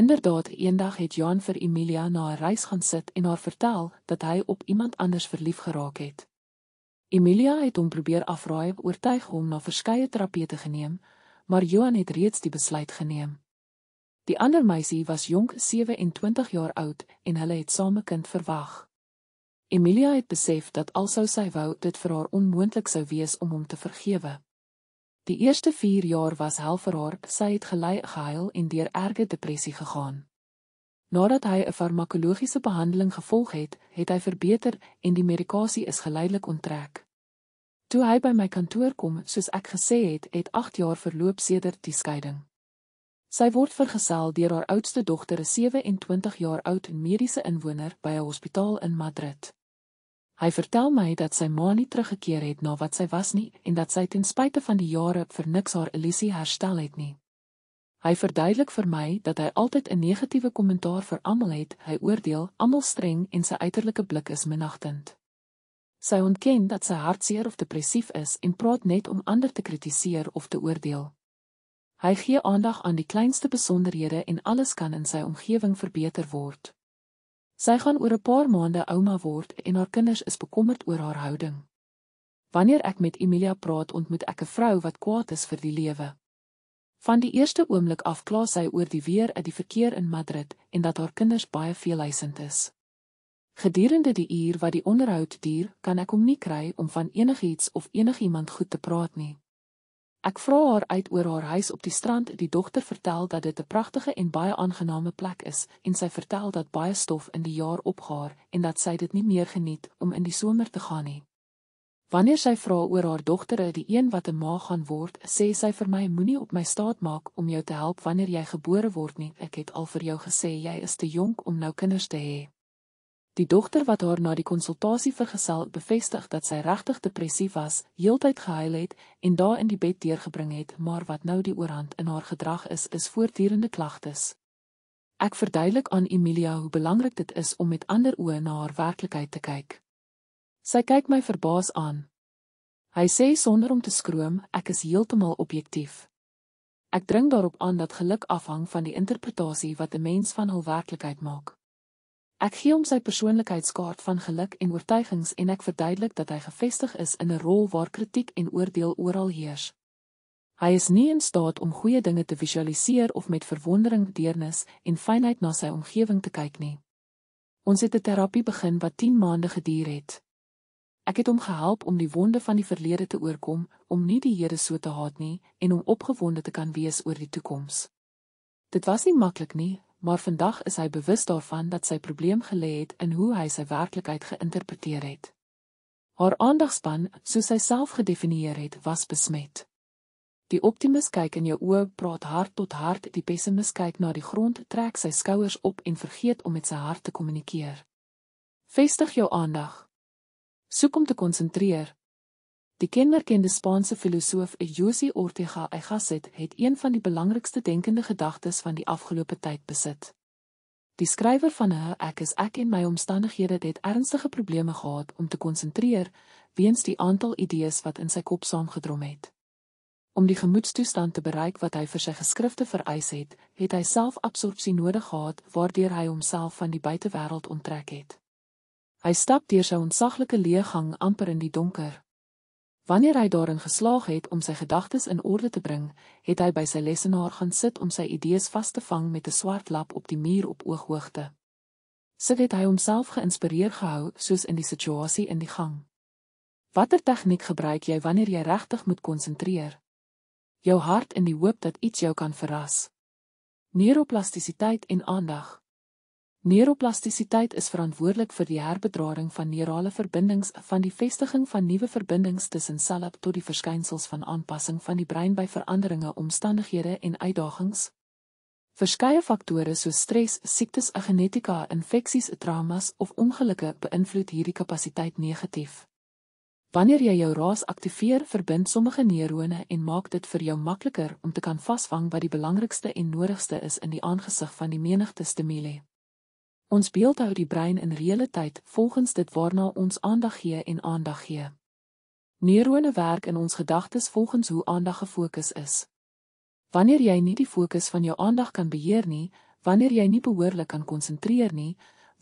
Inderdaad, eendag het Johan vir Emilia na 'n reis gaan sit en haar vertel dat hy op iemand anders verlief geraak het. Emilia het hom probeer afraai om oortuig hom na verskeie terapie te geneem, maar Johan het reeds die besluit geneem. Die ander meisie was jonk, 27 jaar oud, en hulle het saam 'n kind verwag. Emilia het besef dat alsou sy wou, dit vir haar onmoontlik sou wees om hom te vergewe. Die eerste 4 jaar was hel vir haar. Sy het gelei gehuil en deur erge depressie gegaan. Nadat hy 'n farmakologiese behandeling gevolg het, het hy verbeter en die medikasie is geleidelik onttrek. Toe hy by my kantoor kom, soos ek gesê het, het 8 jaar verloop sedert die skeiding. Sy word vergesel deur haar oudste dogter, 'n 27 jaar oud mediese inwoner by 'n hospitaal in Madrid. Hy vertel my dat sy ma nie teruggekeer het na wat sy was nie en dat sy ten spyte van die jare vir niks haar illusie herstel het nie. Hy verduidelik vir my dat hy altyd 'n negatiewe kommentaar vir almal het, hy oordeel almal streng en sy uiterlike blik is minagtend. Sy ontken dat sy hartseer of depressief is en praat net om ander te kritiseer of te oordeel. Hy gee aandag aan die kleinste besonderhede en alles kan in sy omgewing verbeter word. Sy gaan oor 'n paar maande ouma word en haar kinders is bekommerd oor haar houding. Wanneer ek met Emilia praat, ontmoet ek 'n vrou wat kwaad is vir die lewe. Van die eerste oomblik af kla sy oor die weer en die verkeer in Madrid en dat haar kinders baie veelheidend is. Gedurende die uur wat die onderhoud duur, kan ek hom nie kry om van enigiets of enigiemand goed te praat nie. Ek vra haar uit oor haar huis op die strand. Die dogter vertel dat dit 'n pragtige en baie aangename plek is en sy vertel dat baie stof in die jaar opgaar en dat sy dit nie meer geniet om in die somer te gaan nie. Wanneer sy vra oor haar dogtere, die een wat 'n ma gaan word, sê sy vir my moenie op my staat maak om jou te help wanneer jy gebore word nie. Ek het al vir jou gesê jy is te jonk om nou kinders te hê. Die dogter wat haar na die konsultasie vergesel het, bevestig dat sy regtig depressief was, heeltyd gehuil het en daar in die bed deurgebring het, maar wat nou die oorhand in haar gedrag is, is voortdurende klagtes. Ek verduidelik aan Emilia hoe belangrik dit is om met ander oë na haar werklikheid te kyk. Sy kyk my verbaas aan. Hy sê sonder om te skroom, ek is heeltemal objektief. Ek dring daarop aan dat geluk afhang van die interpretasie wat 'n mens van hul werklikheid maak. Ek gee hom sy persoonlikheidskaart van geluk en oortuigings en ek verduidelik dat hy gefestig is in 'n rol waar kritiek en oordeel oral heers. Hy is nie in staat om goeie dinge te visualiseer of met verwondering, deernis en fynheid na sy omgewing te kyk nie. Ons het 'n terapie begin wat 10 maande geduur het. Ek het hom gehelp om die wonde van die verlede te oorkom, om nie die Here so te haat nie en om opgewonde te kan wees oor die toekoms. Dit was nie maklik nie, maar vandag is hy bewus daarvan dat sy probleem gelê het in hoe hy sy werklikheid geïnterpreteer het. Haar aandagspan, soos sy self gedefinieer het, was besmet. Die optimis kyk in jou oë, praat hart tot hart, die pessimis kyk na die grond, trek sy skouers op en vergeet om met sy hart te kommunikeer. Vestig jou aandag. Soek om te konsentreer, Die kenmerkende Spaanse filosoof José Ortega y Gasset het een van die belangrikste denkende gedagtes van die afgelope tyd besit. Die skrywer van 'n Ek is ek en my omstandighede het ernstige probleme gehad om te konsentreer weens die aantal idees wat in sy kop saamgedrom het. Om die gemoedstoestand te bereik wat hy vir sy geskrifte vereis het, het hy selfabsorpsie nodig gehad waardeur hy homself van die buitewêreld onttrek het. Hy stap deur sy onsaglike leegang amper in die donker. Wanneer hy daarin geslaag het om sy gedagtes in orde te bring, het hy by sy lessenaar gaan sit om sy idees vas te vang met 'n swart lap op die muur op ooghoogte. Sy het hy homself geïnspireer gehou, soos in die situasie in die gang. Watter tegniek gebruik jy wanneer jy regtig moet konsentreer? Jou hart in die hoop dat iets jou kan verras. Neuroplastisiteit en aandag. Neuroplastisiteit is verantwoordelik vir die herbedrading van neurale verbindings van die vestiging van nuwe verbindings tussen selle tot die verskynsels van aanpassing van die brein by veranderinge omstandighede en uitdagings. Verskeie faktore soos stres, siektes, genetika, infeksies, traumas of ongelukke beïnvloed hierdie kapasiteit negatief. Wanneer jy jou RAAS aktiveer, verbind sommige neurone en maak dit vir jou makliker om te kan vasvang wat die belangrikste en nodigste is in die aangesig van die menigte stimule. Ons beeldhou die brein in reële tyd volgens dit waarna ons aandag gee en aandag gee. Neurone werk in ons gedagtes volgens hoe aandag gefokus is. Wanneer jy nie die fokus van jou aandag kan beheer nie, wanneer jy nie behoorlik kan konsentreer nie,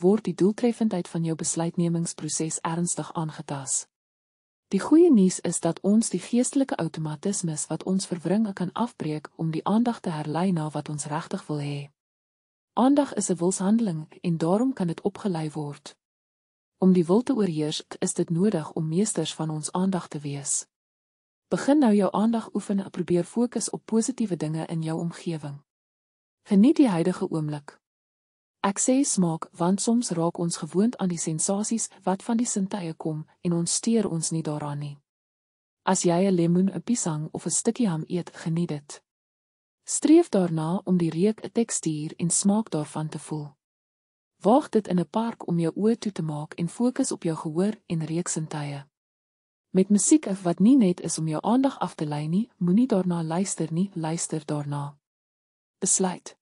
word die doeltreffendheid van jou besluitnemingsproses ernstig aangetas. Die goeie nuus is dat ons die geestelike outomatismes wat ons verwringe kan afbreek om die aandag te herlei na wat ons regtig wil hê. Aandag is 'n wilshandeling en daarom kan dit opgelei word. Om die wil te oorheers, is dit nodig om meesters van ons aandag te wees. Begin nou jou aandag oefen en probeer fokus op positiewe dinge in jou omgewing. Geniet die huidige oomblik. Ek sê smaak want soms raak ons gewoond aan die sensasies wat van die sintuie kom en ons steur ons nie daaraan nie. As jy 'n lemoen, 'n piesang of 'n stukkie ham eet, geniet dit. Streef daarna om die reuk, 'n tekstuur en smaak daarvan te voel. Waag dit in 'n park om jou oë toe te maak en fokus op jou gehoor en reuksintuie. Met musiek of wat nie net is om jou aandag af te lei nie, moenie daarna luister nie, luister daarna. Besluit.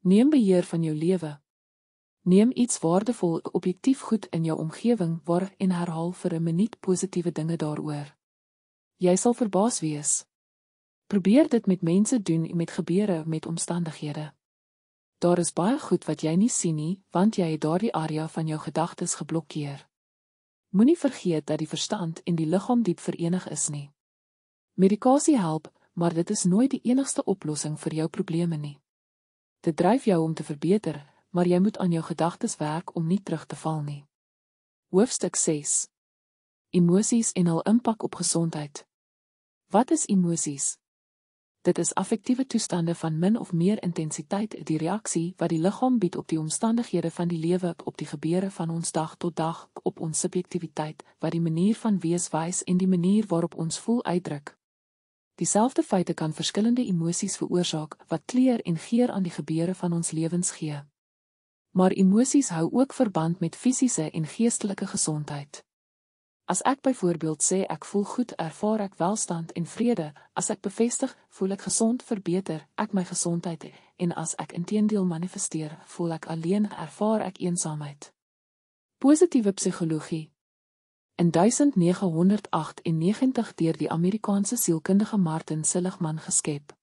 Neem beheer van jou lewe. Neem iets waardevol, objektief goed in jou omgewing waar en herhaal vir 'n minuut positiewe dinge daaroor. Jy sal verbaas wees. Probeer dit met mense doen en met gebeure met omstandighede. Daar is baie goed wat jy nie sien nie, want jy het daardie area van jou gedagtes geblokkeer. Moenie vergeet dat die verstand en die liggaam diep verenig is nie. Medikasie help, maar dit is nooit die enigste oplossing vir jou probleme nie. Dit dryf jou om te verbeter, maar jy moet aan jou gedagtes werk om nie terug te val nie. Hoofstuk 6. Emosies en hul impak op gesondheid. Wat is emosies? Dit is affektiewe toestande van min of meer intensiteit, die reaksie wat die liggaam bied op die omstandighede van die lewe, op die gebeure van ons dag tot dag, op ons subjektiwiteit, wat die manier van wees wys en die manier waarop ons voel uitdruk. Dieselfde feite kan verskillende emosies veroorsaak wat kleur en geur aan die gebeure van ons lewens gee. Maar emosies hou ook verband met fisiese en geestelike gesondheid. As ek byvoorbeeld sê ek voel goed, ervaar ek welstand en vrede, as ek bevestig, voel ek gesond, verbeter ek my gesondheid en as ek intedeel manifesteer, voel ek alleen, ervaar ek eensaamheid. Positiewe psigologie. In 1998 deur die Amerikaanse sielkundige Martin Seligman geskep.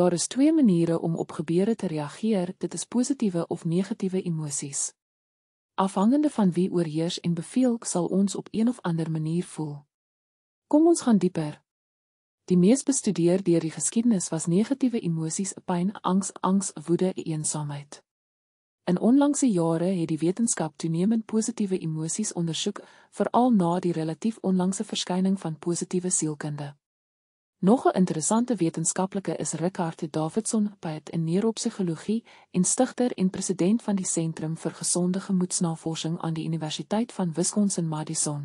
Daar is twee maniere om op gebeure te reageer, dit is positiewe of negatiewe emosies. Afhangende van wie oorheers en beveel, sal ons op een of ander manier voel. Kom ons gaan dieper. Die mees bestudeer deur die geskiedenis was negatiewe emosies, pyn, angs, angs, woede en eensaamheid. In onlangse jare het die wetenskap toenemend positiewe emosies ondersoek, veral na die relatief onlangse verskyning van positiewe sielkunde. Nog 'n interessante wetenskaplike is Rickard Davidson, byt in neuropsigologie en stigter en president van die Sentrum vir Gesonde Gemoedsnavorsing aan die Universiteit van Wisconsin-Madison.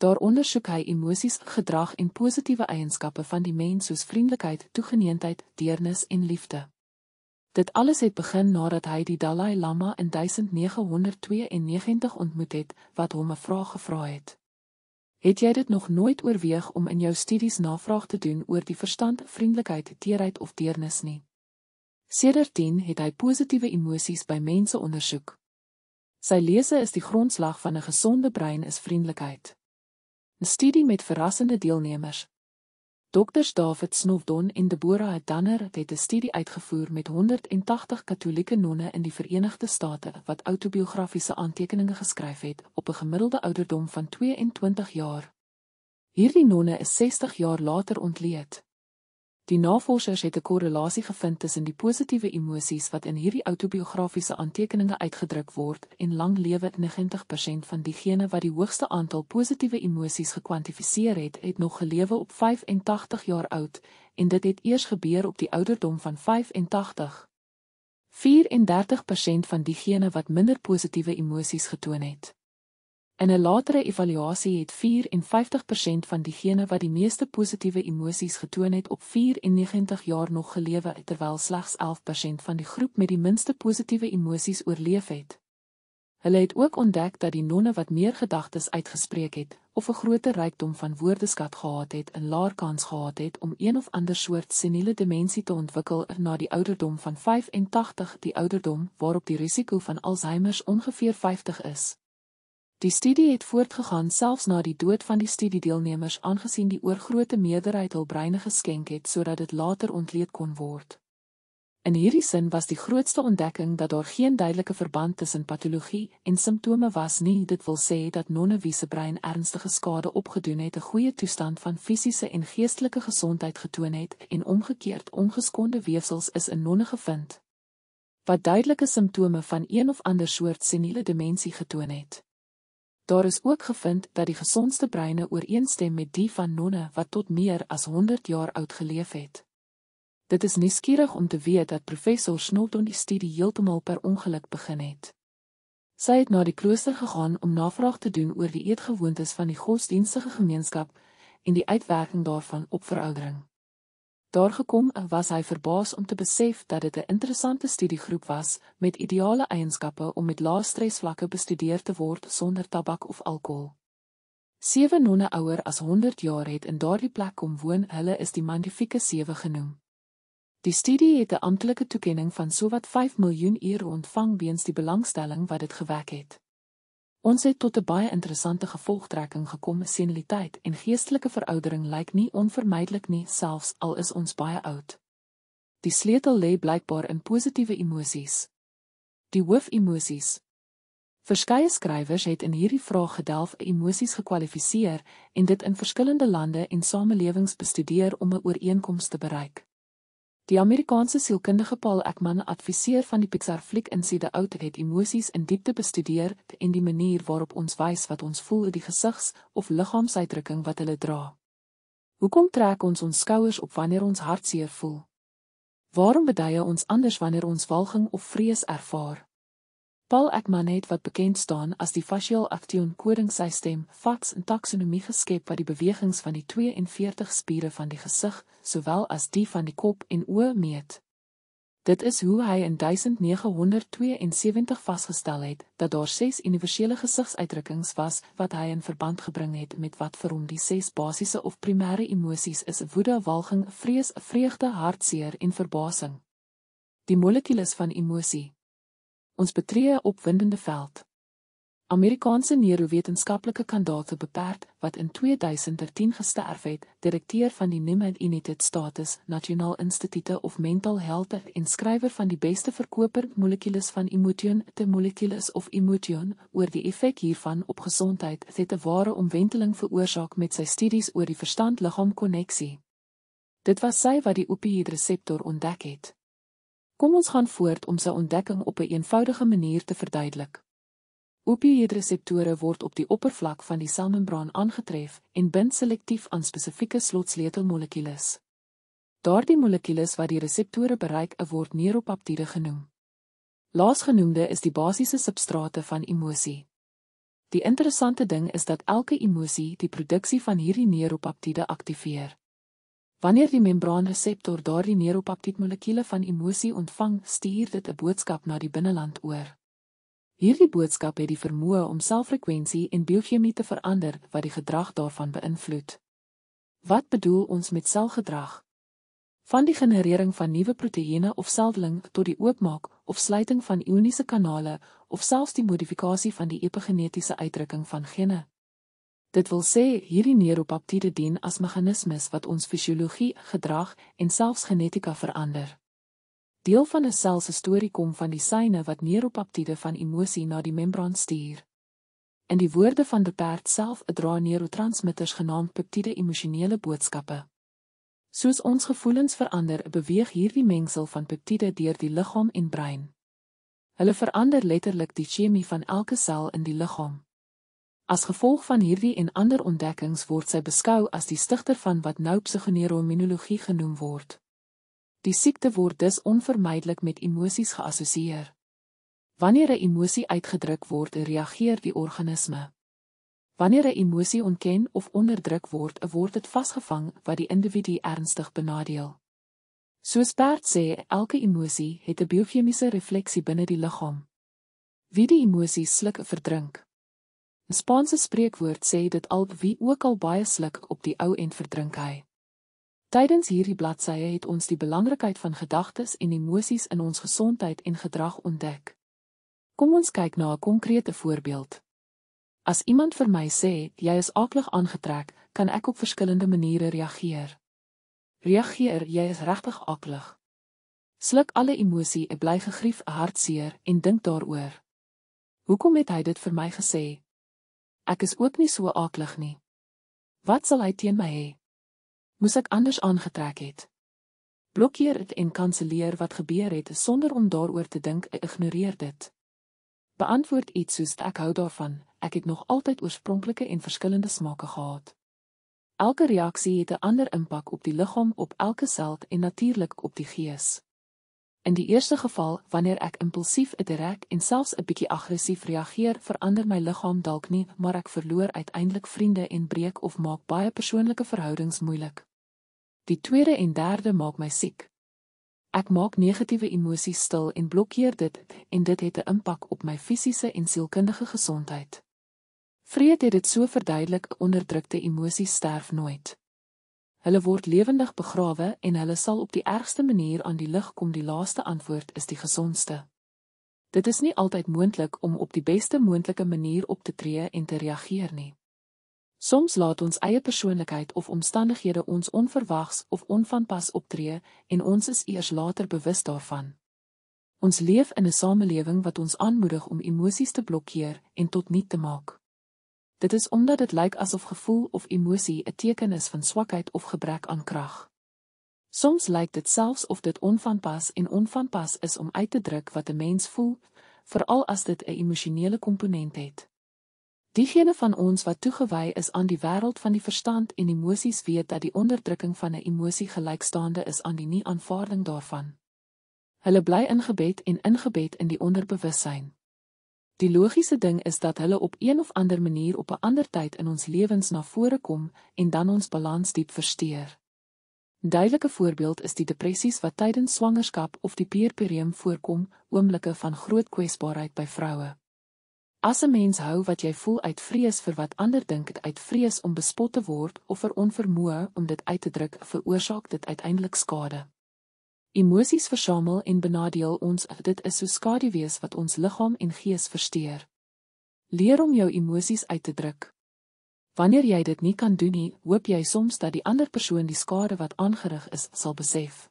Daar ondersoek hy emosies, gedrag en positiewe eienskappe van die mens soos vriendelikheid, toegeneentheid, deernis en liefde. Dit alles het begin nadat hy die Dalai Lama in 1992 ontmoet het wat hom 'n vraag gevra het. Het jy dit nog nooit oorweeg om in jou studies navraag te doen oor die verstand, vriendelikheid, teerheid of deernis nie? Sedertien het hy positiewe emosies by mense ondersoek. Sy lese is die grondslag van 'n gesonde brein is vriendelikheid. 'n Studie met verrassende deelnemers, Dokters David Snofdon en Deborah Danner het 'n studie uitgevoer met 180 Katolieke nonne in die Verenigde State wat autobiografiese aantekeninge geskryf het op 'n gemiddelde ouderdom van 22 jaar. Hierdie nonne is 60 jaar later ontleed. Die navorsers het 'n korrelasie gevind tussen die positiewe emosies wat in hierdie autobiografiese aantekeninge uitgedruk word en lang lewe. 90% van diegene wat die hoogste aantal positiewe emosies gekwantifiseer het, het nog gelewe op 85 jaar oud en dit het eers gebeur op die ouderdom van 85. 34% van diegene wat minder positiewe emosies getoon het, In 'n latere evaluasie het 54% van diegene wat die meeste positiewe emosies getoon het op 94 jaar nog gelewe, terwyl slegs 11% van die groep met die minste positiewe emosies oorleef het. Hulle het ook ontdek dat die nonne wat meer gedagtes uitgespreek het of 'n groter rykdom van woordeskat gehad het, 'n laer kans gehad het om een of ander soort seniele demensie te ontwikkel na die ouderdom van 85, die ouderdom waarop die risiko van Alzheimer ongeveer 50 is. Die studie het voortgegaan selfs na die dood van die studiedeelnemers aangesien die oorgrootste meerderheid hul breine geskenk het sodat dit later ontleed kon word. In hierdie sin was die grootste ontdekking dat daar geen duidelike verband tussen patologie en simptome was nie. Dit wil sê dat nonne wie se brein ernstige skade opgedoen het, 'n goeie toestand van fisiese en geestelike gesondheid getoon het en omgekeerd ongeskonde weefsels is in nonne gevind wat duidelike simptome van een of ander soort seniele demensie getoon het. Daar is ook gevind dat die gesondste breine ooreenstem met die van nonne wat tot meer as 100 jaar oud geleef het. Dit is nuuskierig om te weet dat professor Snolton die studie heeltemal per ongeluk begin het. Sy het na die klooster gegaan om navraag te doen oor die eetgewoontes van die godsdienstige gemeenskap en die uitwerking daarvan op veroudering. Daar gekom was hy verbaas om te besef dat dit 'n interessante studiegroep was met ideale eienskappe om met lae stresvlakke bestudeer te word sonder tabak of alkohol. Sewe nonne ouer as 100 jaar het in daardie plek kom woon, hulle is die Magnifique Sewe genoem. Die studie het 'n amptelike toekenning van sowat 5 miljoen euro ontvang weens die belangstelling wat dit gewek het. Ons het tot 'n baie interessante gevolgtrekking gekom: seniliteit en geestelike veroudering lyk nie onvermydelik nie, selfs al is ons baie oud. Die sleutel lê blykbaar in positiewe emosies. Die hoofemosies. Verskeie skrywers het in hierdie vraag gedelf emosies gekwalifiseer en dit in verskillende lande en samelewings bestudeer om 'n ooreenkoms te bereik. Die Amerikaanse sielkundige Paul Ekman, adviseur van die Pixar fliek Inside Out, het emosies in diepte bestudeer en die manier waarop ons wys wat ons voel uit die gesigs- of liggaamsuitdrukking wat hulle dra. Hoekom trek ons ons skouers op wanneer ons hartseer voel? Waarom beduie ons anders wanneer ons walging of vrees ervaar? Paul Ekman het wat bekend staan as die facial action kodingssisteem, FACS in taksonomie geskep wat die bewegings van die 42 spiere van die gesig, sowel as die van die kop en oë meet. Dit is hoe hy in 1972 vasgestel het dat daar 6 universele gesigsuitdrukkings was wat hy in verband gebring het met wat vir hom die 6 basiese of primêre emosies is: woede, walging, vrees, vreugde, hartseer en verbasing. Die molekules van emosie, Ons betree 'n opwindende veld. Amerikaanse neurowetenskaplike kandidaat beperk wat in 2010 gesterf het, direkteur van die Nimmed United States National Institute of Mental Health en skrywer van die beste verkoper molekules van emotion te molekules of emotion oor die effek hiervan op gesondheid, het 'n ware omwenteling veroorsaak met sy studies oor die verstand-liggaam-konneksie. Dit was sy wat die opioïdreseptor ontdek het. Kom ons gaan voort om sy ontdekking op 'n een eenvoudige manier te verduidelik. Opioïdreseptore word op die oppervlak van die selmembraan aangetref en bind selektief aan spesifieke slotsleutelmolekules. Daardie molekules wat die reseptore bereik, word neuropeptide genoem. Laasgenoemde is die basiese substrate van emosie. Die interessante ding is dat elke emosie die produksie van hierdie neuropeptide aktiveer. Wanneer die membraanreseptor daardie neuropeptiedmolekuule van emosie ontvang, stuur dit 'n boodskap na die binneland oor. Hierdie boodskap het die vermoë om selfrekwensie en biochemie te verander wat die gedrag daarvan beïnvloed. Wat bedoel ons met selgedrag? Van die generering van nuwe proteïene of seldeling tot die oopmaak of sluiting van ioniese kanale of selfs die modifikasie van die epigenetiese uitdrukking van gene. Dit wil sê hierdie neuropeptide dien as meganismes wat ons fisiologie, gedrag en selfs genetika verander. Deel van 'n sel se storie kom van die seine wat neuropeptide van emosie na die membraan stuur. In die woorde van De Perth self, dra neurotransmitters genaamd peptide emosionele boodskappe. Soos ons gevoelens verander, beweeg hierdie mengsel van peptide deur die liggaam en brein. Hulle verander letterlik die chemie van elke sel in die liggaam. As gevolg van hierdie en ander ontdekkings word sy beskou as die stigter van wat nou psigeneuroimmunologie genoem word. Die siekte word dus onvermydelik met emosies geassosieer. Wanneer 'n emosie uitgedruk word, reageer die organisme. Wanneer 'n emosie ontken of onderdruk word, word dit vasgevang wat die individu ernstig benadeel. Soos Bert sê, elke emosie het 'n biochemiese refleksie binne die liggaam. Wie die emosie sluk of verdrink, 'n Spaanse spreekwoord sê dit al wie ook al baie sluk op die ou en verdrink hy. Tydens hierdie bladsye het ons die belangrikheid van gedagtes en emosies in ons gesondheid en gedrag ontdek. Kom ons kyk na 'n konkrete voorbeeld. As iemand vir my sê jy is aklig aangetrek, kan ek op verskillende maniere reageer. Reageer jy is regtig aklig. Sluk alle emosie, 'n bly gegrief, 'n hartseer en dink daaroor. Hoekom het hy dit vir my gesê? Ek is ook nie so aaklig nie. Wat sal hy teen my hê? Moes ek anders aangetrek het? Blokkeer dit en kanselleer wat gebeur het sonder om daaroor te dink, ignoreer dit. Beantwoord iets soos ek hou daarvan. Ek het nog altyd oorspronklike en verskillende smake gehad. Elke reaksie het 'n ander impak op die liggaam, op elke sel en natuurlik op die gees. In die eerste geval, wanneer ek impulsief, direk en selfs 'n bietjie aggressief reageer, verander my liggaam dalk nie, maar ek verloor uiteindelik vriende en breek of maak baie persoonlike verhoudings moeilik. Die tweede en derde maak my siek. Ek maak negatiewe emosies stil en blokkeer dit, en dit het 'n impak op my fisiese en sielkundige gesondheid. Vrede het dit so verduidelik, onderdrukte emosies sterf nooit. Hulle word lewendig begrawe en hulle sal op die ergste manier aan die lig kom. Die laaste antwoord is die gesondste. Dit is nie altyd moontlik om op die beste moontlike manier op te tree en te reageer nie. Soms laat ons eie persoonlikheid of omstandighede ons onverwags of onvanpas optree en ons is eers later bewus daarvan. Ons leef in 'n samelewing wat ons aanmoedig om emosies te blokkeer en tot niet te maak. Dit is omdat dit lyk asof gevoel of emosie 'n teken is van swakheid of gebrek aan krag. Soms lyk dit selfs of dit onvanpas en onvanpas is om uit te druk wat 'n mens voel, veral as dit 'n emosionele komponent het. Diegene van ons wat toegewy is aan die wêreld van die verstand en emosies weet dat die onderdrukking van 'n emosie gelykstaande is aan die nie aanvaarding daarvan. Hulle bly ingebed en ingebed in die onderbewussyn. Die logiese ding is dat hulle op een of ander manier op 'n ander tyd in ons lewens na vore kom en dan ons balans diep versteur. Duidelike voorbeeld is die depressies wat tydens swangerskap of die puerperium voorkom, oomblikke van groot kwesbaarheid by vroue. As 'n mens hou wat jy voel uit vrees vir wat ander dink, uit vrees om bespot te word of vir onvermoë om dit uit te druk, veroorsaak dit uiteindelik skade. Emosies versamel en benadeel ons, dit is so skaduwees wat ons liggaam en gees versteur. Leer om jou emosies uit te druk. Wanneer jy dit nie kan doen nie, hoop jy soms dat die ander persoon die skade wat aangerig is, sal besef.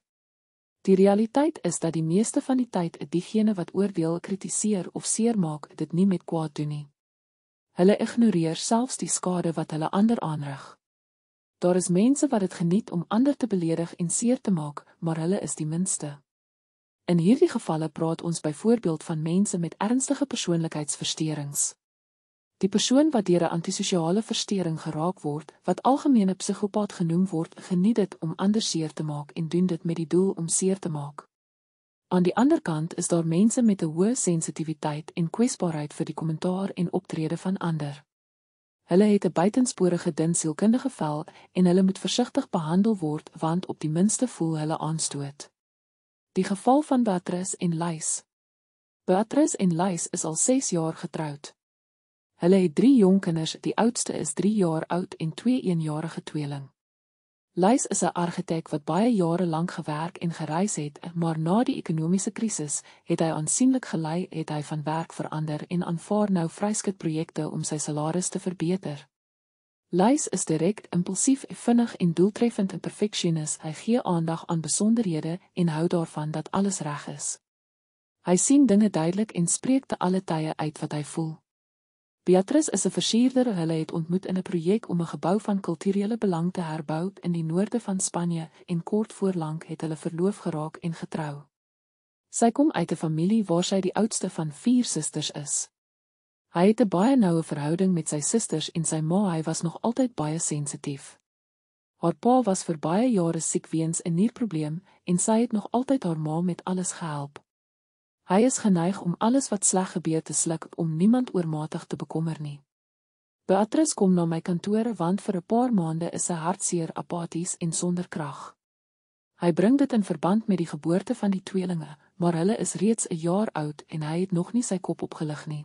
Die realiteit is dat die meeste van die tyd diegene wat oordeel, kritiseer of seermaak, dit nie met kwaad doen nie. Hulle ignoreer selfs die skade wat hulle ander aanrig. Daar is mense wat dit geniet om ander te beledig en seer te maak, maar hulle is die minste. In hierdie gevalle praat ons byvoorbeeld van mense met ernstige persoonlikheidsversteurings. Die persoon wat deur 'n antisosiale verstoring geraak word, wat algemeen 'n psigopaat genoem word, geniet dit om ander seer te maak en doen dit met die doel om seer te maak. Aan die ander kant is daar mense met 'n hoë sensitiwiteit en kwesbaarheid vir die kommentaar en optrede van ander. Hulle het 'n buitensporige dun sielkundige vel en hulle moet versigtig behandel word want op die minste voel hulle aanstoot. Die geval van Beatrice en Lys. Beatrice en Lys is al 6 jaar getroud. Hulle het 3 jong kinders, die oudste is 3 jaar oud en 2 1-jarige tweeling. Lys is 'n argitek wat baie jare lank gewerk en gereis het, maar na die ekonomiese krisis het hy aansienlik gelei, het hy van werk verander en aanvaar nou vryskut projekte om sy salaris te verbeter. Lys is direk, impulsief, vinnig en doeltreffend 'n perfeksionis. Hy gee aandag aan besonderhede en hou daarvan dat alles reg is. Hy sien dinge duidelik en spreek te alle tye uit wat hy voel. Beatrice is 'n versierder. Hulle het ontmoet in 'n projek om 'n gebou van kulturele belang te herbou in die noorde van Spanje en kort voor lank het hulle verloof geraak en getrou. Sy kom uit 'n familie waar sy die oudste van vier susters is. Hy het 'n baie noue verhouding met sy susters en sy ma, hy was nog altyd baie sensitief. Haar pa was vir baie jare siek weens 'n nierprobleem en sy het nog altyd haar ma met alles gehelp. Hy is geneig om alles wat sleg gebeur te sluk om niemand oormatig te bekommer nie. Beatrice kom na my kantore want vir 'n paar maande is sy hartseer apaties en sonder krag. Hy bring dit in verband met die geboorte van die tweelinge, maar hulle is reeds 'n jaar oud en hy het nog nie sy kop opgelig nie.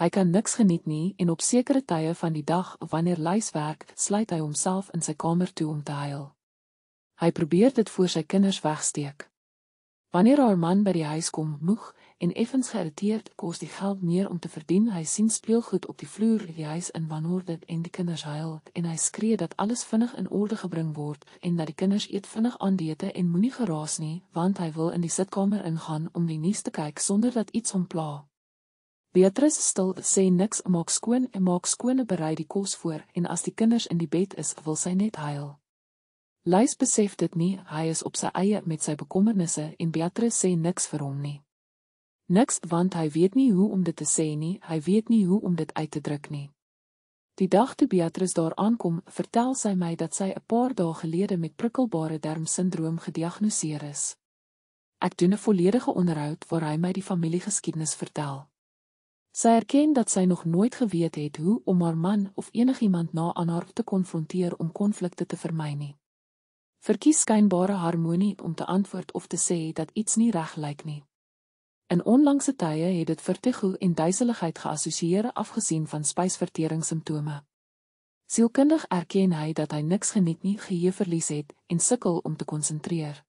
Hy kan niks geniet nie en op sekere tye van die dag wanneer Lys werk, sluit hy homself in sy kamer toe om te huil. Hy probeer dit voor sy kinders wegsteek. Wanneer haar man by die huis kom, moeg en effens geïrriteerd, kos die geld meer om te verdien. Hy sien speelgoed op die vloer, die huis in wanorde en die kinders huil en hy skree dat alles vinnig in orde gebring word en dat die kinders eet vinnig aan dete en moenie geraas nie, want hy wil in die sitkamer ingaan om die nuus te kyk sonder dat iets hom pla. Beatrice stil sê niks, maak skoon en maak skoon en berei die kos voor en as die kinders in die bed is, wil sy net huil. Lys besef dit nie, hy is op sy eie met sy bekommernisse en Beatrice sê niks vir hom nie. Niks want hy weet nie hoe om dit te sê nie, hy weet nie hoe om dit uit te druk nie. Die dag toe Beatrice daar aankom, vertel sy my dat sy 'n paar dae gelede met prikkelbare darmsindroom gediagnoseer is. Ek doen 'n volledige onderhoud waar hy my die familiegeskiedenis vertel. Sy erken dat sy nog nooit geweet het hoe om haar man of enigiemand na aan haar te konfronteer om konflikte te vermy nie verkies skynbare harmonie om te antwoord of te sê dat iets nie reg lyk nie. In onlangse tye het dit vertigo en duiseligheid geassosieer afgesien van spysvertering simptome. Sielkundig erken hy dat hy niks geniet nie, geheue verlies het en sukkel om te konsentreer.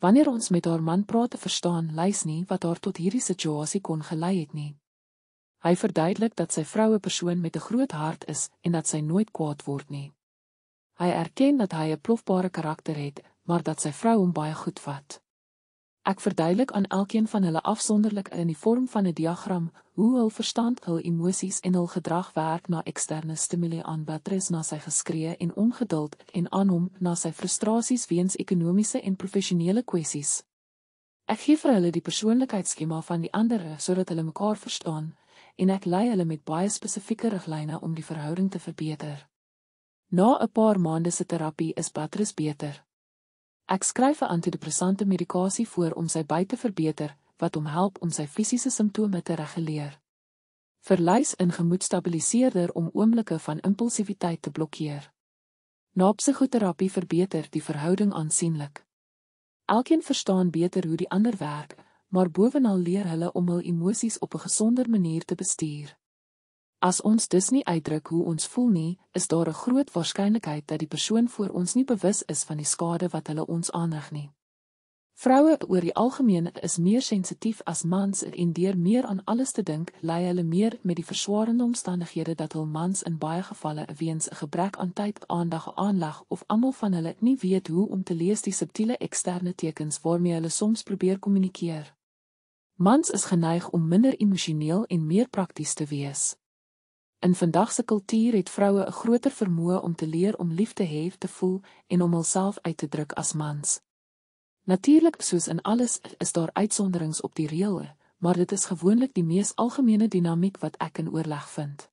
Wanneer ons met haar man praat, verstaan Lys nie wat haar tot hierdie situasie kon gelei het nie. Hy verduidelik dat sy vroue persoon met 'n groot hart is en dat sy nooit kwaad word nie. Hy erken dat hy 'n plofbare karakter het, maar dat sy vrou hom baie goed vat. Ek verduidelik aan elkeen van hulle afsonderlik in die vorm van 'n diagram hoe hul verstand, hul emosies en hul gedrag werk na eksterne stimule aan Beatrice na sy geskree en ongeduld en aan hom na sy frustrasies weens ekonomiese en professionele kwessies. Ek gee vir hulle die persoonlikheidsskema van die ander sodat hulle mekaar verstaan en ek lei hulle met baie spesifieke riglyne om die verhouding te verbeter. Na 'n paar maande se terapie is Patrus beter. Ek skryf 'n antidepressante medikasie voor om sy byte verbeter wat hom help om sy fisiese simptome te reguleer. Verlies in gemoedstabiliseerder om oomblikke van impulsiwiteit te blokkeer. Na psigoterapie verbeter die verhouding aansienlik. Elkeen verstaan beter hoe die ander werk, maar bovenal leer hulle om hul emosies op 'n gesonder manier te bestuur. As ons dus nie uitdruk hoe ons voel nie, is daar 'n groot waarskynlikheid dat die persoon voor ons nie bewus is van die skade wat hulle ons aanrig nie. Vroue oor die algemeen is meer sensitief as mans en deur meer aan alles te dink, lei hulle meer met die verswarende omstandighede dat hul mans in baie gevalle weens 'n gebrek aan tyd, aandag, aanleg of almal van hulle nie weet hoe om te lees die subtiele eksterne tekens waarmee hulle soms probeer kommunikeer. Mans is geneig om minder emosioneel en meer prakties te wees. In vandag se kultuur het vroue 'n groter vermoë om te leer om lief te hê, te voel en om hulself uit te druk as mans. Natuurlik, soos in alles, is daar uitsonderings op die reël, maar dit is gewoonlik die mees algemene dinamiek wat ek in oorleg vind.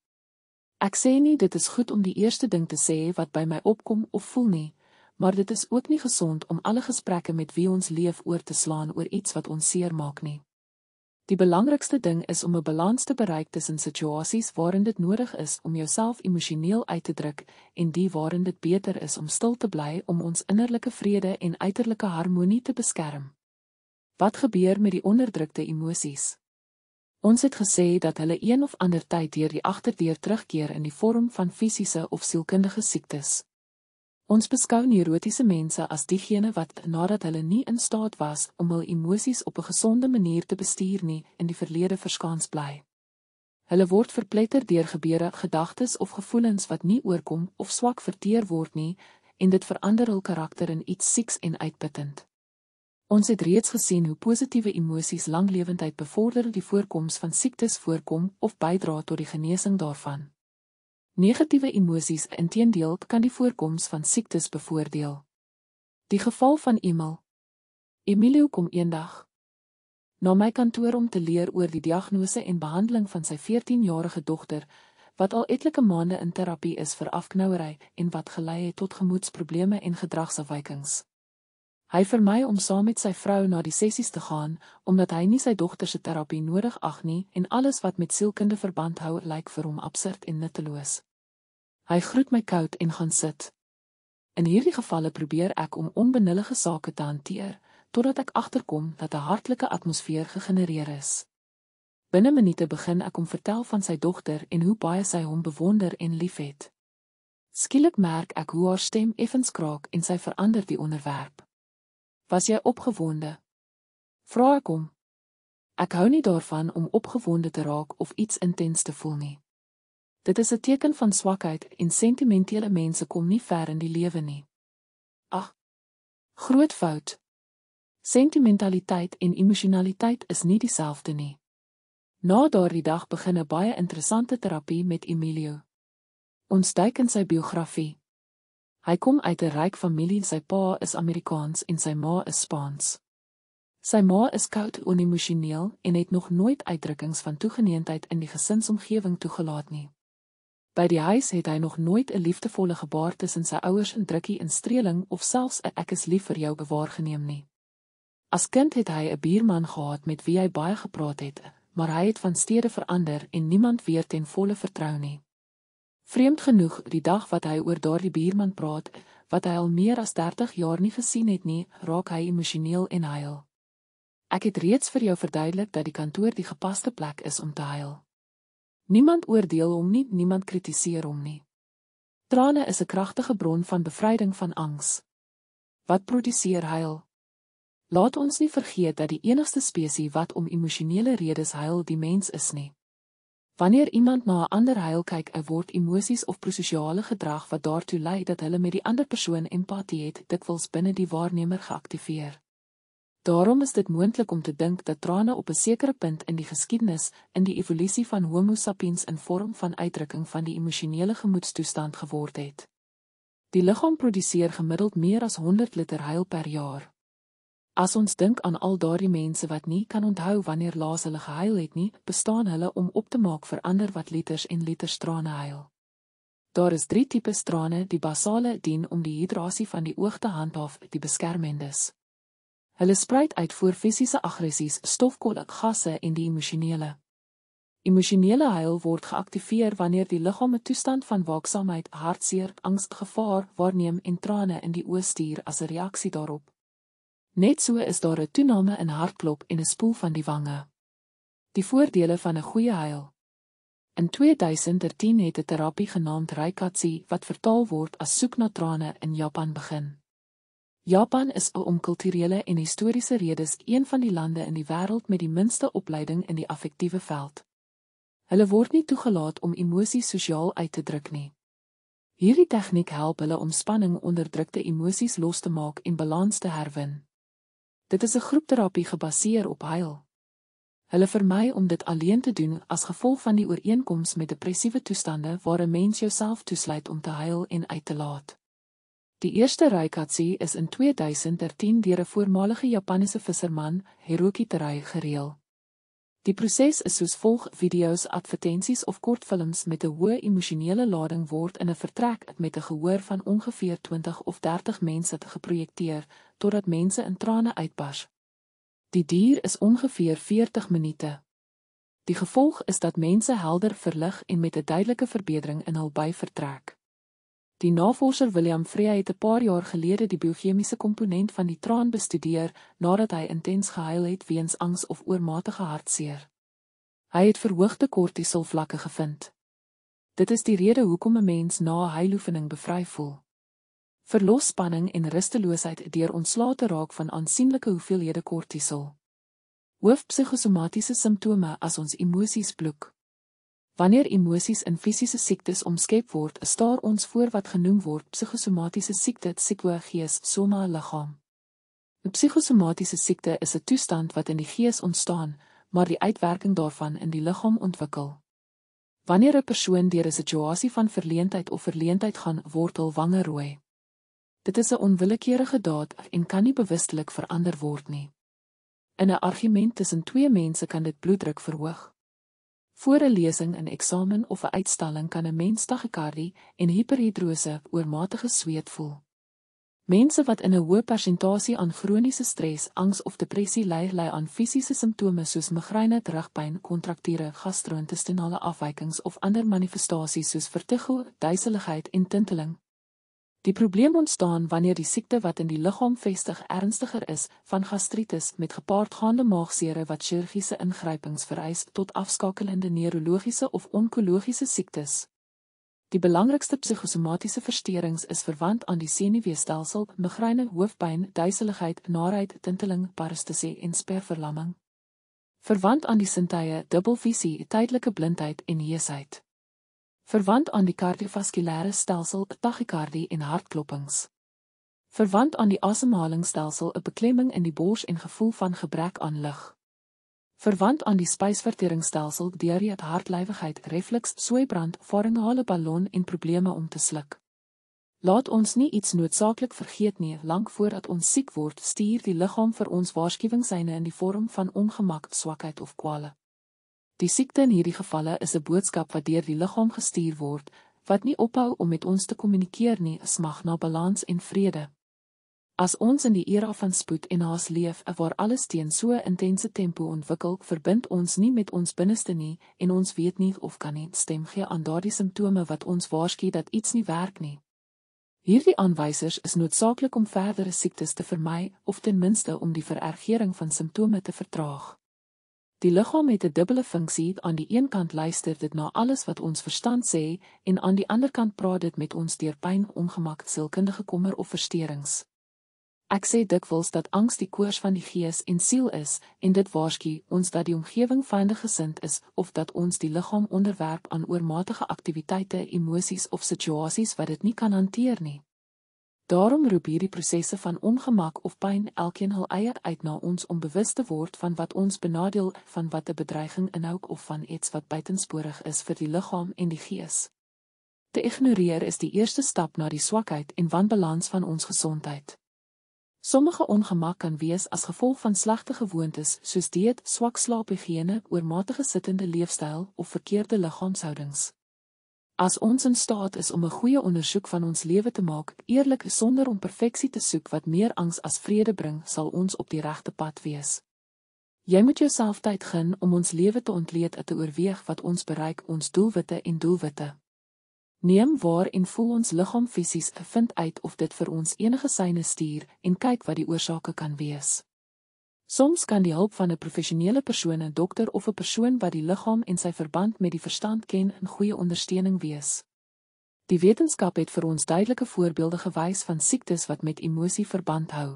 Ek sê nie dit is goed om die eerste ding te sê wat by my opkom of voel nie, maar dit is ook nie gesond om alle gesprekke met wie ons leef oor te slaan oor iets wat ons seermaak nie. Die belangrikste ding is om 'n balans te bereik tussen situasies waarin dit nodig is om jouself emosioneel uit te druk en die waarin dit beter is om stil te bly om ons innerlike vrede en uiterlike harmonie te beskerm. Wat gebeur met die onderdrukte emosies? Ons het gesê dat hulle een of ander tyd deur die agterdeur terugkeer in die vorm van fisiese of sielkundige siektes. Ons beskou neurotiese mense as diegene wat nadat hulle nie in staat was om hul emosies op 'n gesonde manier te bestuur nie, in die verlede verskans bly. Hulle word verpletter deur gebeure, gedagtes of gevoelens wat nie oorkom of swak verteer word nie, en dit verander hul karakter in iets sieks en uitputtend. Ons het reeds gesien hoe positiewe emosies langlewendheid bevorder, die voorkoms van siektes voorkom of bydra tot die genesing daarvan. Negatiewe emosies intedeel kan die voorkoms van siektes bevoordeel. Die geval van Emil. Emilio kom eendag na my kantoor om te leer oor die diagnose en behandeling van sy 14-jarige dogter wat al etlike maande in terapie is vir afknouery en wat gelei het tot gemoedsprobleme en gedragsafwykings. Hy vermy om saam met sy vrou na die sessies te gaan omdat hy nie sy dogter se terapie nodig ag nie en alles wat met sielkundige verband hou lyk vir hom absurd en nutteloos. Hy groet my koud en gaan sit. In hierdie gevalle probeer ek om onbenullige sake te hanteer totdat ek agterkom dat 'n hartlike atmosfeer gegenereer is. Binne minute begin ek om vertel van sy dogter en hoe baie sy hom bewonder en liefhet. Skielik merk ek hoe haar stem effens kraak en sy verander die onderwerp. "Was jy opgewonde?" vra ek hom. Ek hou nie daarvan om opgewonde te raak of iets intens te voel nie. Dit is 'n teken van swakheid en sentimentele mense kom nie ver in die lewe nie. Ag. Ah, groot fout. Sentimentaliteit en emosionaliteit is nie dieselfde nie. Na daardie dag begin 'n baie interessante terapie met Emilio. Ons duik in sy biografie. Hy kom uit 'n ryk familie, sy pa is Amerikaans en sy ma is Spaans. Sy ma is koud en emosioneel en het nog nooit uitdrukkings van toegeneentheid in die gesinsomgewing toegelaat nie. By die huis het hy nog nooit 'n liefdevolle gebaar tussen sy ouers in drukkie en streeling of selfs 'n ek is lief vir jou bewaar geneem nie. As kind het hy 'n buurman gehad met wie hy baie gepraat het, maar hy het van stede verander en niemand weer ten volle vertrou nie. Vreemd genoeg, die dag wat hy oor daardie buurman praat, wat hy al meer as 30 jaar nie gesien het nie, raak hy emosioneel en huil. Ek het reeds vir jou verduidelik dat die kantoor die gepaste plek is om te huil. Niemand oordeel hom nie, niemand kritiseer hom nie. Trane is 'n kragtige bron van bevryding van angs. Wat produseer huil? Laat ons nie vergeet dat die enigste spesies wat om emosionele redes huil die mens is nie. Wanneer iemand na 'n ander huil kyk, word emosies of prososiale gedrag wat daartoe lei dat hulle met die ander persoon empatie het, dikwels binne die waarnemer geaktiveer. Daarom is dit moontlik om te dink dat trane op 'n sekere punt in die geskiedenis in die evolusie van Homo sapiens in vorm van uitdrukking van die emosionele gemoedstoestand geword het. Die liggaam produseer gemiddeld meer as 100 liter huil per jaar. As ons dink aan al daardie mense wat nie kan onthou wanneer laas hulle gehuil het nie, bestaan hulle om op te maak vir ander wat liters en liters trane huil. Daar is drie tipe trane, die basale dien om die hidrasie van die oog te handhaaf, die beskermendes. Hulle spruit uit voor fisiese aggressies, stofkolak gasse en die emosionele. Emosionele huil word geaktiveer wanneer die liggaam 'n toestand van waaksaamheid, hartseer, angs, gevaar waarneem en trane in die oë stuur as 'n reaksie daarop. Net so is daar 'n toename in hartklop en 'n spoel van die wange. Die voordele van 'n goeie huil. In 2013 het 'n terapie genaamd Reikatsi wat vertaal word as soek na trane in Japan begin. Japan is om kulturele en historiese redes een van die lande in die wêreld met die minste opleiding in die affektiewe veld. Hulle word nie toegelaat om emosies sosiaal uit te druk nie. Hierdie tegniek help hulle om spanning, onderdrukte emosies los te maak en balans te herwin. Dit is 'n groepterapie gebaseer op huil. Hulle vermy om dit alleen te doen as gevolg van die ooreenkoms met depressiewe toestande waar 'n mens jouself toesluit om te huil en uit te laat. Die eerste reikatsi is in 2013 deur 'n voormalige Japannese visserman, Hiroki Terai, gereël. Die proses is soos volg: video's, advertensies of kortfilms met 'n hoë emosionele lading word in 'n vertrek met 'n gehoor van ongeveer 20 of 30 mense geprojekteer totdat mense in trane uitbars. Die duur is ongeveer 40 minute. Die gevolg is dat mense helder verlig en met 'n duidelike verbetering in hul by vertrek. Die navorser William Frey het 'n paar jaar gelede die biochemiese komponent van die traan bestudeer nadat hy intens gehuil het weens angs of oormatige hartseer. Hy het verhoogde kortisolvlakke gevind. Dit is die rede hoekom 'n mens na 'n heiloefening bevry voel. Verlosspanning en rusteloosheid deur ontslae te raak van aansienlike hoeveelhede kortisol. Hoofpsigosomatiese simptome as ons emosies bloek. Wanneer emosies in fisiese siektes omskep word, staar ons voor wat genoem word psigosomatiese siekte, psigogees, soma liggaam. 'n Psigosomatiese siekte is 'n toestand wat in die gees ontstaan, maar die uitwerking daarvan in die liggaam ontwikkel. Wanneer 'n persoon deur 'n situasie van verleentheid of verleentheid gaan, word hul wange rooi. Dit is 'n onwillekeurige daad en kan nie bewustelik verander word nie. In 'n argument tussen twee mense kan dit bloeddruk verhoog. Voor 'n lesing, 'n eksamen of 'n uitstalling kan 'n mens tachycardie en hiperhidrose, oormatige sweet voel. Mense wat in 'n hoë persentasie aan kroniese stres, angs of depressie ly, ly aan fisiese simptome soos migraine, rugpyn, kontrakture, gastro-intestinale afwykings of ander manifestasies soos vertigo, duiseligheid en tinteling. Die probleem ontstaan wanneer die siekte wat in die liggaam vestig ernstiger is, van gastritis met gepaardgaande maagsere wat chirurgiese ingrypings vereis tot afskakelende neurologiese of onkologiese siektes. Die belangrikste psigosomatiese versteurings is verwant aan die senuweestelsel, migraine, hoofpyn, duiseligheid, naarheid, tinteling, parestesie en sperverlamming. Verwant aan die sintuie, dubbelvisie, tydelike blindheid en heesheid verwant aan die kardiovaskulêre stelsel, tachykardie en hartklopings. Verwant aan die asemhalingsstelsel, 'n beklemming in die bors en gevoel van gebrek aan lug. Verwant aan die spysverteringsstelsel, diarree, hartlywigheid, refleks, sweibrand, faringale ballon en probleme om te sluk. Laat ons nie iets noodsaaklik vergeet nie, lank voordat ons siek word, stuur die liggaam vir ons waarskuwingsseine in die vorm van ongemak, swakheid of kwale. Die siekte in hierdie gevalle is 'n boodskap wat deur die liggaam gestuur word wat nie ophou om met ons te kommunikeer nie, is mag na balans en vrede. As ons in die era van spoed en haas leef, waar alles teen so intense tempo ontwikkel, verbind ons nie met ons binneste nie en ons weet nie of kan net stem gee aan daardie simptome wat ons waarsku dat iets nie werk nie. Hierdie aanwysers is noodsaaklik om verdere siektes te vermy of ten minste om die verergering van simptome te vertraag. Die liggaam het 'n dubbele funksie. Aan die een kant luister dit na alles wat ons verstand sê en aan die ander kant praat dit met ons deur pyn, ongemak, sielkundige kommer of verstoringe. Ek sê dikwels dat angs die koors van die gees en siel is en dit waarsku ons dat die omgewing vyandig gesind is of dat ons die liggaam onderwerp aan oormatige aktiwiteite, emosies of situasies wat dit nie kan hanteer nie. Daarom roep hierdie prosesse van ongemak of pyn elkeen hul eie uit na ons om bewus te word van wat ons benadeel, van wat 'n bedreiging inhou of van iets wat buitensporig is vir die liggaam en die gees. Te ignoreer is die eerste stap na die swakheid en wanbalans van ons gesondheid. Sommige ongemak kan wees as gevolg van slegte gewoontes soos dieet, swak slaaphigiëne, oormatige sittende leefstyl of verkeerde liggaamshoudings. As ons in staat is om 'n goeie ondersoek van ons lewe te maak, eerlik sonder om perfeksie te soek wat meer angs as vrede bring, sal ons op die regte pad wees. Jy moet jouself tyd gun om ons lewe te ontleed en te oorweeg wat ons bereik, ons doelwitte en doelwitte. Neem waar en voel ons liggaam fisies, vind uit of dit vir ons enige syne stuur en kyk wat die oorsake kan wees. Soms kan die hulp van 'n professionele persoon, 'n dokter of 'n persoon wat die liggaam en sy verband met die verstand ken, 'n goeie ondersteuning wees. Die wetenskap het vir ons duidelike voorbeelde gewys van siektes wat met emosie verband hou.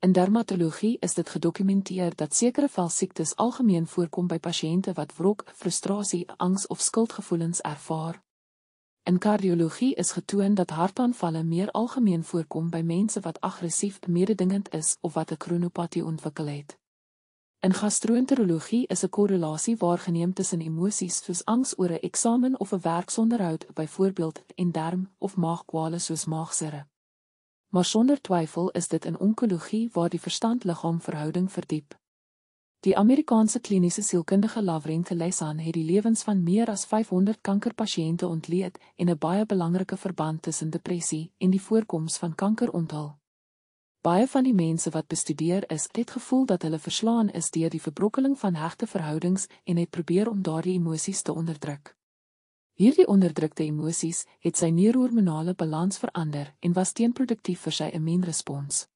In dermatologie is dit gedokumenteer dat sekere velsiektes algemeen voorkom by pasiënte wat wrok, frustrasie, angs of skuldgevoelens ervaar. In kardiologie is getoon dat hartaanvalle meer algemeen voorkom by mense wat aggressief mededingend is of wat 'n kronopatie ontwikkel het. In gastroenterologie is 'n korrelasie waargeneem tussen emosies soos angs oor 'n eksamen of 'n werksonderhoud, byvoorbeeld, en darm of maagkwale soos maagsere. Maar sonder twyfel is dit in onkologie waar die verstand-liggaam verhouding verdiep. Die Amerikaanse kliniese sielkundige Lavrente Lesan het die lewens van meer as 500 kankerpasiënte ontleed en 'n baie belangrike verband tussen depressie en die voorkoms van kanker onthul. Baie van die mense wat bestudeer is, het gevoel dat hulle verslaan is deur die verbrokkeling van hegte verhoudings en het probeer om daardie emosies te onderdruk. Hierdie onderdrukte emosies het sy neurohormonale balans verander en was teenproduktief vir sy immuunrespons.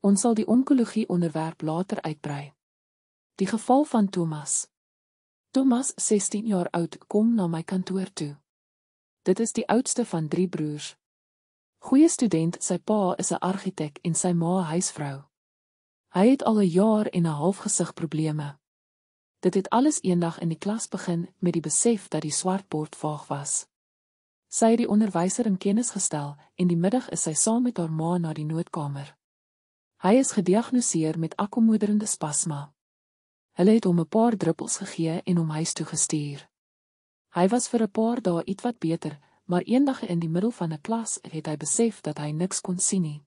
Ons sal die onkologie onderwerp later uitbrei. Die geval van Thomas. Thomas, 16 jaar oud, kom na my kantoor toe. Dit is die oudste van drie broers. Goeie student, sy pa is 'n argitek en sy ma 'n huisvrou. Hy het al 'n jaar en 'n half gesig probleme. Dit het alles eendag in die klas begin met die besef dat die swartbord vaag was. Sy het die onderwyser in kennis gestel en die middag is sy saam met haar ma na die noodkamer. Hy is gediagnoseer met akkommoderende spasma. Hulle het hom 'n paar druppels gegee en hom huis toe gestuur. Hy was vir 'n paar dae ietwat beter, maar eendag in die middel van 'n klas het hy besef dat hy niks kon sien nie.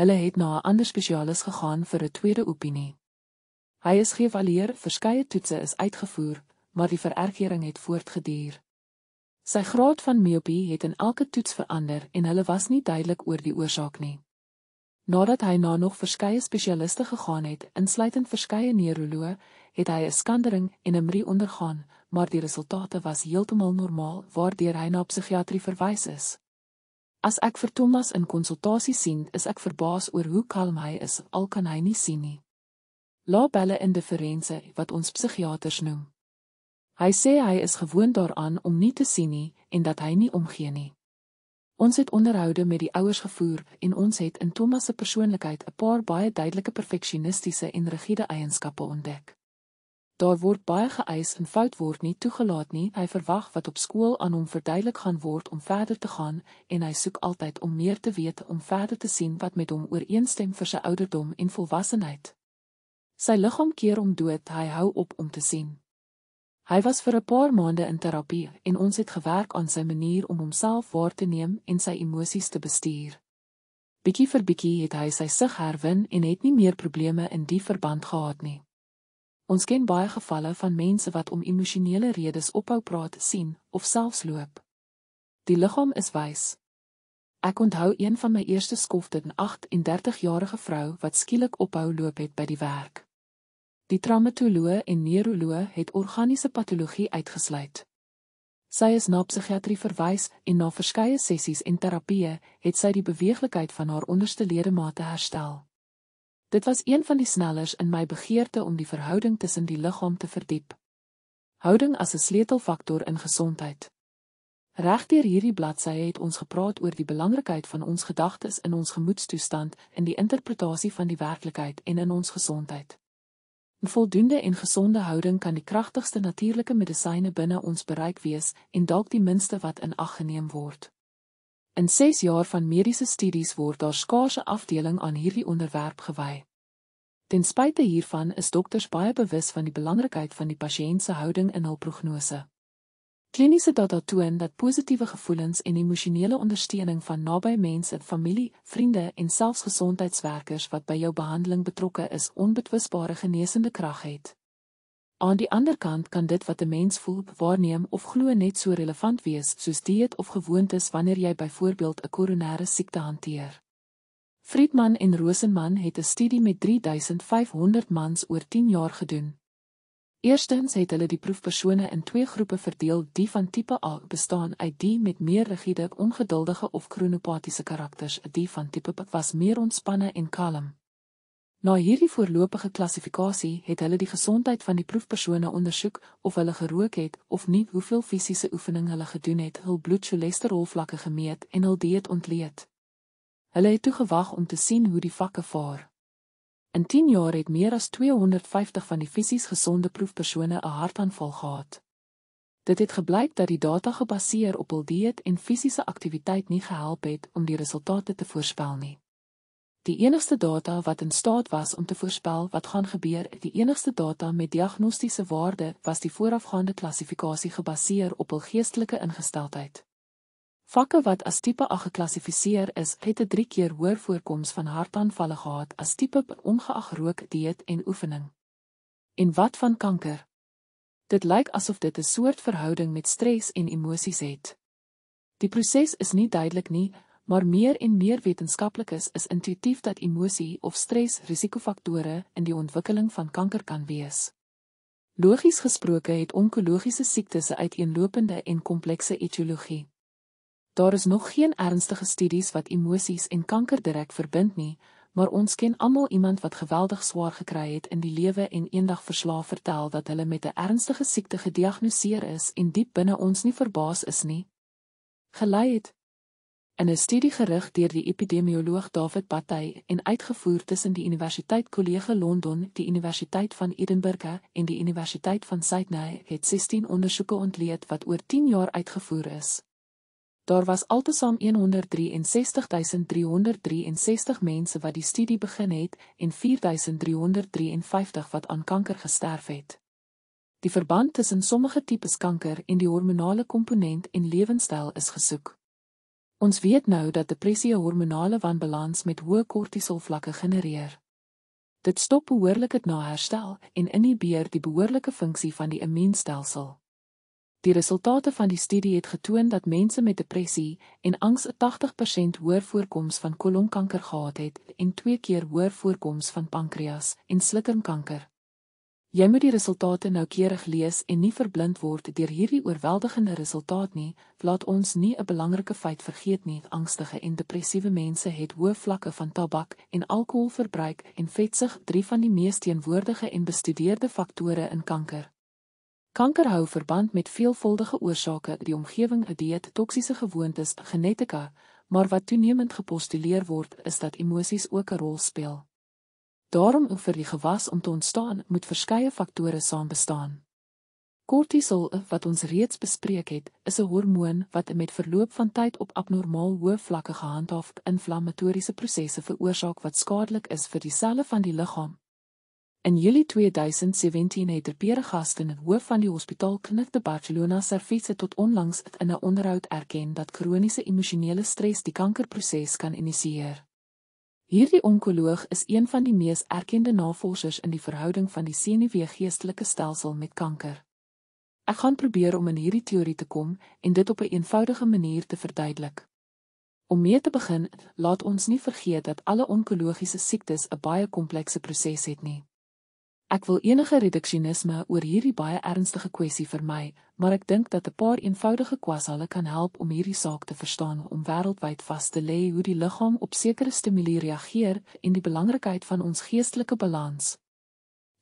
Hulle het na 'n ander spesialis gegaan vir 'n tweede opinie. Hy is geëvalueer, verskeie toetse is uitgevoer, maar die verergering het voortgeduur. Sy graad van miopie het in elke toets verander en hulle was nie duidelik oor die oorsaak nie. Nadat hy na nog verskeie spesialiste gegaan het, insluitend verskeie neuroloë, het hy 'n skandering en 'n MRI ondergaan, maar die resultate was heeltemal normaal, waardeur hy na psigiatrie verwys is. As ek vir Thomas in konsultasie sien, is ek verbaas oor hoe kalm hy is, al kan hy nie sien nie. Labelle indifferensie wat ons psigiaters noem. Hy sê hy is gewoond daaraan om nie te sien nie en dat hy nie omgee nie. Ons het onderhoude met die ouers gevoer en ons het in Thomas se persoonlikheid 'n paar baie duidelike perfeksionistiese en rigiede eienskappe ontdek. Daar word baie geëis en fout word nie toegelaat nie. Hy verwag wat op skool aan hom verduidelik gaan word om verder te gaan en hy soek altyd om meer te weet om verder te sien wat met hom ooreenstem vir sy ouderdom en volwassenheid. Sy liggaam keer om dood, hy hou op om te sien. Hy was vir 'n paar maande in terapie en ons het gewerk aan sy manier om homself waar te neem en sy emosies te bestuur. Bietjie vir bietjie het hy sy sig herwin en het nie meer probleme in die verband gehad nie. Ons ken baie gevalle van mense wat om emosionele redes ophou praat sien of selfs loop. Die liggaam is wys. Ek onthou een van my eerste skofte, 'n 38-jarige vrou wat skielik ophou loop het by die werk. Die traumatoloog en neuroloog het organiese patologie uitgesluit. Sy is na psigiatrie verwys en na verskeie sessies en terapieë het sy die beweeglikheid van haar onderste ledemate herstel. Dit was een van die snellers in my begeerte om die verhouding tussen die liggaam te verdiep. Houding as 'n sleutelfaktor in gesondheid. Regdeur hierdie bladsy het ons gepraat oor die belangrikheid van ons gedagtes in ons gemoedstoestand, in die interpretasie van die werklikheid en in ons gesondheid. Een voldoende en gezonde houding kan die krachtigste natuurlijke medicijnen binnen ons bereik wees en dalk die minste wat in acht geneem word. In zes jaar van medische studies wordt daar skaarse afdeling aan hierdie onderwerp gewaai. Ten spijte hiervan is dokters baie bewus van die belangrijkheid van die patiëntse houding in hul prognose. Kliniese data toon dat positiewe gevoelens en emosionele ondersteuning van naby mense, familie, vriende en selfs gesondheidswerkers wat by jou behandeling betrokke is, onbetwisbare genesende krag het. Aan die ander kant kan dit wat 'n mens voel, waarneem of glo net so relevant wees soos dieet of gewoontes wanneer jy byvoorbeeld 'n koronêre siekte hanteer. Friedman en Rosenman het 'n studie met 3500 mans oor 10 jaar gedoen. Eerstens het hulle die proefpersone in twee groepe verdeel, die van tipe A bestaan uit die met meer rigiede, ongeduldige of kronopatiese karakters, die van tipe B was meer ontspanne en kalm. Na hierdie voorlopige klassifikasie het hulle die gesondheid van die proefpersone ondersoek of hulle gerook het of nie, hoeveel fisiese oefening hulle gedoen het, hul bloedcholesterolvlakke gemeet en hul dieet ontleed. Hulle het toegewag om te sien hoe die vakke vaar. In 10 jaar het meer as 250 van die fisies gesonde proefpersone 'n hartaanval gehad. Dit het gebleik dat die data gebaseer op hul dieet en fisiese aktiwiteit nie gehelp het om die resultate te voorspel nie. Die enigste data wat in staat was om te voorspel wat gaan gebeur, die enigste data met diagnostiese waarde was die voorafgaande klassifikasie gebaseer op hul geestelike ingesteldheid. Vakke wat as tipe A geklassifiseer is, het 'n 3 keer hoër voorkoms van hartaanvalle gehad as tipe B, ongeag rook, dieet en oefening. En wat van kanker? Dit lyk asof dit 'n soort verhouding met stres en emosies het. Die proses is nie duidelik nie, maar meer en meer wetenskaplikes is, is intuïtief dat emosie of stres risikofaktore in die ontwikkeling van kanker kan wees. Logies gesproke het onkologiese siektes 'n uiteenlopende en komplekse etiologie. Daar is nog geen ernstige studies wat emosies en kanker direk verbind nie, maar ons ken almal iemand wat geweldig swaar gekry het in die lewe en eendag verslaaf vertel dat hulle met 'n ernstige siekte gediagnoseer is en diep binne ons nie verbaas is nie. Gelei het In 'n studie gerig deur die epidemioloog David Battey en uitgevoer tussen die Universiteit Kollege London, die Universiteit van Edinburgh en die Universiteit van Sydney, het 16 ondersoeke ontleed wat oor 10 jaar uitgevoer is. Daar was altesaam 163363 mense wat die studie begin het en 4353 wat aan kanker gesterf het. Die verband tussen sommige tipes kanker en die hormonale komponent en lewenstyl is gesoek. Ons weet nou dat depressie 'n hormonale wanbalans met hoë kortisolvlakke genereer. Dit stop behoorlik dit na herstel en inhibeer die behoorlike funksie van die immuunstelsel. Die resultate van die studie het getoon dat mense met depressie en angs 'n 80% hoër voorkoms van kolonkanker gehad het en twee keer hoër voorkoms van pankreas en slinkkanker. Jy moet die resultate noukeurig lees en nie verblind word deur hierdie oorweldigende resultaat nie. Laat ons nie 'n belangrike feit vergeet nie: angstige en depressiewe mense het hoë vlakke van tabak en alkoholverbruik en vetsig, drie van die mees teenwoordige en bestudeerde faktore in kanker. Kanker hou verband met veelvuldige oorsake, die omgewing, 'n dieet, toksiese gewoontes, genetika, maar wat toenemend gepostuleer word, is dat emosies ook 'n rol speel. Daarom om vir die gewas om te ontstaan, moet verskeie faktore saam bestaan. Kortisol, wat ons reeds bespreek het, is 'n hormoon wat met verloop van tyd op abnormaal hoë vlakke gehandhaaf inflammatoriese prosesse veroorsaak wat skadelik is vir die selle van die liggaam In Julie 2017 het 'n pedagogaste in hoof van die Hospitaal Kliniek te Barcelona Servise tot onlangs in 'n onderhoud erken dat kroniese emosionele stres die kankerproses kan initieer. Hierdie onkoloog is een van die mees erkende navorsers in die verhouding van die senuweegeestelike stelsel met kanker. Ek gaan probeer om in hierdie teorie te kom en dit op 'n een eenvoudige manier te verduidelik. Om mee te begin, laat ons nie vergeet dat alle onkologiese siektes 'n baie komplekse proses het nie. Ek wil enige reduksionisme oor hierdie baie ernstige kwessie vermy, maar ek dink dat 'n paar eenvoudige kwassale kan help om hierdie saak te verstaan om wêreldwyd vas te lê hoe die liggaam op sekere stimule reageer en die belangrikheid van ons geestelike balans.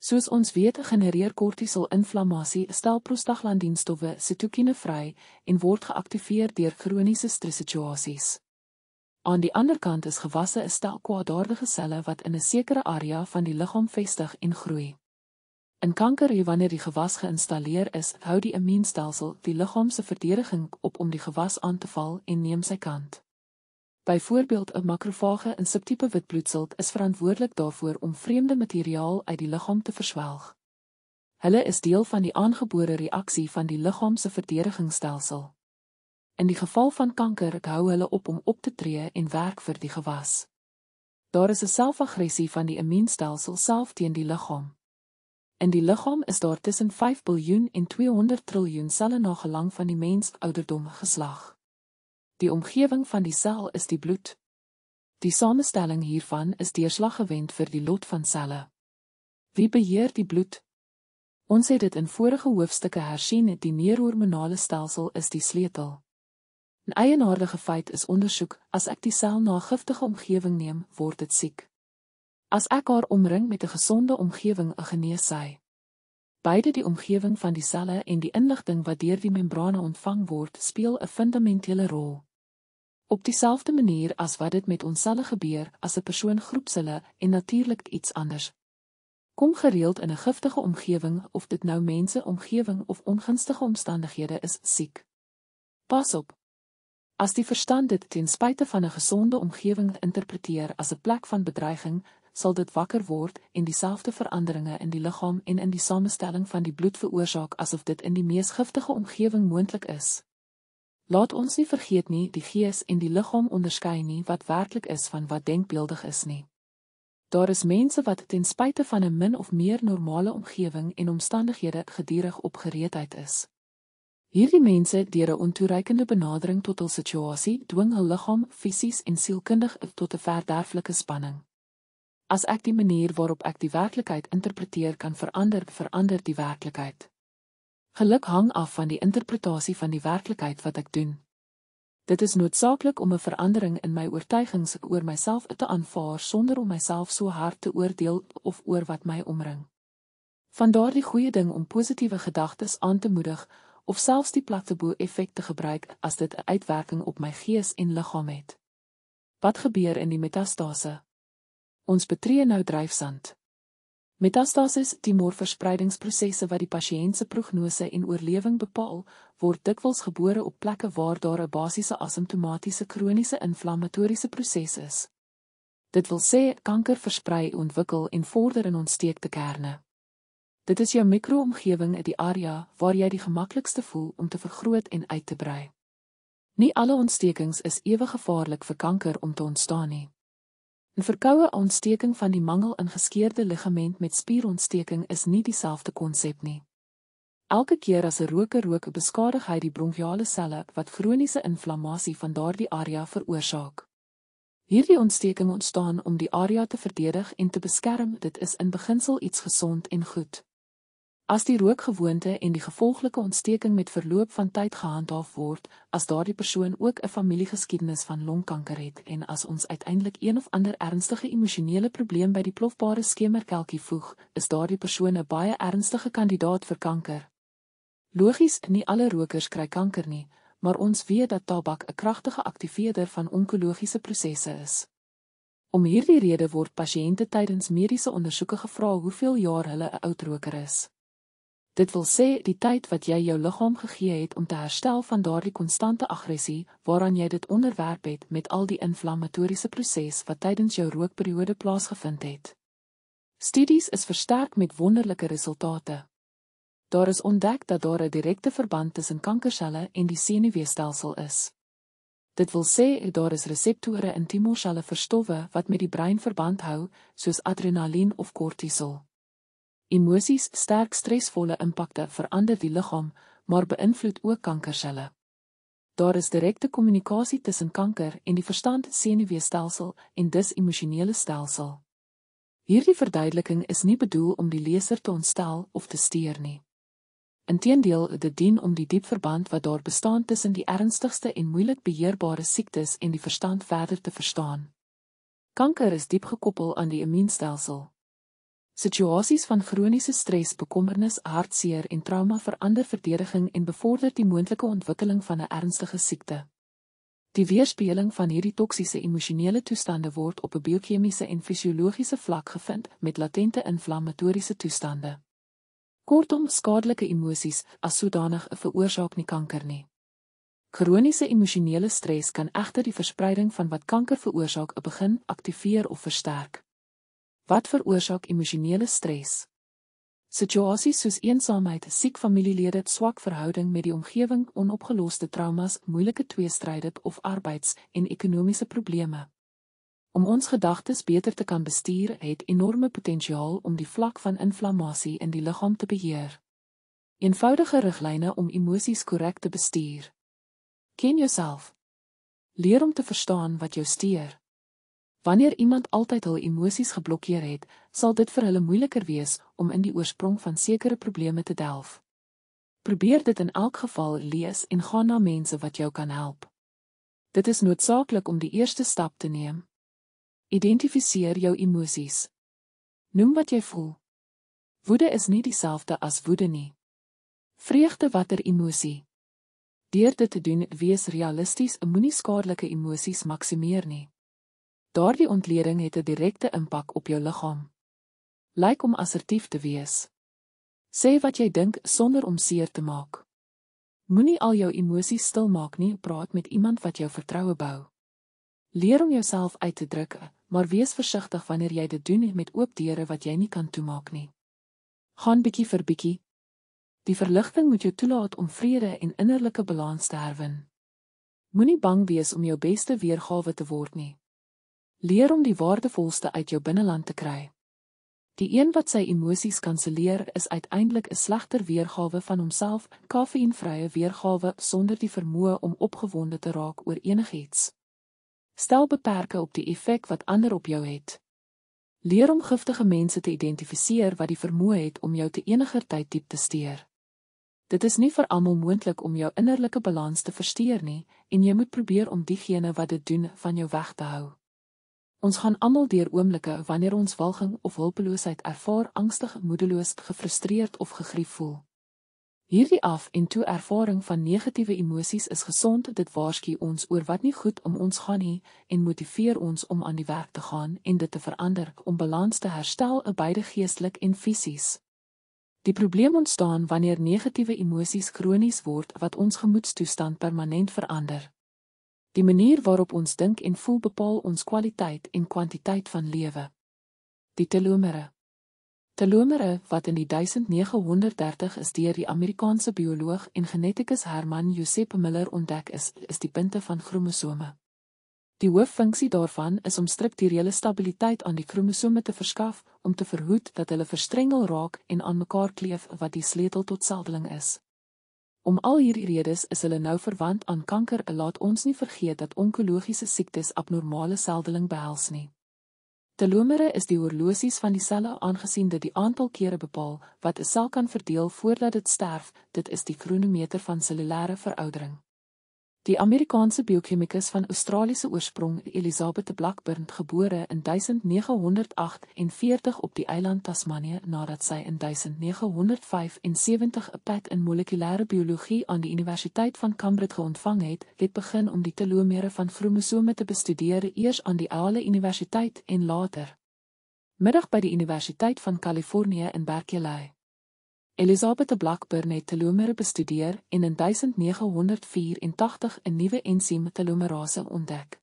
Soos ons weet, genereer kortisol inflammasie 'n stel prostaglandienstowwe, sitokine vry en word geaktiveer deur kroniese stressituasies. Aan die ander kant is gewasse 'n stel kwaadaardige selle wat in 'n sekere area van die liggaam vestig en groei. In kanker, wanneer die gewas geïnstalleer is, hou die immuunstelsel die liggaam se verdediging op om die gewas aan te val en neem sy kant. Byvoorbeeld, 'n makrofage in subtipe witbloedsel is verantwoordelik daarvoor om vreemde materiaal uit die liggaam te verswelg. Hulle is deel van die aangebore reaksie van die liggaam se verdedigingsstelsel. In die geval van kanker hou hulle op om op te tree en werk vir die gewas. Daar is 'n selfaggressie van die immuunstelsel self teen die liggaam. In die liggaam is daar tussen 5 biljoen en 200 triljoen selle na gelang van die mens ouderdom geslag. Die omgewing van die sel is die bloed. Die samestelling hiervan is deurslaggewend vir die lot van selle. Wie beheer die bloed? Ons het dit in vorige hoofstukke hersien, die neurohormonale stelsel is die sleutel. 'n Eienaardige feit is ondersoek, as ek die sel na 'n giftige omgewing neem, word dit siek. As ek haar omring met 'n gesonde omgewing, genees sy. Beide die omgewing van die selle en die inligting wat deur die membrane ontvang word, speel 'n fundamentele rol. Op dieselfde manier as wat dit met ons selle gebeur, as 'n persoon groepselle en natuurlik iets anders. Kom gereeld in 'n giftige omgewing, of dit nou mense, omgewing of ongunstige omstandighede is, siek. Pas op, As die verstand dit ten spyte van 'n gesonde omgewing interpreteer as 'n plek van bedreiging, sal dit wakker word en dieselfde veranderinge in die liggaam en in die samestelling van die bloed veroorsaak asof dit in die mees giftige omgewing moontlik is. Laat ons nie vergeet nie, die gees en die liggaam onderskei nie wat werklik is van wat denkbeeldig is nie. Daar is mense wat ten spyte van 'n min of meer normale omgewing en omstandighede gedurig op gereedheid is. Hierdie mense deur 'n ontoereikende benadering tot hul situasie dwing hul liggaam fisies en sielkundig tot 'n verderflike spanning. As ek die manier waarop ek die werklikheid interpreteer kan verander, verander die werklikheid. Geluk hang af van die interpretasie van die werklikheid wat ek doen. Dit is noodsaaklik om 'n verandering in my oortuigings oor myself te aanvaar sonder om myself so hard te oordeel of oor wat my omring. Van daardie goeie ding om positiewe gedagtes aan te moedig, of selfs die placebo-effek te gebruik as dit 'n uitwerking op my gees en liggaam het. Wat gebeur in die metastase? Ons betree nou dryfsand. Metastases, die morverspreidingsprosesse wat die pasiënt se prognose en oorlewing bepaal, word dikwels gebore op plekke waar daar 'n basiese asymptomatiese kroniese inflammatoriese proses is. Dit wil sê kanker versprei, ontwikkel en vorder in ontsteekte kerne. Dit is jou mikroomgewing in die area waar jy die gemaklikste voel om te vergroot en uit te brei. Nie alle ontstekings is ewe gevaarlik vir kanker om te ontstaan nie. 'n Verkoue ontsteking van die mangel in geskeurde ligament met spierontsteking is nie dieselfde konsep nie. Elke keer as 'n roker rook, beskadig hy die bronkiale selle wat kroniese inflammasie van daardie area veroorsaak. Hierdie ontsteking ontstaan om die area te verdedig en te beskerm. Dit is in beginsel iets gesond en goed. As die rookgewoonte en die gevolglike ontsteking met verloop van tyd gehandhaaf word, as daardie persoon ook 'n familiegeskiedenis van longkanker het en as ons uiteindelik een of ander ernstige emosionele probleem by die plofbare skemerkelkie voeg, is daardie persoon 'n baie ernstige kandidaat vir kanker. Logies, nie alle rokers kry kanker nie, maar ons weet dat tabak 'n kragtige aktiveerder van onkologiese prosesse is. Om hierdie rede word pasiënte tydens mediese ondersoeke gevra hoeveel jaar hulle 'n oud roker is. Dit wil sê die tyd wat jy jou liggaam gegee het om te herstel van daardie konstante aggressie waaraan jy dit onderwerp het met al die inflammatoriese proses wat tydens jou rookperiode plaasgevind het. Studies is versterk met wonderlike resultate. Daar is ontdek dat daar 'n direkte verband tussen kankerselle en die senuweestelsel is. Dit wil sê daar is reseptore in timorselle verstowwe wat met die brein verband hou, soos adrenalien of kortisol. Emosies sterk stresvolle impakte verander die liggaam, maar beïnvloed ook kankerselle. Daar is direkte kommunikasie tussen kanker en die verstand, senuweestelsel en dus emosionele stelsel. Hierdie verduideliking is nie bedoel om die leser te ontstel of te steur nie. Inteendeel, dit dien om die diep verband wat daar bestaan tussen die ernstigste en moeilik beheerbare siektes en die verstand verder te verstaan. Kanker is diep gekoppel aan die immuunstelsel. Situasies van kroniese stres, bekommernis, hartseer en trauma verander verdediging en bevorder die moontlike ontwikkeling van 'n ernstige siekte. Die weerspieëling van hierdie toksiese emosionele toestande word op 'n biochemiese en fisiologiese vlak gevind met latente inflammatoriese toestande. Kortom, skadelike emosies as sodanig 'n veroorsaak nie kanker nie. Kroniese emosionele stres kan egter die verspreiding van wat kanker veroorsaak, begin aktiveer of versterk. Wat veroorsaak emosionele stres? Situasies soos eensaamheid, siek familielede, swak verhouding met die omgewing, onopgeloste traumas, moeilike tweestryde of arbeids- en ekonomiese probleme. Om ons gedagtes beter te kan bestuur, het enorme potensiaal om die vlak van inflammasie in die liggaam te beheer. Eenvoudige riglyne om emosies korrek te bestuur. Ken jouself. Leer om te verstaan wat jou steur. Wanneer iemand altyd hul emosies geblokkeer het, sal dit vir hulle moeiliker wees om in die oorsprong van sekere probleme te delf. Probeer dit in elk geval lees en gaan na mense wat jou kan help. Dit is noodsaaklik om die eerste stap te neem. Identifiseer jou emosies. Noem wat jy voel. Woede is nie dieselfde as woede nie. Vreugde watter emosie? Deur dit te doen, wees realisties, moenie skadelike emosies maksimeer nie. Daardie ontleding het 'n direkte impak op jou liggaam. Lyk om assertief te wees. Sê wat jy dink sonder om seer te maak. Moenie al jou emosies stilmaak nie, praat met iemand wat jou vertroue bou. Leer om jouself uit te druk, maar wees versigtig wanneer jy dit doen met oop deure wat jy nie kan toemaak nie. Gaan bietjie vir bietjie. Die verligting moet jou toelaat om vrede en innerlike balans te herwin. Moenie bang wees om jou beste weergawe te word nie. Leer om die waardevolste uit jou binneland te kry. Die een wat sy emosies kanselleer, is uiteindelik 'n slegter weergawe van homself, kafeïnvrye weergawe sonder die vermoë om opgewonde te raak oor enigiets. Stel beperke op die effek wat ander op jou het. Leer om giftige mense te identifiseer wat die vermoë het om jou te eniger tyd diep te steur. Dit is nie vir almal moontlik om jou innerlike balans te versteur nie, en jy moet probeer om diegene wat dit doen van jou weg te hou. Ons gaan almal deur oomblikke wanneer ons walging of hulpeloosheid ervaar, angstig, moedeloos, gefrustreerd of gegrief voel. Hierdie af en toe ervaring van negatiewe emosies is gesond, dit waarsku ons oor wat nie goed om ons gaan nie en motiveer ons om aan die werk te gaan en dit te verander om balans te herstel in beide geestelik en fisies. Die probleem ontstaan wanneer negatiewe emosies kronies word wat ons gemoedstoestand permanent verander. Die manier waarop ons dink en voel bepaal ons kwaliteit en kwantiteit van lewe. Die telomere. Telomere, wat in die 1930 is deur die Amerikaanse bioloog en geneticus Herman Josep Miller ontdek is, is die punte van kromosome. Die hooffunksie daarvan is om strukturele stabiliteit aan die kromosome te verskaf om te verhoed dat hulle verstrengel raak en aan mekaar kleef wat die sleutel tot selfdeling is. Om al hierdie redes is hulle nou verwant aan kanker. Laat ons nie vergeet dat onkologiese siektes abnormale seldeling behels nie. Telomere is die horlosies van die selle aangesien dit die aantal kere bepaal wat 'n sel kan verdeel voordat dit sterf. Dit is die kronometer van cellulêre veroudering. Die Amerikaanse biokemikus van Australiese oorsprong, Elizabeth Blackburn, gebore in 1948 op die eiland Tasmanië, nadat sy in 1975 'n pet in molekulêre biologie aan die Universiteit van Cambridge ontvang het, het begin om die telomere van kromosome te bestudeer eers aan die Yale Universiteit en later middag by die Universiteit van Kalifornië in Berkeley. Elizabeth Blackburn het telomere bestudeer en in 1984 'n nuwe ensiem telomerase ontdek.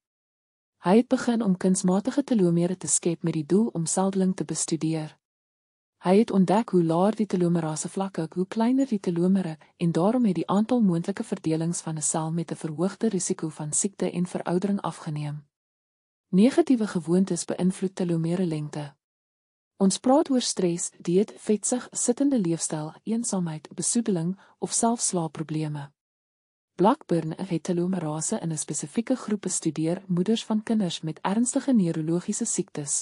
Hy het begin om kunsmatige telomere te skep met die doel om seldeling te bestudeer. Hy het ontdek hoe laer die telomerase vlakke, hoe kleiner die telomere en daarom het die aantal moontlike verdelings van 'n sel met 'n verhoogde risiko van siekte en veroudering afgeneem. Negatiewe gewoontes beïnvloed telomere lengte. Ons praat oor stres, dieet, vetsig, sittende leefstyl, eensaamheid, besoedeling of selfs slaapprobleme. Blackburn het telomerase in 'n spesifieke groep bestudeer, moeders van kinders met ernstige neurologiese siektes.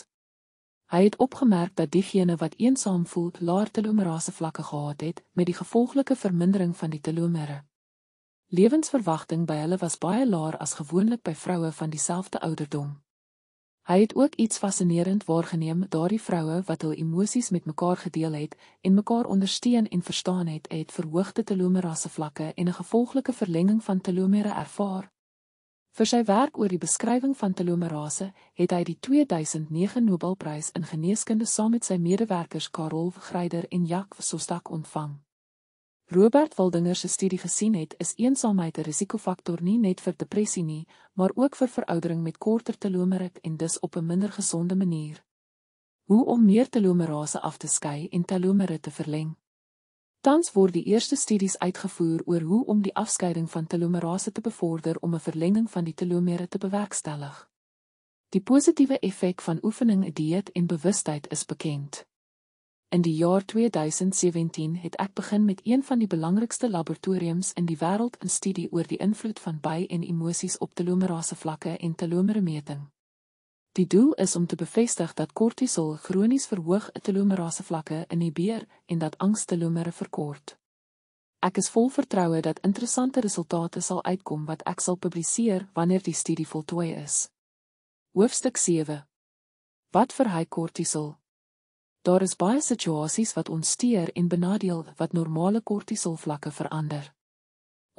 Hy het opgemerk dat diegene wat eensaam voel, laer telomerase vlakke gehad het met die gevolglike vermindering van die telomere. Lewensverwagting by hulle was baie laer as gewoonlik by vroue van dieselfde ouderdom. Hy het ook iets fascinerend waargeneem, daardie vroue wat hul emosies met mekaar gedeel het en mekaar ondersteun en verstaan het, het verhoogde telomerase vlakke en 'n gevolglike verlenging van telomere ervaar. Vir sy werk oor die beskrywing van telomerase het hy die 2009 Nobelprys in geneeskunde saam met sy medewerkers Karol Greider en Jacques Sostak ontvang. Robert Waldinger se studie gesien het, is eensaamheid 'n risikofaktor nie net vir depressie nie, maar ook vir veroudering met korter telomerik en dus op 'n minder gesonde manier. Hoe om meer telomerase af te skei en telomere te verleng? Tans word die eerste studies uitgevoer oor hoe om die afskeiding van telomerase te bevorder om 'n verlenging van die telomere te bewerkstellig. Die positiewe effek van oefening, dieet en bewustheid is bekend. In die jaar 2017 het ek begin met een van die belangrikste laboratoriums in die wêreld in studie oor die invloed van by en emosies op telomerase vlakke en telomeremeting. Die doel is om te bevestig dat kortisol kronies verhoog telomerase vlakke in die beer en dat angs telomere verkort. Ek is vol vertroue dat interessante resultate sal uitkom wat ek sal publiseer wanneer die studie voltooi is. Hoofstuk 7. Wat verhoog kortisol? Daar is baie situasies wat ons steur en benadeel wat normale kortisolvlakke verander.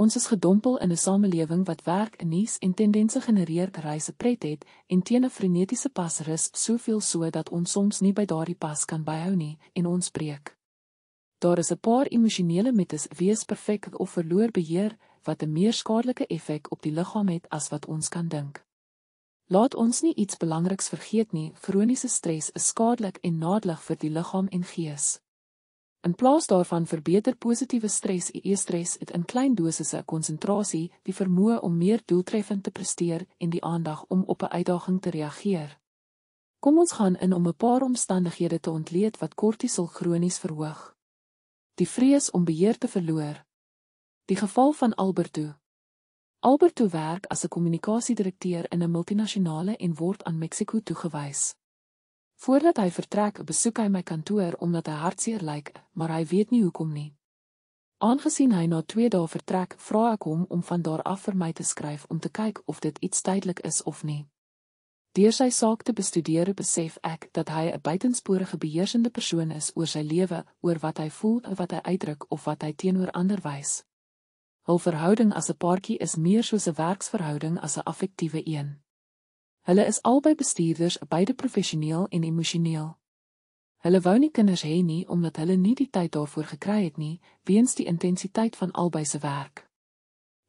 Ons is gedompel in 'n samelewing wat werk en nuus en tendense genereer reise pret het en teen 'n frenetiese pasrus soveel so dat ons soms nie by daardie pas kan byhou nie en ons breek. Daar is 'n paar emosionele metes wees perfek of verloor beheer wat 'n meer skadelike effek op die liggaam het as wat ons kan dink. Laat ons nie iets belangriks vergeet nie, kroniese stres is skadelik en nadelig vir die liggaam en gees. In plaas daarvan verbeter positiewe stres e-stres dit in klein dosisse konsentrasie, die vermoë om meer doeltreffend te presteer en die aandag om op 'n uitdaging te reageer. Kom ons gaan in om 'n paar omstandighede te ontleed wat kortisol kronies verhoog. Die vrees om beheer te verloor. Die geval van Albertu 1998. Alberto werk as 'n kommunikasiedirekteur in 'n multinasjonale en word aan Mexiko toegewys. Voordat hy vertrek, besoek hy my kantoor omdat hy hartseer lyk, maar hy weet nie hoekom nie. Aangesien hy na 2 dae vertrek, vra ek hom om van daar af vir my te skryf om te kyk of dit iets tydelik is of nie. Deur sy saak te bestudeer, besef ek dat hy 'n buitensporige beheersende persoon is oor sy lewe, oor wat hy voel, wat hy uitdruk of wat hy teenoor ander wys. Hul verhouding as 'n paartjie is meer soos 'n werksverhouding as 'n affektiewe een. Hulle is albei bestuurders, beide professioneel en emosioneel. Hulle wou nie kinders hê nie omdat hulle nie die tyd daarvoor gekry het nie, weens die intensiteit van albei se werk.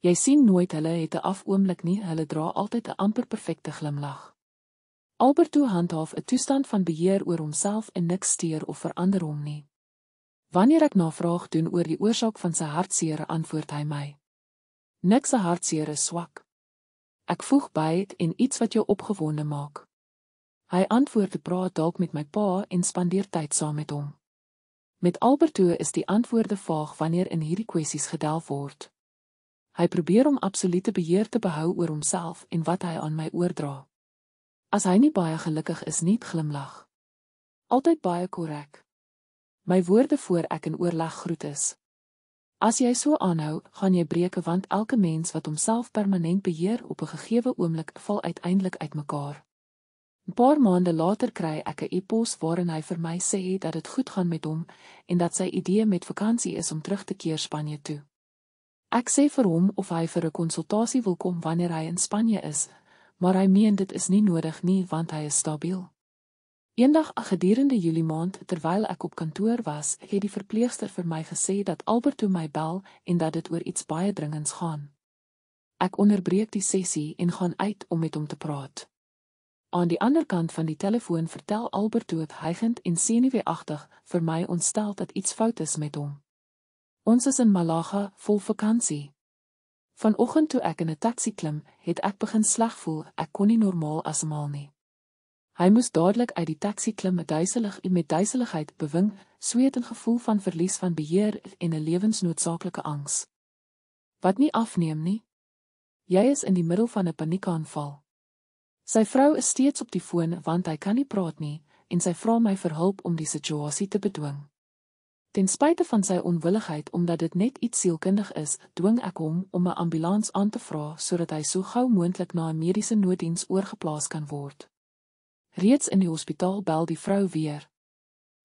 Jy sien nooit hulle het 'n afoomlik nie, hulle dra altyd 'n amper perfekte glimlag. Alberto handhaaf 'n toestand van beheer oor homself en niks steur of verander hom nie. Wanneer ek navraag doen oor die oorsaak van sy hartseer, antwoord hy my: Niks, sy hartseer is swak. Ek voeg by dit en iets wat jou opgewonde maak. Hy antwoord: "Praat dalk met my pa en spandeer tyd saam met hom." Met Alberto is die antwoorde vaag wanneer in hierdie kwessies gedelf word. Hy probeer om absolute beheer te behou oor homself en wat hy aan my oordra. As hy nie baie gelukkig is nie, glimlag. Altyd baie korrek my woorde voor ek in oorleg groet is. As jy so aanhou, gaan jy breek want elke mens wat homself permanent beheer op 'n gegewe oomblik val uiteindelik uitmekaar. 'n Paar maande later kry ek 'n e-pos waarin hy vir my sê dat dit goed gaan met hom en dat sy idee met vakansie is om terug te keer Spanje toe. Ek sê vir hom of hy vir 'n konsultasie wil kom wanneer hy in Spanje is, maar hy meen dit is nie nodig nie want hy is stabiel. Eendag gedurende Julie maand, terwyl ek op kantoor was, het die verpleegster vir my gesê dat Alberto my bel en dat dit oor iets baie dringends gaan. Ek onderbreek die sessie en gaan uit om met hom te praat. Aan die ander kant van die telefoon vertel Alberto hygend en senuweeagtig vir my ontstel dat iets fout is met hom. Ons is in Malaga vol vakansie. Vanoggend toe ek in 'n taxi klim, het ek begin sleg voel. Ek kon nie normaal asemhaal nie. Hy moes dadelik uit die taxi klim met duiselig en met duiseligheid bewing, sweet en gevoel van verlies van beheer en 'n lewensnoodsaaklike angs. Wat nie afneem nie. Jy is in die middel van 'n paniekaanval. Sy vrou is steeds op die foon want hy kan nie praat nie en sy vra my vir hulp om die situasie te bedwing. Ten spyte van sy onwilligheid omdat dit net iets sielkundig is, dwing ek hom om 'n ambulans aan te vra sodat hy so gou moontlik na 'n mediese nooddiens oorgeplaas kan word. Reeds in die hospitaal bel die vrou weer.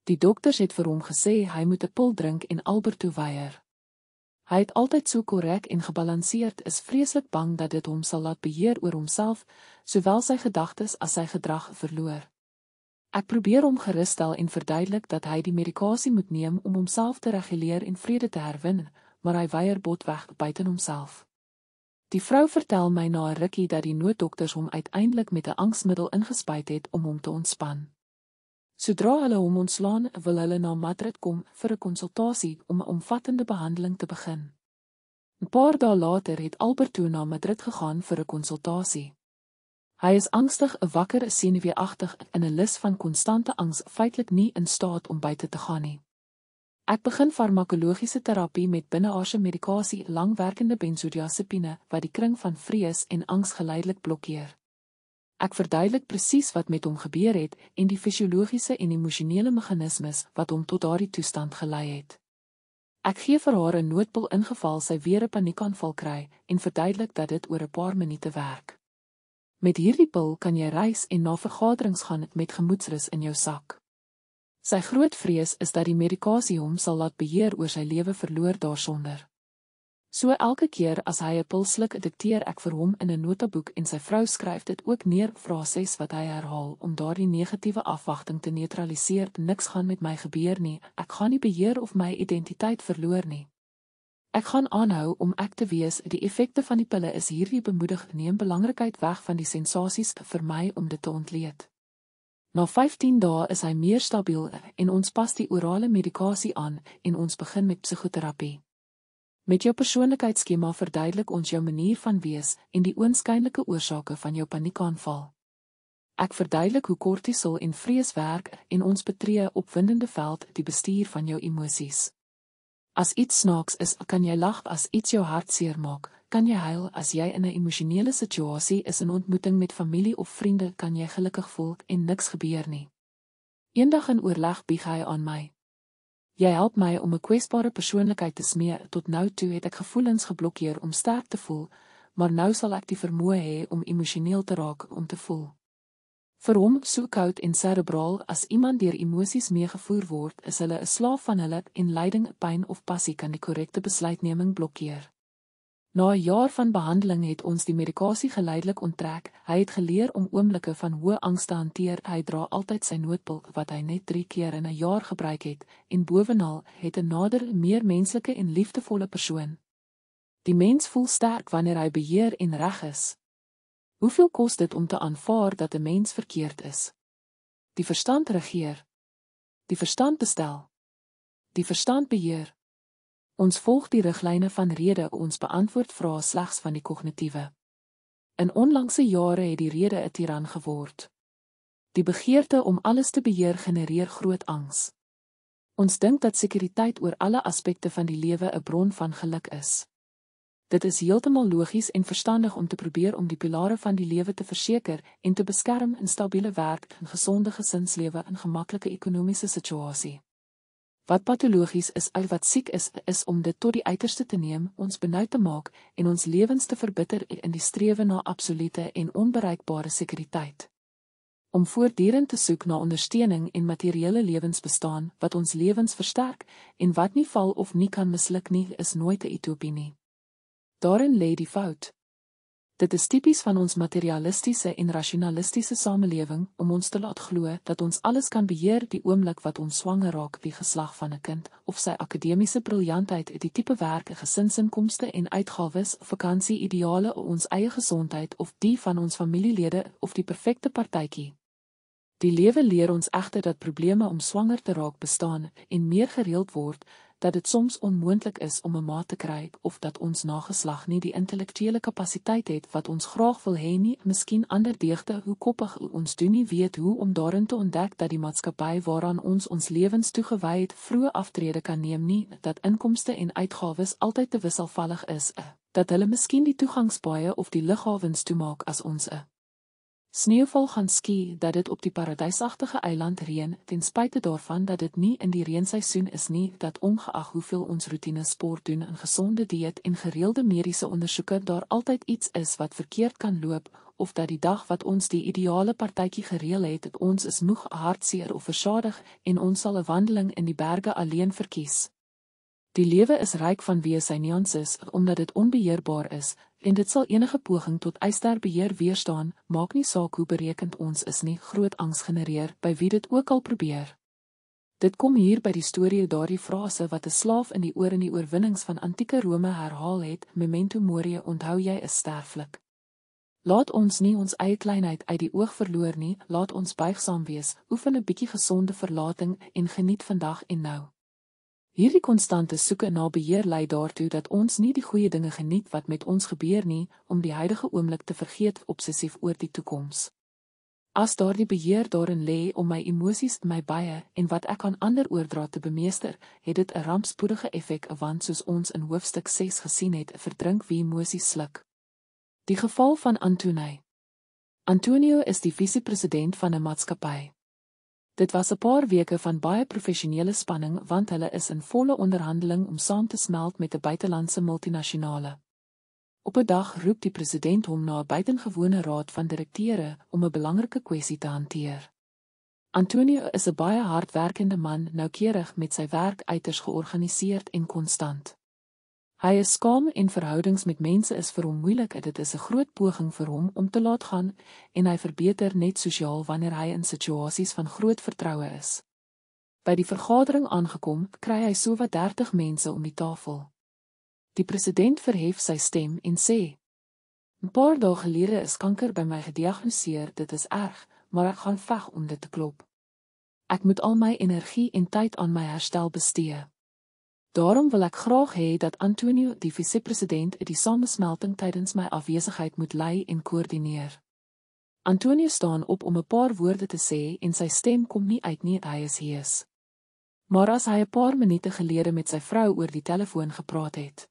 Die dokters het vir hom gesê hy moet 'n pil drink en Albert toewyer. Hy het altyd so korrek en gebalanseerd, is vreeslik bang dat dit hom sal laat beheer oor homself, sowel sy gedagtes as sy gedrag verloor. Ek probeer hom gerusstel en verduidelik dat hy die medikasie moet neem om homself te reguleer en vrede te herwin, maar hy weier botweg buite homself. Die vrou vertel my na 'n rukkie dat die nooddokters hom uiteindelik met 'n angsmiddel ingespuit het om hom te ontspan. Sodra hulle hom ontslaan, wil hulle na Madrid kom vir 'n konsultasie om 'n omvattende behandeling te begin. 'n Paar dae later het Alberto na Madrid gegaan vir 'n konsultasie. Hy is angstig, wakker, senuweeagtig en 'n lys van konstante angs, feitelik nie in staat om buite te gaan nie. Ek begin farmakologiese terapie met binneaarse medikasie, langwerkende benzodiazepine wat die kring van vrees en angs geleidelik blokkeer. Ek verduidelik presies wat met hom gebeur het en die fisiologiese en emosionele meganismes wat hom tot daardie toestand gelei het. Ek gee vir haar 'n noodpil ingeval sy weer 'n paniekaanval kry en verduidelik dat dit oor 'n paar minute werk. Met hierdie pil kan jy reis en na vergaderings gaan met gemoedsrus in jou sak. Sy groot vrees is dat die medikasie hom sal laat beheer oor sy lewe verloor daarsonder. So elke keer as hy 'n pil sluk, dikteer ek vir hom in 'n notaboek en sy vrou skryf dit ook neer, frases wat hy herhaal om daardie negatiewe afwagting te neutraliseer. Niks gaan met my gebeur nie. Ek gaan nie beheer of my identiteit verloor nie. Ek gaan aanhou om ek te wees. Die effekte van die pille is hierdie bemoedig neem belangrikheid weg van die sensasies vir my om dit te ontleed. Na 15 dae is hy meer stabiel en ons pas die orale medikasie aan en ons begin met psigoterapie. Met jou persoonlikheidsskema verduidelik ons jou manier van wees en die oënskynlike oorsake van jou paniekaanval. Ek verduidelik hoe kortisol en vrees werk en ons betree op windende veld die bestuur van jou emosies. As iets snaaks is, kan jy lag as iets jou hart seermaak, Kan jy huil as jy in 'n emosionele situasie is in ontmoeting met familie of vriende, kan jy gelukkig voel en niks gebeur nie. Eendag in oorleg bieg hy aan my. Jy help my om 'n kwesbare persoonlikheid te smee. Tot nou toe het ek gevoelens geblokkeer om sterk te voel, maar nou sal ek die vermoë hê om emosioneel te raak om te voel. Vir hom, so koud en cerebraal as iemand deur emosies meegevoer word, is hulle 'n slaaf van hulle en leiding pyn of passie kan die korrekte besluitneming blokkeer. Na 'n jaar van behandeling het ons die medikasie geleidelik onttrek. Hy het geleer om oomblikke van hoë angs te hanteer. Hy dra altyd sy noodpil wat hy net 3 keer in 'n jaar gebruik het en bovenal het 'n nader meer menslike en liefdevolle persoon. Die mens voel sterk wanneer hy beheer en reg is. Hoeveel kos dit om te aanvaar dat 'n mens verkeerd is? Die verstand regeer. Die verstand bestel. Die verstand beheer. Ons volg die riglyne van rede, ons beantwoord vrae slegs van die kognitiewe. In onlangse jare het die rede 'n tiran geword. Die begeerte om alles te beheer genereer groot angs. Ons dink dat sekuriteit oor alle aspekte van die lewe 'n bron van geluk is. Dit is heeltemal logies en verstandig om te probeer om die pilare van die lewe te verseker en te beskerm in stabiele werk en gesonde gesinslewe in gemaklike ekonomiese situasie. Wat patologies is, al wat siek is, is om dit tot die uiterste te neem, ons benou te maak en ons lewens te verbitter in die strewe na absolute en onbereikbare sekuriteit. Om voortdurend te soek na ondersteuning en materiële lewensbestaan wat ons lewens versterk en wat nie val of nie kan misluk nie, is nooit 'n utopie nie. Daarin lê die fout. Dit is tipies van ons materialistiese en rationalistiese samelewing om ons te laat glo dat ons alles kan beheer die oomblik wat ons swanger raak, wie geslag van 'n kind of sy akademiese briljantheid, die tipe werk, gesinsinkomste en uitgawes, vakansieideale of ons eie gesondheid of die van ons familielede of die perfekte partytjie. Die lewe leer ons egter dat probleme om swanger te raak bestaan en meer gereeld word dat dit soms onmoontlik is om 'n maat te kry of dat ons nageslag nie die intellektuele kapasiteit het wat ons graag wil hê nie, miskien ander deugde hoe koppig ons doen nie weet hoe om daarin te ontdek dat die maatskappy waaraan ons ons lewens toegewy het vroeg aftrede kan neem nie, dat inkomste en uitgawes altyd te wisselvallig is, eh, dat hulle miskien die toegangspaaie of die lughawens toemaak as ons 'n eh, Sneeuval gaan ski dat dit op die paradysagtige eiland reën, ten spyte daarvan dat dit nie in die reenseisoen is nie, dat ongeag hoeveel ons roetine sport doen en gesonde dieet en gereelde mediese ondersoeke daar altyd iets is wat verkeerd kan loop of dat die dag wat ons die ideale partytjie gereël het, ons is moeg, hartseer of versadig en ons sal 'n wandeling in die berge alleen verkies. Die lewe is ryk van wie sy nuances, omdat dit onbeheerbaar is en dit sal enige poging tot eyster beheer weerstaan, maak nie saak hoe berekend ons is nie, groot angs genereer by wie dit ook al probeer. Dit kom hier by die storie daardie frase wat 'n slaaf in die oor in die oorwinnings van antieke Rome herhaal het, memento mori, onthou jy is sterflik. Laat ons nie ons eie kleinheid uit die oog verloor nie, laat ons buigsaam wees, oefen 'n bietjie gesonde verlating en geniet vandag en nou. Hierdie konstante soeke na beheer lei daartoe dat ons nie die goeie dinge geniet wat met ons gebeur nie, om die huidige oomblik te vergeet obsessief oor die toekoms. As daardie beheer daarin lê om my emosies, my baie en wat ek aan ander oordra te bemeester, het dit 'n rampspoedige effek, want soos ons in hoofstuk 6 gesien het, verdrink wie emosies sluk. Die geval van Antonie. Antonio is die vise-president van 'n maatskappy. Dit was 'n paar weke van baie professionele spanning want hulle is in volle onderhandeling om saam te smelt met 'n buitelandse multinasjonale. Op 'n dag roep die president hom na 'n buitengewone raad van direkteure om 'n belangrike kwessie te hanteer. Antonio is 'n baie hardwerkende man, noukeurig met sy werk, uiters georganiseerd en konstant. Hy is skaam en verhoudings met mense is vir hom moeilik. Dit is 'n groot poging vir hom om te laat gaan en hy verbeter net sosiaal wanneer hy in situasies van groot vertroue is. By die vergadering aangekom, kry hy sowat 30 mense om die tafel. Die president verhef sy stem en sê: "'n Paar dae gelede is kanker by my gediagnoseer. Dit is erg, maar ek gaan veg om dit te klop. Ek moet al my energie en tyd aan my herstel bestee.' Daarom wil ek graag hê dat Antonio die vise-president die samesmelting tydens my afwesigheid moet lei en koördineer. Antonio staan op om 'n paar woorde te sê en sy stem kom nie uit nie, hy is hees. Maar as hy 'n paar minute gelede met sy vrou oor die telefoon gepraat het,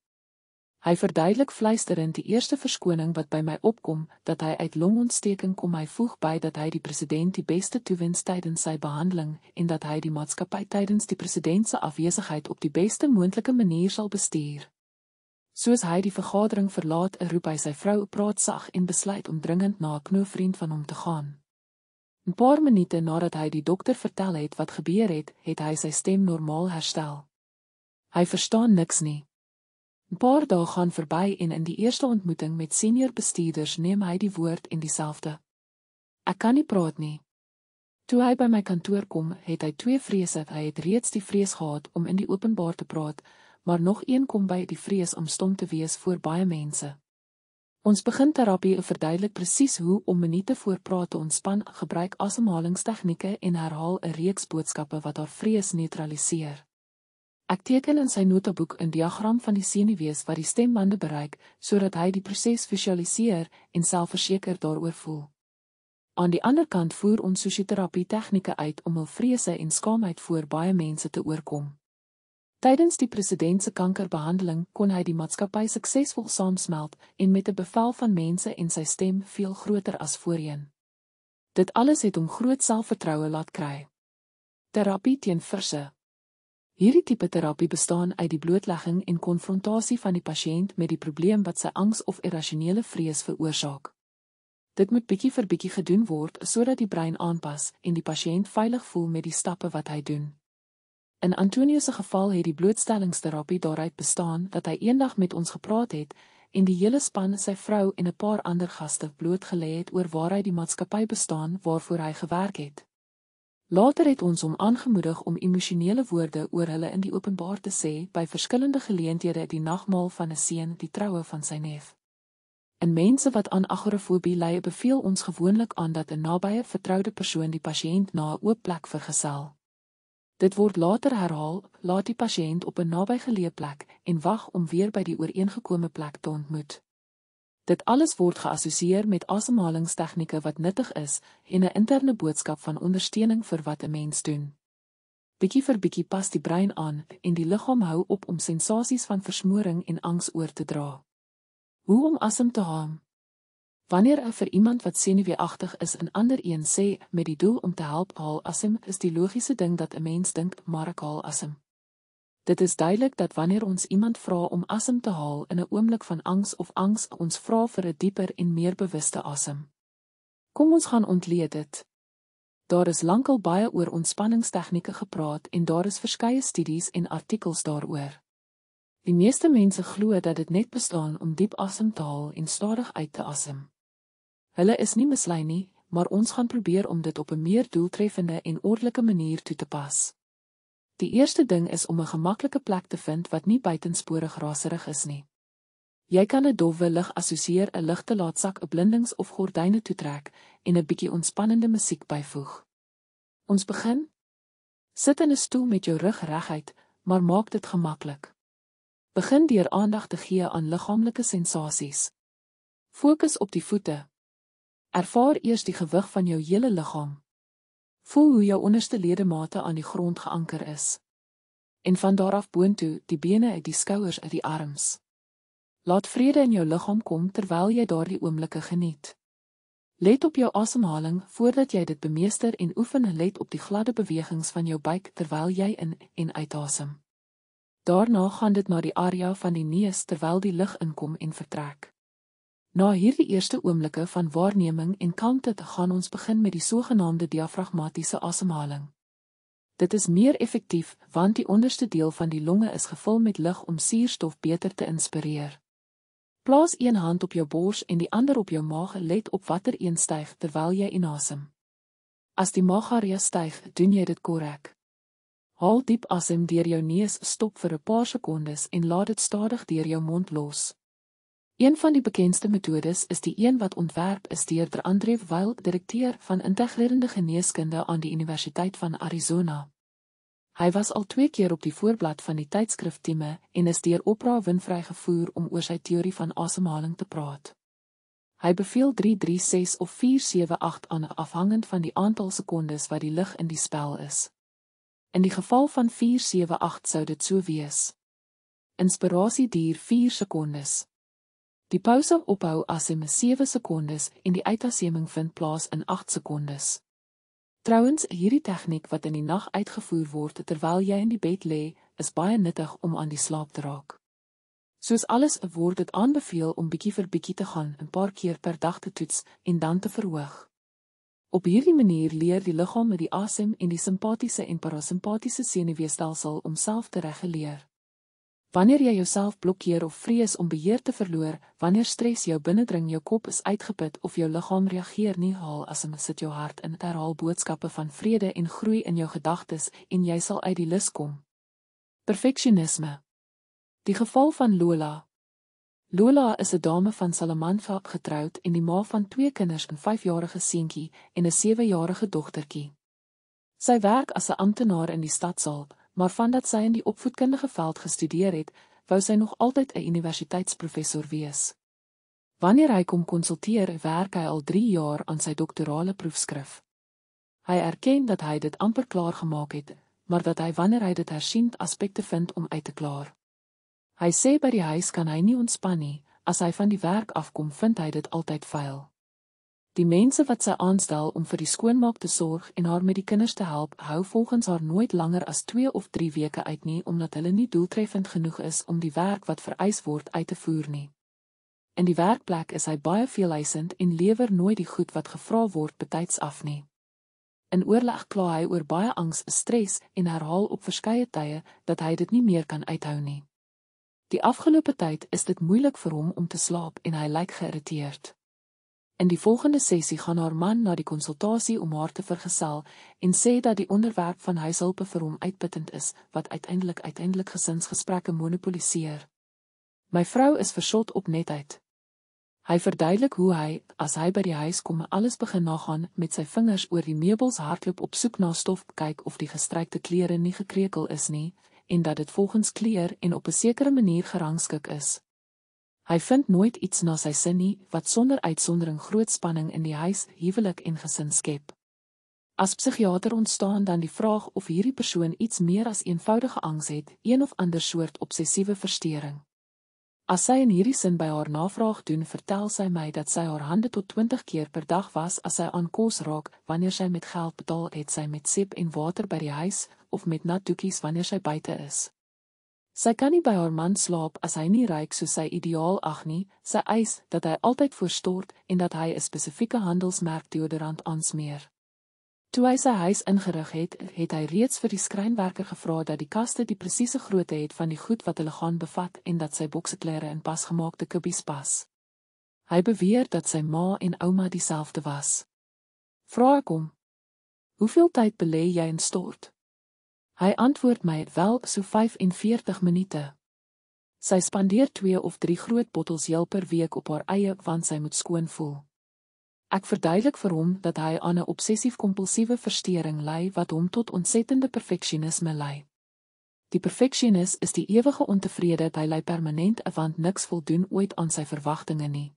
Hy verduidelik fluisterend die eerste verskoning wat by my opkom, dat hy uit longontsteking kom. Hy voeg by dat hy die president die beste toewens tydens sy behandeling en dat hy die maatskappy tydens die president se afwesigheid op die beste moontlike manier sal bestuur. Soos hy die vergadering verlaat, roep hy sy vrou op praat sag en besluit om dringend na 'n knoevriend van hom te gaan. 'n Paar minute nadat hy die dokter vertel het wat gebeur het, het hy sy stem normaal herstel. Hy verstaan niks nie. 'n Paar dae gaan verby en in die eerste ontmoeting met senior bestuurders neem hy die woord en dieselfde. Ek kan nie praat nie. Toe hy by my kantoor kom, het hy twee vrese. Hy het reeds die vrees gehad om in die openbaar te praat, maar nog een kom by die vrees om stom te wees voor baie mense. Ons begin terapie en verduidelik presies hoe om minute voor praat te ontspan, gebruik asemhalingstegnieke en herhaal 'n reeks boodskappe wat haar vrees neutraliseer. Ek teken in sy notaboek 'n diagram van die senuwees wat die stembande bereik, sodat hy die proses visualiseer en selfverseker daaroor voel. Aan die ander kant voer ons sosioterapie tegnieke uit om hul vrese en skaamheid voor baie mense te oorkom. Tydens die president se kankerbehandeling kon hy die maatskappy suksesvol saamsmelt en met 'n bevel van mense en sy stem veel groter as voorheen. Dit alles het hom groot selfvertroue laat kry. Terapie teen verse Hierdie tipe terapie bestaan uit die blootlegging en konfrontasie van die pasiënt met die probleem wat sy angs of irrasionele vrees veroorsaak. Dit moet bietjie vir bietjie gedoen word sodat die brein aanpas en die pasiënt veilig voel met die stappe wat hy doen. In Antonio se geval het die blootstellingsterapie daaruit bestaan dat hy eendag met ons gepraat het en die hele span, sy vrou en 'n paar ander gaste blootgelê het oor waar hy die maatskappy bestaan waarvoor hy gewerk het. Later het ons hom aangemoedig om emosionele woorde oor hulle in die openbaar te sê by verskillende geleenthede die nagmaal van 'n seun, die troue van sy neef. En mense wat aan agorafobie ly, beveel ons gewoonlik aan dat 'n nabye, vertroude persoon die pasiënt na 'n oop plek vergesel. Dit word later herhaal, laat die pasiënt op 'n nabygeleë plek en wag om weer by die ooreengekome plek te ontmoet. Dit alles word geassosieer met asemhalingstegnieke wat nuttig is en 'n interne boodskap van ondersteuning vir wat 'n mens doen. Bietjie vir bietjie pas die brein aan en die liggaam hou op om sensasies van versmoring en angs oor te dra. Hoe om asem te haal? Wanneer 'n vir iemand wat senuweeagtig is, 'n ander een sê met die doel om te help haal asem, is die logiese ding dat 'n mens dink, "Maar ek haal asem." Dit is duidelik dat wanneer ons iemand vra om asem te haal in 'n oomblik van angs of angs, ons vra vir 'n dieper en meer bewuste asem. Kom ons gaan ontleed dit. Daar is lankal baie oor ontspanningstegnieke gepraat en daar is verskeie studies en artikels daaroor. Die meeste mense glo dat dit net bestaan om diep asem te haal en stadig uit te asem. Hulle is nie mislei nie, maar ons gaan probeer om dit op 'n meer doeltreffende en ordelike manier toe te pas. Die eerste ding is om 'n gemaklike plek te vind wat nie buitensporig raserig is nie. Jy kan 'n dowwe lig assosieer, 'n ligte laatsak, 'n blindings of gordyne toetrek en 'n bietjie ontspannende musiek byvoeg. Ons begin. Sit in 'n stoel met jou rug reguit, maar maak dit gemaklik. Begin deur aandag te gee aan liggaamlike sensasies. Fokus op die voete. Ervaar eers die gewig van jou hele liggaam. Voel hoe jou onderste ledemate aan die grond geanker is. En van daar af boontoe, die bene uit die skouers uit die arms. Laat vrede in jou liggaam kom terwyl jy daardie oomblikke geniet. Let op jou asemhaling voordat jy dit bemeester en oefen let op die gladde bewegings van jou buik terwyl jy in en uitasem. Daarna gaan dit na die area van die neus terwyl die lug inkom en vertrek. Na hierdie eerste oomblikke van waarneming en kalmte te gaan ons begin met die sogenaamde diafragmatiese asemhaling. Dit is meer effektief want die onderste deel van die longe is gevul met lug om suurstof beter te inspireer. Plaas een hand op jou bors en die ander op jou maag en let op watter een styg terwyl jy inasem. As die maagarea styg, doen jy dit korrek. Haal diep asem deur jou neus, stop vir 'n paar sekondes en laat dit stadig deur jou mond los. Een van die bekendste metodes is die een wat ontwerp is deur Andre Weil, direkteur van integrerende geneeskunde aan die Universiteit van Arizona. Hy was al twee keer op die voorblad van die tydskrif Time en is deur Oprah Winfrey gevoer om oor sy teorie van asemhaling te praat. Hy beveel 336 of 478 aan afhangend van die aantal sekondes wat die lig in die spel is. In die geval van 478 sou dit so wees. Inspirasie duur 4 sekondes. Die pouse ophou asem 7 sekondes en die uitasemming vind plaas in 8 sekondes. Trouwens, hierdie tegniek wat in die nag uitgevoer word terwyl jy in die bed lê, is baie nuttig om aan die slaap te raak. Soos alles word dit aanbeveel om bietjie vir bietjie te gaan, 'n paar keer per dag te toets en dan te verhoog. Op hierdie manier leer die liggaam met die asem en die simpatiese en parasimpatiese senuweestelsel om self te reguleer. Wanneer jy jouself blokkeer of vrees om beheer te verloor, wanneer stres jou binnendring, jou kop is uitgeput of jou liggaam reageer nie haal as om sit jou hart in herhaal boodskappe van vrede en groei in jou gedagtes en jy sal uit die lus kom. Perfectionisme. Die geval van Lola. Lola is 'n dame van Salamanca getroud en die ma van twee kinders, 'n 5-jarige seentjie en 'n 7-jarige dogtertjie. Sy werk as 'n amptenaar in die stad Salamanca maar vandat sy in die opvoedkundige veld gestudeer het, wou sy nog altyd 'n universiteitsprofessor wees. Wanneer hy kom konsulteer, werk hy al 3 jaar aan sy doktorale proefskrif. Hy erken dat hy dit amper klaar gemaak het, maar dat hy wanneer hy dit hersien, aspekte vind om uit te klaar. Hy sê by die huis kan hy nie ontspan nie, as hy van die werk afkom, vind hy dit altyd vuil. Die mense wat sy aanstel om vir die skoonmaak te sorg en haar met die kinders te help, hou volgens haar nooit langer as 2 of 3 weke uit nie omdat hulle nie doeltreffend genoeg is om die werk wat vereis word uit te voer nie. In die werkplek is hy baie veelheidsend en lewer nooit die goed wat gevra word betyds af nie. In oorleg kla hy oor baie angs, stres en herhaal op verskeie tye dat hy dit nie meer kan uithou nie. Die afgelope tyd is dit moeilik vir hom om te slaap en hy lyk geïrriteerd. In die volgende sessie gaan haar man na die konsultasie om haar te vergesel en sê dat die onderwerp van huishulpe vir hom uitputtend is, wat uiteindelik uiteindelik gesinsgesprekke monopoliseer. My vrou is versot op netheid. Hy verduidelik hoe hy, as hy by die huis kom, alles begin nagaan met sy vingers oor die meubels hardloop op soek na stof, kyk of die gestrykte klere nie gekrekel is nie en dat dit volgens kleur en op 'n sekere manier gerangskik is. Hy vind nooit iets na sy sin nie wat sonder uitsondering groot spanning in die huis, huwelik en gesin skep. As psigiater ontstaan dan die vraag of hierdie persoon iets meer as eenvoudige angs het, een of ander soort obsessiewe verstoring. As sy in hierdie sin by haar navraag doen, vertel sy my dat sy haar hande tot 20 keer per dag was as sy aan kos raak, wanneer sy met geld betaal het, sy met sip en water by die huis of met natdoekies wanneer sy buite is. Sy kan nie by haar man slaap as hy nie ryk soos sy ideaal ag nie. Sy eis dat hy altyd voorstort en dat hy 'n spesifieke handelsmerk deodorant aansmeer. Toe hy sy huis ingerig het, het hy reeds vir die skrynwerker gevra dat die kaste die presiese grootte het van die goed wat hulle gaan bevat en dat sy bokseklere in pasgemaakte kubbies pas. Hy beweer dat sy ma en ouma dieselfde was. Vra ek hom: "Hoeveel tyd belê jy in stort?" Hy antwoord my wel so 45 minute. Sy spandeer 2 of 3 groot bottels heel per week op haar eie want sy moet skoon voel. Ek verduidelik vir hom dat hy aan 'n obsessief-kompulsiewe verstoring ly wat hom tot ontsettende perfeksionisme lei. Die perfeksionis is die ewige ontevrede dat hy lei permanent want niks voldoen ooit aan sy verwagtinge nie.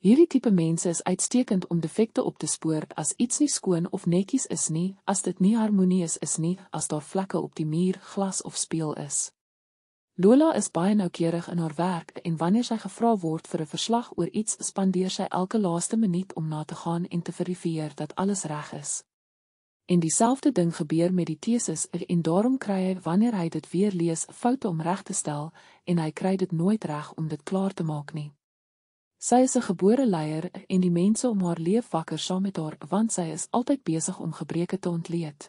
Hierdie tipe mense is uitstekend om defekte op te spoor as iets nie skoon of netjies is nie, as dit nie harmonieus is nie, as daar vlekke op die muur, glas of speel is. Lola is baie noukeurig in haar werk en wanneer sy gevra word vir 'n verslag oor iets, spandeer sy elke laaste minuut om na te gaan en te verifieer dat alles reg is. En dieselfde ding gebeur met die teses en daarom kry hy wanneer hy dit weer lees, foute om reg te stel en hy kry dit nooit reg om dit klaar te maak nie. Sy is 'n gebore leier en die mense om haar leef wakker saam met haar want sy is altyd besig om gebreke te ontleed.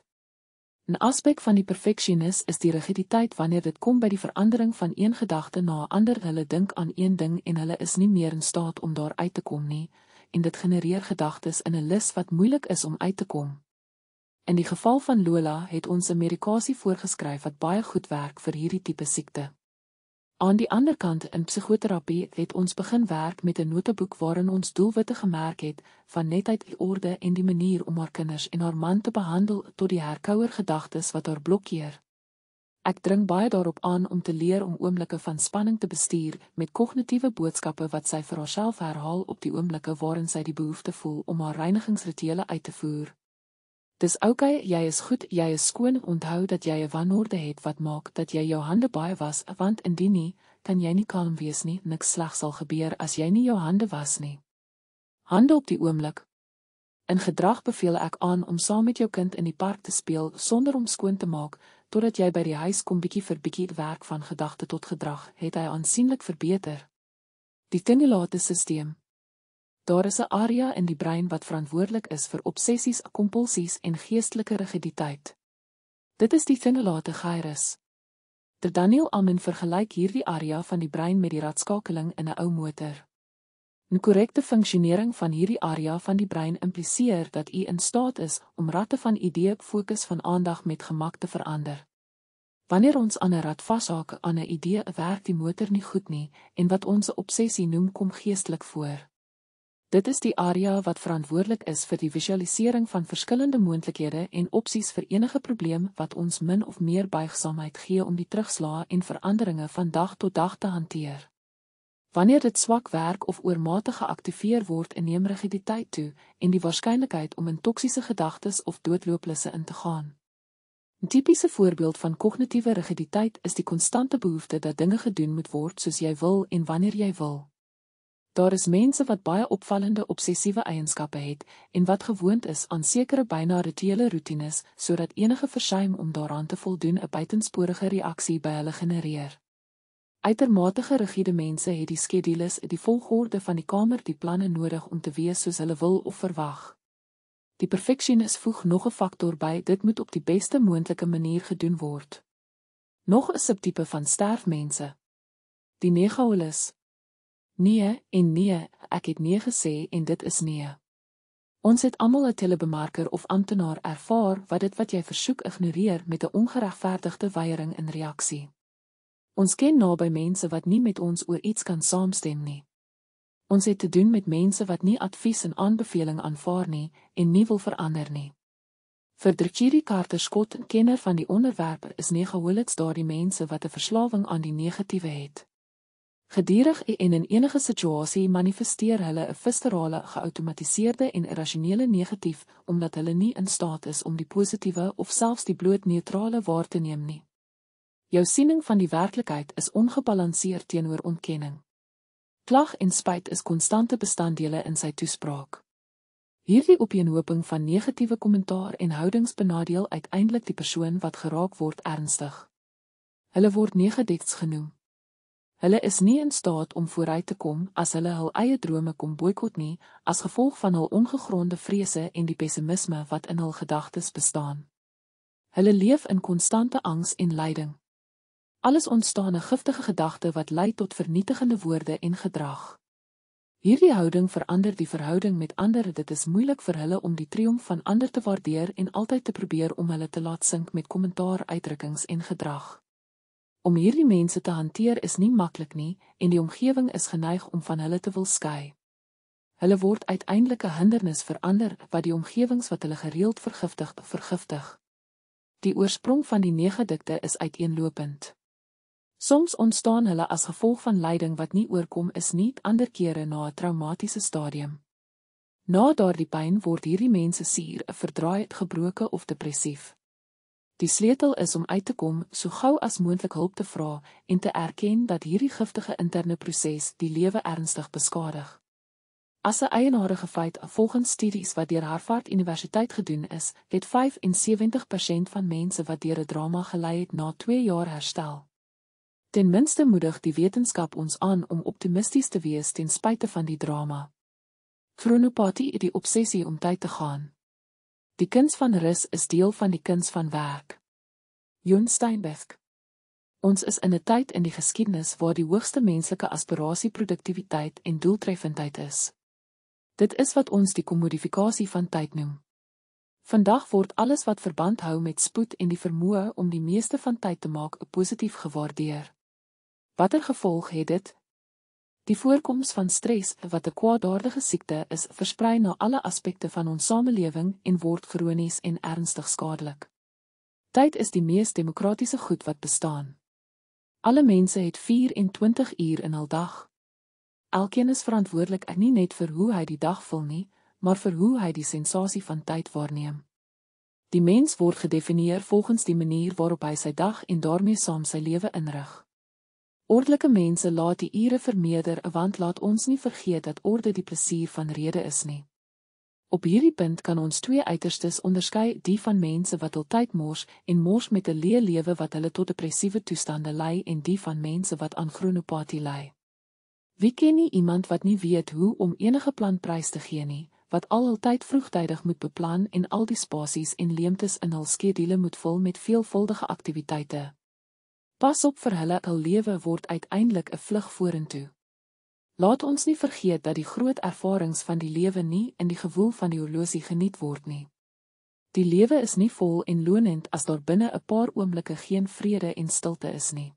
'n Aspek van die perfeksionis is die rigiditeit wanneer dit kom by die verandering van een gedagte na 'n ander. Hulle dink aan een ding en hulle is nie meer in staat om daar uit te kom nie en dit genereer gedagtes in 'n lys wat moeilik is om uit te kom. In die geval van Lola het ons 'n medikasie voorgeskryf wat baie goed werk vir hierdie tipe siekte. Aan die ander kant in psigoterapie het ons begin werk met 'n notaboek waarin ons doelwitte gemerk het van netheid, orde en die manier om haar kinders en haar man te behandel tot die herkouer gedagtes wat haar blokkeer. Ek dring baie daarop aan om te leer om oomblikke van spanning te bestuur met kognitiewe boodskappe wat sy vir haarself herhaal op die oomblikke waarin sy die behoefte voel om haar reinigingsrituele uit te voer. Dis oukei, okay, jy is goed, jy is skoon. Onthou dat jy 'n wanorde het wat maak dat jy jou hande baie was, want indien nie, kan jy nie kalm wees nie. Niks sleg sal gebeur as jy nie jou hande was nie. Hande op die oomblik. In gedrag beveel ek aan om saam met jou kind in die park te speel sonder om skoon te maak totdat jy by die huis kom bietjie vir bietjie werk van gedagte tot gedrag. Het hy aansienlik verbeter. Die tenilate stelsel Daar is 'n area in die brein wat verantwoordelik is vir obsessies, kompulsies en geestelike rigiditeit. Dit is die singulate gyrus. Ter Daniel Amen vergelyk hierdie area van die brein met die radskakeling in 'n ou motor. 'n Korrekte funksionering van hierdie area van die brein impliseer dat u in staat is om ratte van idee fokus van aandag met gemak te verander. Wanneer ons aan 'n rad vashake aan 'n idee, werk die motor nie goed nie en wat ons 'n obsessie noem, kom geestelik voor. Dit is die area wat verantwoordelik is vir die visualisering van verskillende moontlikhede en opsies vir enige probleem wat ons min of meer buigsaamheid gee om die terugslag en veranderinge van dag tot dag te hanteer. Wanneer dit swak werk of oormatig geaktiveer word, neem rigiditeit toe en die waarskynlikheid om in toksiese gedagtes of doodlooplusse in te gaan. 'n Tipiese voorbeeld van kognitiewe rigiditeit is die konstante behoefte dat dinge gedoen moet word soos jy wil en wanneer jy wil. Daar is mense wat baie opvallende obsessiewe eienskappe het en wat gewoond is aan sekere byna rituele roetines sodat enige versuim om daaraan te voldoen 'n buitensporige reaksie by hulle genereer. Uitermate rigiede mense het die skedules, die volgorde van die kamer, die planne nodig om te wees soos hulle wil of verwag. Die perfeksionis voeg nog 'n faktor by, dit moet op die beste moontlike manier gedoen word. Nog 'n subtipe van sterfmense. Die negaholis Nee en nee, ek het nee gesê en dit is nee. Ons het almal 'n telebemarker of amptenaar ervaar wat dit wat jy versoek ignoreer met 'n ongeregverdigde weiering in reaksie. Ons ken naby mense wat nie met ons oor iets kan saamstem nie. Ons het te doen met mense wat nie advies en aanbeveling aanvaar nie en nie wil verander nie. Vir Dr. Carter Scott, kenner van die onderwerp, is negeholics daardie mense wat 'n verslawing aan die negatiewe het. Gedurig en in enige situasie manifesteer hulle 'n visterale geautomatiseerde en irrasionele negatief omdat hulle nie in staat is om die positiewe of selfs die bloot neutrale waar te neem nie. Jou siening van die werklikheid is ongebalanseerd teenoor ontkenning. Klag en spyt is konstante bestanddele in sy toespraak. Hierdie opeenhoping van negatiewe kommentaar en houdings benadeel uiteindelik die persoon wat geraak word ernstig. Hulle word negadeks genoem. Hulle is nie in staat om vooruit te kom as hulle hul eie drome kom boikot nie, as gevolg van hul ongegronde vrese en die pessimisme wat in hul gedagtes bestaan. Hulle leef in konstante angs en lyding. Alles ontstaan 'n giftige gedagte wat lei tot vernietigende woorde en gedrag. Hierdie houding verander die verhouding met ander. Dit is moeilik vir hulle om die triomf van ander te waardeer en altyd te probeer om hulle te laat sink met kommentaar, uitdrukkings en gedrag. Om hierdie mense te hanteer is nie maklik nie en die omgewing is geneig om van hulle te wil skei. Hulle word uiteindelik 'n hindernis vir ander wat die omgewings wat hulle gereeld vergiftig, vergiftig. Die oorsprong van die negedikte is uiteenlopend. Soms ontstaan hulle as gevolg van lyding wat nie oorkom is nie, ander kere na 'n traumatiese stadium. Na daardie pyn word hierdie mense suur, verdraaid, gebroken of depressief. Die sleutel is om uit te kom so gou as moontlik hulp te vra en te erken dat hierdie giftige interne proses die lewe ernstig beskadig. As 'n eienaarige feit, volgens studies wat deur Harvard Universiteit gedoen is, het 75% van mense wat deur 'n drama gelei het na 2 jaar herstel. Ten minste moedig die wetenskap ons aan om optimisties te wees ten spyte van die drama. Chronopatie is die obsessie om tyd te gaan. Die kuns van rus is deel van die kuns van werk. Jon Steinbeck. Ons is in 'n tyd in die geskiedenis waar die hoogste menslike aspirasie produktiwiteit en doeltreffendheid is. Dit is wat ons die kommodifikasie van tyd noem. Vandag word alles wat verband hou met spoed en die vermoë om die meeste van tyd te maak, positief gewaardeer. Watter gevolg het dit Die voorkoms van stres, wat 'n kwaadaardige siekte is, versprei na alle aspekte van ons samelewing en word kronies en ernstig skadelik. Tyd is die mees demokratiese goed wat bestaan. Alle mense het 24 uur in hul dag. Elkeen is verantwoordelik er nie net vir hoe hy die dag vul nie, maar vir hoe hy die sensasie van tyd waarneem. Die mens word gedefinieer volgens die manier waarop hy sy dag en daarmee saam sy lewe inrig. Ordelike mense laat die ure vermeerder, want laat ons nie vergeet dat orde die plesier van rede is nie. Op hierdie punt kan ons twee uiterstes onderskei: die van mense wat hul tyd mors en mors met 'n leë lewe wat hulle tot depressiewe toestande lei en die van mense wat aan chronopatie ly. Wie ken nie iemand wat nie weet hoe om enige plan prys te gee nie, wat al hul tyd vroegtydig moet beplan en al die spasies en leemtes in hul skedules moet vul met veelvuldige aktiwiteite? Pas op vir hulle, hul lewe word uiteindelik 'n vlug vorentoe. Laat ons nie vergeet dat die groot ervarings van die lewe nie in die gewoel van die horlosie geniet word nie. Die lewe is nie vol en lonend as daar binne 'n paar oomblikke geen vrede en stilte is nie.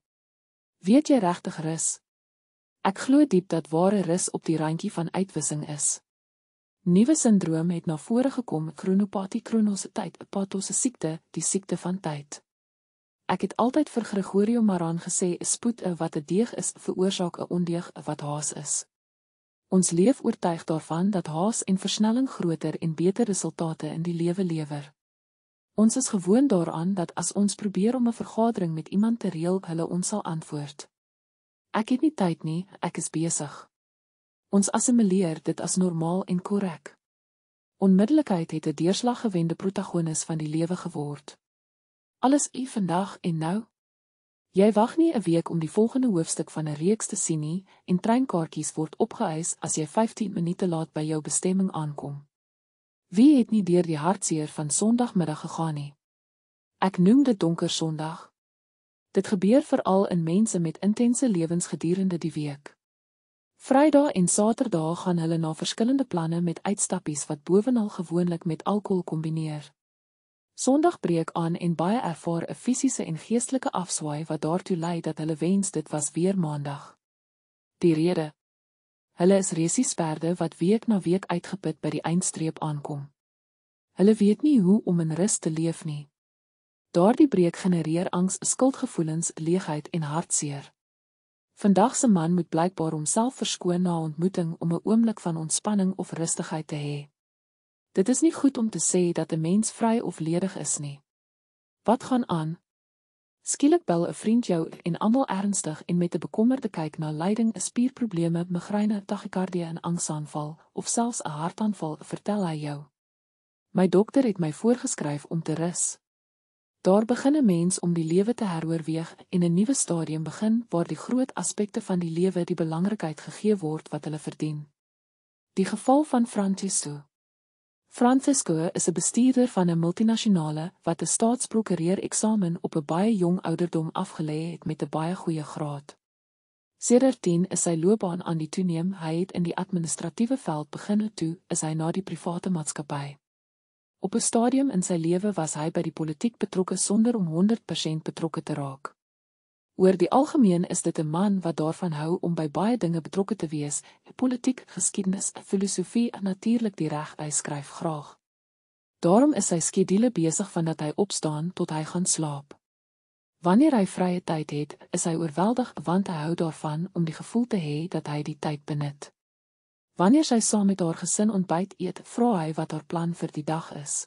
Weet jy regtig rus? Ek glo diep dat ware rus op die randjie van uitwissing is. Nuwe sindroom het na vore gekom, kronopatie kronos tyd, apatos se siekte, die siekte van tyd. Ek het altyd vir Gregorio Maran gesê, spoed eh, wat 'n deeg is, veroorsaak 'n ondeeg wat haas is. Ons leef oortuig daarvan dat haas en versnelling groter en beter resultate in die lewe lewer. Ons is gewoond daaraan dat as ons probeer om 'n vergadering met iemand te reël, hulle ons sal antwoord: Ek het nie tyd nie, ek is besig. Ons assimileer dit as normaal en korrek. Onmiddellikheid het 'n deurslaggewende protagonis van die lewe geword. Alles u vandag en nou. Jy wag nie 'n week om die volgende hoofstuk van 'n reeks te sien nie en treinkaartjies word opgeheis as jy 15 minute laat by jou bestemming aankom. Wie het nie deur die hartseer van Sondagmiddag gegaan nie? Ek noem dit donker Sondag. Dit gebeur veral in mense met intense lewens gedurende die week. Vrydag en Saterdag gaan hulle na verskillende planne met uitstappies wat bovenal gewoonlik met alkohol kombineer. Sondag breek aan en baie ervaar 'n fisiese en geestelike afswaai wat daartoe lei dat hulle wens dit was weer maandag. Die rede Hulle is resies perde wat week na week uitgeput by die eindstreep aankom. Hulle weet nie hoe om in rus te leef nie. Daardie breek genereer angs, skuldgevoelens, leegheid en hartseer. Vandag se man moet blykbaar homself verskoon na 'n ontmoeting om 'n oomblik van ontspanning of rustigheid te hê. He. Dit is nie goed om te sê dat 'n mens vry of ledig is nie. Wat gaan aan? Skielik bel 'n vriend jou en almal ernstig en met 'n bekommerde kyk na lyding, spierprobleme, migraine, tachykardie en angsaanval of selfs 'n hartaanval, vertel hy jou. My dokter het my voorgeskryf om te rus. Daar begin 'n mens om die lewe te heroorweeg en 'n nuwe stadium begin waar die groot aspekte van die lewe die belangrikheid gegee word wat hulle verdien. Die geval van Francisco Francisco is 'n bestuurder van 'n multinasjonale wat 'n staatsprokureur eksamen op 'n baie jong ouderdom afgelê het met 'n baie goeie graad. Sedert 10 is sy loopbaan aan die toeneem. Hy het in die administratiewe veld begin toe is hy na die private maatskappy. Op 'n stadium in sy lewe was hy by die politiek betrokke sonder om 100% betrokke te raak. Oor die algemeen is dit 'n man wat daarvan hou om by baie dinge betrokke te wees, politiek, geskiedenis, filosofie en natuurlik die reg. Hy skryf graag. Daarom is sy skedule besig van dat hy opstaan tot hy gaan slaap. Wanneer hy vrye tyd het, is hy oorweldig want hy hou daarvan om die gevoel te hê dat hy die tyd benut. Wanneer sy saam met haar gesin ontbyt eet, vra hy wat haar plan vir die dag is.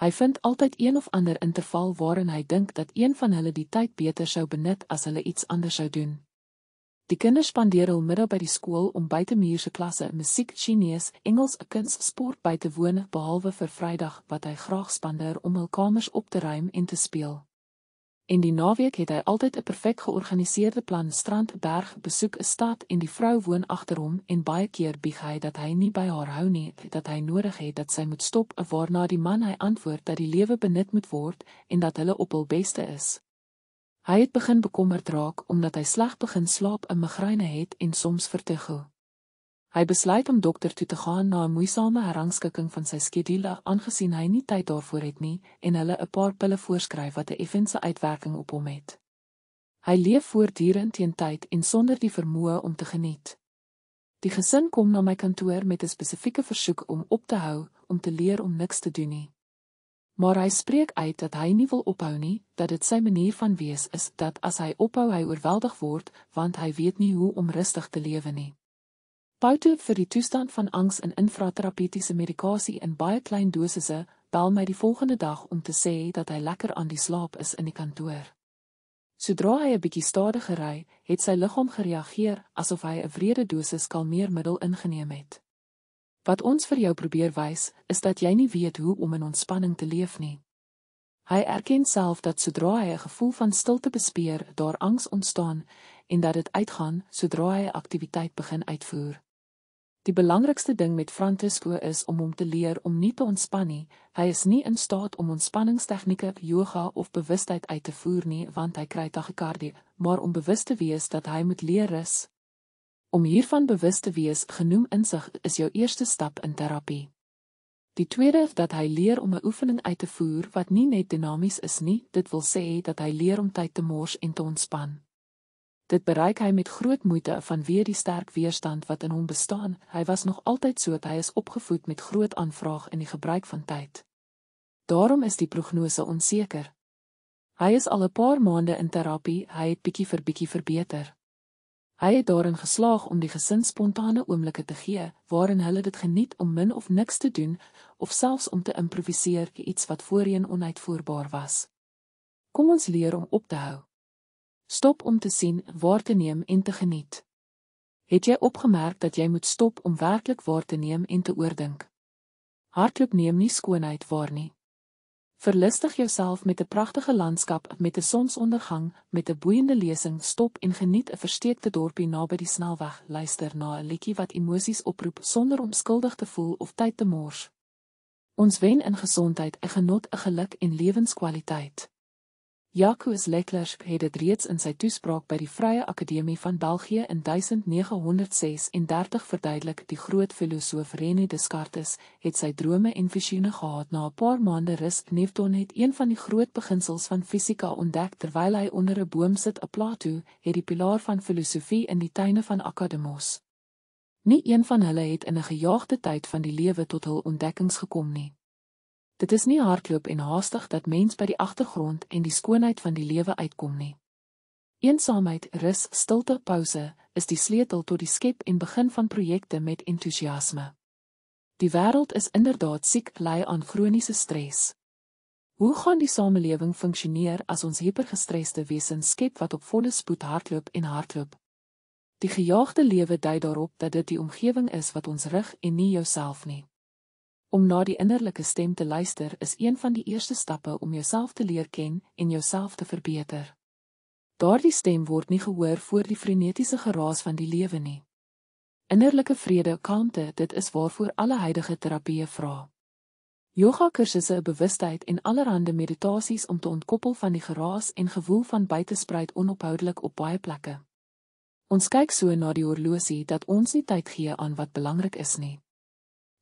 Hy vind altyd een of ander interval waarin hy dink dat een van hulle die tyd beter sou benut as hulle iets anders sou doen. Die kinders spandeer hul middag by die skool om buitemuurse klasse in musiek, Chinese, Engels, kuns, sport by te woon, behalwe vir Vrydag wat hy graag spandeer om hul kamers op te ruim en te speel en die naweek het hy altyd 'n perfek georganiseerde plan strand, berg, besoek 'n stad en die vrou woon agter hom en baie keer bieg hy dat hy nie by haar hou nie, dat hy nodig het dat sy moet stop, waarna die man hy antwoord dat die lewe benut moet word en dat hulle op hul beste is. Hy het begin bekommerd raak omdat hy sleg begin slaap, 'n migraine het en soms vertigel. Hy besluit om dokter toe te gaan na 'n moeisame herrangskikking van sy skedule aangesien hy nie tyd daarvoor het nie en hulle 'n paar pille voorskryf wat 'n effense uitwerking op hom het. Hy leef voortdurend teen tyd en sonder die vermoë om te geniet. Die gesin kom na my kantoor met 'n spesifieke versoek om op te hou om te leer om niks te doen nie. Maar hy spreek uit dat hy nie wil ophou nie, dat dit sy manier van wees is dat as hy ophou hy oorweldig word want hy weet nie hoe om rustig te lewe nie. Poute vir die toestand van angs in infraterapeutiese medikasie in baie klein dosisse bel my die volgende dag om te sê dat hy lekker aan die slaap is in die kantoor. Sodra hy 'n bietjie stadiger ry, het sy liggaam gereageer asof hy 'n wrede dosis kalmeermiddel ingeneem het. Wat ons vir jou probeer wys, is dat jy nie weet hoe om in ontspanning te leef nie. Hy erken self dat sodra hy 'n gevoel van stilte bespeer, daar angs ontstaan en dat dit uitgaan sodra hy aktiwiteit begin uitvoer. Die belangrikste ding met Francisco is om hom te leer om nie te ontspan nie. Hy is nie in staat om ontspanningstegnieke, yoga of bewustheid uit te voer nie, want hy kry tachycardie, maar om bewus te wees dat hy moet leer is. Om hiervan bewus te wees, genoem insig, is jou eerste stap in terapie. Die tweede is dat hy leer om 'n oefening uit te voer wat nie net dinamies is nie, dit wil sê dat hy leer om tyd te mors en te ontspan. Dit bereik hy met groot moeite vanweer die sterk weerstand wat in hom bestaan. Hy was nog altyd so dat hy is opgevoed met groot aanvraag in die gebruik van tyd. Daarom is die prognose onseker. Hy is al 'n paar maande in terapie. Hy het bietjie vir bietjie verbeter. Hy het daarin geslaag om die gesin spontane oomblikke te gee waarin hulle dit geniet om min of niks te doen of selfs om te improviseer iets wat voorheen onuitvoerbaar was. Kom ons leer om op te hou. Stop om te sien, waar te neem en te geniet. Het jy opgemerk dat jy moet stop om werklik waar te neem en te oordink? Hartloop neem nie skoonheid waar nie. Verlustig jouself met 'n pragtige landskap, met 'n sonsondergang, met 'n boeiende lesing, stop en geniet 'n versteekte dorpie naby die snelweg, luister na 'n liedjie wat emosies oproep sonder om skuldig te voel of tyd te mors. Ons wen in gesondheid, 'n genot, 'n geluk en lewenskwaliteit. Jacques Leclerc het dit reeds in sy toespraak by die Vrye Akademie van België in 1936 verduidelik. Die groot filosoof René Descartes het sy drome en visioene gehad na 'n paar maande rus. Neptune het een van die groot beginsels van fisika ontdek terwyl hy onder 'n boom sit. Plato het die pilaar van filosofie in die tuine van Akademos. Nie een van hulle het in 'n gejaagde tyd van die lewe tot hul ontdekkings gekom nie. Dit is nie hardloop en haastig dat mens by die agtergrond en die skoonheid van die lewe uitkom nie. Eensaamheid, rus, stilte, pouse is die sleutel tot die skep en begin van projekte met entoesiasme. Die wêreld is inderdaad siek, ly aan kroniese stres. Hoe gaan die samelewing funksioneer as ons hipergestresde wesens skep wat op volle spoed hardloop en hardloop? Die gejaagde lewe dui daarop dat dit die omgewing is wat ons rig en nie jouself nie. Om na die innerlike stem te luister is een van die eerste stappe om jouself te leer ken en jouself te verbeter. Daardie stem word nie gehoor voor die frenetiese geraas van die lewe nie. Innerlike vrede, kalmte, dit is waarvoor alle huidige terapieë vra. Yoga kursusse, bewustheid en allerlei meditasies om te ontkoppel van die geraas en gewoel van buitespruit onophoudelik op baie plekke. Ons kyk so na die horlosie dat ons nie tyd gee aan wat belangrik is nie.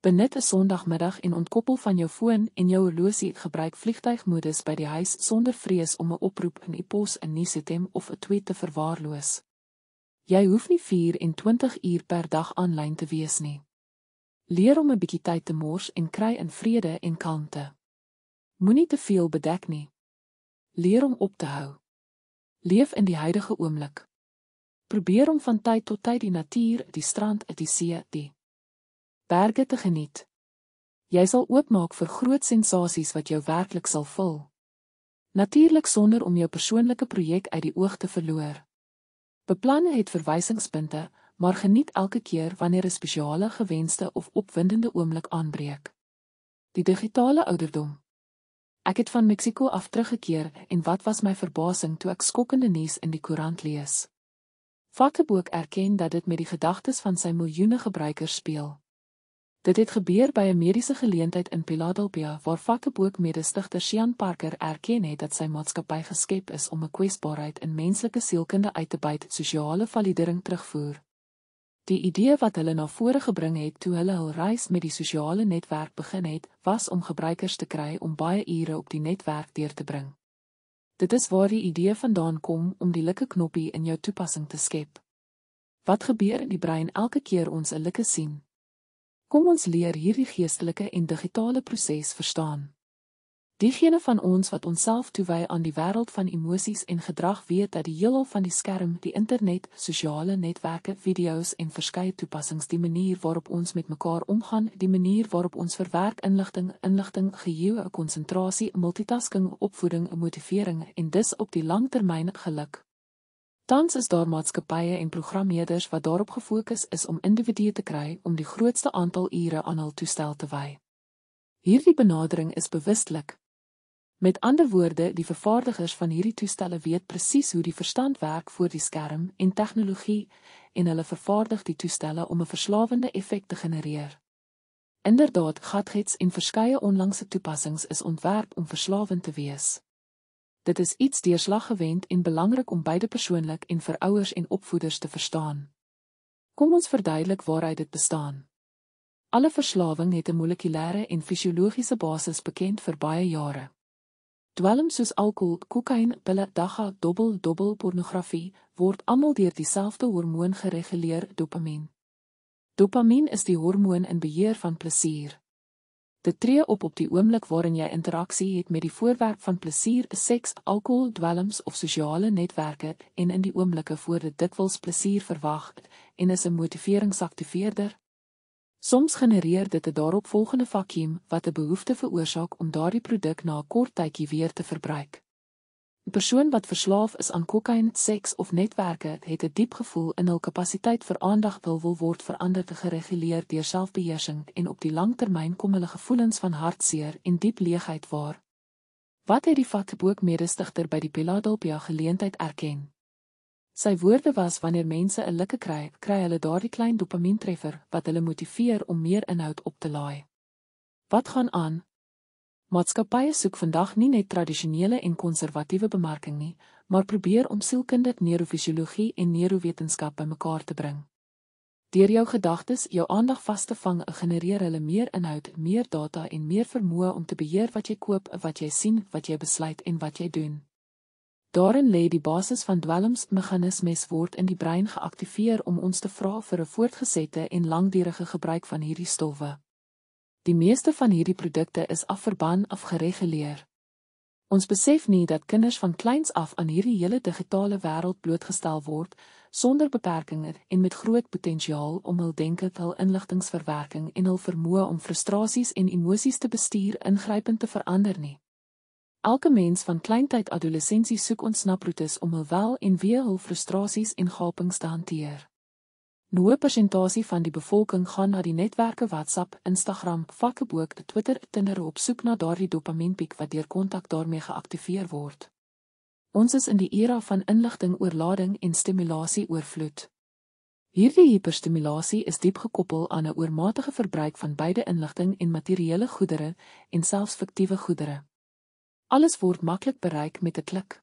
Benut 'n Sondagmiddag en ontkoppel van jou foon en jou horlosie. Gebruik vliegtuigmodus by die huis sonder vrees om 'n oproep in die pos in Nisetem of 'n tweet te verwaarloos. Jy hoef nie 24 uur per dag aanlyn te wees nie. Leer om 'n bietjie tyd te mors en kry in vrede en kalmte. Moenie te veel bedek nie. Leer om op te hou. Leef in die huidige oomblik. Probeer om van tyd tot tyd die natuur, die strand, die see te berge te geniet. Jy sal oopmaak vir groot sensasies wat jou werklik sal vul. Natuurlik sonder om jou persoonlike projek uit die oog te verloor. Beplanne het verwysingspunte, maar geniet elke keer wanneer 'n spesiale, gewenste of opwindende oomblik aanbreek. Die digitale ouderdom. Ek het van Mexiko af teruggekeer en wat was my verbasing toe ek skokkende nuus in die koerant lees. Vattenburg erken dat dit met die gedagtes van sy miljoene gebruikers speel. Dit het gebeur by 'n mediese geleentheid in Philadelphia waar Fakkeboek mede-stigter Sean Parker erken het dat sy maatskappy geskep is om 'n kwesbaarheid in menslike sielkunde uit te byt, sosiale validering terugvoer. Die idee wat hulle na vore gebring het toe hulle hul reis met die sosiale netwerk begin het, was om gebruikers te kry om baie ure op die netwerk deur te bring. Dit is waar die idee vandaan kom om die lukke knoppie in jou toepassing te skep. Wat gebeur in die brein elke keer ons 'n lukke sien? Kom ons leer hierdie geestelike en digitale proses verstaan. Diegene van ons wat onsself toewy aan die wêreld van emosies en gedrag weet dat die heelal van die skerm, die internet, sosiale netwerke, video's en verskeie toepassings die manier waarop ons met mekaar omgaan, die manier waarop ons verwerk inligting, inligting geheue, konsentrasie, multitasking, opvoeding, motivering en dus op die langtermyn geluk Tans is daar maatskappye en programmeerders wat daarop gefokus is om individue te kry om die grootste aantal ure aan hul toestel te wy. Hierdie benadering is bewuslik. Met ander woorde, die vervaardigers van hierdie toestelle weet presies hoe die verstand werk voor die skerm en tegnologie en hulle vervaardig die toestelle om 'n verslawende effek te genereer. Inderdaad, gadgets en verskeie onlangse toepassings is ontwerp om verslawend te wees. Dit is iets deurslaggewend en belangrik om beide persoonlik en vir ouers en opvoeders te verstaan. Kom ons verduidelik waaruit dit bestaan. Alle verslawing het 'n molekulêre en fisiologiese basis bekend vir baie jare. Dwelm soos alkohol, kokain, pille, dagga, dobbel, dobbel pornografie word almal deur dieselfde hormoon gereguleer, dopamien. Dopamien is die hormoon in beheer van plesier. Dit tree op op die oomblik waarin jy interaksie het met die voorwerp van plesier, seks, alkohol, dwelms of sosiale netwerke en in die oomblikke voor dit dikwels plesier verwag en is 'n motiveringsaktiveerder. Soms genereer dit 'n daaropvolgende vakuum wat 'n behoefte veroorsaak om daardie produk na 'n kort tydjie weer te verbruik. Een persoon wat verslaaf is aan kokain, seks of netwerke, het 'n diep gevoel in hul kapasiteit vir aandag wil wil word verander te gereguleer deur selfbeheersing en op die lang termyn kom hulle gevoelens van hartseer en diep leegheid waar. Wat het die Fatboek mede-stigter by die Philadelphia geleentheid erken? Sy woorde was wanneer mense 'n lekker kry, kry hulle daardie klein dopamien treffer wat hulle motiveer om meer inhoud op te laai. Wat gaan aan Maatskappye soek vandag nie net tradisionele en konservatiewe bemarking nie, maar probeer om sielkunde, neurofisiologie en neurowetenskap bymekaar te bring. Deur jou gedagtes, jou aandag vas te vang, genereer hulle meer inhoud, meer data en meer vermoë om te beheer wat jy koop, wat jy sien, wat jy besluit en wat jy doen. Daarin lê die basis van dwelmsmeganismes word in die brein geaktiveer om ons te vra vir 'n voortgesette en langdurige gebruik van hierdie stowwe. Die meeste van hierdie produkte is afverban of gereguleer. Ons besef nie dat kinders van kleins af aan hierdie hele digitale wêreld blootgestel word sonder beperkings en met groot potensiaal om hul denke, hul inligtingverwerking en hul vermoë om frustrasies en emosies te bestuur ingrypend te verander nie. Elke mens van kleintyd adolessensie soek ontsnaproetes om hul wel en wee hul frustrasies en gapings te hanteer. Noe persentasie van die bevolking gaan na die netwerke WhatsApp, Instagram, Facebook, Twitter, Tinder op soek na daardie dopamienpiek wat deur kontak daarmee geaktiveer word. Ons is in die era van inligting oorlading en stimulasie oorvloed. Hierdie hiperstimulasie is diep gekoppel aan 'n oormatige verbruik van beide inligting en materiële goedere en selfs fiktiewe goedere. Alles word maklik bereik met 'n klik.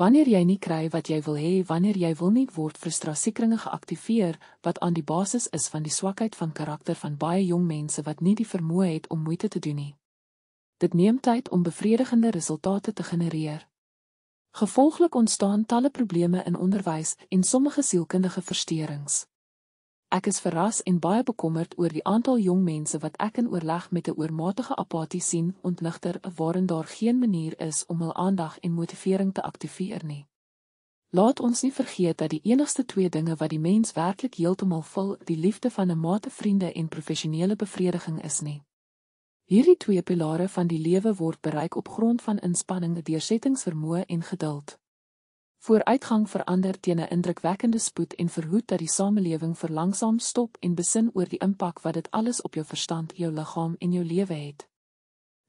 Wanneer jy nie kry wat jy wil hê, wanneer jy wil nie word frustrasiekringe geaktiveer wat aan die basis is van die swakheid van karakter van baie jong mense wat nie die vermoë het om moeite te doen nie. Dit neem tyd om bevredigende resultate te genereer. Gevolglik ontstaan talle probleme in onderwys en sommige sielkundige verstoringe. Ek is verras en baie bekommerd oor die aantal jong mense wat ek in oorleg met 'n oormatige apatie sien ontligter waarin daar geen manier is om hul aandag en motivering te aktiveer nie. Laat ons nie vergeet dat die enigste twee dinge wat die mens werklik heeltemal vul, die liefde van 'n mate vriende en professionele bevrediging is nie. Hierdie twee pilare van die lewe word bereik op grond van inspanning, deursettingsvermoë en geduld. Vooruitgang verander teen 'n indrukwekkende spoed en verhoed dat die samelewing verlangsaam stop en besin oor die impak wat dit alles op jou verstand, jou liggaam en jou lewe het.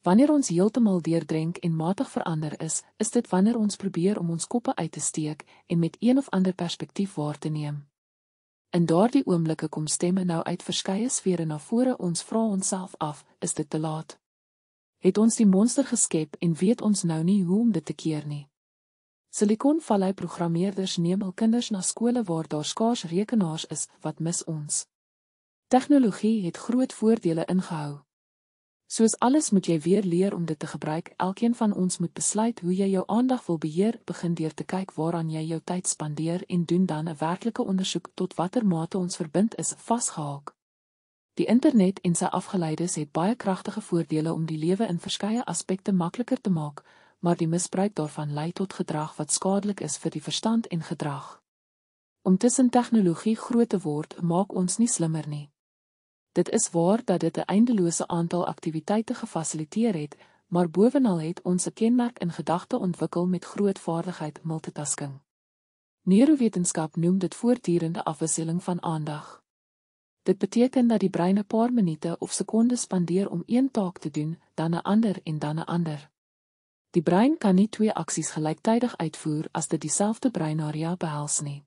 Wanneer ons heeltemal deurdrink en matig verander is, is dit wanneer ons probeer om ons koppe uit te steek en met een of ander perspektief waar te neem. In daardie oomblikke kom stemme nou uit verskeie sfere na vore ons vra onsself af, is dit te laat? Het ons die monster geskep en weet ons nou nie hoe om dit te keer nie? Silicon Valley programmeerders neem hul kinders na skole waar daar skaars rekenaars is, wat mis ons. Tegnologie het groot voordele ingehou. Soos alles moet jy weer leer om dit te gebruik. Elkeen van ons moet besluit hoe jy jou aandag wil beheer, begin deur te kyk waaraan jy jou tyd spandeer en doen dan 'n werklike ondersoek tot watter mate ons verbind is vasgehaak. Die internet en sy afgeleides het baie kragtige voordele om die lewe in verskeie aspekte makliker te maak, maar die misbruik daarvan lei tot gedrag wat skadelik is vir die verstand en gedrag. Om tussen tegnologie groot te word, maak ons nie slimmer nie. Dit is waar dat dit 'n eindelose aantal aktiwiteite gefasiliteer het, maar bovenal het ons 'n kenmerk in gedagte ontwikkel met groot vaardigheid multitasking. Neurowetenskap noem dit voortdurende afwisseling van aandag. Dit beteken dat die brein 'n paar minute of sekondes spandeer om een taak te doen, dan 'n ander en dan 'n ander. Die brein kan nie twee aksies gelyktydig uitvoer as dit dieselfde breinarea behels nie.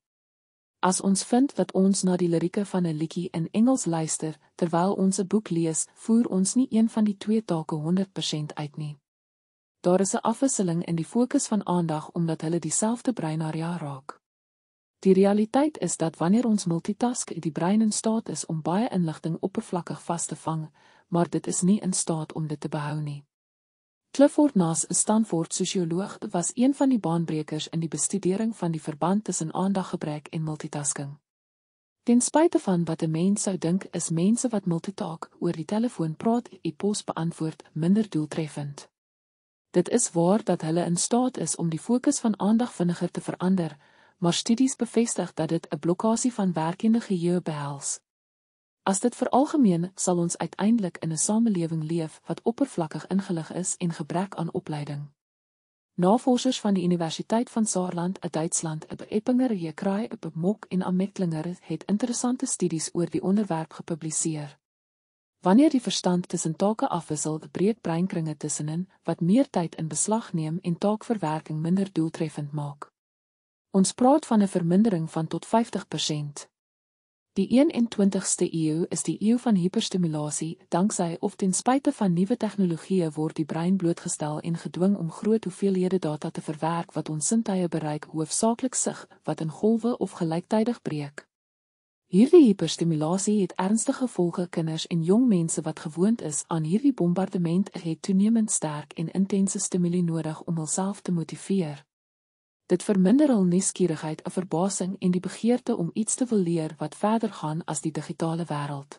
As ons vind dat ons na die lirieke van 'n liedjie in Engels luister terwyl ons 'n boek lees, voer ons nie een van die twee take 100% uit nie. Daar is 'n afwisseling in die fokus van aandag omdat hulle dieselfde breinarea raak. Die realiteit is dat wanneer ons multitask, die brein in staat is om baie inligting oppervlakkig vas te vang, maar dit is nie in staat om dit te behou nie. Clifford Nas, 'n Stanford-sosioloog, was een van die baanbrekers in die bestudering van die verband tussen aandaggebrek en multitasking. Ten spyte van wat 'n mens sou dink, is mense wat multitaak oor die telefoon praat, e-pos beantwoord, minder doeltreffend. Dit is waar dat hulle in staat is om die fokus van aandag vinniger te verander, maar studies bevestig dat dit 'n blokkade van werkende geheue behels. As dit vir algemeen, sal ons uiteindelik in 'n samelewing leef wat oppervlakkig ingelig is en gebrek aan opleiding. Navorsers van die Universiteit van Saarland, Duitsland, Eppinger, Jekraai, Bemok en Ametlinger het interessante studies oor die onderwerp gepubliseer. Wanneer die verstand tussen take afwissel, breek breinkringe tussenin wat meer tyd in beslag neem en taakverwerking minder doeltreffend maak. Ons praat van 'n vermindering van tot 50%. Die 21ste eeu is die eeu van hiperstimulasie, danksy of ten spyte van nuwe tegnologieë word die brein blootgestel en gedwing om groot hoeveelhede data te verwerk wat ons sintuie bereik, hoofsaaklik sig, wat in golwe of gelyktydig breek. Hierdie hiperstimulasie het ernstige gevolge vir kinders en jong mense wat gewoond is aan hierdie bombardement, het toenemend sterk en intense stimule nodig om hulself te motiveer. Dit verminder al nieuwsgierigheid, 'n verbasing en die begeerte om iets te wil leer wat verder gaan as die digitale wêreld.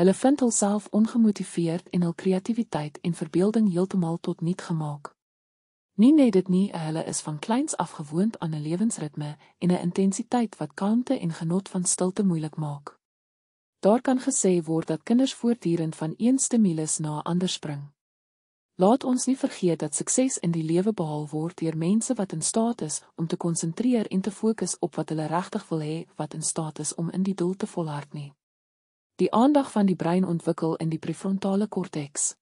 Hulle vind hulself ongemotiveerd en hul kreatiwiteit en verbeelding heeltemal tot niet gemaak. Nie net dit nie, hulle is van kleins af gewoond aan 'n lewensritme en 'n intensiteit wat kalmte en genot van stilte moeilik maak. Daar kan gesê word dat kinders voortdurend van een stimulus na 'n ander spring. Laat ons nie vergeet dat sukses in die lewe behaal word deur mense wat in staat is om te konsentreer en te fokus op wat hulle regtig wil hê, wat in staat is om in die doel te volhard nie. Die aandag van die brein ontwikkel in die prefrontale korteks.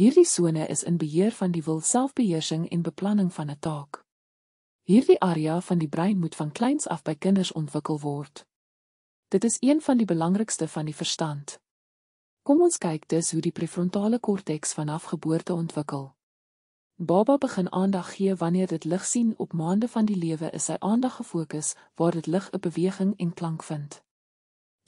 Hierdie sone is in beheer van die wil, selfbeheersing en beplanning van 'n taak. Hierdie area van die brein moet van kleins af by kinders ontwikkel word. Dit is een van die belangrikste van die verstand. Kom ons kyk dus hoe die prefrontale korteks vanaf geboorte ontwikkel. Baba begin aandag gee wanneer dit lig sien op maande van die lewe is sy aandag gefokus waar dit lig 'n beweging en klank vind.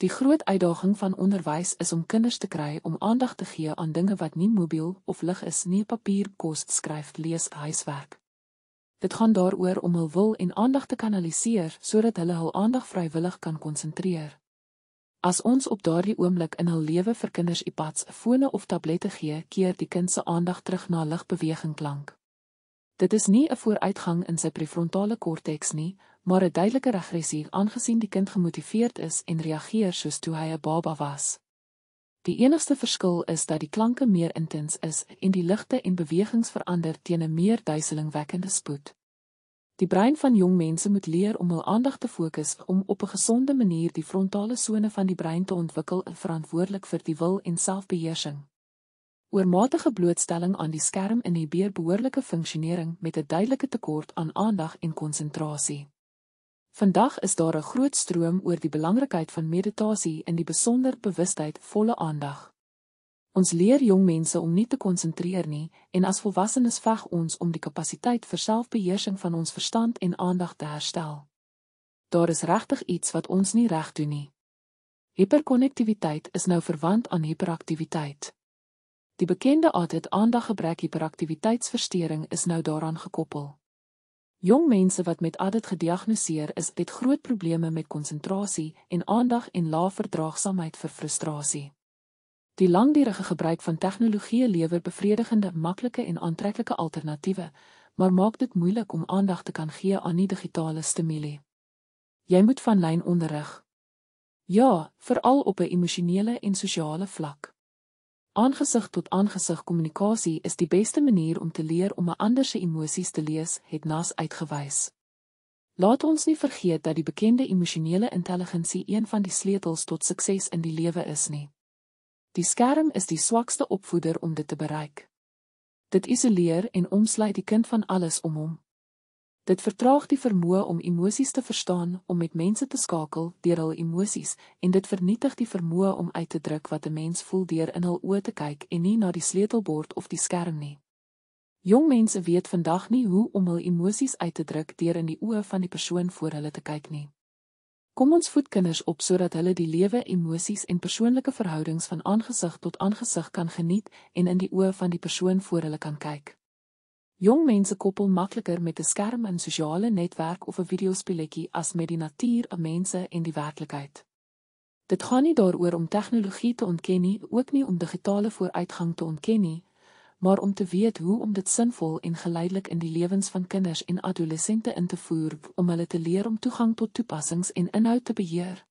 Die groot uitdaging van onderwys is om kinders te kry om aandag te gee aan dinge wat nie mobiel of lig is nie, papier, kos, skryf, lees, huiswerk. Dit gaan daaroor om hul wil en aandag te kanaliseer sodat hulle hul aandag vrywillig kan konsentreer. As ons op daardie oomblik in hul lewe vir kinders iPads, fone of tablette gee, keer die kind se aandag terug na ligbeweging klank. Dit is nie 'n vooruitgang in sy prefrontale korteks nie, maar 'n duidelike regressie aangesien die kind gemotiveerd is en reageer soos toe hy 'n baba was. Die enigste verskil is dat die klanke meer intens is en die ligte en bewegings verander teen 'n meer duiselingwekkende spoed. Die brein van jong mense moet leer om hul aandag te fokus om op 'n gesonde manier die frontale sone van die brein te ontwikkel en verantwoordelik vir die wil en selfbeheersing. Oormatige blootstelling aan die skerm inhibeer behoorlike funksionering met 'n duidelike tekort aan aandag en konsentrasie. Vandag is daar 'n groot stroom oor die belangrikheid van meditasie in die besonder bewustheid volle aandag. Ons leer jong mense om nie te konsentreer nie en as volwassenes veg ons om die kapasiteit vir selfbeheersing van ons verstand en aandag te herstel. Daar is regtig iets wat ons nie reg doen nie. Hiperkonnektiwiteit is nou verwant aan hiperaktiwiteit. Die bekende aardet aandaggebrek hiperaktiwiteitsversteuring is nou daaraan gekoppel. Jong mense wat met ADHD gediagnoseer is, het groot probleme met konsentrasie en aandag en lae verdraagsaamheid vir frustrasie. Die langdurige gebruik van tegnologie lewer bevredigende, maklike en aantreklike alternatiewe, maar maak dit moeilik om aandag te kan gee aan die digitale stimulie. Jy moet van lyn onderrig. Ja, veral op 'n emosionele en sosiale vlak. Aangesig tot aangesig kommunikasie is die beste manier om te leer om 'n ander se emosies te lees, het Nas uitgewys. Laat ons nie vergeet dat die bekende emosionele intelligensie een van die sleutels tot sukses in die lewe is nie. Die skerm is die swakste opvoeder om dit te bereik. Dit isoleer en omsluit die kind van alles om hom. Dit vertraag die vermoë om emosies te verstaan, om met mense te skakel deur hul emosies en dit vernietig die vermoë om uit te druk wat 'n mens voel deur in hul oë te kyk en nie na die sleutelbord of die skerm nie. Jong mense weet vandag nie hoe om hul emosies uit te druk deur in die oë van die persoon voor hulle te kyk nie. Kom ons voed kinders op sodat hulle die lewe, emosies en persoonlike verhoudings van aangesig tot aangesig kan geniet en in die oë van die persoon voor hulle kan kyk. Jong mense koppel makliker met 'n skerm in sosiale netwerk of 'n videospeletjie as met die natuur, aan mense en die werklikheid. Dit gaan nie daaroor om tegnologie te ontken nie, ook nie om digitale vooruitgang te ontken nie, maar om te weet hoe om dit sinvol en geleidelik in die lewens van kinders en adolessente in te voer, om hulle te leer om toegang tot toepassings en inhoud te beheer.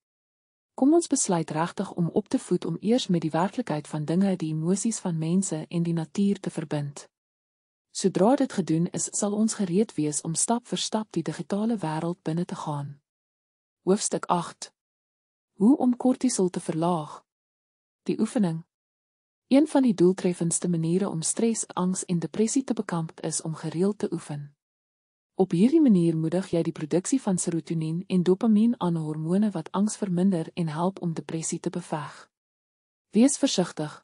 Kom ons besluit regtig om op te voed om eers met die werklikheid van dinge, die emosies van mense en die natuur te verbind. Sodra dit gedoen is, sal ons gereed wees om stap vir stap die digitale wêreld binne te gaan. Hoofstuk 8. Hoe om kortisol te verlaag. Die oefening Een van die doeltreffendste maniere om stres, angs en depressie te bekamp is om gereeld te oefen. Op hierdie manier moedig jy die produksie van serotonien en dopamien aan hormone wat angs verminder en help om depressie te beveg. Wees versigtig.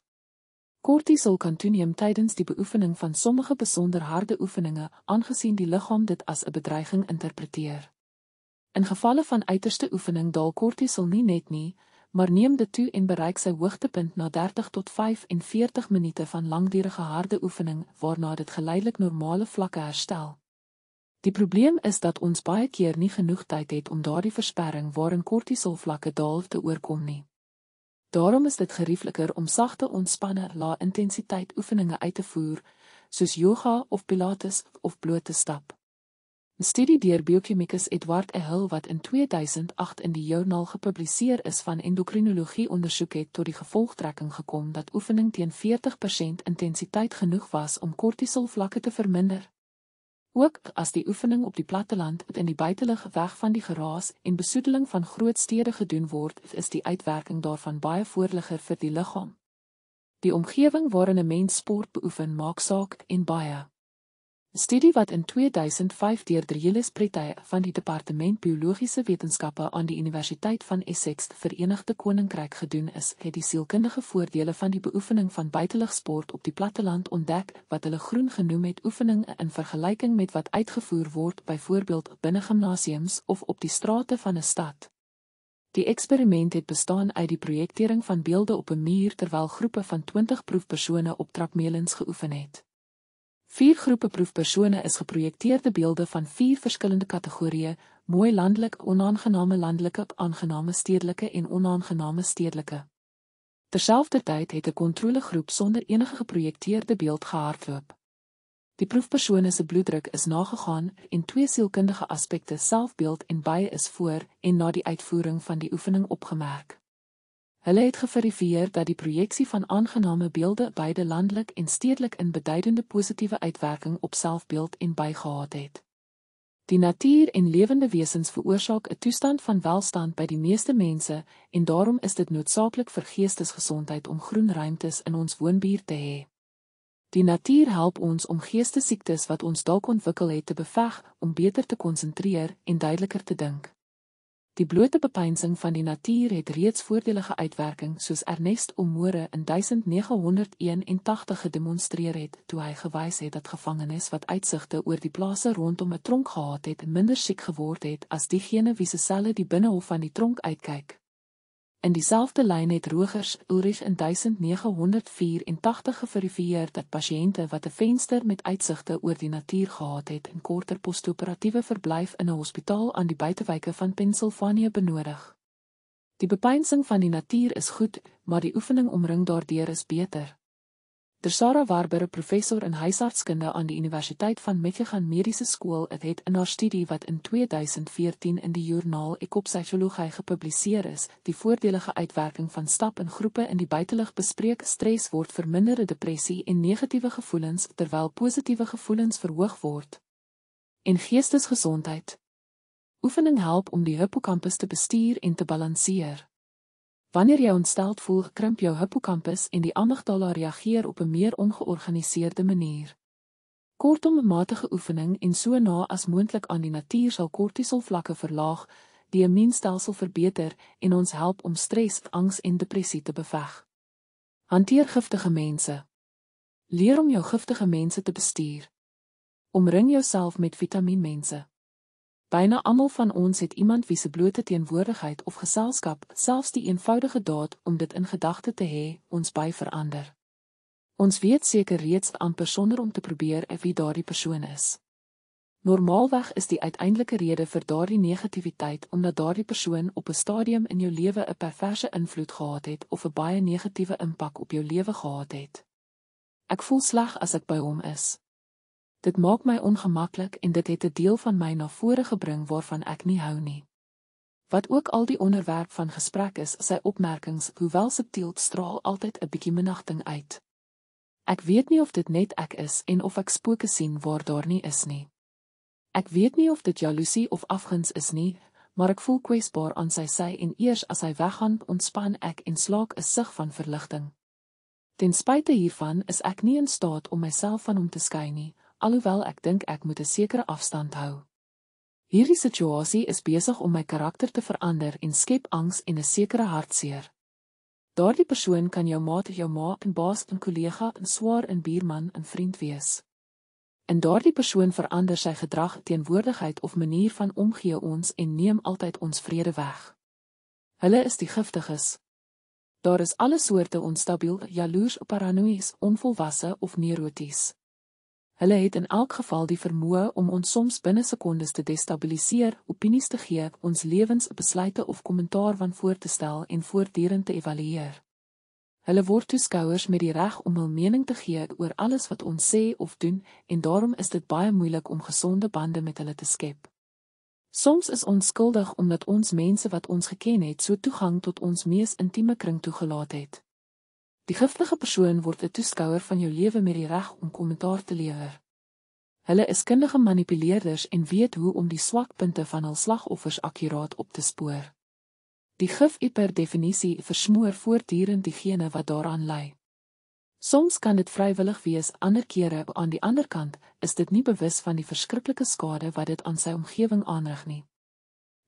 Kortisol kan toeneem tydens die beoefening van sommige besonder harde oefeninge, aangesien die liggaam dit as 'n bedreiging interpreteer. In gevalle van uiterste oefening daal kortisol nie net nie, maar neem dit toe en bereik sy hoogtepunt na 30 tot 45 minute van langdurige harde oefening, waarna dit geleidelik normale vlakke herstel. Die probleem is dat ons baie keer nie genoeg tyd het om daardie versperring waarin kortisol vlakke daal te oorkom nie. Daarom is dit geriefliker om sagte ontspanne, lae-intensiteit oefeninge uit te voer, soos yoga of pilates of bloot te stap. 'n Studie deur biokemikus Edward Ehill wat in 2008 in die joernaal gepubliseer is van endokrinologie ondersoek het tot die gevolgtrekking gekom dat oefening teen 40% intensiteit genoeg was om kortisol vlakke te verminder. Ook as die oefening op die platteland in die buitelug weg van die geraas en besoedeling van groot stede gedoen word, is die uitwerking daarvan baie voordeliger vir die liggaam. Die omgewing waarin 'n mens sport beoefen, maak saak en baie 'n Studie wat in 2005 deur Drielis Pretay van die Departement Biologiese Wetenskappe aan die Universiteit van Essex, Verenigde Koninkryk gedoen is, het die sielkundige voordele van die beoefening van buitelugsport op die platteland ontdek wat hulle groen genoem het oefening in vergelyking met wat uitgevoer word byvoorbeeld binne gimnasiums of op die strate van 'n stad. Die eksperiment het bestaan uit die projektering van beelde op 'n muur terwyl groepe van 20 proefpersone op trapmelens geoefen het. Vier groepe proefpersone is geprojekteerde beelde van vier verskillende kategorieë: mooi landelik, onaangename landelike, aangename stedelike en onaangename stedelike. Terselfdertyd het 'n kontrolegroep sonder enige geprojekteerde beeld gehardloop. Die proefpersone se bloeddruk is nagegaan en twee sielkundige aspekte, selfbeeld en baie is voor en na die uitvoering van die oefening opgemerk. Hulle het geverifieer dat die projeksie van aangename beelde beide landelik en stedelik in beduidende positiewe uitwerking op selfbeeld en bygehaat het. Die natuur en lewende wesens veroorsaak 'n toestand van welstand by die meeste mense en daarom is dit noodsaaklik vir geestesgesondheid om groen ruimtes in ons woonbuurte te hê. Die natuur help ons om geestesiektes wat ons dalk ontwikkel het te beveg, om beter te konsentreer en duideliker te dink. Die blote bepeinsing van die natuur het reeds voordelige uitwerking soos Ernest Omore in 1981 gedemonstreer het toe hy gewys het dat gevangenes wat uitsigte oor die plase rondom 'n tronk gehad het, minder siek geword het as diegene wie se selle die binnehof van die tronk uitkyk. In dieselfde lyn het Rogers Ulrich in 1984 geverifieer dat pasiënte wat 'n venster met uitsigte oor die natuur gehad het en korter postoperatiewe verblyf in 'n hospitaal aan die buitewyke van Pennsylvania benodig. Die bepeinsing van die natuur is goed, maar die oefening omring daardeur is beter. Dr. Sarah Warber, professor in huisartskunde aan die Universiteit van Michigan Mediese Skool, het in haar studie wat in 2014 in die joernaal Ekopsychologie gepubliseer is, die voordelige uitwerking van stap in groepe in die buitelug bespreek. Stres word verminderde depressie en negatiewe gevoelens terwyl positiewe gevoelens verhoog word. En geestesgesondheid. Oefening help om die hippocampus te bestuur en te balanseer. Wanneer jy ontsteld voel, krimp jou hippocampus en die amygdala reageer op 'n meer ongeorganiseerde manier. Kortom, matige oefening en so na as moontlik aan die natuur sal kortisol vlakke verlaag, die immuunstelsel verbeter en ons help om stres, angs en depressie te beveg. Hanteer giftige mense. Leer om jou giftige mense te bestuur. Omring jouself met vitamienmense. Byna almal van ons het iemand wie se blote teenwoordigheid of geselskap, selfs die eenvoudige daad om dit in gedagte te hê, ons baie verander. Ons weet seker reeds amper sonder om te probeer wie daardie persoon is. Normaalweg is die uiteindelike rede vir daardie negativiteit omdat daardie persoon op 'n stadium in jou lewe 'n perverse invloed gehad het of 'n baie negatiewe impak op jou lewe gehad het. Ek voel sleg as ek by hom is. Dit maak my ongemaklik en dit het 'n deel van my na vore gebring waarvan ek nie hou nie. Wat ook al die onderwerp van gesprek is, sy opmerkings, hoewel subtiel, straal altyd 'n bietjie minagting uit. Ek weet nie of dit net ek is en of ek spooke sien waar daar nie is nie. Ek weet nie of dit jaloesie of afguns is nie, maar ek voel kwesbaar aan sy sy en eers as hy weggaan, ontspan ek en slaak 'n sug van verligting. Ten spyte hiervan is ek nie in staat om myself van hom te skei nie, alhoewel ek dink ek moet 'n sekere afstand hou. Hierdie situasie is besig om my karakter te verander en skep angs en 'n sekere hartseer. Daardie persoon kan jou maat of jou ma en baas en kollega en swaar en buurman en vriend wees. En daardie persoon verander sy gedrag, teenwoordigheid of manier van omgee ons en neem altyd ons vrede weg. Hulle is die giftiges. Daar is alle soorte onstabiel, jaloers, paranoïes, onvolwasse of neuroties. Hulle het in elk geval die vermoë om ons soms binne sekondes te destabiliseer, opinies te gee, ons lewens besluite of kommentaar van voor te stel en voortdurend te evalueer. Hulle word toeskouers met die reg om hul mening te gee oor alles wat ons sê of doen en daarom is dit baie moeilik om gesonde bande met hulle te skep. Soms is ons skuldig omdat ons mense wat ons geken het, so toegang tot ons mees intieme kring toegelaat het. Die giftige persoon word 'n toeskouer van jou lewe met die reg om kommentaar te lewer. Hulle is kundige manipuleerders en weet hoe om die swakpunte van hul slagoffers akkuraat op te spoor. Die gif-iper definisie versmoor voortdurend diegene wat daaraan ly. Soms kan dit vrywillig wees, ander kere aan die ander kant is dit nie bewus van die verskriklike skade wat dit aan sy omgewing aanrig nie.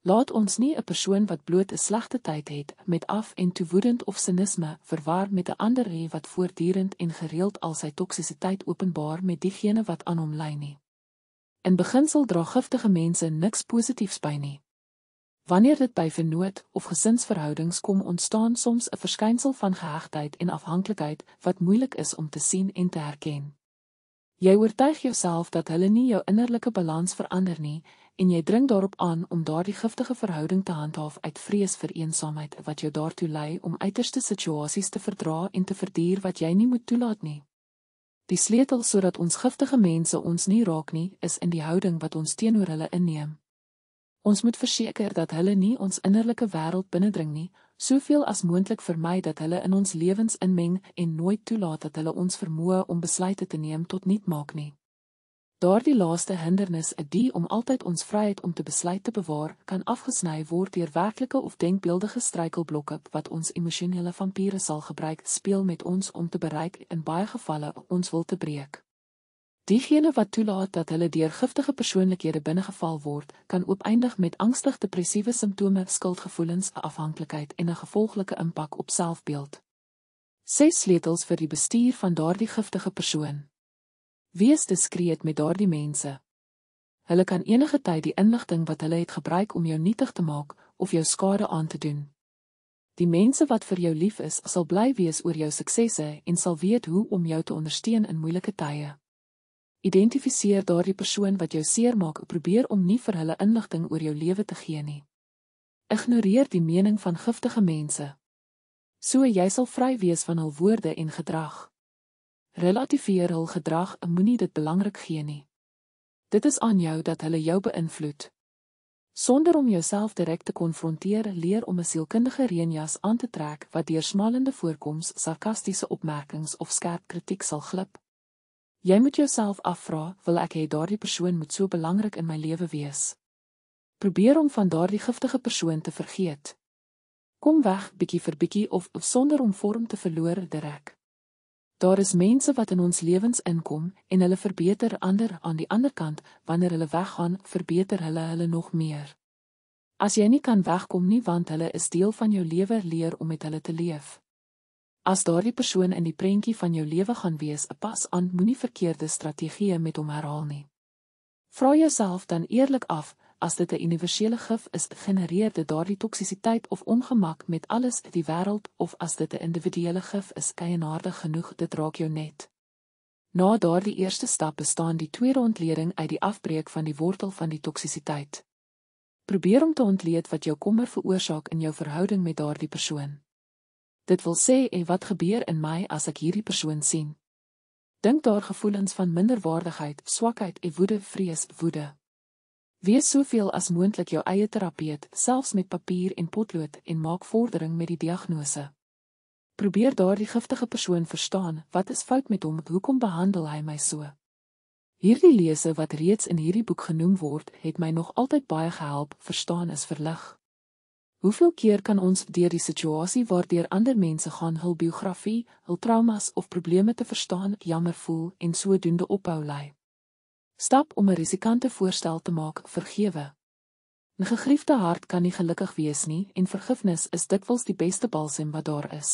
Laat ons nie 'n persoon wat bloot 'n slegte tyd het met af en toe woedend of sinisme verwar met 'n ander hê wat voortdurend en gereeld al sy toksisiteit openbaar met diegene wat aan hom ly nie. In beginsel dra giftige mense niks positiefs by nie. Wanneer dit by vernoot of gesinsverhoudings kom ontstaan soms 'n verskynsel van gehegtheid en afhanklikheid wat moeilik is om te sien en te herken. Jy oortuig jouself dat hulle nie jou innerlike balans verander nie en jy dring daarop aan om daardie giftige verhouding te handhaaf uit vrees vir eensaamheid wat jou daartoe lei om uiterste situasies te verdra en te verduur wat jy nie moet toelaat nie. Die sleutel sodat ons giftige mense ons nie raak nie, is in die houding wat ons teenoor hulle inneem. Ons moet verseker dat hulle nie ons innerlike wêreld binnendring nie, soveel as moontlik vermy dat hulle in ons lewens inmeng en nooit toelaat dat hulle ons vermoë om besluite te neem tot nut maak nie. Daardie laaste hindernis, 'n die om altyd ons vryheid om te besluit te bewaar, kan afgesny word deur werklike of denkbeeldige struikelblokke wat ons emosionele vampiere sal gebruik speel met ons om te bereik in baie gevalle ons wil te breek. Diegene wat toelaat dat hulle deur giftige persoonlikhede binnegeval word, kan oopeindig met angstig-depressiewe simptome, skuldgevoelens, afhanklikheid en 'n gevolglike impak op selfbeeld. Ses sleutels vir die bestuur van daardie giftige persoon. Wees diskreet met daardie mense. Hulle kan enige tyd die inligting wat hulle het gebruik om jou nietig te maak of jou skade aan te doen. Die mense wat vir jou lief is, sal bly wees oor jou suksesse en sal weet hoe om jou te ondersteun in moeilike tye. Identifiseer daardie persoon wat jou seermaak en probeer om nie vir hulle inligting oor jou lewe te gee nie. Ignoreer die mening van giftige mense. So jy sal vry wees van hul woorde en gedrag. Relativeer hul gedrag en moenie dit belangrik gee nie. Dit is aan jou dat hulle jou beïnvloed. Sonder om jouself direk te konfronteer, leer om 'n sielkundige reënjas aan te trek wat deursmalende voorkoms, sarkastiese opmerkings of skerp kritiek sal glip. Jy moet jouself afvra, wil ek hê daardie persoon moet so belangrik in my lewe wees? Probeer om van daardie giftige persoon te vergeet. Kom weg bietjie vir bietjie of, of sonder om vorm te verloor direk. Daar is mense wat in ons lewens inkom en hulle verbeter ander aan die ander kant, wanneer hulle weggaan, verbeter hulle hulle nog meer. As jy nie kan wegkom nie want hulle is deel van jou lewe, leer om met hulle te leef. As daardie persoon in die prentjie van jou lewe gaan wees, pas aan, moenie verkeerde strategieë met hom herhaal nie. Vra jouself dan eerlik af, as dit 'n universele gif is, genereer dit daardie toksisiteit of ongemak met alles in die wêreld of as dit 'n individuele gif is, kyenhardig genoeg, dit raak jou net. Na daardie eerste stap bestaan die tweede ontleding uit die afbreek van die wortel van die toksisiteit. Probeer om te ontleed wat jou kommer veroorsaak in jou verhouding met daardie persoon. Dit wil sê, en wat gebeur in my as ek hierdie persoon sien? Dink daar gevoelens van minderwaardigheid, swakheid en woede, vrees, woede. Wees soveel as moontlik jou eie terapeut, selfs met papier en potlood en maak vordering met die diagnose. Probeer daardie giftige persoon verstaan. Wat is fout met hom? Hoekom behandel hy my so? Hierdie lese wat reeds in hierdie boek genoem word, het my nog altyd baie gehelp verstaan is verlig. Hoeveel keer kan ons deur die situasie waardeur ander mense gaan hul biografie, hul traumas of probleme te verstaan, jammer voel en sodoende ophou lei? Stap om 'n risikante voorstel te maak, vergewe. 'n Gegriefde hart kan nie gelukkig wees nie en vergifnis is dikwels die beste balsem wat daar is.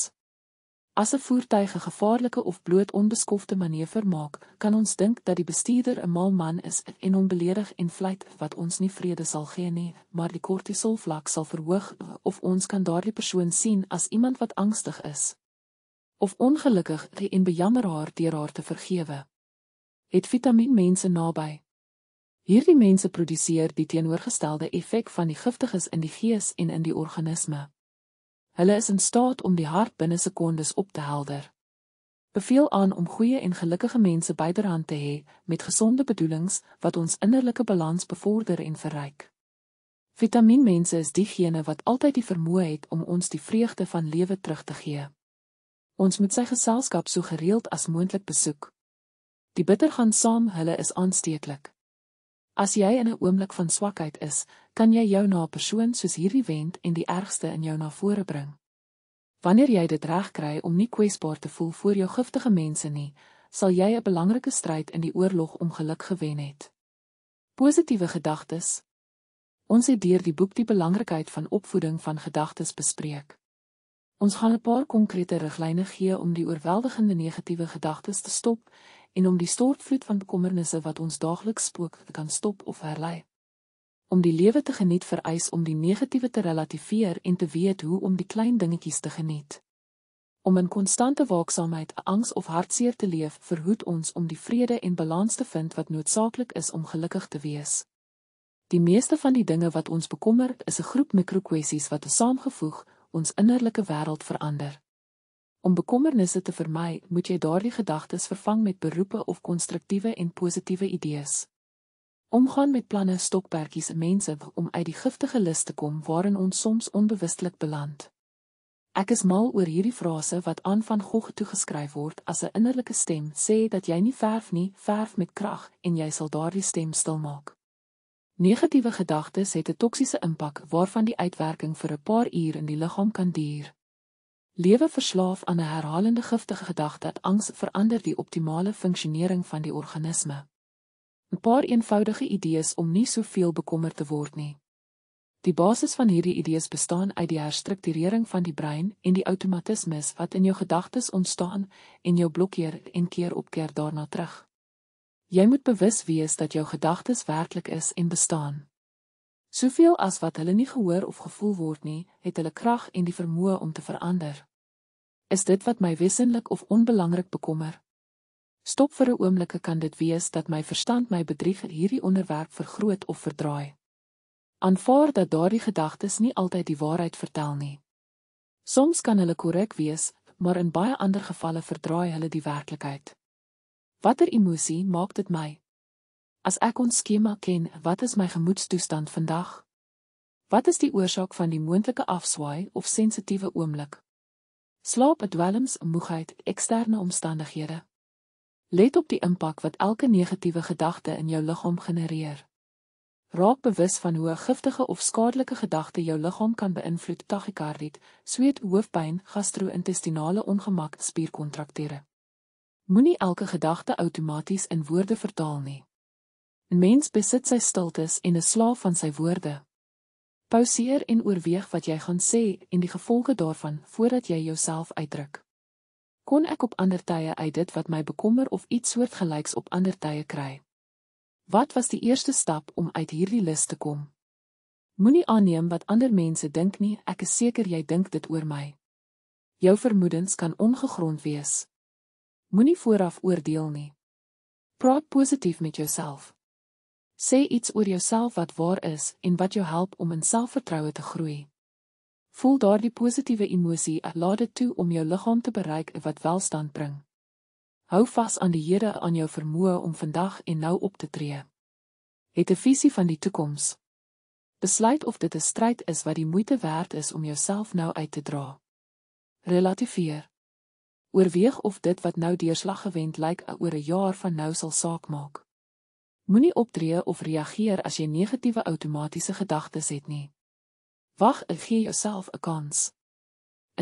As 'n voertuig 'n gevaarlike of bloot onbeskofte manoeuvre maak, kan ons dink dat die bestuurder 'n mal man is en hom beledig en vlieg wat ons nie vrede sal gee nie, maar die kortisol vlak sal verhoog of ons kan daardie persoon sien as iemand wat angstig is of ongelukkig en bejammer haar deur haar te vergewe het vitamien mense naby. Hierdie mense produseer die teenoorgestelde effek van die giftiges in die gees en in die organisme. Hulle is in staat om die hart binne sekondes op te helder. Beveel aan om goeie en gelukkige mense byderhand te hê met gesonde bedoelings wat ons innerlike balans bevorder en verryk. Vitamienmense is diegene wat altyd die vermoë het om ons die vreugde van lewe terug te gee. Ons moet sy geselskap so gereeld as moontlik besoek. Die bitter gaan saam, hulle is aansteeklik. As jy in 'n oomblik van swakheid is, kan jy jou na 'n persoon soos hierdie wend en die ergste in jou na vore bring. Wanneer jy dit regkry om nie kwesbaar te voel voor jou giftige mense nie, sal jy 'n belangrike stryd in die oorlog om geluk gewen het. Positiewe gedagtes. Ons het deur die boek die belangrikheid van opvoeding van gedagtes bespreek. Ons gaan 'n paar konkrete riglyne gee om die oorweldigende negatiewe gedagtes te stop en om die stortvloed van bekommernisse wat ons daagliks spook kan stop of herlei. Om die lewe te geniet vereis om die negatiewe te relativiseer en te weet hoe om die klein dingetjies te geniet. Om in konstante waaksaamheid angs of hartseer te leef, verhoed ons om die vrede en balans te vind wat noodsaaklik is om gelukkig te wees. Die meeste van die dinge wat ons bekommer, is 'n groep mikrokwessies wat saamgevoeg ons innerlike wêreld verander. Om bekommernisse te vermy, moet jy daardie gedagtes vervang met beroepe of konstruktiewe en positiewe idees. Omgaan met planne stokperdjies en mense om uit die giftige lys te kom waarin ons soms onbewustelik beland. Ek is mal oor hierdie frase wat aan van Gogh toegeskryf word as 'n innerlike stem sê dat jy nie verf nie, verf met krag en jy sal daardie stem stilmaak. Negatiewe gedagtes het 'n toksiese impak waarvan die uitwerking vir 'n paar uur in die liggaam kan duur. Lewe verslaaf aan 'n herhalende giftige gedagte dat angs verander die optimale funksionering van die organisme. 'n Paar eenvoudige idees om nie soveel bekommerd te word nie. Die basis van hierdie idees bestaan uit die herstrukturering van die brein en die outomatismes wat in jou gedagtes ontstaan en jou blokkeer en keer op keer daarna terug. Jy moet bewus wees dat jou gedagtes werklik is en bestaan. Soveel as wat hulle nie gehoor of gevoel word nie, het hulle krag en die vermoë om te verander is dit wat my wesenlik of onbelangrik bekommer. Stop vir 'n oomblik, kan dit wees dat my verstand my bedrieg en hierdie onderwerp vergroot of verdraai. Aanvaar dat daardie gedagtes nie altyd die waarheid vertel nie. Soms kan hulle korrek wees, maar in baie ander gevalle verdraai hulle die werklikheid. Watter emosie maak dit my? As ek ons skema ken, wat is my gemoedstoestand vandag? Wat is die oorsaak van die moontlike afswaai of sensitiewe oomblik? Slaap, dwelms, moegheid, eksterne omstandighede. Let op die impak wat elke negatiewe gedagte in jou liggaam genereer. Raak bewus van hoe 'n giftige of skadelike gedagte jou liggaam kan beïnvloed: tachykardie, sweet, hoofpyn, gastro-intestinale ongemak, spierkontraktere. Moenie elke gedagte outomaties in woorde vertaal nie. 'n Mens besit sy stiltes en 'n slaaf van sy woorde. Pauseer en oorweeg wat jy gaan sê en die gevolge daarvan voordat jy jouself uitdruk. Kon ek op ander tye uit dit wat my bekommer of iets soortgelyks op ander tye kry? Wat was die eerste stap om uit hierdie lys te kom? Moenie aanneem wat ander mense dink nie, ek is seker jy dink dit oor my. Jou vermoedens kan ongegrond wees. Moenie vooraf oordeel nie. Praat positief met jouself. Sê iets oor jouself wat waar is en wat jou help om in selfvertroue te groei. Voel daardie positiewe emosie, laat dit toe om jou liggaam te bereik wat welstand bring. Hou vas aan die Here aan jou vermoë om vandag en nou op te tree. Het 'n visie van die toekoms. Besluit of dit 'n stryd is wat die moeite werd is om jouself nou uit te dra. Relativeer. Oorweeg of dit wat nou deurslaggewend lyk oor 'n jaar van nou sal saak maak. Moenie optree of reageer as jy negatiewe outomatiese gedagtes het nie. Wag en gee jouself 'n kans.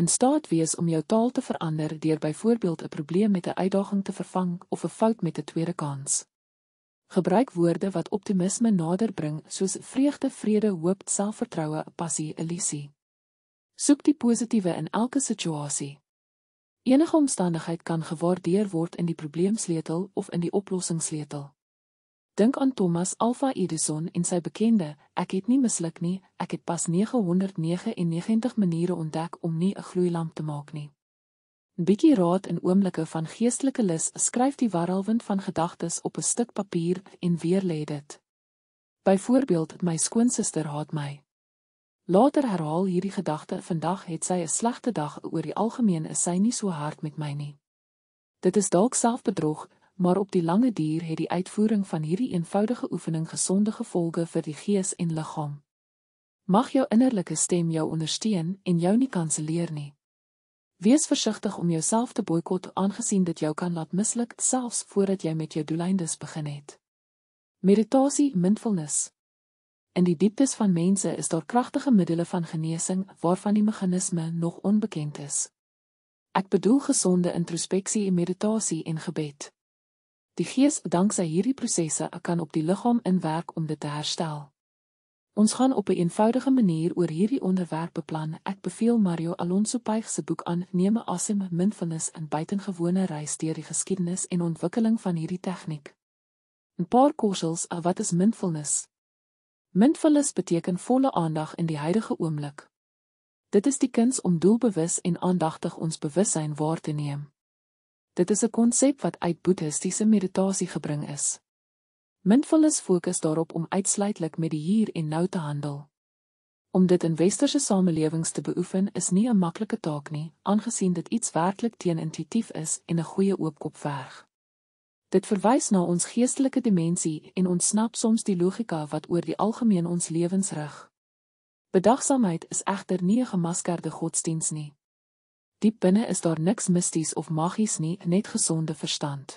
In staat wees om jou taal te verander deur byvoorbeeld 'n probleem met 'n uitdaging te vervang of 'n fout met 'n tweede kans. Gebruik woorde wat optimisme naderbring soos vreugde, vrede, hoop, selfvertroue, passie, illusie. Soek die positiewe in elke situasie. Enige omstandigheid kan gewaardeer word in die probleemsleutel of in die oplossingsleutel. Dink aan Thomas Alva Edison en sy bekende: "Ek het nie misluk nie, ek het pas 999 maniere ontdek om nie 'n gloeilamp te maak nie." 'n Bietjie raad in oomblikke van geestelike lus, skryf die warrelwind van gedagtes op 'n stuk papier en weer lê dit. Byvoorbeeld, my skoonsister haat my. Later herhaal hierdie gedagte: "Vandag het sy 'n slegte dag, oor die algemeen is sy nie so hard met my nie." Dit is dalk selfbedrog, maar op die lange duur het die uitvoering van hierdie eenvoudige oefening gesonde gevolge vir die gees en liggaam. Mag jou innerlike stem jou ondersteun en jou nie kanselleer nie. Wees versigtig om jouself te boikot aangesien dit jou kan laat misluk selfs voordat jy met jou doelendes begin het. Meditasie mindfulness In die dieptes van mense is daar kragtige middele van genesing waarvan die meganisme nog onbekend is. Ek bedoel gesonde introspeksie en meditasie en gebed. Die Gees danksy hierdie prosesse kan op die liggaam inwerk om dit te herstel. Ons gaan op 'n een eenvoudige manier oor hierdie onderwerp beplan. Ek beveel Mario Alonso Puig se boek aan, Neeme Asem Mindfulness in buitengewone reis deur die geskiedenis en ontwikkeling van hierdie tegniek. 'n Paar korsels oor wat is mindfulness? Mindfulness beteken volle aandag in die huidige oomblik. Dit is die kuns om doelbewus en aandagtig ons bewussyn waar te neem. Dit is 'n konsep wat uit boeddhistiese meditasie gebring is. Mindfulness fokus daarop om uitsluitlik met die hier en nou te handel. Om dit in westerse samelewings te beoefen is nie 'n maklike taak nie, aangesien dit iets werklik teen-intuïtief is en 'n goeie oopkop verg. Dit verwys na ons geestelike dimensie en ontsnap soms die logika wat oor die algemeen ons lewens rig. Bedagsaamheid is egter nie 'n gemaskerde godsdiens nie. Diep binne is daar niks misties of magies nie, net gesonde verstand.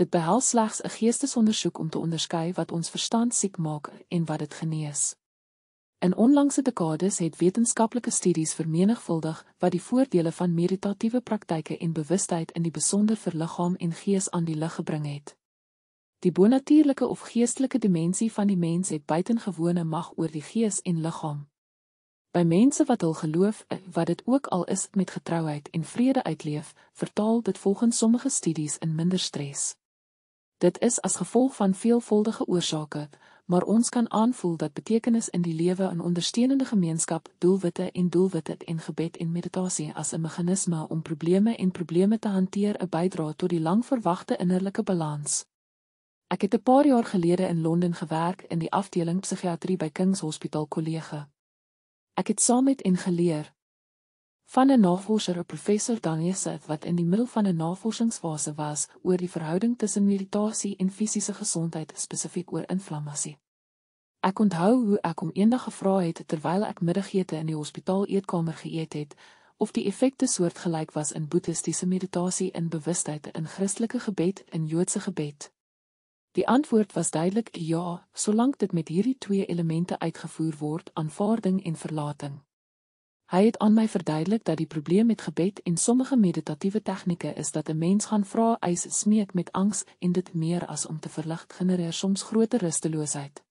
Dit behels slegs 'n geestesondersoek om te onderskei wat ons verstand siek maak en wat dit genees. In onlangse dekades het wetenskaplike studies vermenigvuldig wat die voordele van meditatiewe praktyke en bewustheid in die besonder vir liggaam en gees aan die lig gebring het. Die bonatuurlike of geestelike dimensie van die mens het buitengewone mag oor die gees en liggaam. By mense wat hul geloof, eh, wat dit ook al is, met getrouheid en vrede uitleef, vertaal dit volgens sommige studies in minder stres. Dit is as gevolg van veelvuldige oorsake, maar ons kan aanvoel dat betekenis in die lewe in ondersteunende gemeenskap, doelwitte en doelwitte en gebed en meditasie as 'n meganisme om probleme en probleme te hanteer, 'n bydrae tot die langverwagte innerlike balans. Ek het 'n paar jaar gelede in Londen gewerk in die afdeling psigiatrie by King's Hospital Kollege. Ek het saam met en geleer van 'n navorser, professor Daniel Sith, wat in die middel van 'n navorsingsfase was oor die verhouding tussen meditasie en fisiese gesondheid, spesifiek oor inflammasie. Ek onthou hoe ek hom eendag gevra het terwyl ek middagete in die hospitaal eetkamer geëet het of die effekte soortgelyk was in boeddhistiese meditasie in bewustheid en in Christelike gebed en Joodse gebed. Die antwoord was duidelik ja, solank dit met hierdie twee elemente uitgevoer word, aanvaarding en verlating. Hy het aan my verduidelik dat die probleem met gebed en sommige meditatiewe tegnieke is dat 'n mens gaan vra, eis, smeek met angs en dit meer as om te verlig genereer soms groter rusteloosheid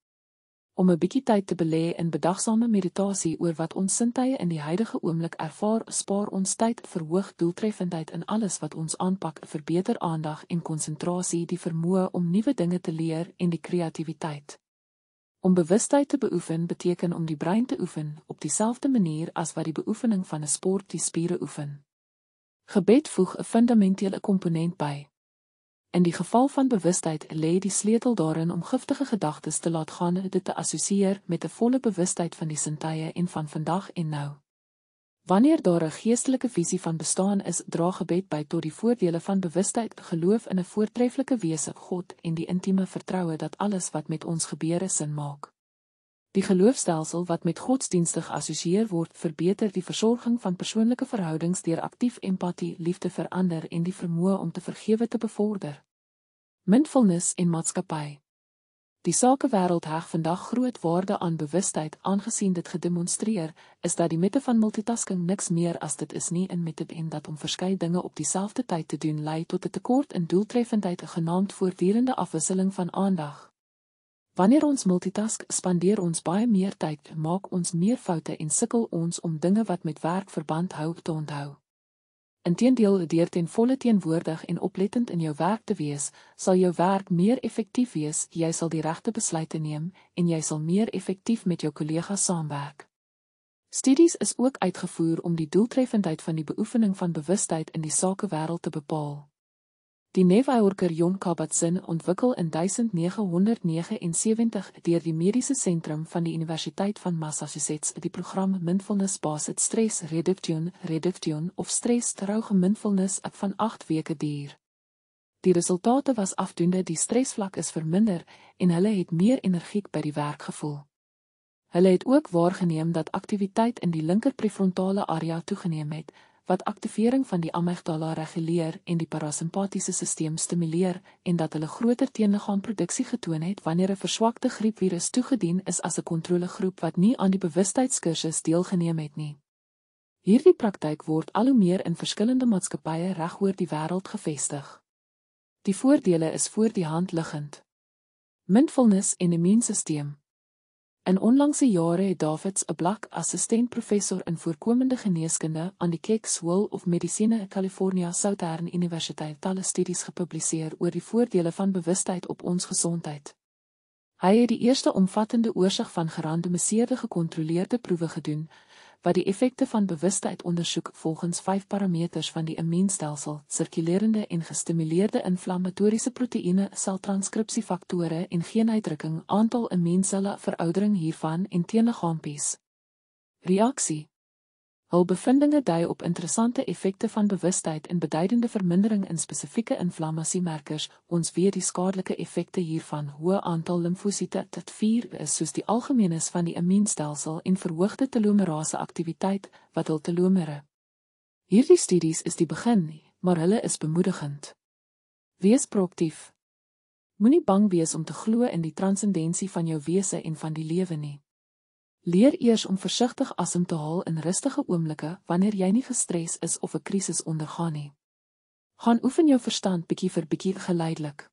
om 'n bietjie tyd te belê in bedagsame meditasie oor wat ons sintuie in die huidige oomblik ervaar, spaar ons tyd, verhoog doeltreffendheid in alles wat ons aanpak, verbeter aandag en konsentrasie, die vermoë om nuwe dinge te leer en die kreatiwiteit. Om bewustheid te beoefen beteken om die brein te oefen op dieselfde manier as wat die beoefening van 'n sport die spiere oefen. Gebed voeg 'n fundamentele komponent by. In die geval van bewustheid lê die sleutel daarin om giftige gedagtes te laat gaan, dit te assosieer met 'n volle bewustheid van die sintuie en van vandag en nou. Wanneer daar 'n geestelike visie van bestaan is, dra gebed by tot die voordele van bewustheid, geloof in 'n voortreffelike wese, God en die intieme vertroue dat alles wat met ons gebeur sin maak. Die geloofstelsel wat met godsdienstig assosieer word, verbeter die versorging van persoonlike verhoudings deur aktief empatie, liefde vir ander en die vermoë om te vergewe te bevorder. Mindfulness en maatskappy. Die sakewêreld heg vandag groot waarde aan bewustheid, aangesien dit gedemonstreer is dat die mette van multitasking niks meer as dit is nie in mette en dat om verskeie dinge op dieselfde tyd te doen lei tot 'n tekort in doeltreffendheid, genaamd voortdurende afwisseling van aandag. Wanneer ons multitask, spandeer ons baie meer tyd, maak ons meer foute en sukkel ons om dinge wat met werk verband hou te onthou. Inteendeel, deur ten volle teenwoordig en oplettend in jou werk te wees, sal jou werk meer effektief wees, jy sal die regte besluite neem en jy sal meer effektief met jou kollegas saamwerk. Studies is ook uitgevoer om die doeltreffendheid van die beoefening van bewustheid in die sakewêreld te bepaal. Die Neuweihorker Jon Kabat-Zinn ontwikkel in 1979 deur die Mediese Sentrum van die Universiteit van Massachusetts die program Mindfulness-based stress reduction, reduction of stres-trauge mindfulness van 8 weke duur. Die resultate was afdoende, die stresvlak is verminder en hulle het meer energiek by die werk gevoel. Hulle het ook waargeneem dat aktiwiteit in die linker prefrontale area toegeneem het, wat aktivering van die amygdala reguleer en die parasimpatiese stelsel stimuleer en dat hulle groter teenliggaamproduksie getoon het wanneer 'n verswakte griepvirus toegedien is as 'n kontrolegroep wat nie aan die bewustheidskursus deelgeneem het nie. Hierdie praktyk word al hoe meer in verskillende maatskappye regoor die wêreld gevestig. Die voordele is voor die hand liggend. Mindfulness en 'n immuunstelsel In onlangse jare het Davids 'n blak assistent professor in voorkomende geneeskunde aan die Keck School of Medicine in California Southern Universiteit talle studies gepubliseer oor die voordele van bewustheid op ons gesondheid. Hy het die eerste omvattende oorsig van gerandomiseerde gekontroleerde proewe gedoen wat die effekte van bewustheid ondersoek volgens vyf parameters van die immuunstelsel, sirkulerende en gestimuleerde inflammatoriese proteïene, seltranskripsiefaktore en genuitdrukking, aantal immuunselle, veroudering hiervan en teenliggaampies. Reaksie: Hul bevindinge dui op interessante effekte van bewustheid en beduidende vermindering in spesifieke inflammasiemerkers. Ons weet die skadelike effekte hiervan: hoë aantal limfosiete T4 is soos die algemeenes van die immuunstelsel en verhoogde telomerase aktiwiteit wat hul telomere. Hierdie studies is die begin, maar hulle is bemoedigend. Wees proaktief. Moenie bang wees om te glo in die transcendensie van jou wese en van die lewe nie. Leer eers om versigtig asem te haal in rustige oomblikke wanneer jy nie gestres is of 'n krisis ondergaan nie. Gaan oefen jou verstand bietjie vir bietjie geleidelik.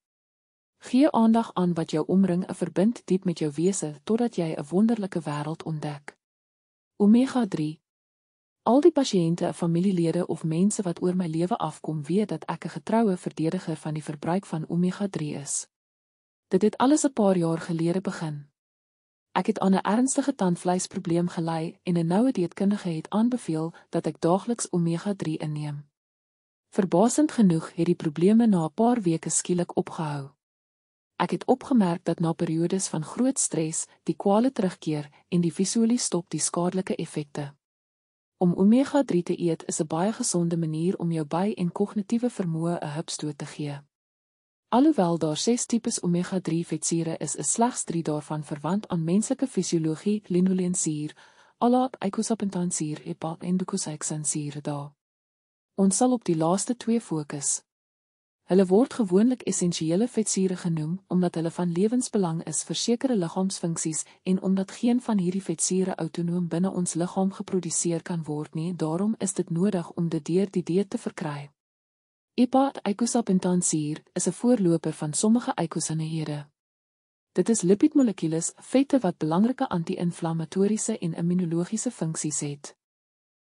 Gee aandag aan wat jou omring, 'n verbind diep met jou wese totdat jy 'n wonderlike wêreld ontdek. Omega 3. Al die pasiënte, familielede of mense wat oor my lewe afkom, weet dat ek 'n getroue verdediger van die verbruik van omega 3 is. Dit het alles 'n paar jaar gelede begin. Ek het aan 'n ernstige tandvleisprobleem gely en 'n noue dieetkundige het aanbeveel dat ek daagliks omega-3 inneem. Verbasend genoeg het die probleme na 'n paar weke skielik opgehou. Ek het opgemerk dat na periodes van groot stres die kwale terugkeer en die visuele stop die skadelike effekte. Om omega-3 te eet is 'n baie gesonde manier om jou by en kognitiewe vermoë 'n hupstoot te gee. Alhoewel daar 6 tipes omega-3 vetsure is, is slegs 3 daarvan verwant aan menslike fisiologie: linoleensuur, alaat eicosapentaensuur, EPA en docosahexaensuur. Ons sal op die laaste twee fokus. Hulle word gewoonlik essensiële vetsure genoem omdat hulle van lewensbelang is vir sekere liggaamsfunksies en omdat geen van hierdie vetsure autonoom binne ons liggaam geproduseer kan word nie, daarom is dit nodig om dit deur die dieet te verkry. Ipa eikosapentansier is 'n voorloper van sommige eikosinehede. Dit is lipidmolekules, vette wat belangrike anti-inflammatoriese en immunologiese funksies het.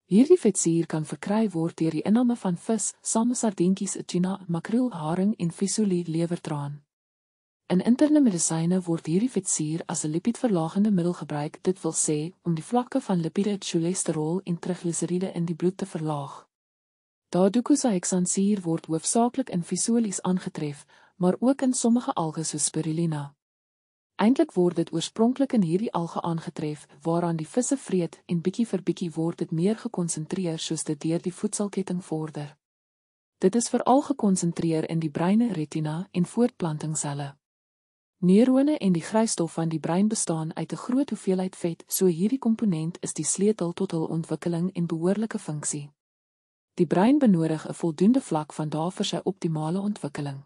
Hierdie vetsuur kan verkry word deur die inname van vis, samesardientjies, tuna, makreel, haring en visolie lewertraan. In interne medisyne word hierdie vetsuur as 'n lipidverlagende middel gebruik, dit wil sê om die vlakke van lipide, cholesterol en trigliseriede in die bloed te verlaag. Dadukusa hexansier word hoofsaaklik in fisolies aangetref, maar ook in sommige alge soos spirulina. Eintlik word dit oorspronklik in hierdie alge aangetref waaraan die visse vreet en bietjie vir bietjie word dit meer gekonsentreer soos dit deur die voedselketting vorder. Dit is veral gekonsentreer in die breine retina en voortplantingselle. Neurone en die grysstof van die brein bestaan uit 'n groot hoeveelheid vet, so hierdie komponent is die sleutel tot hul ontwikkeling en behoorlike funksie. Die brein benodig 'n voldoende vlak van daar vir sy optimale ontwikkeling.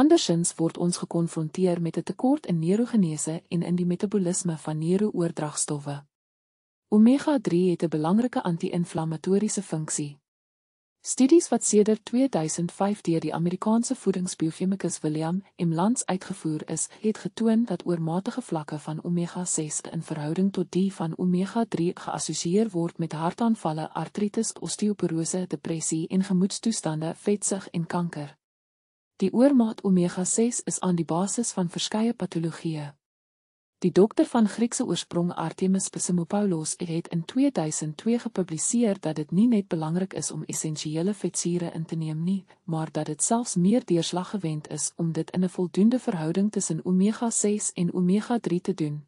Andersins word ons gekonfronteer met 'n tekort in neurogenese en in die metabolisme van neurooordragstowwe. Omega-3 het 'n belangrike anti-inflammatoriese funksie. Studies wat sedert 2005 deur die Amerikaanse voedingsbiochemikus William M. Lance uitgevoer is, het getoon dat oormatige vlakke van omega-6 in verhouding tot die van omega-3 geassosieer word met hartaanvalle, artritis, osteoporose, depressie en gemoedstoestande, vetsug en kanker. Die oormaat omega-6 is aan die basis van verskeie patologieë, Die dokter van Griekse oorsprong Artemis Pisimopoulos het in 2002 gepubliseer dat dit nie net belangrik is om essensiële vetsure in te neem nie, maar dat dit selfs meer deurslaggewend is om dit in 'n voldoende verhouding tussen omega-6 en omega-3 te doen.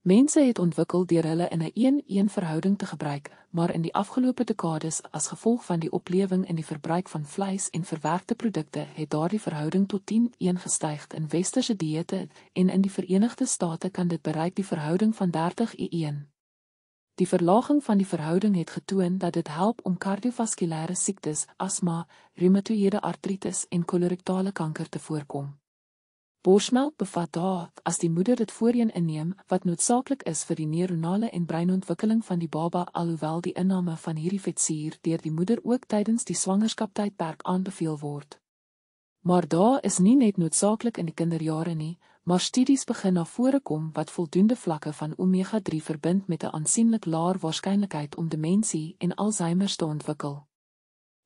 Mense het ontwikkel deur hulle in 'n een-een verhouding te gebruik, maar in die afgelope dekades as gevolg van die oplewing in die verbruik van vleis en verwerkte produkte, het daardie verhouding tot 10-1 gestyg in westerse dieete en in die Verenigde State kan dit bereik die verhouding van 30-1. Die verlaging van die verhouding het getoon dat dit help om kardiovaskulêre siektes, asma, reumatoïede artritis en kolorektale kanker te voorkom. Borsmelk bevat daar, as die moeder dit voorheen inneem, wat noodsaaklik is vir die neuronale en breinontwikkeling van die baba, alhoewel die inname van hierdie vetsuur deur die moeder ook tydens die swangerskaptydperk aanbeveel word. Maar daar is nie net noodsaaklik in die kinderjare nie, maar studies begin na vore kom wat voldoende vlakke van omega-3 verbind met 'n aansienlik laer waarskynlikheid om demensie en Alzheimer te ontwikkel.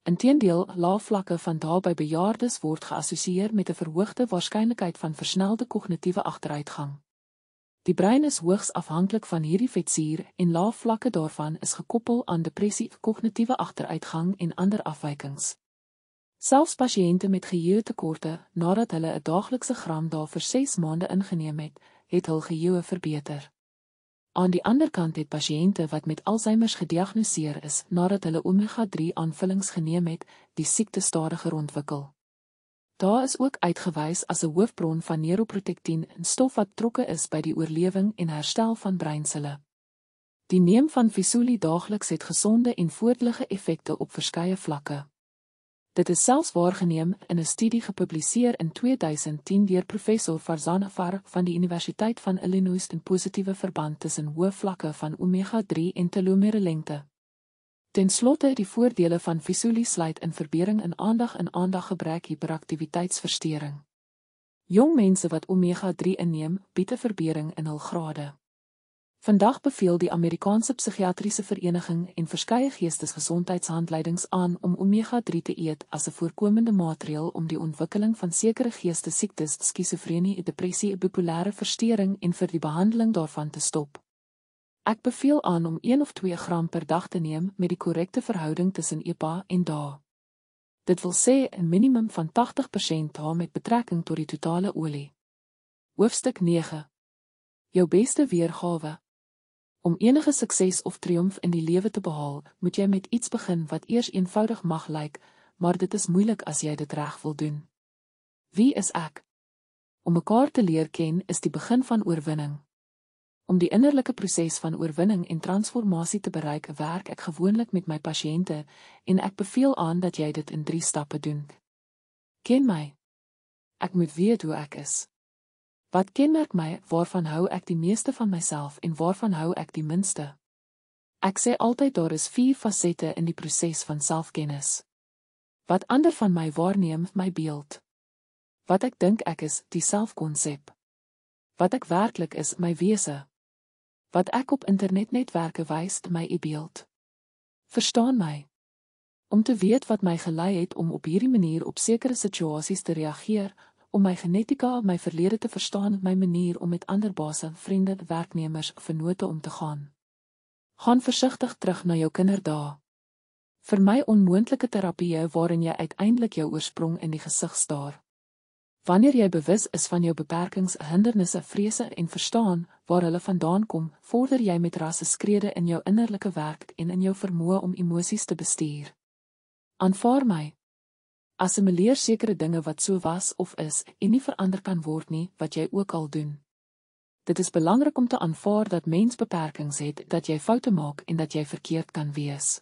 Inteendeel, lae vlakke van daarby bejaardes word geassosieer met 'n verhoogde waarskynlikheid van versnelde kognitiewe agteruitgang. Die brein is hoogs afhanklik van hierdie vetsuur en lae vlakke daarvan is gekoppel aan depressie, kognitiewe agteruitgang en ander afwykings. Selfs pasiënte met geheuetekorte, nadat hulle 'n daaglikse gram daarvoor 6 maande ingeneem het, het hul geheue verbeter. Aan die ander kant het pasiënte wat met Alzheimer's gediagnoseer is, nadat hulle omega-3 aanvullings geneem het, die siekte stadiger ontwikkel. Daar is ook uitgewys as 'n hoofbron van neuroprotektien 'n stof wat betrokke is by die oorlewing en herstel van breinselle. Die neem van Fisuli daagliks het gesonde en voordelige effekte op verskeie vlakke. Dit is selfs waargeneem in 'n studie gepubliseer in 2010 deur professor Farzan Afar van die Universiteit van Illinois in positiewe verband tussen hoë vlakke van omega-3 en telomere lengte. Ten slotte, die voordele van visulie sluit in verbetering in aandag en aandaggebrek hiperaktiwiteitsversteuring. Jong mense wat omega-3 inneem, bied 'n verbetering in hul grade Vandag beveel die Amerikaanse psigiatriese vereniging en verskeie geestesgesondheidshandleidings aan om omega-3 te eet as 'n voorkomende maatreël om die ontwikkeling van sekere geestesiektes, skizofrenie, depressie, bipolêre verstoring en vir die behandeling daarvan te stop. Ek beveel aan om 1 of 2 gram per dag te neem met die korrekte verhouding tussen EPA en DHA. Dit wil sê 'n minimum van 80% DHA met betrekking tot die totale olie. Hoofstuk 9 Jou beste weergawe Om enige sukses of triomf in die lewe te behaal, moet jy met iets begin wat eers eenvoudig mag lyk, maar dit is moeilik as jy dit reg wil doen. Wie is ek? Om mekaar te leer ken is die begin van oorwinning. Om die innerlike proses van oorwinning en transformasie te bereik, werk ek gewoonlik met my pasiënte en ek beveel aan dat jy dit in 3 stappe doen. Ken my. Ek moet weet hoe ek is. Wat kenmerk my? Waarvan hou ek die meeste van myself en waarvan hou ek die minste? Ek sê altyd daar is 4 fasette in die proses van selfkennis. Wat ander van my waarneem, my beeld. Wat ek dink ek is, die selfkonsep. Wat ek werklik is, my wese. Wat ek op internetnetwerke wys, my e-beeld. Verstaan my. Om te weet wat my gelei het om op hierdie manier op sekere situasies te reageer, om my genetika, my verlede te verstaan, my manier om met ander basse, vriende, werknemers, venote om te gaan. Gaan versigtig terug na jou kinderdae. Vermy onmoontlike terapieë waarin jy uiteindelik jou oorsprong in die gesig staar. Wanneer jy bewus is van jou beperkings, hindernisse, vrese en verstaan waar hulle vandaan kom, vorder jy met rasse skrede in jou innerlike werk en in jou vermoë om emosies te bestuur. Aanvaar my Assimileer sekere dinge wat so was of is en nie verander kan word nie, wat jy ook al doen. Dit is belangrik om te aanvaar dat mens beperkings het, dat jy foute maak en dat jy verkeerd kan wees.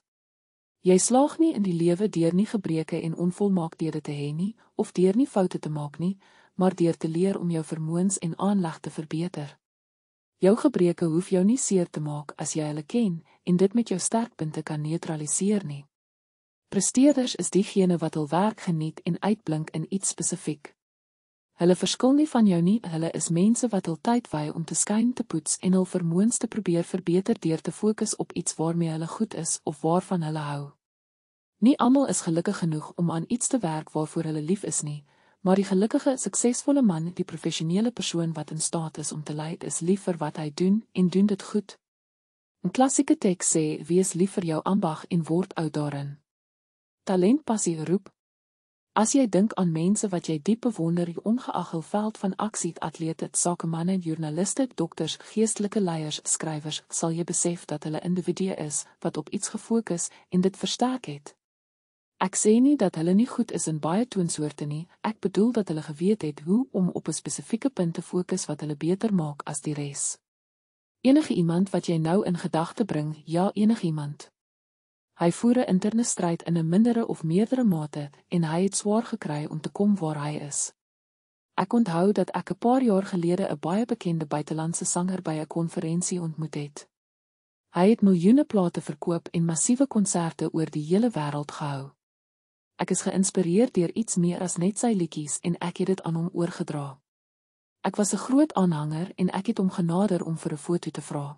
Jy slaag nie in die lewe deur nie gebreke en onvolmaakthede te hê nie of deur nie foute te maak nie, maar deur te leer om jou vermoëns en aanleg te verbeter. Jou gebreke hoef jou nie seer te maak as jy hulle ken en dit met jou sterkpunte kan neutraliseer nie. Presteerders is diegene wat hul werk geniet en uitblink in iets spesifiek. Hulle verskil nie van jou nie, hulle is mense wat hul tyd wy om te skyn te poets en hul vermoëns te probeer verbeter deur te fokus op iets waarmee hulle goed is of waarvan hulle hou. Nie almal is gelukkig genoeg om aan iets te werk waarvoor hulle lief is nie, maar die gelukkige, suksesvolle man, die professionele persoon wat in staat is om te lei, is lief vir wat hy doen en doen dit goed. 'n Klassieke teks sê: "Wees lief vir jou ambag en word oud daarin." talent pas jy roep. As jy dink aan mense wat jy diep bewonder, die ongeag hul veld van aksie, atlete, sakemanne, joernaliste, dokters, geestelike leiers, skrywers, sal jy besef dat hulle individue is wat op iets gefokus en dit versterk het. Ek sê nie dat hulle nie goed is in baie toonsoorte nie, ek bedoel dat hulle geweet het hoe om op 'n spesifieke punt te fokus wat hulle beter maak as die res. Enige iemand wat jy nou in gedagte bring, ja, enige iemand Hy voer 'n interne stryd in 'n mindere of meerdere mate en hy het swaar gekry om te kom waar hy is. Ek onthou dat ek 'n paar jaar gelede 'n baie bekende buitelandse sanger by 'n konferensie ontmoet het. Hy het miljoene plate verkoop en massiewe konserte oor die hele wêreld gehou. Ek is geïnspireer deur iets meer as net sy liedjies en ek het dit aan hom oorgedra. Ek was 'n groot aanhanger en ek het hom genader om vir 'n foto te vra.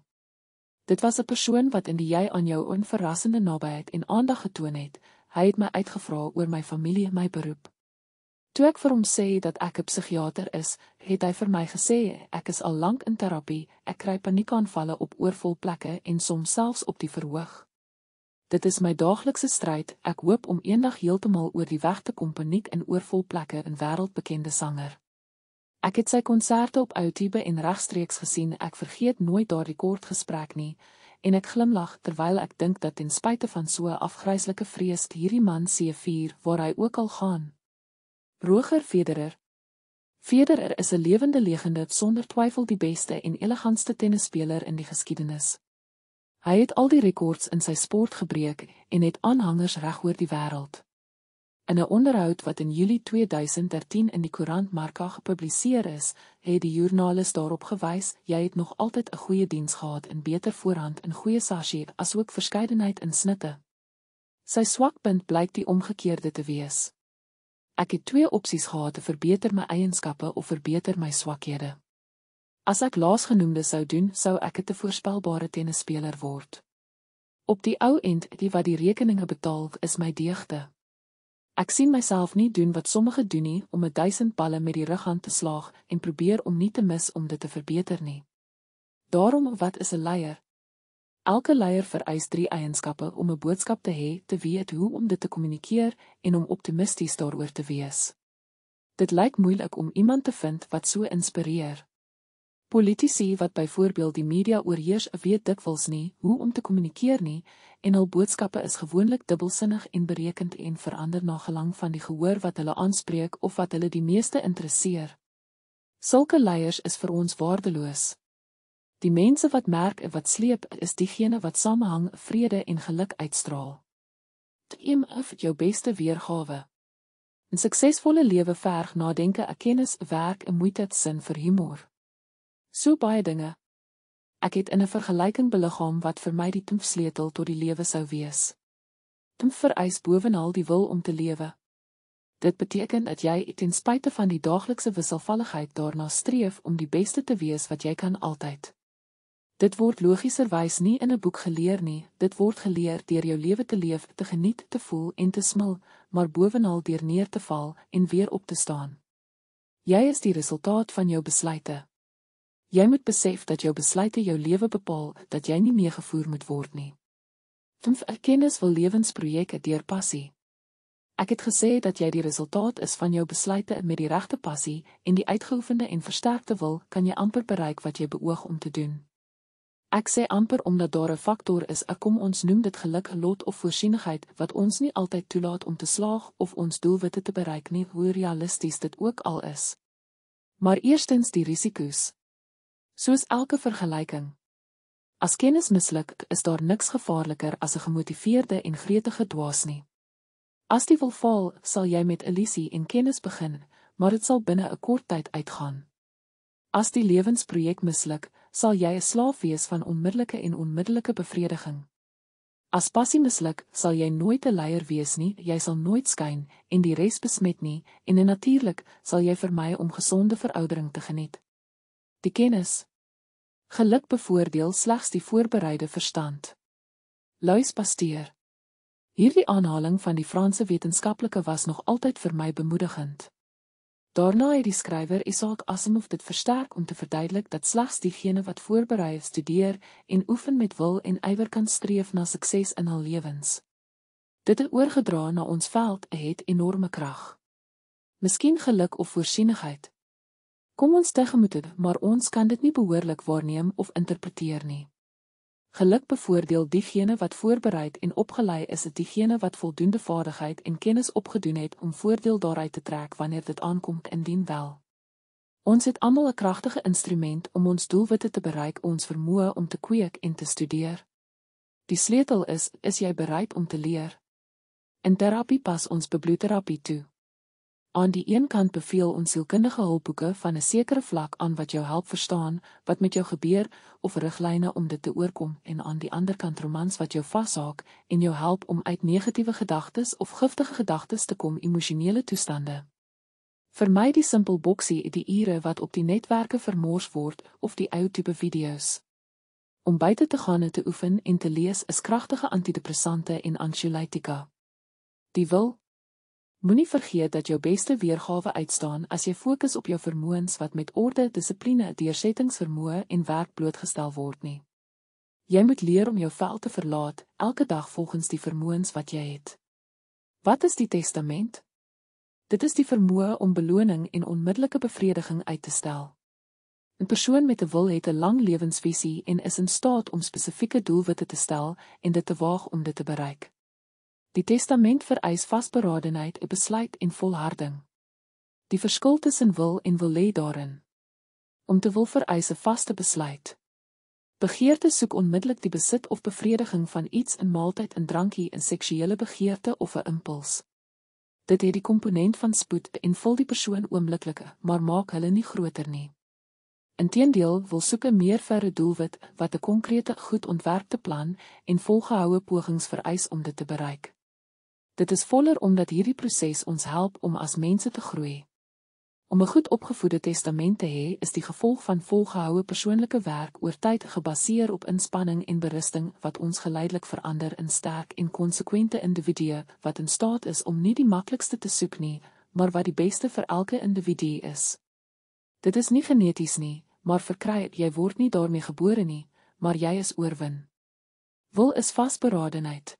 Dit was 'n persoon wat in die jy aan jou onverrassende nabyheid en aandag getoon het. Hy het my uitgevra oor my familie en my beroep. Toe ek vir hom sê dat ek 'n psigiater is, het hy vir my gesê ek is al lank in terapie. Ek kry paniekaanvalle op oorvol plekke en soms selfs op die verhoog. Dit is my daaglikse stryd. Ek hoop om eendag heeltemal oor die weg te kom paniek in oorvol plekke in wêreldbekende sanger. Ek het sy konserte op Outiebe en regstreeks gesien. Ek vergeet nooit daardie kort gesprek nie en ek glimlag terwyl ek dink dat ten spyte van so 'n afgryslike vrees hierdie man se vuur waar hy ook al gaan. Roger Federer Federer is 'n lewende legende, sonder twyfel die beste en elegantste tennisspeler in die geskiedenis. Hy het al die rekords in sy sport gebreek en het aanhangers regoor die wêreld. In 'n onderhoud wat in Julie 2013 in die koerant Marka gepubliseer is, het die joernalis daarop gewys: "Jy het nog altyd 'n goeie diens gehad in beter voorhand en goeie sashi, asook verskeidenheid in snitte." Sy swakpunt blyk die omgekeerde te wees. Ek het twee opsies gehad te verbeter my eienskappe of verbeter my swakhede. As ek laasgenoemde sou doen, sou ek 'n te voorspelbare tennisspeler word. Op die ou end, die wat die rekeninge betaal, is my deugde. Ek sien myself nie doen wat sommige doen nie om 'n 1000 balle met die rug aan te slaag en probeer om nie te mis om dit te verbeter nie. Daarom wat is 'n leier? Elke leier vereis drie eienskappe om 'n boodskap te hê, te weet hoe om dit te kommunikeer en om optimisties daaroor te wees. Dit lyk moeilik om iemand te vind wat so inspireer. Politici wat byvoorbeeld die media oorheers, weet dikwels nie hoe om te kommunikeer nie en hul boodskappe is gewoonlik dubbelsinnig en berekend en verander na gelang van die gehoor wat hulle aanspreek of wat hulle die meeste interesseer. Sulke leiers is vir ons waardeloos. Die mense wat merk en wat sleep, is diegene wat samehang, vrede en geluk uitstraal. Dit is jou beste weergawe. 'n Suksesvolle lewe verg nadenke, erkennis, werk en moeite sin vir humor. So baie dinge. Ek het in 'n vergelyking beliggaam wat vir my die tempsleutel tot die lewe sou wees. Temp vereis bovenal die wil om te lewe. Dit beteken dat jy ten spyte van die daaglikse wisselvalligheid daarna streef om die beste te wees wat jy kan altyd. Dit word logieserwys nie in 'n boek geleer nie, dit word geleer deur jou lewe te leef, te geniet, te voel en te smil, maar bovenal deur neer te val en weer op te staan. Jy is die resultaat van jou besluite. Jy moet besef dat jou besluite jou lewe bepaal, dat jy nie meegevoer moet word nie. Vyf erkennis wil lewensprojekte deur passie. Ek het gesê dat jy die resultaat is van jou besluite met die regte passie en die uitgeoefende en versterkte wil, kan jy amper bereik wat jy beoog om te doen. Ek sê amper omdat daar 'n faktor is, ek kom ons noem dit geluk, lot of voorsienigheid, wat ons nie altyd toelaat om te slaag of ons doelwitte te bereik nie, hoe realisties dit ook al is. Maar eerstens die risiko's, soos elke vergelyking. As kennis misluk, is daar niks gevaarliker as 'n gemotiveerde en gretige dwaas nie. As jy wil faal, sal jy met illusie en kennis begin, maar dit sal binne 'n kort tyd uitgaan. As die lewensprojek misluk, sal jy 'n slaaf wees van onmiddellike en onmiddellike bevrediging. As passie misluk, sal jy nooit 'n leier wees nie, jy sal nooit skyn en die res besmet nie, en natuurlik sal jy vermy om gesonde veroudering te geniet die kennis. Geluk bevoordeel slegs die voorbereide verstand. Luis Pasteur. Hierdie aanhaling van die Franse wetenskaplike was nog altyd vir my bemoedigend. Daarna het die skrywer Isaac Asimov dit versterk om te verduidelik dat slegs diegene wat voorberei studeer en oefen met wil en ywer kan streef na sukses in hul lewens. Dit het oorgedra na ons veld 'n het enorme krag. Miskien geluk of voorsienigheid, Kom ons tegemoet dit, maar ons kan dit nie behoorlik waarneem of interpreteer nie. Geluk bevoordeel diegene wat voorberei en opgelei is, dit diegene wat voldoende vaardigheid en kennis opgedoen het om voordeel daaruit te trek wanneer dit aankom indien wel. Ons het almal 'n kragtige instrument om ons doelwitte te bereik, ons vermoë om te kweek en te studeer. Die sleutel is, is jy bereid om te leer? In terapie pas ons bebloeterapie toe. Aan die een kant beveel ons sielkundige hulpboeke van 'n sekere vlak aan wat jou help verstaan wat met jou gebeur of riglyne om dit te oorkom en aan die ander kant romans wat jou vashaak en jou help om uit negatiewe gedagtes of giftige gedagtes te kom emosionele toestande. Vermy die simpel boksie en die ure wat op die netwerke vermors word of die ou tipe video's. Om buite te gaan en te oefen en te lees is kragtige antidepressante en anxiolytika. Die wil, Moenie vergeet dat jou beste weergawe uitstaan as jy fokus op jou vermoëns wat met orde, dissipline, deursettingsvermoë en werk blootgestel word nie. Jy moet leer om jou vel te verlaat elke dag volgens die vermoëns wat jy het. Wat is die testament? Dit is die vermoë om beloning en onmiddellike bevrediging uit te stel. 'n Persoon met 'n wil het 'n lang lewensvisie en is in staat om spesifieke doelwitte te stel en dit te waag om dit te bereik. Die testament vereis vasberadenheid, 'n besluit en volharding. Die verskil tussen wil en wil lê daarin. Om te wil vereis 'n vaste besluit. Begeerte soek onmiddellik die besit of bevrediging van iets in maaltyd en drankie, in seksuele begeerte of 'n impuls. Dit het die komponent van spoed en vul die persoon oombliklike, maar maak hulle nie groter nie. Inteendeel, wil soek 'n meer verre doelwit wat 'n konkrete, goed ontwerpte plan en volgehoue pogings vereis om dit te bereik. Dit is voller omdat hierdie proses ons help om as mense te groei. Om 'n goed opgevoede testament te hê, is die gevolg van volgehoue persoonlike werk oor tyd gebaseer op inspanning en berusting wat ons geleidelik verander in sterk en konsekwente individue wat in staat is om nie die maklikste te soek nie, maar wat die beste vir elke individu is. Dit is nie geneties nie, maar verkry jy word nie daarmee gebore nie, maar jy is oorwin. Wil is vasberadenheid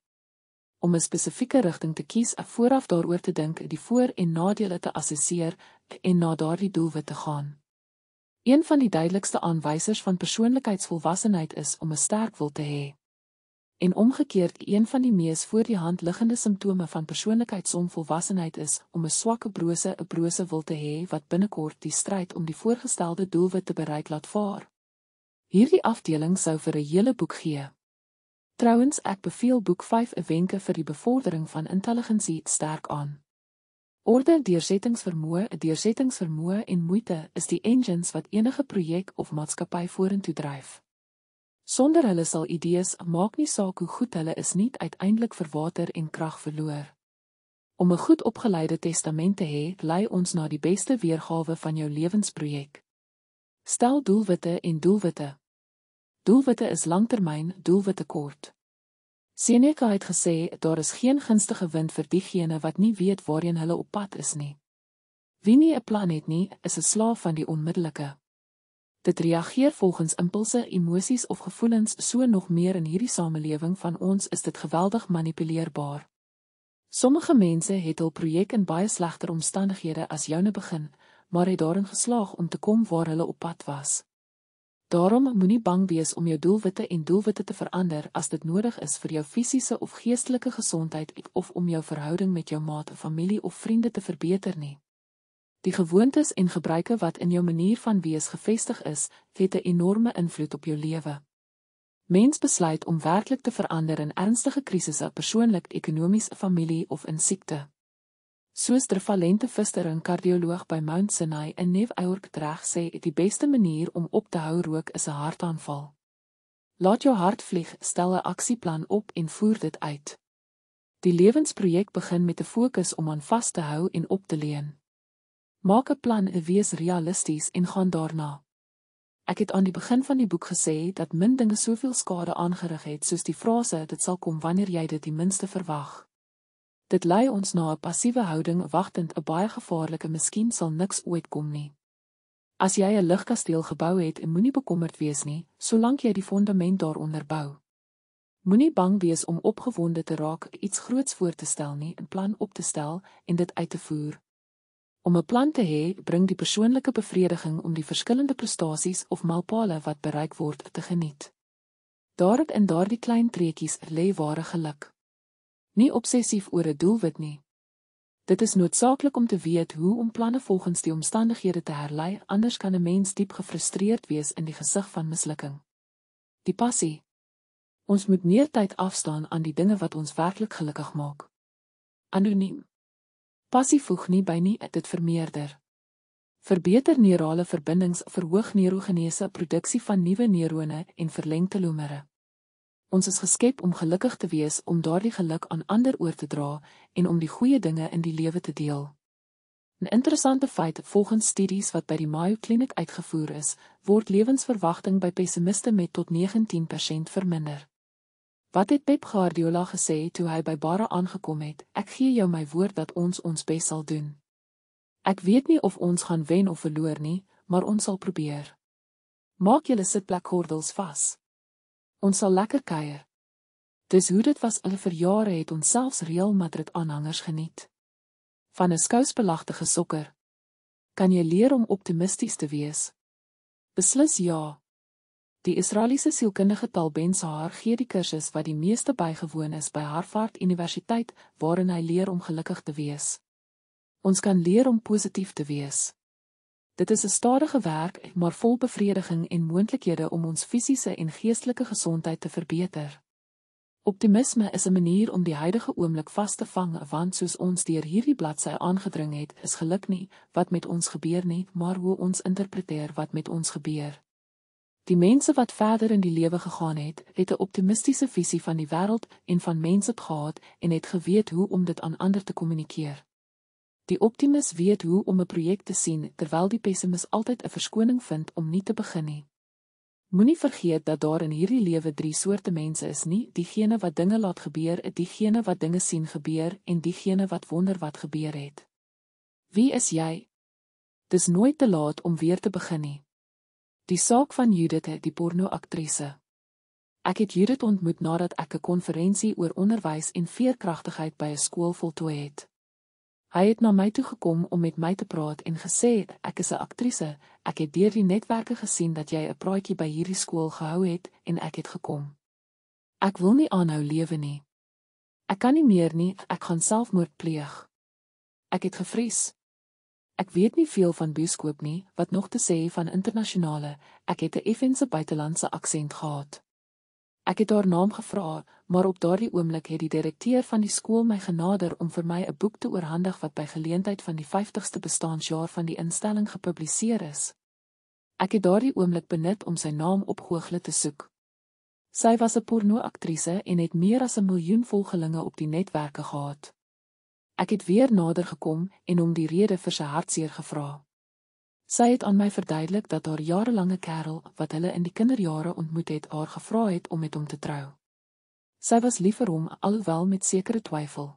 om 'n spesifieke rigting te kies, af vooraf daaroor te dink, die voor- en nadele te assesseer en na daardie doelwit te gaan. Een van die duidelikste aanwysers van persoonlikheidsvolwassenheid is om 'n sterk wil te hê. En omgekeerd, een van die mees voor die hand liggende simptome van persoonlikheidsonvolwassenheid is om 'n swakke brose, 'n brose wil te hê wat binnekort die stryd om die voorgestelde doelwit te bereik laat vaar. Hierdie afdeling sou vir 'n hele boek gee. Trouwens, ek beveel boek 5 'n wenke vir die bevordering van intelligensie sterk aan. Orde, deursettingsvermoë, deursettingsvermoë en moeite is die engines wat enige projek of maatskappy vorentoe dryf. Sonder hulle sal idees, maak nie saak hoe goed hulle is nie, uiteindelik verwater en krag verloor. Om 'n goed opgeleide testament te hê, lei ons na die beste weergawe van jou lewensprojek. Stel doelwitte en doelwitte Doelwitte is langtermyn, doelwitte kort. Seneca het gesê daar is geen gunstige wind vir diegene wat nie weet waarheen hulle op pad is nie. Wie nie 'n plan het nie, is 'n slaaf van die onmiddellike. Dit reageer volgens impulse, emosies of gevoelens, so nog meer in hierdie samelewing van ons is dit geweldig manipuleerbaar. Sommige mense het hul projek in baie slegter omstandighede as joune begin, maar het daarin geslaag om te kom waar hulle op pad was. Daarom moenie bang wees om jou doelwitte en doelwitte te verander as dit nodig is vir jou fisiese of geestelike gesondheid of om jou verhouding met jou maat, familie of vriende te verbeter nie. Die gewoontes en gebruike wat in jou manier van wees gefestig is, het 'n enorme invloed op jou lewe. Mens besluit om werklik te verander in ernstige krisisse, persoonlik, ekonomies, familie of in siekte. Soos der Valente Visser, 'n kardioloog by Mount Sinai in New York, reg sê, die beste manier om op te hou rook is 'n hartaanval. Laat jou hart vlieg, stel 'n aksieplan op en voer dit uit. Die lewensprojek begin met 'n fokus om aan vas te hou en op te leun. Maak 'n plan en wees realisties en gaan daarna. Ek het aan die begin van die boek gesê dat min dinge soveel skade aangerig het soos die frase dit sal kom wanneer jy dit die minste verwag. Dit lei ons na 'n passiewe houding wagtend 'n baie gevaarlike miskien sal niks ooit kom nie. As jy 'n ligkasteel gebou het, moenie bekommerd wees nie, solank jy die fondament daaronder bou. Moenie bang wees om opgewonde te raak, iets groots voor te stel nie, 'n plan op te stel en dit uit te voer. Om 'n plan te hê, bring die persoonlike bevrediging om die verskillende prestasies of mylpale wat bereik word te geniet. Daar het in daardie klein treetjies lê ware geluk nie obsessief oor 'n doelwit nie. Dit is noodsaaklik om te weet hoe om planne volgens die omstandighede te herlei, anders kan 'n mens diep gefrustreerd wees in die gesig van mislukking. Die passie. Ons moet meer tyd afstaan aan die dinge wat ons werklik gelukkig maak. Anoniem. Passie voeg nie by nie, dit vermeerder. Verbeter neurale verbindings, verhoog neurogenese produksie van nuwe neurone en verleng telomere. Ons is geskep om gelukkig te wees, om daardie geluk aan ander oor te dra en om die goeie dinge in die lewe te deel. 'n Interessante feit, volgens studies wat by die Mayo Clinic uitgevoer is, word lewensverwagting by pessimiste met tot 19% verminder. Wat het Pep Guardiola gesê toe hy by Barra aangekom het? Ek gee jou my woord dat ons ons bes sal doen. Ek weet nie of ons gaan wen of verloor nie, maar ons sal probeer. Maak julle sitplekgordels vas. Ons sal lekker kuier. Dis hoe dit was al vir jare het ons selfs Real Madrid aanhangers geniet. Van 'n skousbelagte sokker. Kan jy leer om optimisties te wees? Beslis ja. Die Israeliese sielkundige Tal Ben Sahar gee die kursus wat die meeste bygewoon is by Harvard Universiteit waarin hy leer om gelukkig te wees. Ons kan leer om positief te wees. Dit is 'n stadige werk, maar vol bevrediging en moontlikhede om ons fisiese en geestelike gesondheid te verbeter. Optimisme is 'n manier om die huidige oomblik vas te vang, want soos ons deur hierdie bladsy aangedring het, is geluk nie wat met ons gebeur nie, maar hoe ons interpreteer wat met ons gebeur. Die mense wat verder in die lewe gegaan het, het 'n optimistiese visie van die wêreld en van mense gehad en het geweet hoe om dit aan ander te kommunikeer. Die optimis weet hoe om 'n projek te sien terwyl die pessimis altyd 'n verskoning vind om nie te begin nie. Moenie vergeet dat daar in hierdie lewe drie soorte mense is nie: diegene wat dinge laat gebeur, diegene wat dinge sien gebeur en diegene wat wonder wat gebeur het. Wie is jy? Dis nooit te laat om weer te begin nie. Die saak van Judith, die pornoaktrise. Ek het Judith ontmoet nadat ek 'n konferensie oor onderwys en veerkragtigheid by 'n skool voltooi het. Hy het na my toe gekom om met my te praat en gesê, "Ek is 'n aktrise. Ek het deur die netwerke gesien dat jy 'n praatjie by hierdie skool gehou het en ek het gekom. Ek wil nie aanhou lewe nie. Ek kan nie meer nie. Ek gaan selfmoord pleeg." Ek het gevrees. Ek weet nie veel van bioskoop nie, wat nog te sê van internasionale. Ek het 'n effense buitelandse aksent gehad. Ek het haar naam gevra, maar op daardie oomblik het die direkteur van die skool my genader om vir my 'n boek te oorhandig wat by geleentheid van die 50ste bestaanjaar van die instelling gepubliseer is. Ek het daardie oomblik benut om sy naam op Google te soek. Sy was 'n pornoaktrise en het meer as 'n miljoen volgelinge op die netwerke gehad. Ek het weer nader gekom en hom die rede vir sy hartseer gevra. Sy het aan my verduidelik dat haar jarelange kerel wat hulle in die kinderjare ontmoet het, haar gevra het om met hom te trou. Sy was lief vir hom alhoewel met sekere twyfel.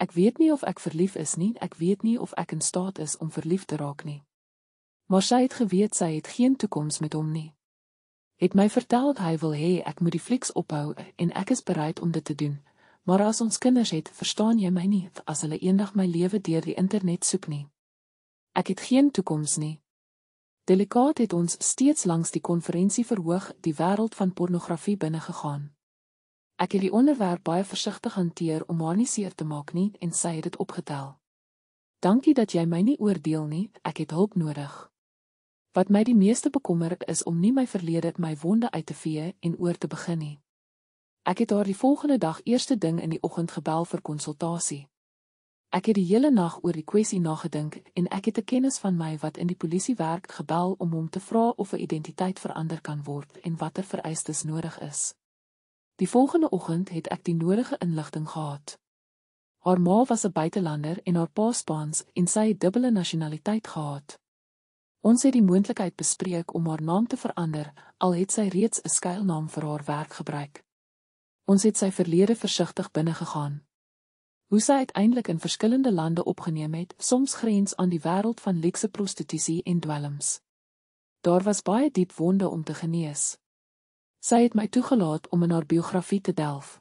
Ek weet nie of ek verlief is nie, ek weet nie of ek in staat is om verlief te raak nie. Maar sy het geweet sy het geen toekoms met hom nie. Het my vertel hy wil hê ek moet die flieks ophou en ek is bereid om dit te doen. Maar as ons kinders het, verstaan jy my nie as hulle eendag my lewe deur die internet soek nie. Ek het geen toekoms nie. Delikaat het ons steeds langs die konferensie verhoog die wêreld van pornografie binne gegaan. Ek het die onderwerp baie versigtig hanteer om haar nie seer te maak nie en sy het dit opgetel. Dankie dat jy my nie oordeel nie, ek het hulp nodig. Wat my die meeste bekommer is om nie my verlede uit my wonde uit te vee en oor te begin nie. Ek het haar die volgende dag eerste ding in die oggend gebel vir konsultasie. Ek het die hele nag oor die kwessie nagedink en ek het 'n kennis van my wat in die polisie werk gebel om hom te vra of 'n identiteit verander kan word en watter vereistes nodig is. Die volgende oggend het ek die nodige inligting gehad. Haar ma was 'n buitelander en haar pa Spaans en sy het dubbele nasionaliteit gehad. Ons het die moontlikheid bespreek om haar naam te verander, al het sy reeds 'n skuilnaam vir haar werk gebruik. Ons het sy verlede versigtig binnegegaan hoe sy uiteindelik in verskillende lande opgeneem het, soms grens aan die wêreld van lykse prostitusie en dwelms. Daar was baie diep wonde om te genees. Sy het my toegelaat om in haar biografie te delf.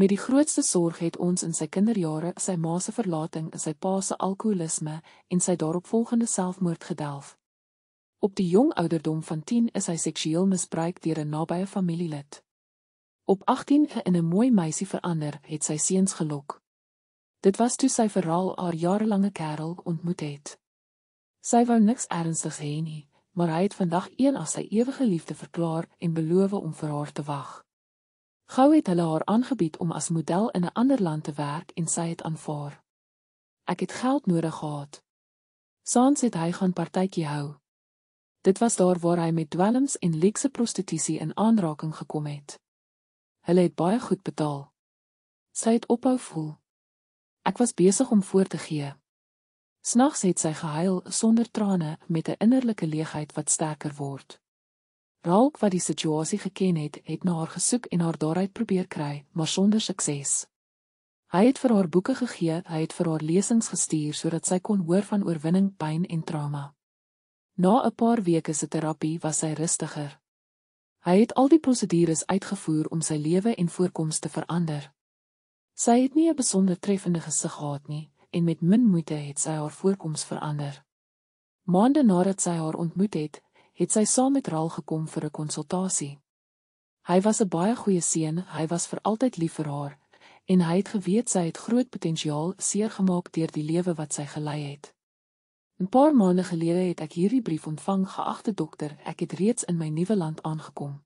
Met die grootste sorg het ons in sy kinderjare sy ma se verlating, sy pa se alkoholisme en sy daaropvolgende selfmoord gedelf. Op die jong ouderdom van 10 is sy seksueel misbruik deur 'n nabye familielid. Op 18 in 'n mooi meisie verander, het sy seuns gelok. Dit was toe sy verhaal haar jarelange kerel ontmoet het. Sy wou niks ernstigs hê nie, maar hy het vandag een as sy ewige liefde verklaar en beloof om vir haar te wag. Gou het hulle haar aangebied om as model in 'n ander land te werk en sy het aanvaar. Ek het geld nodig gehad. Saans het hy gaan partytjie hou. Dit was daar waar hy met dwelms en leekse prostitusie in aanraking gekom het. Hulle het baie goed betaal. Sy het ophou voel. Ek was besig om voort te gee. Snags het sy gehuil sonder trane met 'n innerlike leegheid wat sterker word. Raalk wat die situasie geken het, het na haar gesoek en haar daaruit probeer kry, maar sonder sukses. Hy het vir haar boeke gegee, hy het vir haar lesings gestuur sodat sy kon hoor van oorwinning, pyn en trauma. Na 'n paar weke se terapie was sy rustiger. Hy het al die prosedures uitgevoer om sy lewe en voorkoms te verander. Sy het nie 'n besonder treffende gesig gehad nie en met min moeite het sy haar voorkoms verander. Maande nadat sy haar ontmoet het, het sy saam met Raal gekom vir 'n konsultasie. Hy was 'n baie goeie seun, hy was vir altyd lief vir haar en hy het geweet sy het groot potensiaal seergemaak deur die lewe wat sy gelei het. 'n Paar maande gelede het ek hierdie brief ontvang, geagte dokter, ek het reeds in my nuwe land aangekom.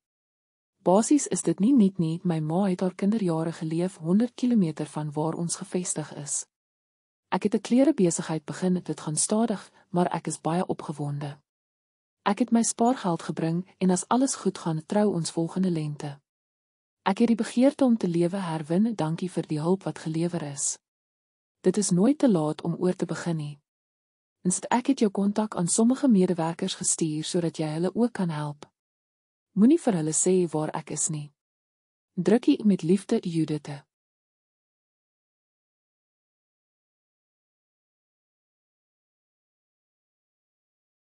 Basies is dit nie net nie, my ma het haar kinderjare geleef 100 km van waar ons gevestig is. Ek het 'n klerebesigheid begin, dit gaan stadig, maar ek is baie opgewonde. Ek het my spaargeld gebring en as alles goed gaan, trou ons volgende lente. Ek het die begeerte om te lewe herwin, dankie vir die hulp wat gelewer is. Dit is nooit te laat om oor te begin nie. Ens ek het jou kontak aan sommige medewerkers gestuur sodat jy hulle ook kan help. Moenie vir hulle sê waar ek is nie. Drukkie met liefde Judite.